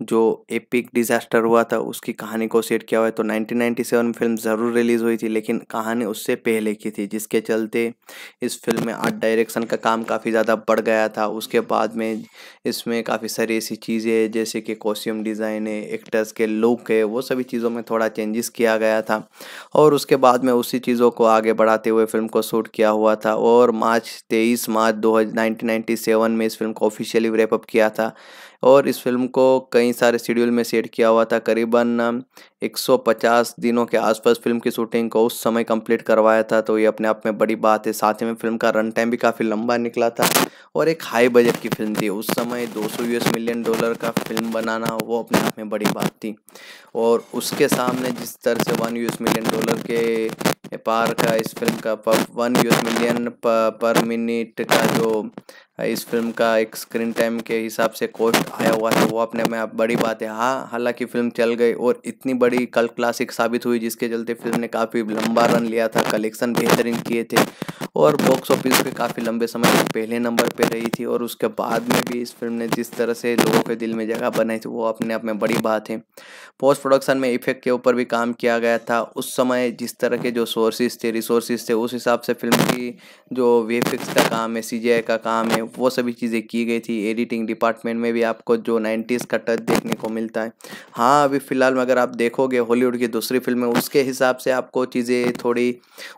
जो एपिक डिजास्टर हुआ था उसकी कहानी को सेट किया हुआ है तो 1997 फिल्म ज़रूर रिलीज़ हुई थी लेकिन कहानी उससे पहले की थी जिसके चलते इस फिल्म में आर्ट डायरेक्शन का काम काफ़ी ज़्यादा बढ़ गया था उसके बाद में इसमें काफ़ी सारी ऐसी चीज़ें जैसे कि कॉस्ट्यूम डिज़ाइन है एक्टर्स के लुक है वो सभी चीज़ों में थोड़ा चेंजेस किया गया था और उसके बाद में उसी चीज़ों को आगे बढ़ाते हुए फिल्म को शूट किया हुआ था और मार्च तेईस मार्च दो में इस फिल्म को ऑफिशियली रेपअप किया था और इस फिल्म को कई सारे शेड्यूल में सेट किया हुआ था करीबन 150 दिनों के आसपास फिल्म की शूटिंग को उस समय कंप्लीट करवाया था तो ये अपने आप में बड़ी बात है साथ ही में फिल्म का रन टाइम भी काफ़ी लंबा निकला था और एक हाई बजट की फिल्म थी उस समय 200 यूएस मिलियन डॉलर का फिल्म बनाना वो अपने आप में बड़ी बात थी और उसके सामने जिस तरह से वन यूएस मिलियन डॉलर के पार का इस फिल्म का one US million per minute का जो इस फिल्म का एक स्क्रीन टाइम के हिसाब से कॉस्ट आया हुआ था वो अपने में बड़ी बात है हाँ हालांकि फिल्म चल गई और इतनी बड़ी बड़ी कल क्लासिक साबित हुई जिसके चलते फिल्म ने काफ़ी लंबा रन लिया था कलेक्शन बेहतरीन किए थे और बॉक्स ऑफिस पे काफ़ी लंबे समय तक पहले नंबर पे रही थी और उसके बाद में भी इस फिल्म ने जिस तरह से लोगों के दिल में जगह बनाई थी वो अपने आप में बड़ी बात है पोस्ट प्रोडक्शन में इफेक्ट के ऊपर भी काम किया गया था उस समय जिस तरह के जो सोर्सेज थे रिसोर्सेज थे उस हिसाब से फिल्म की जो वेफिक्स का काम है सी का काम है वो सभी चीज़ें की गई थी एडिटिंग डिपार्टमेंट में भी आपको जो नाइन्टीज़ का टच देखने को मिलता है हाँ अभी फ़िलहाल में अगर आप देख देखोगे हॉलीवुड की दूसरी फिल्में उसके हिसाब से आपको चीज़ें थोड़ी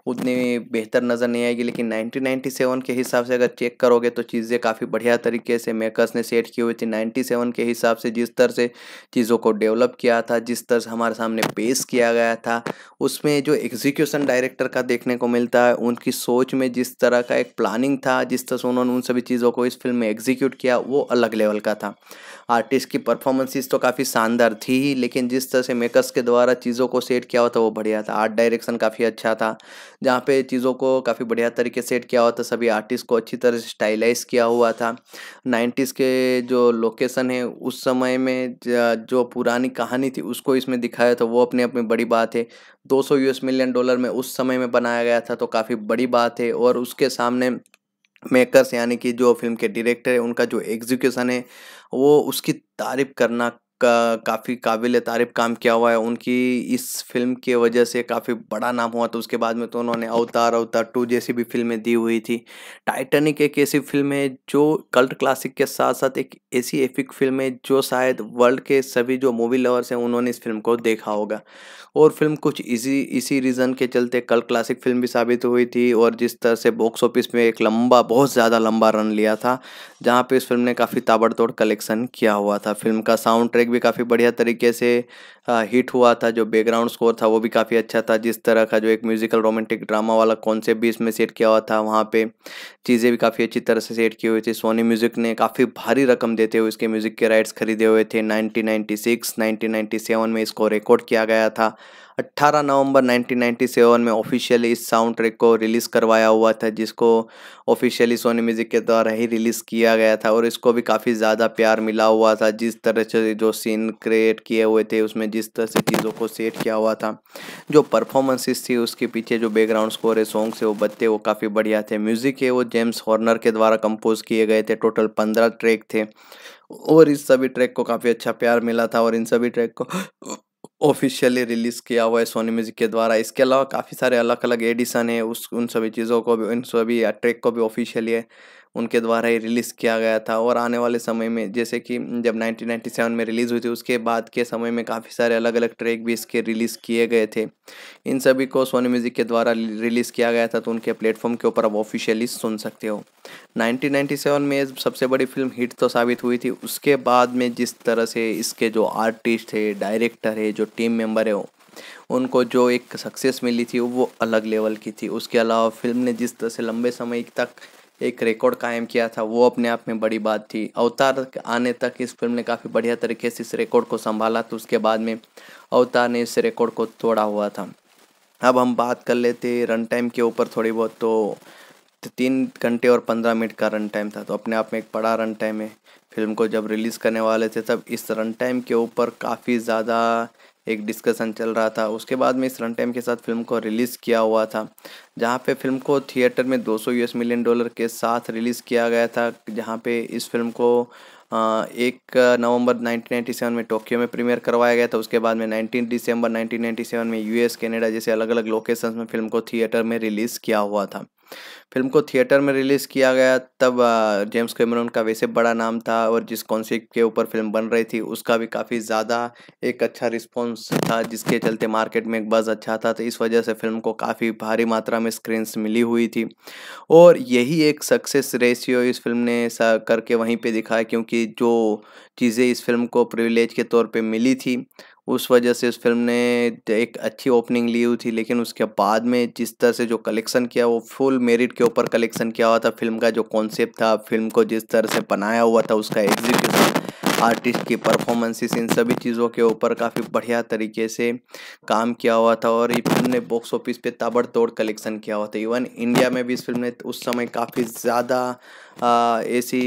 उतनी बेहतर नज़र नहीं आएगी लेकिन 1997 के हिसाब से अगर चेक करोगे तो चीज़ें काफ़ी बढ़िया तरीके से मेकर्स ने सेट की हुई थी 97 के हिसाब से जिस तरह से चीज़ों को डेवलप किया था जिस तरह से हमारे सामने पेश किया गया था उसमें जो एग्जीक्यूशन डायरेक्टर का देखने को मिलता है उनकी सोच में जिस तरह का एक प्लानिंग था जिस तरह से उन्होंने उन सभी चीज़ों को इस फिल्म में एग्जीक्यूट किया वो अलग लेवल का था आर्टिस्ट की परफॉर्मेंसेस तो काफ़ी शानदार थी ही लेकिन जिस तरह से मेकर्स के द्वारा चीज़ों को सेट किया हुआ था तो वो बढ़िया था आर्ट डायरेक्शन काफ़ी अच्छा था जहाँ पे चीज़ों को काफ़ी बढ़िया तरीके सेट किया हुआ था तो सभी आर्टिस्ट को अच्छी तरह से स्टाइलाइज किया हुआ था नाइन्टीज़ के जो लोकेसन है उस समय में जो पुरानी कहानी थी उसको इसमें दिखाया था तो वो अपने आप में बड़ी बात है दो यूएस मिलियन डॉलर में उस समय में बनाया गया था तो काफ़ी बड़ी बात है और उसके सामने मेकर्स यानी कि जो फिल्म के डायरेक्टर है उनका जो एग्जीक्यूशन है वो उसकी तारीफ करना का काफ़ी काबिल तारीफ काम किया हुआ है उनकी इस फिल्म की वजह से काफ़ी बड़ा नाम हुआ तो उसके बाद में तो उन्होंने अवतार अवतार टू जैसी भी फिल्में दी हुई थी टाइटैनिक एक ऐसी फिल्म है जो कल्ट क्लासिक के साथ साथ एक ऐसी एफिक फिल्म है जो शायद वर्ल्ड के सभी जो मूवी लवर्स हैं उन्होंने इस फिल्म को देखा होगा और फिल्म कुछ इसी इसी रीज़न के चलते कल्ट क्लासिक फिल्म भी साबित हुई थी और जिस तरह से बॉक्स ऑफिस में एक लंबा बहुत ज़्यादा लंबा रन लिया था जहाँ पे इस फिल्म ने काफ़ी ताबड़तोड़ कलेक्शन किया हुआ था फिल्म का साउंड ट्रैक भी काफ़ी बढ़िया तरीके से हिट हुआ था जो बैकग्राउंड स्कोर था वो भी काफ़ी अच्छा था जिस तरह का जो एक म्यूज़िकल रोमांटिक ड्रामा वाला कॉन्सेप्ट भी इसमें सेट किया हुआ था वहाँ पर चीज़ें भी काफ़ी अच्छी तरह से सेट की हुई थी सोनी म्यूज़िक ने काफ़ी भारी रकम देते हुए इसके म्यूज़िक के राइट्स खरीदे हुए थे नाइनटीन नाइन्टी में इसको रिकॉर्ड किया गया था 18 नवंबर 1997 में ऑफिशियली इस साउंड ट्रैक को रिलीज़ करवाया हुआ था जिसको ऑफिशियली सोनी म्यूज़िक के द्वारा ही रिलीज़ किया गया था और इसको भी काफ़ी ज़्यादा प्यार मिला हुआ था जिस तरह से जो सीन क्रिएट किए हुए थे उसमें जिस तरह से चीज़ों को सेट किया हुआ था जो परफॉर्मेंसेस थी उसके पीछे जो बैकग्राउंड स्कोर है सॉन्ग से वो बत्ते वो काफ़ी बढ़िया थे म्यूज़िक है वो जेम्स हॉर्नर के द्वारा कंपोज किए गए थे टोटल पंद्रह ट्रैक थे और इस सभी ट्रैक को काफ़ी अच्छा प्यार मिला था और इन सभी ट्रैक को ऑफिशियली रिलीज़ किया हुआ है सोनी म्यूज़िक के द्वारा इसके अलावा काफ़ी सारे अलग अलग एडिशन है उस उन सभी चीज़ों को भी उन सभी ट्रैक को भी ऑफिशियली है उनके द्वारा ही रिलीज़ किया गया था और आने वाले समय में जैसे कि जब 1997 में रिलीज़ हुई थी उसके बाद के समय में काफ़ी सारे अलग अलग ट्रैक भी इसके रिलीज़ किए गए थे इन सभी को सोनी म्यूज़िक के द्वारा रिलीज़ किया गया था तो उनके प्लेटफॉर्म के ऊपर आप ऑफिशियली सुन सकते हो 1997 में सबसे बड़ी फिल्म हिट तो साबित हुई थी उसके बाद में जिस तरह से इसके जो आर्टिस्ट है डायरेक्टर है जो टीम मेम्बर है उनको जो एक सक्सेस मिली थी वो अलग लेवल की थी उसके अलावा फिल्म ने जिस तरह से लंबे समय तक एक रिकॉर्ड कायम किया था वो अपने आप में बड़ी बात थी अवतार आने तक इस फिल्म ने काफ़ी बढ़िया तरीके से इस रिकॉर्ड को संभाला तो उसके बाद में अवतार ने इस रिकॉर्ड को तोड़ा हुआ था अब हम बात कर लेते रन टाइम के ऊपर थोड़ी बहुत तो तीन घंटे और पंद्रह मिनट का रन टाइम था तो अपने आप में एक बड़ा रन टाइम है फिल्म को जब रिलीज़ करने वाले थे तब इस रन टाइम के ऊपर काफ़ी ज़्यादा एक डिस्कशन चल रहा था उसके बाद में इस रन टाइम के साथ फिल्म को रिलीज़ किया हुआ था जहाँ पे फिल्म को थिएटर में 200 यूएस मिलियन डॉलर के साथ रिलीज़ किया गया था जहाँ पे इस फिल्म को एक नवंबर 1997 में टोक्यो में प्रीमियर करवाया गया था उसके बाद में 19 दिसंबर 1997 में यूएस कनाडा जैसे अलग अलग लोकेशंस में फिल्म को थिएटर में रिलीज़ किया हुआ था फिल्म को थिएटर में रिलीज़ किया गया तब जेम्स कैमरन का वैसे बड़ा नाम था और जिस कॉन्सेप्ट के ऊपर फिल्म बन रही थी उसका भी काफ़ी ज़्यादा एक अच्छा रिस्पॉन्स था जिसके चलते मार्केट में एक बज़ अच्छा था तो इस वजह से फिल्म को काफ़ी भारी मात्रा में स्क्रीन्स मिली हुई थी और यही एक सक्सेस रेशियो इस फिल्म ने करके वहीं पर दिखाया क्योंकि जो चीज़ें इस फिल्म को प्रिविलेज के तौर पर मिली थी उस वजह से इस फिल्म ने एक अच्छी ओपनिंग ली हुई थी लेकिन उसके बाद में जिस तरह से जो कलेक्शन किया वो फुल मेरिट के ऊपर कलेक्शन किया हुआ था फिल्म का जो कॉन्सेप्ट था फिल्म को जिस तरह से बनाया हुआ था उसका एग्जीक्यूशन आर्टिस्ट की परफॉर्मेंसेस इन सभी चीज़ों के ऊपर काफ़ी बढ़िया तरीके से काम किया हुआ था और ये फिल्म ने बॉक्स ऑफिस पे ताबड़तोड़ कलेक्शन किया हुआ था इवन इंडिया में भी इस फिल्म ने उस समय काफ़ी ज़्यादा ऐसी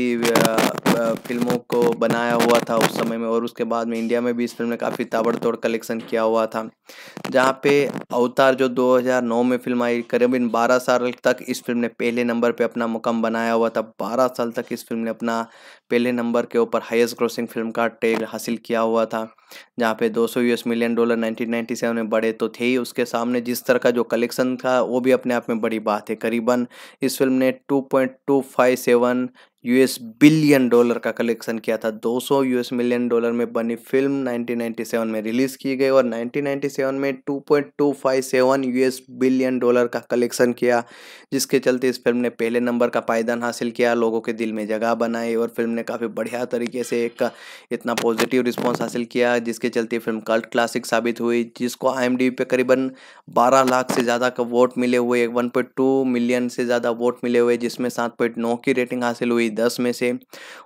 फिल्मों को बनाया हुआ था उस समय में और उसके बाद में इंडिया में भी इस फिल्म ने काफ़ी ताबड़तोड़ कलेक्शन किया हुआ था जहाँ पे अवतार जो 2009 में फिल्म आई करीबन 12 साल तक इस फिल्म ने पहले नंबर पे अपना मुकाम बनाया हुआ था 12 साल तक इस फिल्म ने अपना पहले नंबर के ऊपर हाईएस्ट ग्रोसिंग फिल्म का टैग हासिल किया हुआ था जहाँ पे 200 यूएस मिलियन डॉलर 1997 में बढ़े तो थे ही उसके सामने जिस तरह का जो कलेक्शन था वो भी अपने आप में बड़ी बात है करीबन इस फिल्म ने 2.257 यूएस बिलियन डॉलर का कलेक्शन किया था 200 यूएस मिलियन डॉलर में बनी फिल्म 1997 में रिलीज की गई और 1997 में 2.257 यूएस बिलियन डॉलर का कलेक्शन किया जिसके चलते इस फिल्म ने पहले नंबर का पायदान हासिल किया लोगों के दिल में जगह बनाई और फिल्म ने काफ़ी बढ़िया तरीके से एक इतना पॉजिटिव रिस्पॉन्स हासिल किया जिसके चलते फिल्म कल्ट क्लासिक साबित हुई जिसको आई पे करीबन बारह लाख से ज़्यादा का वोट मिले हुए वन मिलियन से ज़्यादा वोट मिले हुए जिसमें सात की रेटिंग हासिल हुई दी दस में से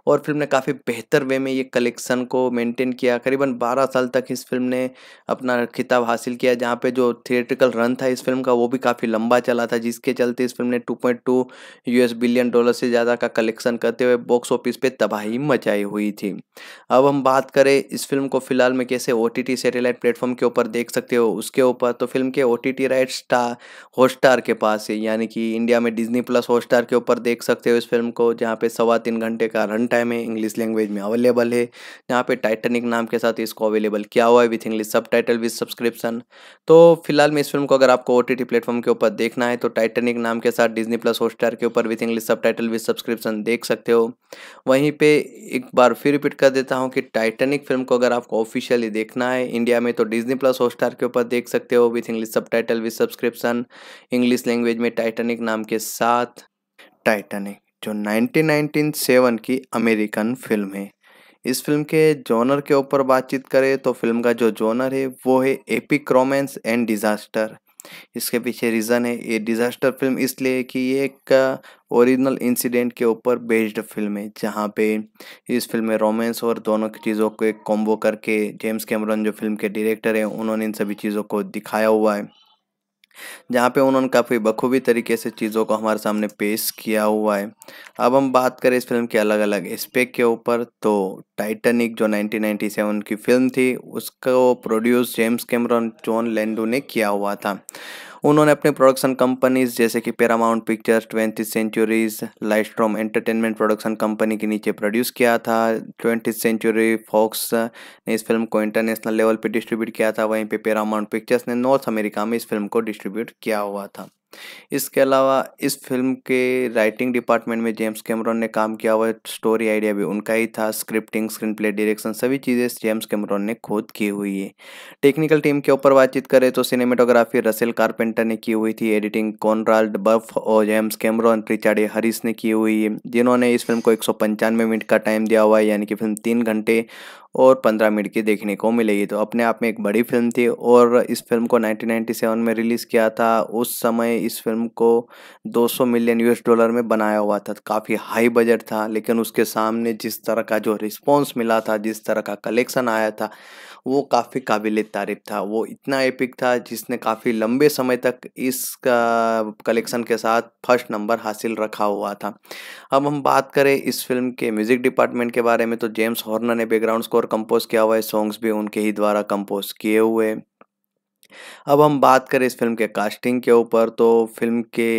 और फिल्म ने काफ़ी बेहतर वे में ये कलेक्शन को मेंटेन किया करीबन बारह साल तक इस फिल्म ने अपना खिताब हासिल किया जहाँ पे जो थिएट्रिकल रन था इस फिल्म का वो भी काफ़ी लंबा चला था जिसके चलते इस फिल्म ने टू पॉइंट बिलियन डॉलर से ज़्यादा का कलेक्शन करते हुए बॉक्स ऑफिस पर तबाही मचाई हुई थी अब हम बात करें इस फिल्म को फिलहाल में कैसे ओ टी सैटेलाइट प्लेटफॉर्म के ऊपर देख सकते हो उसके ऊपर तो फिल्म के O T right star Hotstar के पास है यानी कि इंडिया में डिज्नी प्लस हॉटस्टार के ऊपर देख सकते हो इस फिल्म को जहाँ पे सवा तीन घंटे का रन टाइम है इंग्लिश लैंग्वेज में अवेलेबल है यहाँ पे टाइटेनिक नाम के साथ इसको अवेलेबल किया हुआ है with English subtitle with subscription तो फिलहाल में इस फिल्म को अगर आपको ओ टी प्लेटफॉर्म के ऊपर देखना है तो टाइटेनिक नाम के साथ डिजनी प्लस हॉटस्टार के ऊपर with English subtitle with subscription देख सकते हो वहीं पर एक बार फिर रिपीट कर देता हूँ कि टाइटेनिक फिल्म को अगर आपको ऑफिशियली देखना है इंडिया में तो डिजनी प्लस हॉटस्टार के ऊपर देख सकते हो with English subtitle with subscription English language में टाइटेनिक नाम के साथ टाइटेनिक जो 1997 की अमेरिकन फिल्म है इस फिल्म के जोनर के ऊपर बातचीत करें तो फिल्म का जो जोनर है वो है एपिक रोमांस एंड डिज़ास्टर इसके पीछे रीज़न है ये डिज़ास्टर फिल्म इसलिए कि ये एक ओरिजिनल इंसिडेंट के ऊपर बेस्ड फिल्म है जहाँ पे इस फिल्म में रोमांस और दोनों की चीज़ों को एक कॉम्बो करके जेम्स कैमरन जो फिल्म के डायरेक्टर हैं उन्होंने इन सभी चीज़ों को दिखाया हुआ है जहाँ पे उन्होंने काफ़ी बखूबी तरीके से चीज़ों को हमारे सामने पेश किया हुआ है अब हम बात करें इस फिल्म के अलग अलग एस्पेक्ट के ऊपर तो टाइटनिक जो 1997 की फिल्म थी उसको produce James Cameron John Landau ने किया हुआ था उन्होंने अपने प्रोडक्शन कंपनीज जैसे कि Paramount Pictures twenty centuries Lightstorm entertainment production company के नीचे प्रोड्यूस किया था ट्वेंटी सेंचुरी फॉक्स ने इस फिल्म को इंटरनेशनल लेवल पर डिस्ट्रीब्यूट किया था वहीं पर पैरामाउंट पिक्चर्स ने नॉर्थ अमेरिका में इस फिल्म को डिस्ट्रीब्यूट किया हुआ था इसके अलावा इस फ़िल्म के राइटिंग डिपार्टमेंट में जेम्स कैमरॉन ने काम किया हुआ स्टोरी आइडिया भी उनका ही था स्क्रिप्टिंग स्क्रीन प्ले डायरेक्शन सभी चीज़ें जेम्स कैमरॉन ने खुद की हुई है टेक्निकल टीम के ऊपर बातचीत करें तो सिनेमेटोग्राफी रसेल कार्पेंटर ने की हुई थी एडिटिंग कॉनराल्ड बफ और जेम्स कैमरॉन प्रिचाडे हरिस ने की हुई है जिन्होंने इस फिल्म को एक मिनट का टाइम दिया हुआ है यानी कि फिल्म तीन घंटे और पंद्रह मिनट की देखने को मिलेगी तो अपने आप में एक बड़ी फिल्म थी और इस फिल्म को 1997 में रिलीज़ किया था उस समय इस फिल्म को 200 मिलियन यूएस डॉलर में बनाया हुआ था काफ़ी हाई बजट था लेकिन उसके सामने जिस तरह का जो रिस्पॉन्स मिला था जिस तरह का कलेक्शन आया था वो काफ़ी काबिल तारीफ था वो इतना एपिक था जिसने काफ़ी लंबे समय तक इस कलेक्शन के साथ फर्स्ट नंबर हासिल रखा हुआ था अब हम बात करें इस फिल्म के म्यूज़िक डिपार्टमेंट के बारे में तो जेम्स हॉर्नर ने बैकग्राउंड स्कोर कंपोज किया हुआ है सॉन्ग्स भी उनके ही द्वारा कंपोज किए हुए अब हम बात करें इस फिल्म के कास्टिंग के ऊपर तो फिल्म के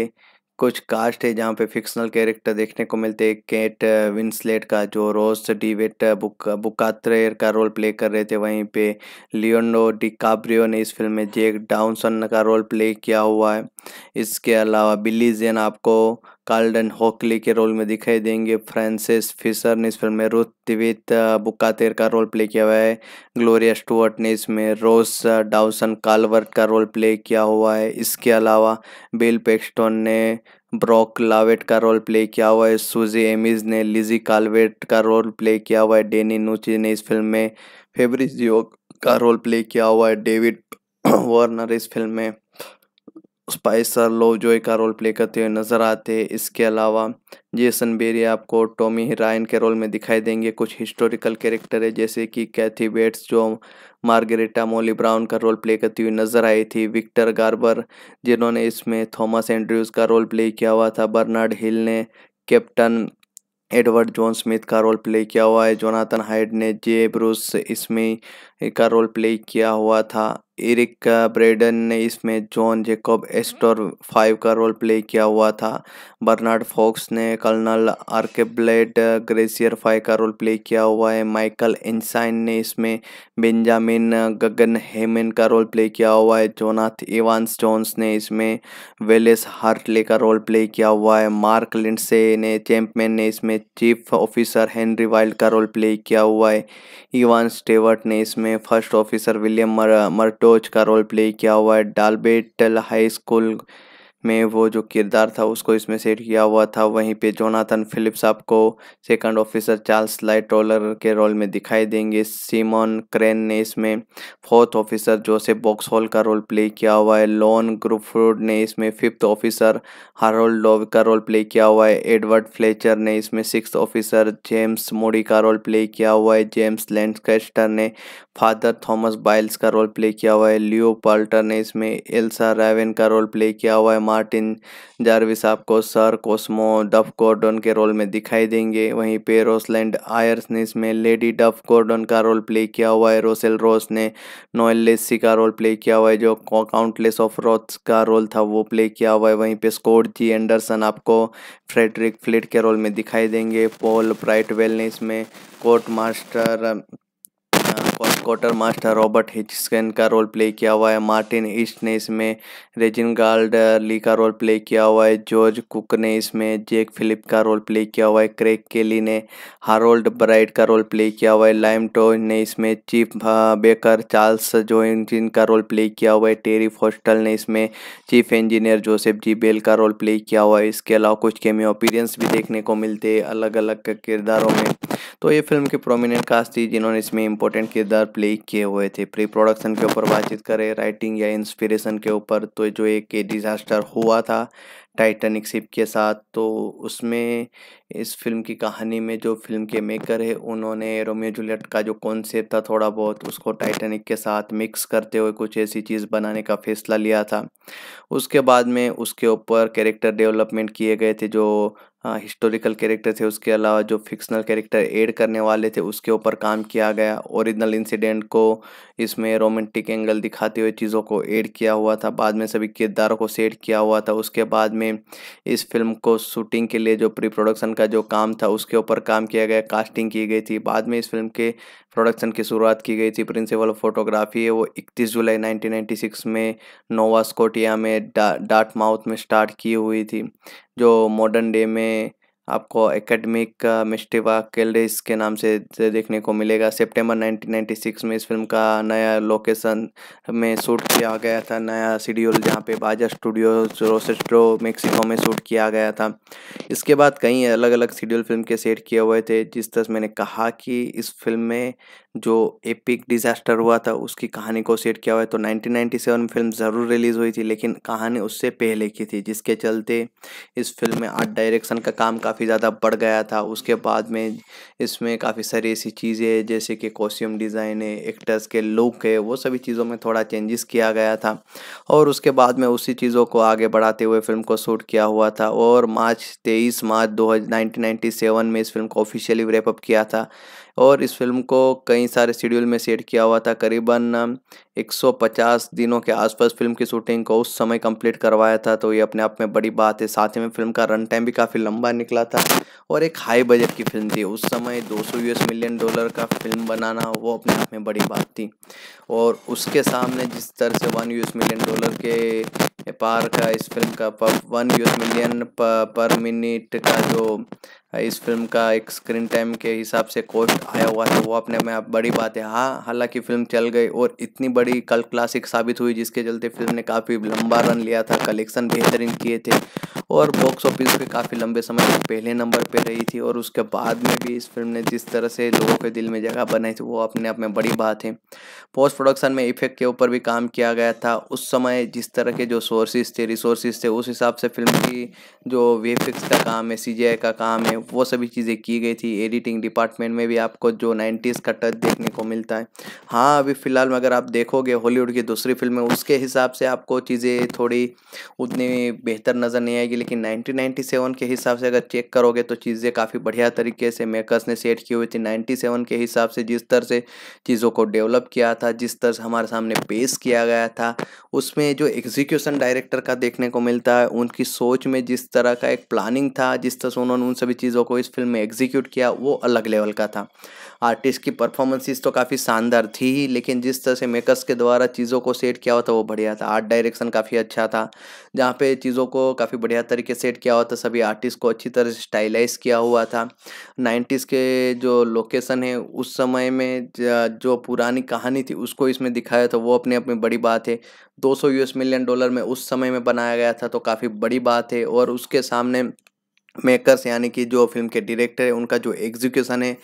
कुछ कास्ट है जहाँ पे फिक्शनल कैरेक्टर देखने को मिलते हैं केट विंसलेट uh, का जो रोस डीवेट बुक बुकात्रेयर का रोल प्ले कर रहे थे वहीं पे लियोनो डिकाब्रियो ने इस फिल्म में जेक डाउनसन का रोल प्ले किया हुआ है इसके अलावा बिल्ली जेन आपको कार्ल्डन हॉकली के रोल में दिखाई देंगे फ्रांसिस फिशर ने इस फिल्म में रुथ तिवेत बुकातेर का रोल प्ले किया हुआ है ग्लोरिया स्टुअर्ट ने इसमें रोस डाउसन कालवर्ट का रोल प्ले किया हुआ है इसके अलावा बिल पेक्स्टोन ने ब्रॉक लावेट का रोल प्ले किया हुआ है सुजी एमिज ने लिजी कालवेट का रोल प्ले किया हुआ है डेनी नूची ने इस फिल्म में फेबरिजियो का रोल प्ले किया हुआ है डेविड वार्नर इस फिल्म में स्पाइसर लोजॉय का रोल प्ले करते हुए नजर आते हैं इसके अलावा जेसन बेरी आपको टॉमी हिराइन के रोल में दिखाई देंगे कुछ हिस्टोरिकल कैरेक्टर है जैसे कि कैथी बेट्स जो मार्गरेटा मोली ब्राउन का रोल प्ले करती हुई नजर आई थी विक्टर गार्बर जिन्होंने इसमें थॉमस एंड्रयूज का रोल प्ले किया हुआ था बर्नार्ड हिल ने कैप्टन एडवर्ड जॉन स्मिथ का रोल प्ले किया हुआ है जोनाथन हाइड ने जे ब्रूस इसमें का रोल प्ले किया हुआ था इरिक ब्रेडन ने इसमें जॉन जेकोब एस्टोर फाइव का रोल प्ले किया हुआ था बर्नार्ड फॉक्स ने कर्नल आर्केब्लेड ग्रेसियर फाइव का रोल प्ले किया हुआ है माइकल एनसाइन ने इसमें बेंजामिन गगन हेमन का रोल प्ले किया हुआ है जोनाथ इवान स्टोन्स ने इसमें वेलेस हार्टले का रोल प्ले किया हुआ है मार्क लिंडसे ने चैम्पमैन ने इसमें चीफ ऑफिसर हेनरी वाइल्ड का रोल प्ले किया हुआ है इवान स्टेवर्ट ने इसमें इसमें फर्स्ट ऑफिसर विलियम मर मर्टोच का रोल प्ले किया हुआ है डालबेटल हाई स्कूल में वो जो किरदार था उसको इसमें सेट किया हुआ था वहीं पे जोनाथन फिलिप्स आपको second officer Charles Lightoller के रोल में दिखाई देंगे सीमन क्रेन ने इसमें फोर्थ ऑफिसर जोसेफ बॉक्सहॉल का रोल प्ले किया हुआ है लॉन ग्रुफ्रूड ने इसमें फिफ्थ ऑफिसर हारोल्ड लोव का रोल प्ले किया हुआ है एडवर्ड फ्लेचर ने इसमें सिक्स ऑफिसर जेम्स मोडी का रोल प्ले किया हुआ है जेम्स लैंडकेस्टर ने फादर थॉमस बाइल्स का रोल प्ले किया हुआ है लियो पाल्टर ने इसमें एल्सा रावेन का रोल प्ले किया हुआ है मार्टिन जारविस आपको सर कोस्मो डफ कॉर्डन के रोल में दिखाई देंगे वहीं पे रोसलैंड आयर्स ने इसमें लेडी डफ कॉर्डन का रोल प्ले किया हुआ है रोसेल रोस ने नोएल लेसी का रोल प्ले किया हुआ है जो काउंटलेस ऑफ रोथ्स का रोल था वो प्ले किया हुआ है वहीं पे स्कोट जी एंडरसन आपको फ्रेडरिक फ्लिट के रोल में दिखाई देंगे पॉल ब्राइटवेल ने इसमें कोर्ट मास्टर और क्वार्टर मास्टर रॉबर्ट हिचस्कन का रोल प्ले किया हुआ है मार्टिन ईस्ट ने इसमें रेजिन गार्ड ली का रोल प्ले किया हुआ है जॉर्ज कुक ने इसमें जेक फिलिप का रोल प्ले किया हुआ है क्रेक केली ने हारोल्ड ब्राइट का रोल प्ले किया हुआ है लाइम टोज ने इसमें chief baker Charles Joughin का रोल प्ले किया हुआ है टेरी फोस्टल ने इसमें chief engineer Joseph G Bell का रोल प्ले किया हुआ है इसके अलावा कुछ केमियो अपीरियंस भी देखने को मिलते हैं अलग अलग किरदारों में तो ये फिल्म की प्रोमिनेंट कास्ट थी जिन्होंने इसमें इंपॉर्टेंट किरदार प्ले किए हुए थे प्री प्रोडक्शन के ऊपर बातचीत करें राइटिंग या इंस्पिरेशन के ऊपर तो जो एक डिज़ास्टर हुआ था टाइटनिक शिप के साथ तो उसमें इस फिल्म की कहानी में जो फिल्म के मेकर है उन्होंने रोमियो जूलियट का जो कॉन्सेप्ट था थोड़ा बहुत उसको टाइटेनिक के साथ मिक्स करते हुए कुछ ऐसी चीज़ बनाने का फैसला लिया था उसके बाद में उसके ऊपर कैरेक्टर डेवलपमेंट किए गए थे जो हिस्टोरिकल हाँ, कैरेक्टर थे उसके अलावा जो फिक्शनल कैरेक्टर ऐड करने वाले थे उसके ऊपर काम किया गया ओरिजिनल इंसिडेंट को इसमें रोमांटिक एंगल दिखाते हुए चीज़ों को ऐड किया हुआ था बाद में सभी किरदारों को सेट किया हुआ था उसके बाद में इस फिल्म को शूटिंग के लिए जो प्री प्रोडक्शन का जो काम था उसके ऊपर काम किया गया कास्टिंग की गई थी बाद में इस फिल्म के प्रोडक्शन की शुरुआत की गई थी प्रिंसिपल फोटोग्राफी है वो 31 जुलाई 1996 में नोवा स्कोटिया में डा डाट माउथ में स्टार्ट की हुई थी जो मॉडर्न डे में आपको एकेडमिक मिस्टिवा केल्डिस के नाम से देखने को मिलेगा सितंबर 1996 में इस फिल्म का नया लोकेशन में शूट किया गया था नया शेड्यूल जहाँ पे बाजा स्टूडियो रोसेस्ट्रो मेक्सिको में शूट किया गया था इसके बाद कई अलग अलग शेड्यूल फिल्म के सेट किए हुए थे जिस तरह मैंने कहा कि इस फिल्म में जो एपिक डिज़ास्टर हुआ था उसकी कहानी को सेट किया हुआ है तो 1997 में फिल्म ज़रूर रिलीज़ हुई थी लेकिन कहानी उससे पहले की थी जिसके चलते इस फिल्म में आर्ट डायरेक्शन का काम काफ़ी ज़्यादा बढ़ गया था उसके बाद में इसमें काफ़ी सारी ऐसी चीज़ें जैसे कि कॉस्ट्यूम डिज़ाइन है एक्टर्स के लुक है वो सभी चीज़ों में थोड़ा चेंजेस किया गया था और उसके बाद में उसी चीज़ों को आगे बढ़ाते हुए फिल्म को शूट किया हुआ था और मार्च तेईस मार्च दो में इस फिल्म को ऑफिशियली रेपअप किया था और इस फिल्म को कई सारे शेड्यूल में सेट किया हुआ था करीबन 150 दिनों के आसपास फिल्म की शूटिंग को उस समय कंप्लीट करवाया था तो ये अपने आप में बड़ी बात है साथ ही में फिल्म का रन टाइम भी काफ़ी लंबा निकला था और एक हाई बजट की फिल्म थी उस समय 200 यूएस मिलियन डॉलर का फिल्म बनाना वो अपने आप में बड़ी बात थी और उसके सामने जिस तरह से वन यू मिलियन डॉलर के पार का इस फिल्म का one you million per minute का जो इस फिल्म का एक स्क्रीन टाइम के हिसाब से कॉस्ट आया हुआ है तो वो अपने में बड़ी बात है हाँ हालांकि फिल्म चल गई और इतनी बड़ी कल क्लासिक साबित हुई जिसके चलते फिल्म ने काफ़ी लंबा रन लिया था कलेक्शन बेहतरीन किए थे और बॉक्स ऑफिस पे काफ़ी लंबे समय तक पहले नंबर पे रही थी और उसके बाद में भी इस फिल्म ने जिस तरह से लोगों के दिल में जगह बनाई थी वो अपने आप में बड़ी बात है पोस्ट प्रोडक्शन में इफेक्ट के ऊपर भी काम किया गया था उस समय जिस तरह के जो सोर्सेज थे रिसोर्सेज थे उस हिसाब से फिल्म की जो वेफिक्स का काम है सी का काम है वो सभी चीज़ें की गई थी एडिटिंग डिपार्टमेंट में भी आपको जो नाइन्टीज़ का टच देखने को मिलता है हाँ अभी फ़िलहाल में अगर आप देखोगे हॉलीवुड की दूसरी फिल्में उसके हिसाब से आपको चीज़ें थोड़ी उतनी बेहतर नज़र नहीं आएगी लेकिन 1997 के हिसाब से अगर चेक करोगे तो चीज़ें काफ़ी बढ़िया तरीके से मेकर्स ने सेट की हुई थी 97 के हिसाब से जिस तरह से चीज़ों को डेवलप किया था जिस तरह से हमारे सामने पेश किया गया था उसमें जो एग्जीक्यूशन डायरेक्टर का देखने को मिलता है उनकी सोच में जिस तरह का एक प्लानिंग था जिस तरह से उन्होंने उन सभी चीज़ों को इस फिल्म में एग्जीक्यूट किया वो अलग लेवल का था आर्टिस्ट की परफॉर्मेंसेस तो काफ़ी शानदार थी ही लेकिन जिस तरह से मेकर्स के द्वारा चीज़ों को सेट किया हुआ था वो बढ़िया था आर्ट डायरेक्शन काफ़ी अच्छा था जहाँ पे चीज़ों को काफ़ी बढ़िया तरीके सेट किया हुआ था सभी आर्टिस्ट को अच्छी तरह से स्टाइलाइज किया हुआ था नाइन्टीज़ के जो लोकेशन है उस समय में जो पुरानी कहानी थी उसको इसमें दिखाया था वो अपने आप में बड़ी बात है 200 यूएस मिलियन डॉलर में उस समय में बनाया गया था तो काफ़ी बड़ी बात है और उसके सामने मेकर्स यानी कि जो फिल्म के डायरेक्टर है उनका जो एग्जीक्यूशन है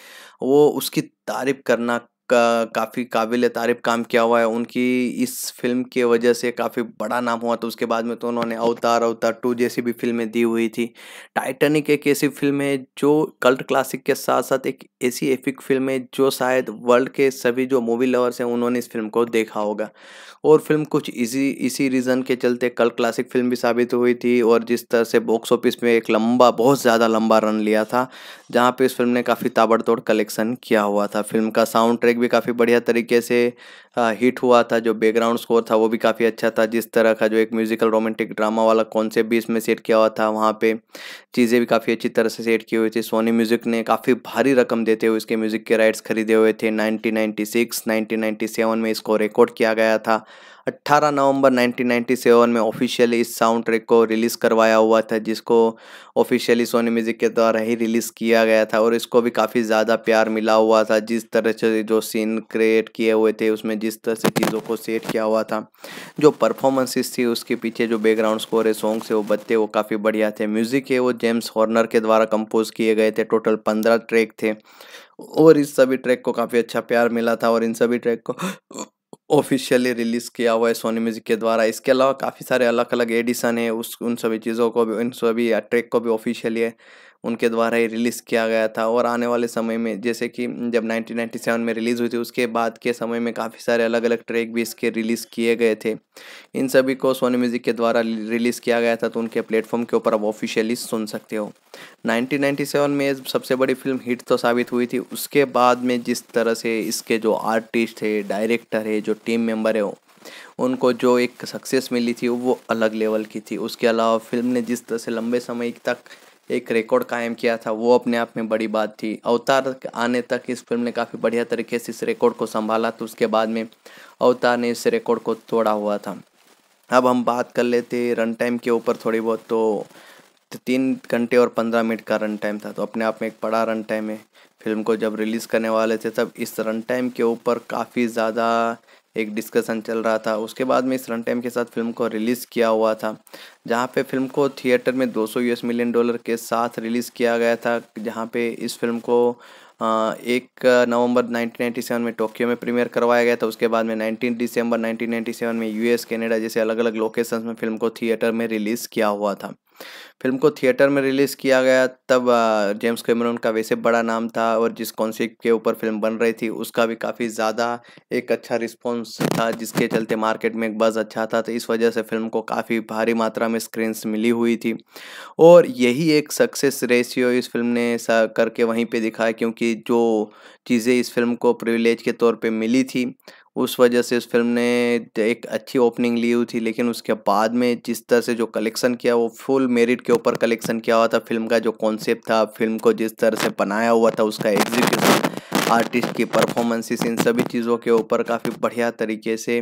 वो उसकी तारीफ करना का काफ़ी काबिल तारीफ़ काम किया हुआ है उनकी इस फिल्म के वजह से काफ़ी बड़ा नाम हुआ तो उसके बाद में तो उन्होंने अवतार अवतार टू जैसी भी फिल्में दी हुई थी टाइटैनिक एक ऐसी फिल्म है जो कल्ट क्लासिक के साथ साथ एक ऐसी एफिक फिल्म है जो शायद वर्ल्ड के सभी जो मूवी लवर्स हैं उन्होंने इस फिल्म को देखा होगा और फिल्म कुछ इसी इसी रीज़न के चलते कल्ट क्लासिक फिल्म भी साबित हुई थी और जिस तरह से बॉक्स ऑफिस में एक लंबा बहुत ज़्यादा लंबा रन लिया था जहाँ पे इस फिल्म ने काफ़ी ताबड़तोड़ कलेक्शन किया हुआ था फिल्म का साउंड ट्रैक भी काफ़ी बढ़िया तरीके से हिट हुआ था जो बैकग्राउंड स्कोर था वो भी काफ़ी अच्छा था जिस तरह का जो एक म्यूज़िकल रोमांटिक ड्रामा वाला कॉन्सेप्ट भी इसमें सेट किया हुआ था वहाँ पे चीज़ें भी काफ़ी अच्छी तरह से सेट की हुई थी सोनी म्यूज़िक ने काफ़ी भारी रकम देते हुए इसके म्यूज़िक के राइट्स खरीदे हुए थे नाइनटीन नाइन्टी में इसको रिकॉर्ड किया गया था 18 नवंबर 1997 में ऑफिशियली इस साउंड ट्रैक को रिलीज़ करवाया हुआ था जिसको ऑफिशियली सोनी म्यूज़िक के द्वारा ही रिलीज़ किया गया था और इसको भी काफ़ी ज़्यादा प्यार मिला हुआ था जिस तरह से जो सीन क्रिएट किए हुए थे उसमें जिस तरह से चीज़ों को सेट किया हुआ था जो परफॉर्मेंसेस थी उसके पीछे जो बैकग्राउंड स्कोर है सॉन्ग से वो बत्ते वो काफ़ी बढ़िया थे म्यूज़िक है वो जेम्स हॉर्नर के द्वारा कंपोज किए गए थे टोटल पंद्रह ट्रैक थे और इस सभी ट्रैक को काफ़ी अच्छा प्यार मिला था और इन सभी ट्रैक को ऑफिशियली रिलीज किया हुआ है सोनी म्यूजिक के द्वारा इसके अलावा काफ़ी सारे अलग अलग एडिशन है उस उन सभी चीज़ों को भी उन सभी ट्रैक को भी ऑफिशियली है उनके द्वारा ही रिलीज़ किया गया था और आने वाले समय में जैसे कि जब 1997 में रिलीज़ हुई थी उसके बाद के समय में काफ़ी सारे अलग अलग ट्रैक भी इसके रिलीज़ किए गए थे इन सभी को सोनी म्यूज़िक के द्वारा रिलीज़ किया गया था तो उनके प्लेटफॉर्म के ऊपर आप ऑफिशियली सुन सकते हो 1997 में सबसे बड़ी फिल्म हिट तो साबित हुई थी उसके बाद में जिस तरह से इसके जो आर्टिस्ट है डायरेक्टर है जो टीम मेम्बर है उनको जो एक सक्सेस मिली थी वो अलग लेवल की थी उसके अलावा फिल्म ने जिस तरह से लंबे समय तक एक रिकॉर्ड कायम किया था वो अपने आप में बड़ी बात थी अवतार आने तक इस फिल्म ने काफ़ी बढ़िया तरीके से इस रिकॉर्ड को संभाला तो उसके बाद में अवतार ने इस रिकॉर्ड को तोड़ा हुआ था अब हम बात कर लेते रन टाइम के ऊपर थोड़ी बहुत तो तीन घंटे और पंद्रह मिनट का रन टाइम था तो अपने आप में एक बड़ा रन टाइम है फिल्म को जब रिलीज़ करने वाले थे तब इस रन टाइम के ऊपर काफ़ी ज़्यादा एक डिस्कशन चल रहा था उसके बाद में इस रन टाइम के साथ फिल्म को रिलीज़ किया हुआ था जहाँ पे फिल्म को थिएटर में 200 यूएस मिलियन डॉलर के साथ रिलीज़ किया गया था जहाँ पे इस फिल्म को एक नवंबर 1997 में टोक्यो में प्रीमियर करवाया गया था उसके बाद में 19 दिसंबर 1997 में यूएस कनाडा जैसे अलग अलग लोकेशंस में फिल्म को थिएटर में रिलीज़ किया हुआ था फिल्म को थिएटर में रिलीज़ किया गया तब जेम्स कैमरून का वैसे बड़ा नाम था और जिस कॉन्सेप्ट के ऊपर फिल्म बन रही थी उसका भी काफ़ी ज़्यादा एक अच्छा रिस्पॉन्स था जिसके चलते मार्केट में एक बस अच्छा था तो इस वजह से फिल्म को काफ़ी भारी मात्रा में स्क्रीन्स मिली हुई थी और यही एक सक्सेस रेशियो इस फिल्म ने करके वहीं पर दिखाया क्योंकि जो चीज़ें इस फिल्म को प्रिविलेज के तौर पर मिली थी उस वजह से इस फिल्म ने एक अच्छी ओपनिंग ली हुई थी लेकिन उसके बाद में जिस तरह से जो कलेक्शन किया वो फुल मेरिट के ऊपर कलेक्शन किया हुआ था फिल्म का जो कॉन्सेप्ट था फिल्म को जिस तरह से बनाया हुआ था उसका एग्जीक्यूशन आर्टिस्ट की परफॉर्मेंसेस इन सभी चीज़ों के ऊपर काफ़ी बढ़िया तरीके से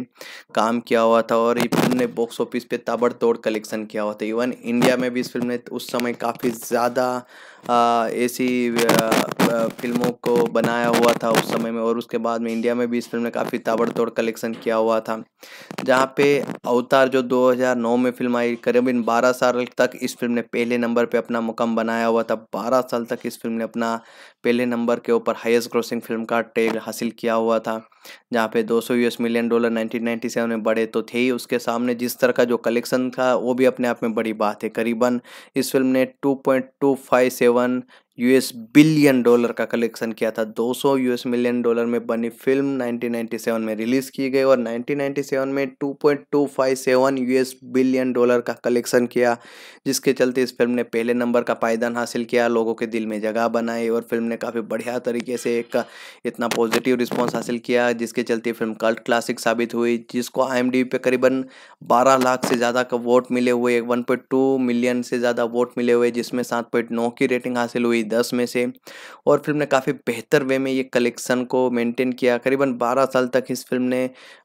काम किया हुआ था और ये फिल्म ने बॉक्स ऑफिस पे ताबड़तोड़ कलेक्शन किया हुआ था इवन इंडिया में भी इस फिल्म ने उस समय काफ़ी ज़्यादा ऐसी फिल्मों को बनाया हुआ था उस समय में और उसके बाद में इंडिया में भी इस फिल्म ने काफ़ी ताबड़तोड़ कलेक्शन किया हुआ था जहाँ पे अवतार जो 2009 में फिल्म आई करीबन 12 साल तक इस फिल्म ने पहले नंबर पे अपना मुकम बनाया हुआ था 12 साल तक इस फिल्म ने अपना पहले नंबर के ऊपर हाइस्ट ग्रोसिंग फिल्म का टैग हासिल किया हुआ था जहाँ पे 200 यूएस मिलियन डॉलर 1997 में बढ़े तो थे ही उसके सामने जिस तरह का जो कलेक्शन था वो भी अपने आप में बड़ी बात है करीबन इस फिल्म ने 2.257 यूएस बिलियन डॉलर का कलेक्शन किया था 200 यूएस मिलियन डॉलर में बनी फिल्म 1997 में रिलीज़ की गई और 1997 में 2.257 यूएस बिलियन डॉलर का कलेक्शन किया जिसके चलते इस फिल्म ने पहले नंबर का पायदान हासिल किया लोगों के दिल में जगह बनाई और फिल्म ने काफ़ी बढ़िया तरीके से एक इतना पॉजिटिव रिस्पॉन्स हासिल किया जिसके चलते फिल्म कल्ट क्लासिक साबित हुई जिसको आई पे करीबन बारह लाख से ज़्यादा का वोट मिले हुए टू मिलियन से ज़्यादा वोट मिले हुए जिसमें नौ की रेटिंग हासिल हुई दस में से और फिल्म ने काफ़ी बेहतर वे में ये कलेक्शन को मेंटेन किया करीबन बारह साल तक इस फिल्म ने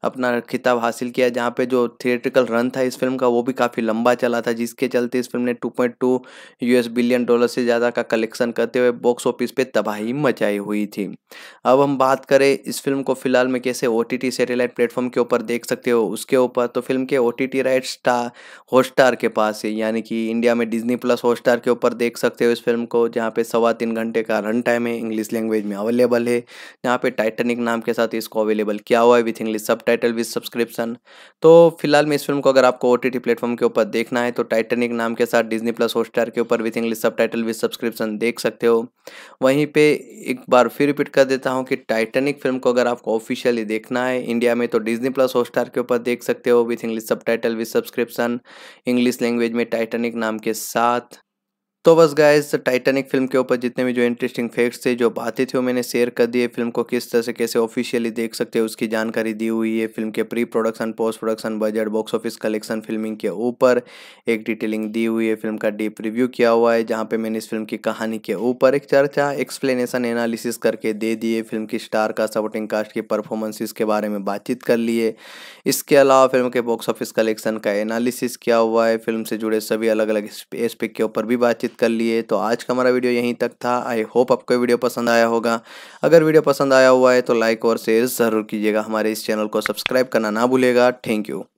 अपना खिताब हासिल किया जहाँ पे जो थिएट्रिकल रन था इस फिल्म का वो भी काफ़ी लंबा चला था जिसके चलते इस फिल्म ने two point two U S billion dollar से ज़्यादा का कलेक्शन करते हुए बॉक्स ऑफिस पर तबाही मचाई हुई थी अब हम बात करें इस फिल्म को फिलहाल में कैसे O T T satellite platform के ऊपर देख सकते हो उसके ऊपर तो फिल्म के O T T right Star Hotstar के पास है यानी कि इंडिया में डिजनी प्लस हॉट स्टार के ऊपर देख सकते हो इस फिल्म को जहाँ पे सवा तीन घंटे का रन टाइम है इंग्लिश लैंग्वेज में अवेलेबल है यहाँ पे टाइटनिक नाम के साथ इसको अवेलेबल किया हुआ है with English subtitle with subscription तो फिलहाल में इस फिल्म को अगर आपको ओ टी प्लेटफॉर्म के ऊपर देखना है तो टाइटनिक नाम के साथ डिजनी प्लस हॉटस्टार के ऊपर with English subtitle with subscription देख सकते हो वहीं पर एक बार फिर रिपीट कर देता हूँ कि टाइटेनिक फिल्म को अगर आपको ऑफिशियली देखना है इंडिया में तो डिजनी प्लस हॉटस्टार के ऊपर देख सकते हो with English subtitle with subscription English language में टाइटेनिक नाम के साथ तो बस गाइज टाइटैनिक फिल्म के ऊपर जितने भी जो इंटरेस्टिंग फैक्ट्स थे जो बातें थी वो मैंने शेयर कर दिए फिल्म को किस तरह से कैसे ऑफिशियली देख सकते हैं उसकी जानकारी दी हुई है फिल्म के pre production post production budget box office collection filming के ऊपर एक डिटेलिंग दी हुई है फिल्म का डीप रिव्यू किया हुआ है जहाँ पर मैंने इस फिल्म की कहानी के ऊपर एक चर्चा एक्सप्लेनेशन एनालिसिस करके दे दिए फिल्म की स्टार का सपोर्टिंग कास्ट की परफॉर्मेंसिस के बारे में बातचीत कर लिए इसके अलावा फिल्म के बॉक्स ऑफिस कलेक्शन का एनालिसिस किया हुआ है फिल्म से जुड़े सभी अलग अलग एस्पेक्ट के ऊपर भी बातचीत अर्जित कर लिए तो आज का हमारा वीडियो यहीं तक था आई होप आपको वीडियो पसंद आया होगा अगर वीडियो पसंद आया हुआ है तो लाइक और शेयर ज़रूर कीजिएगा हमारे इस चैनल को सब्सक्राइब करना ना भूलेगा थैंक यू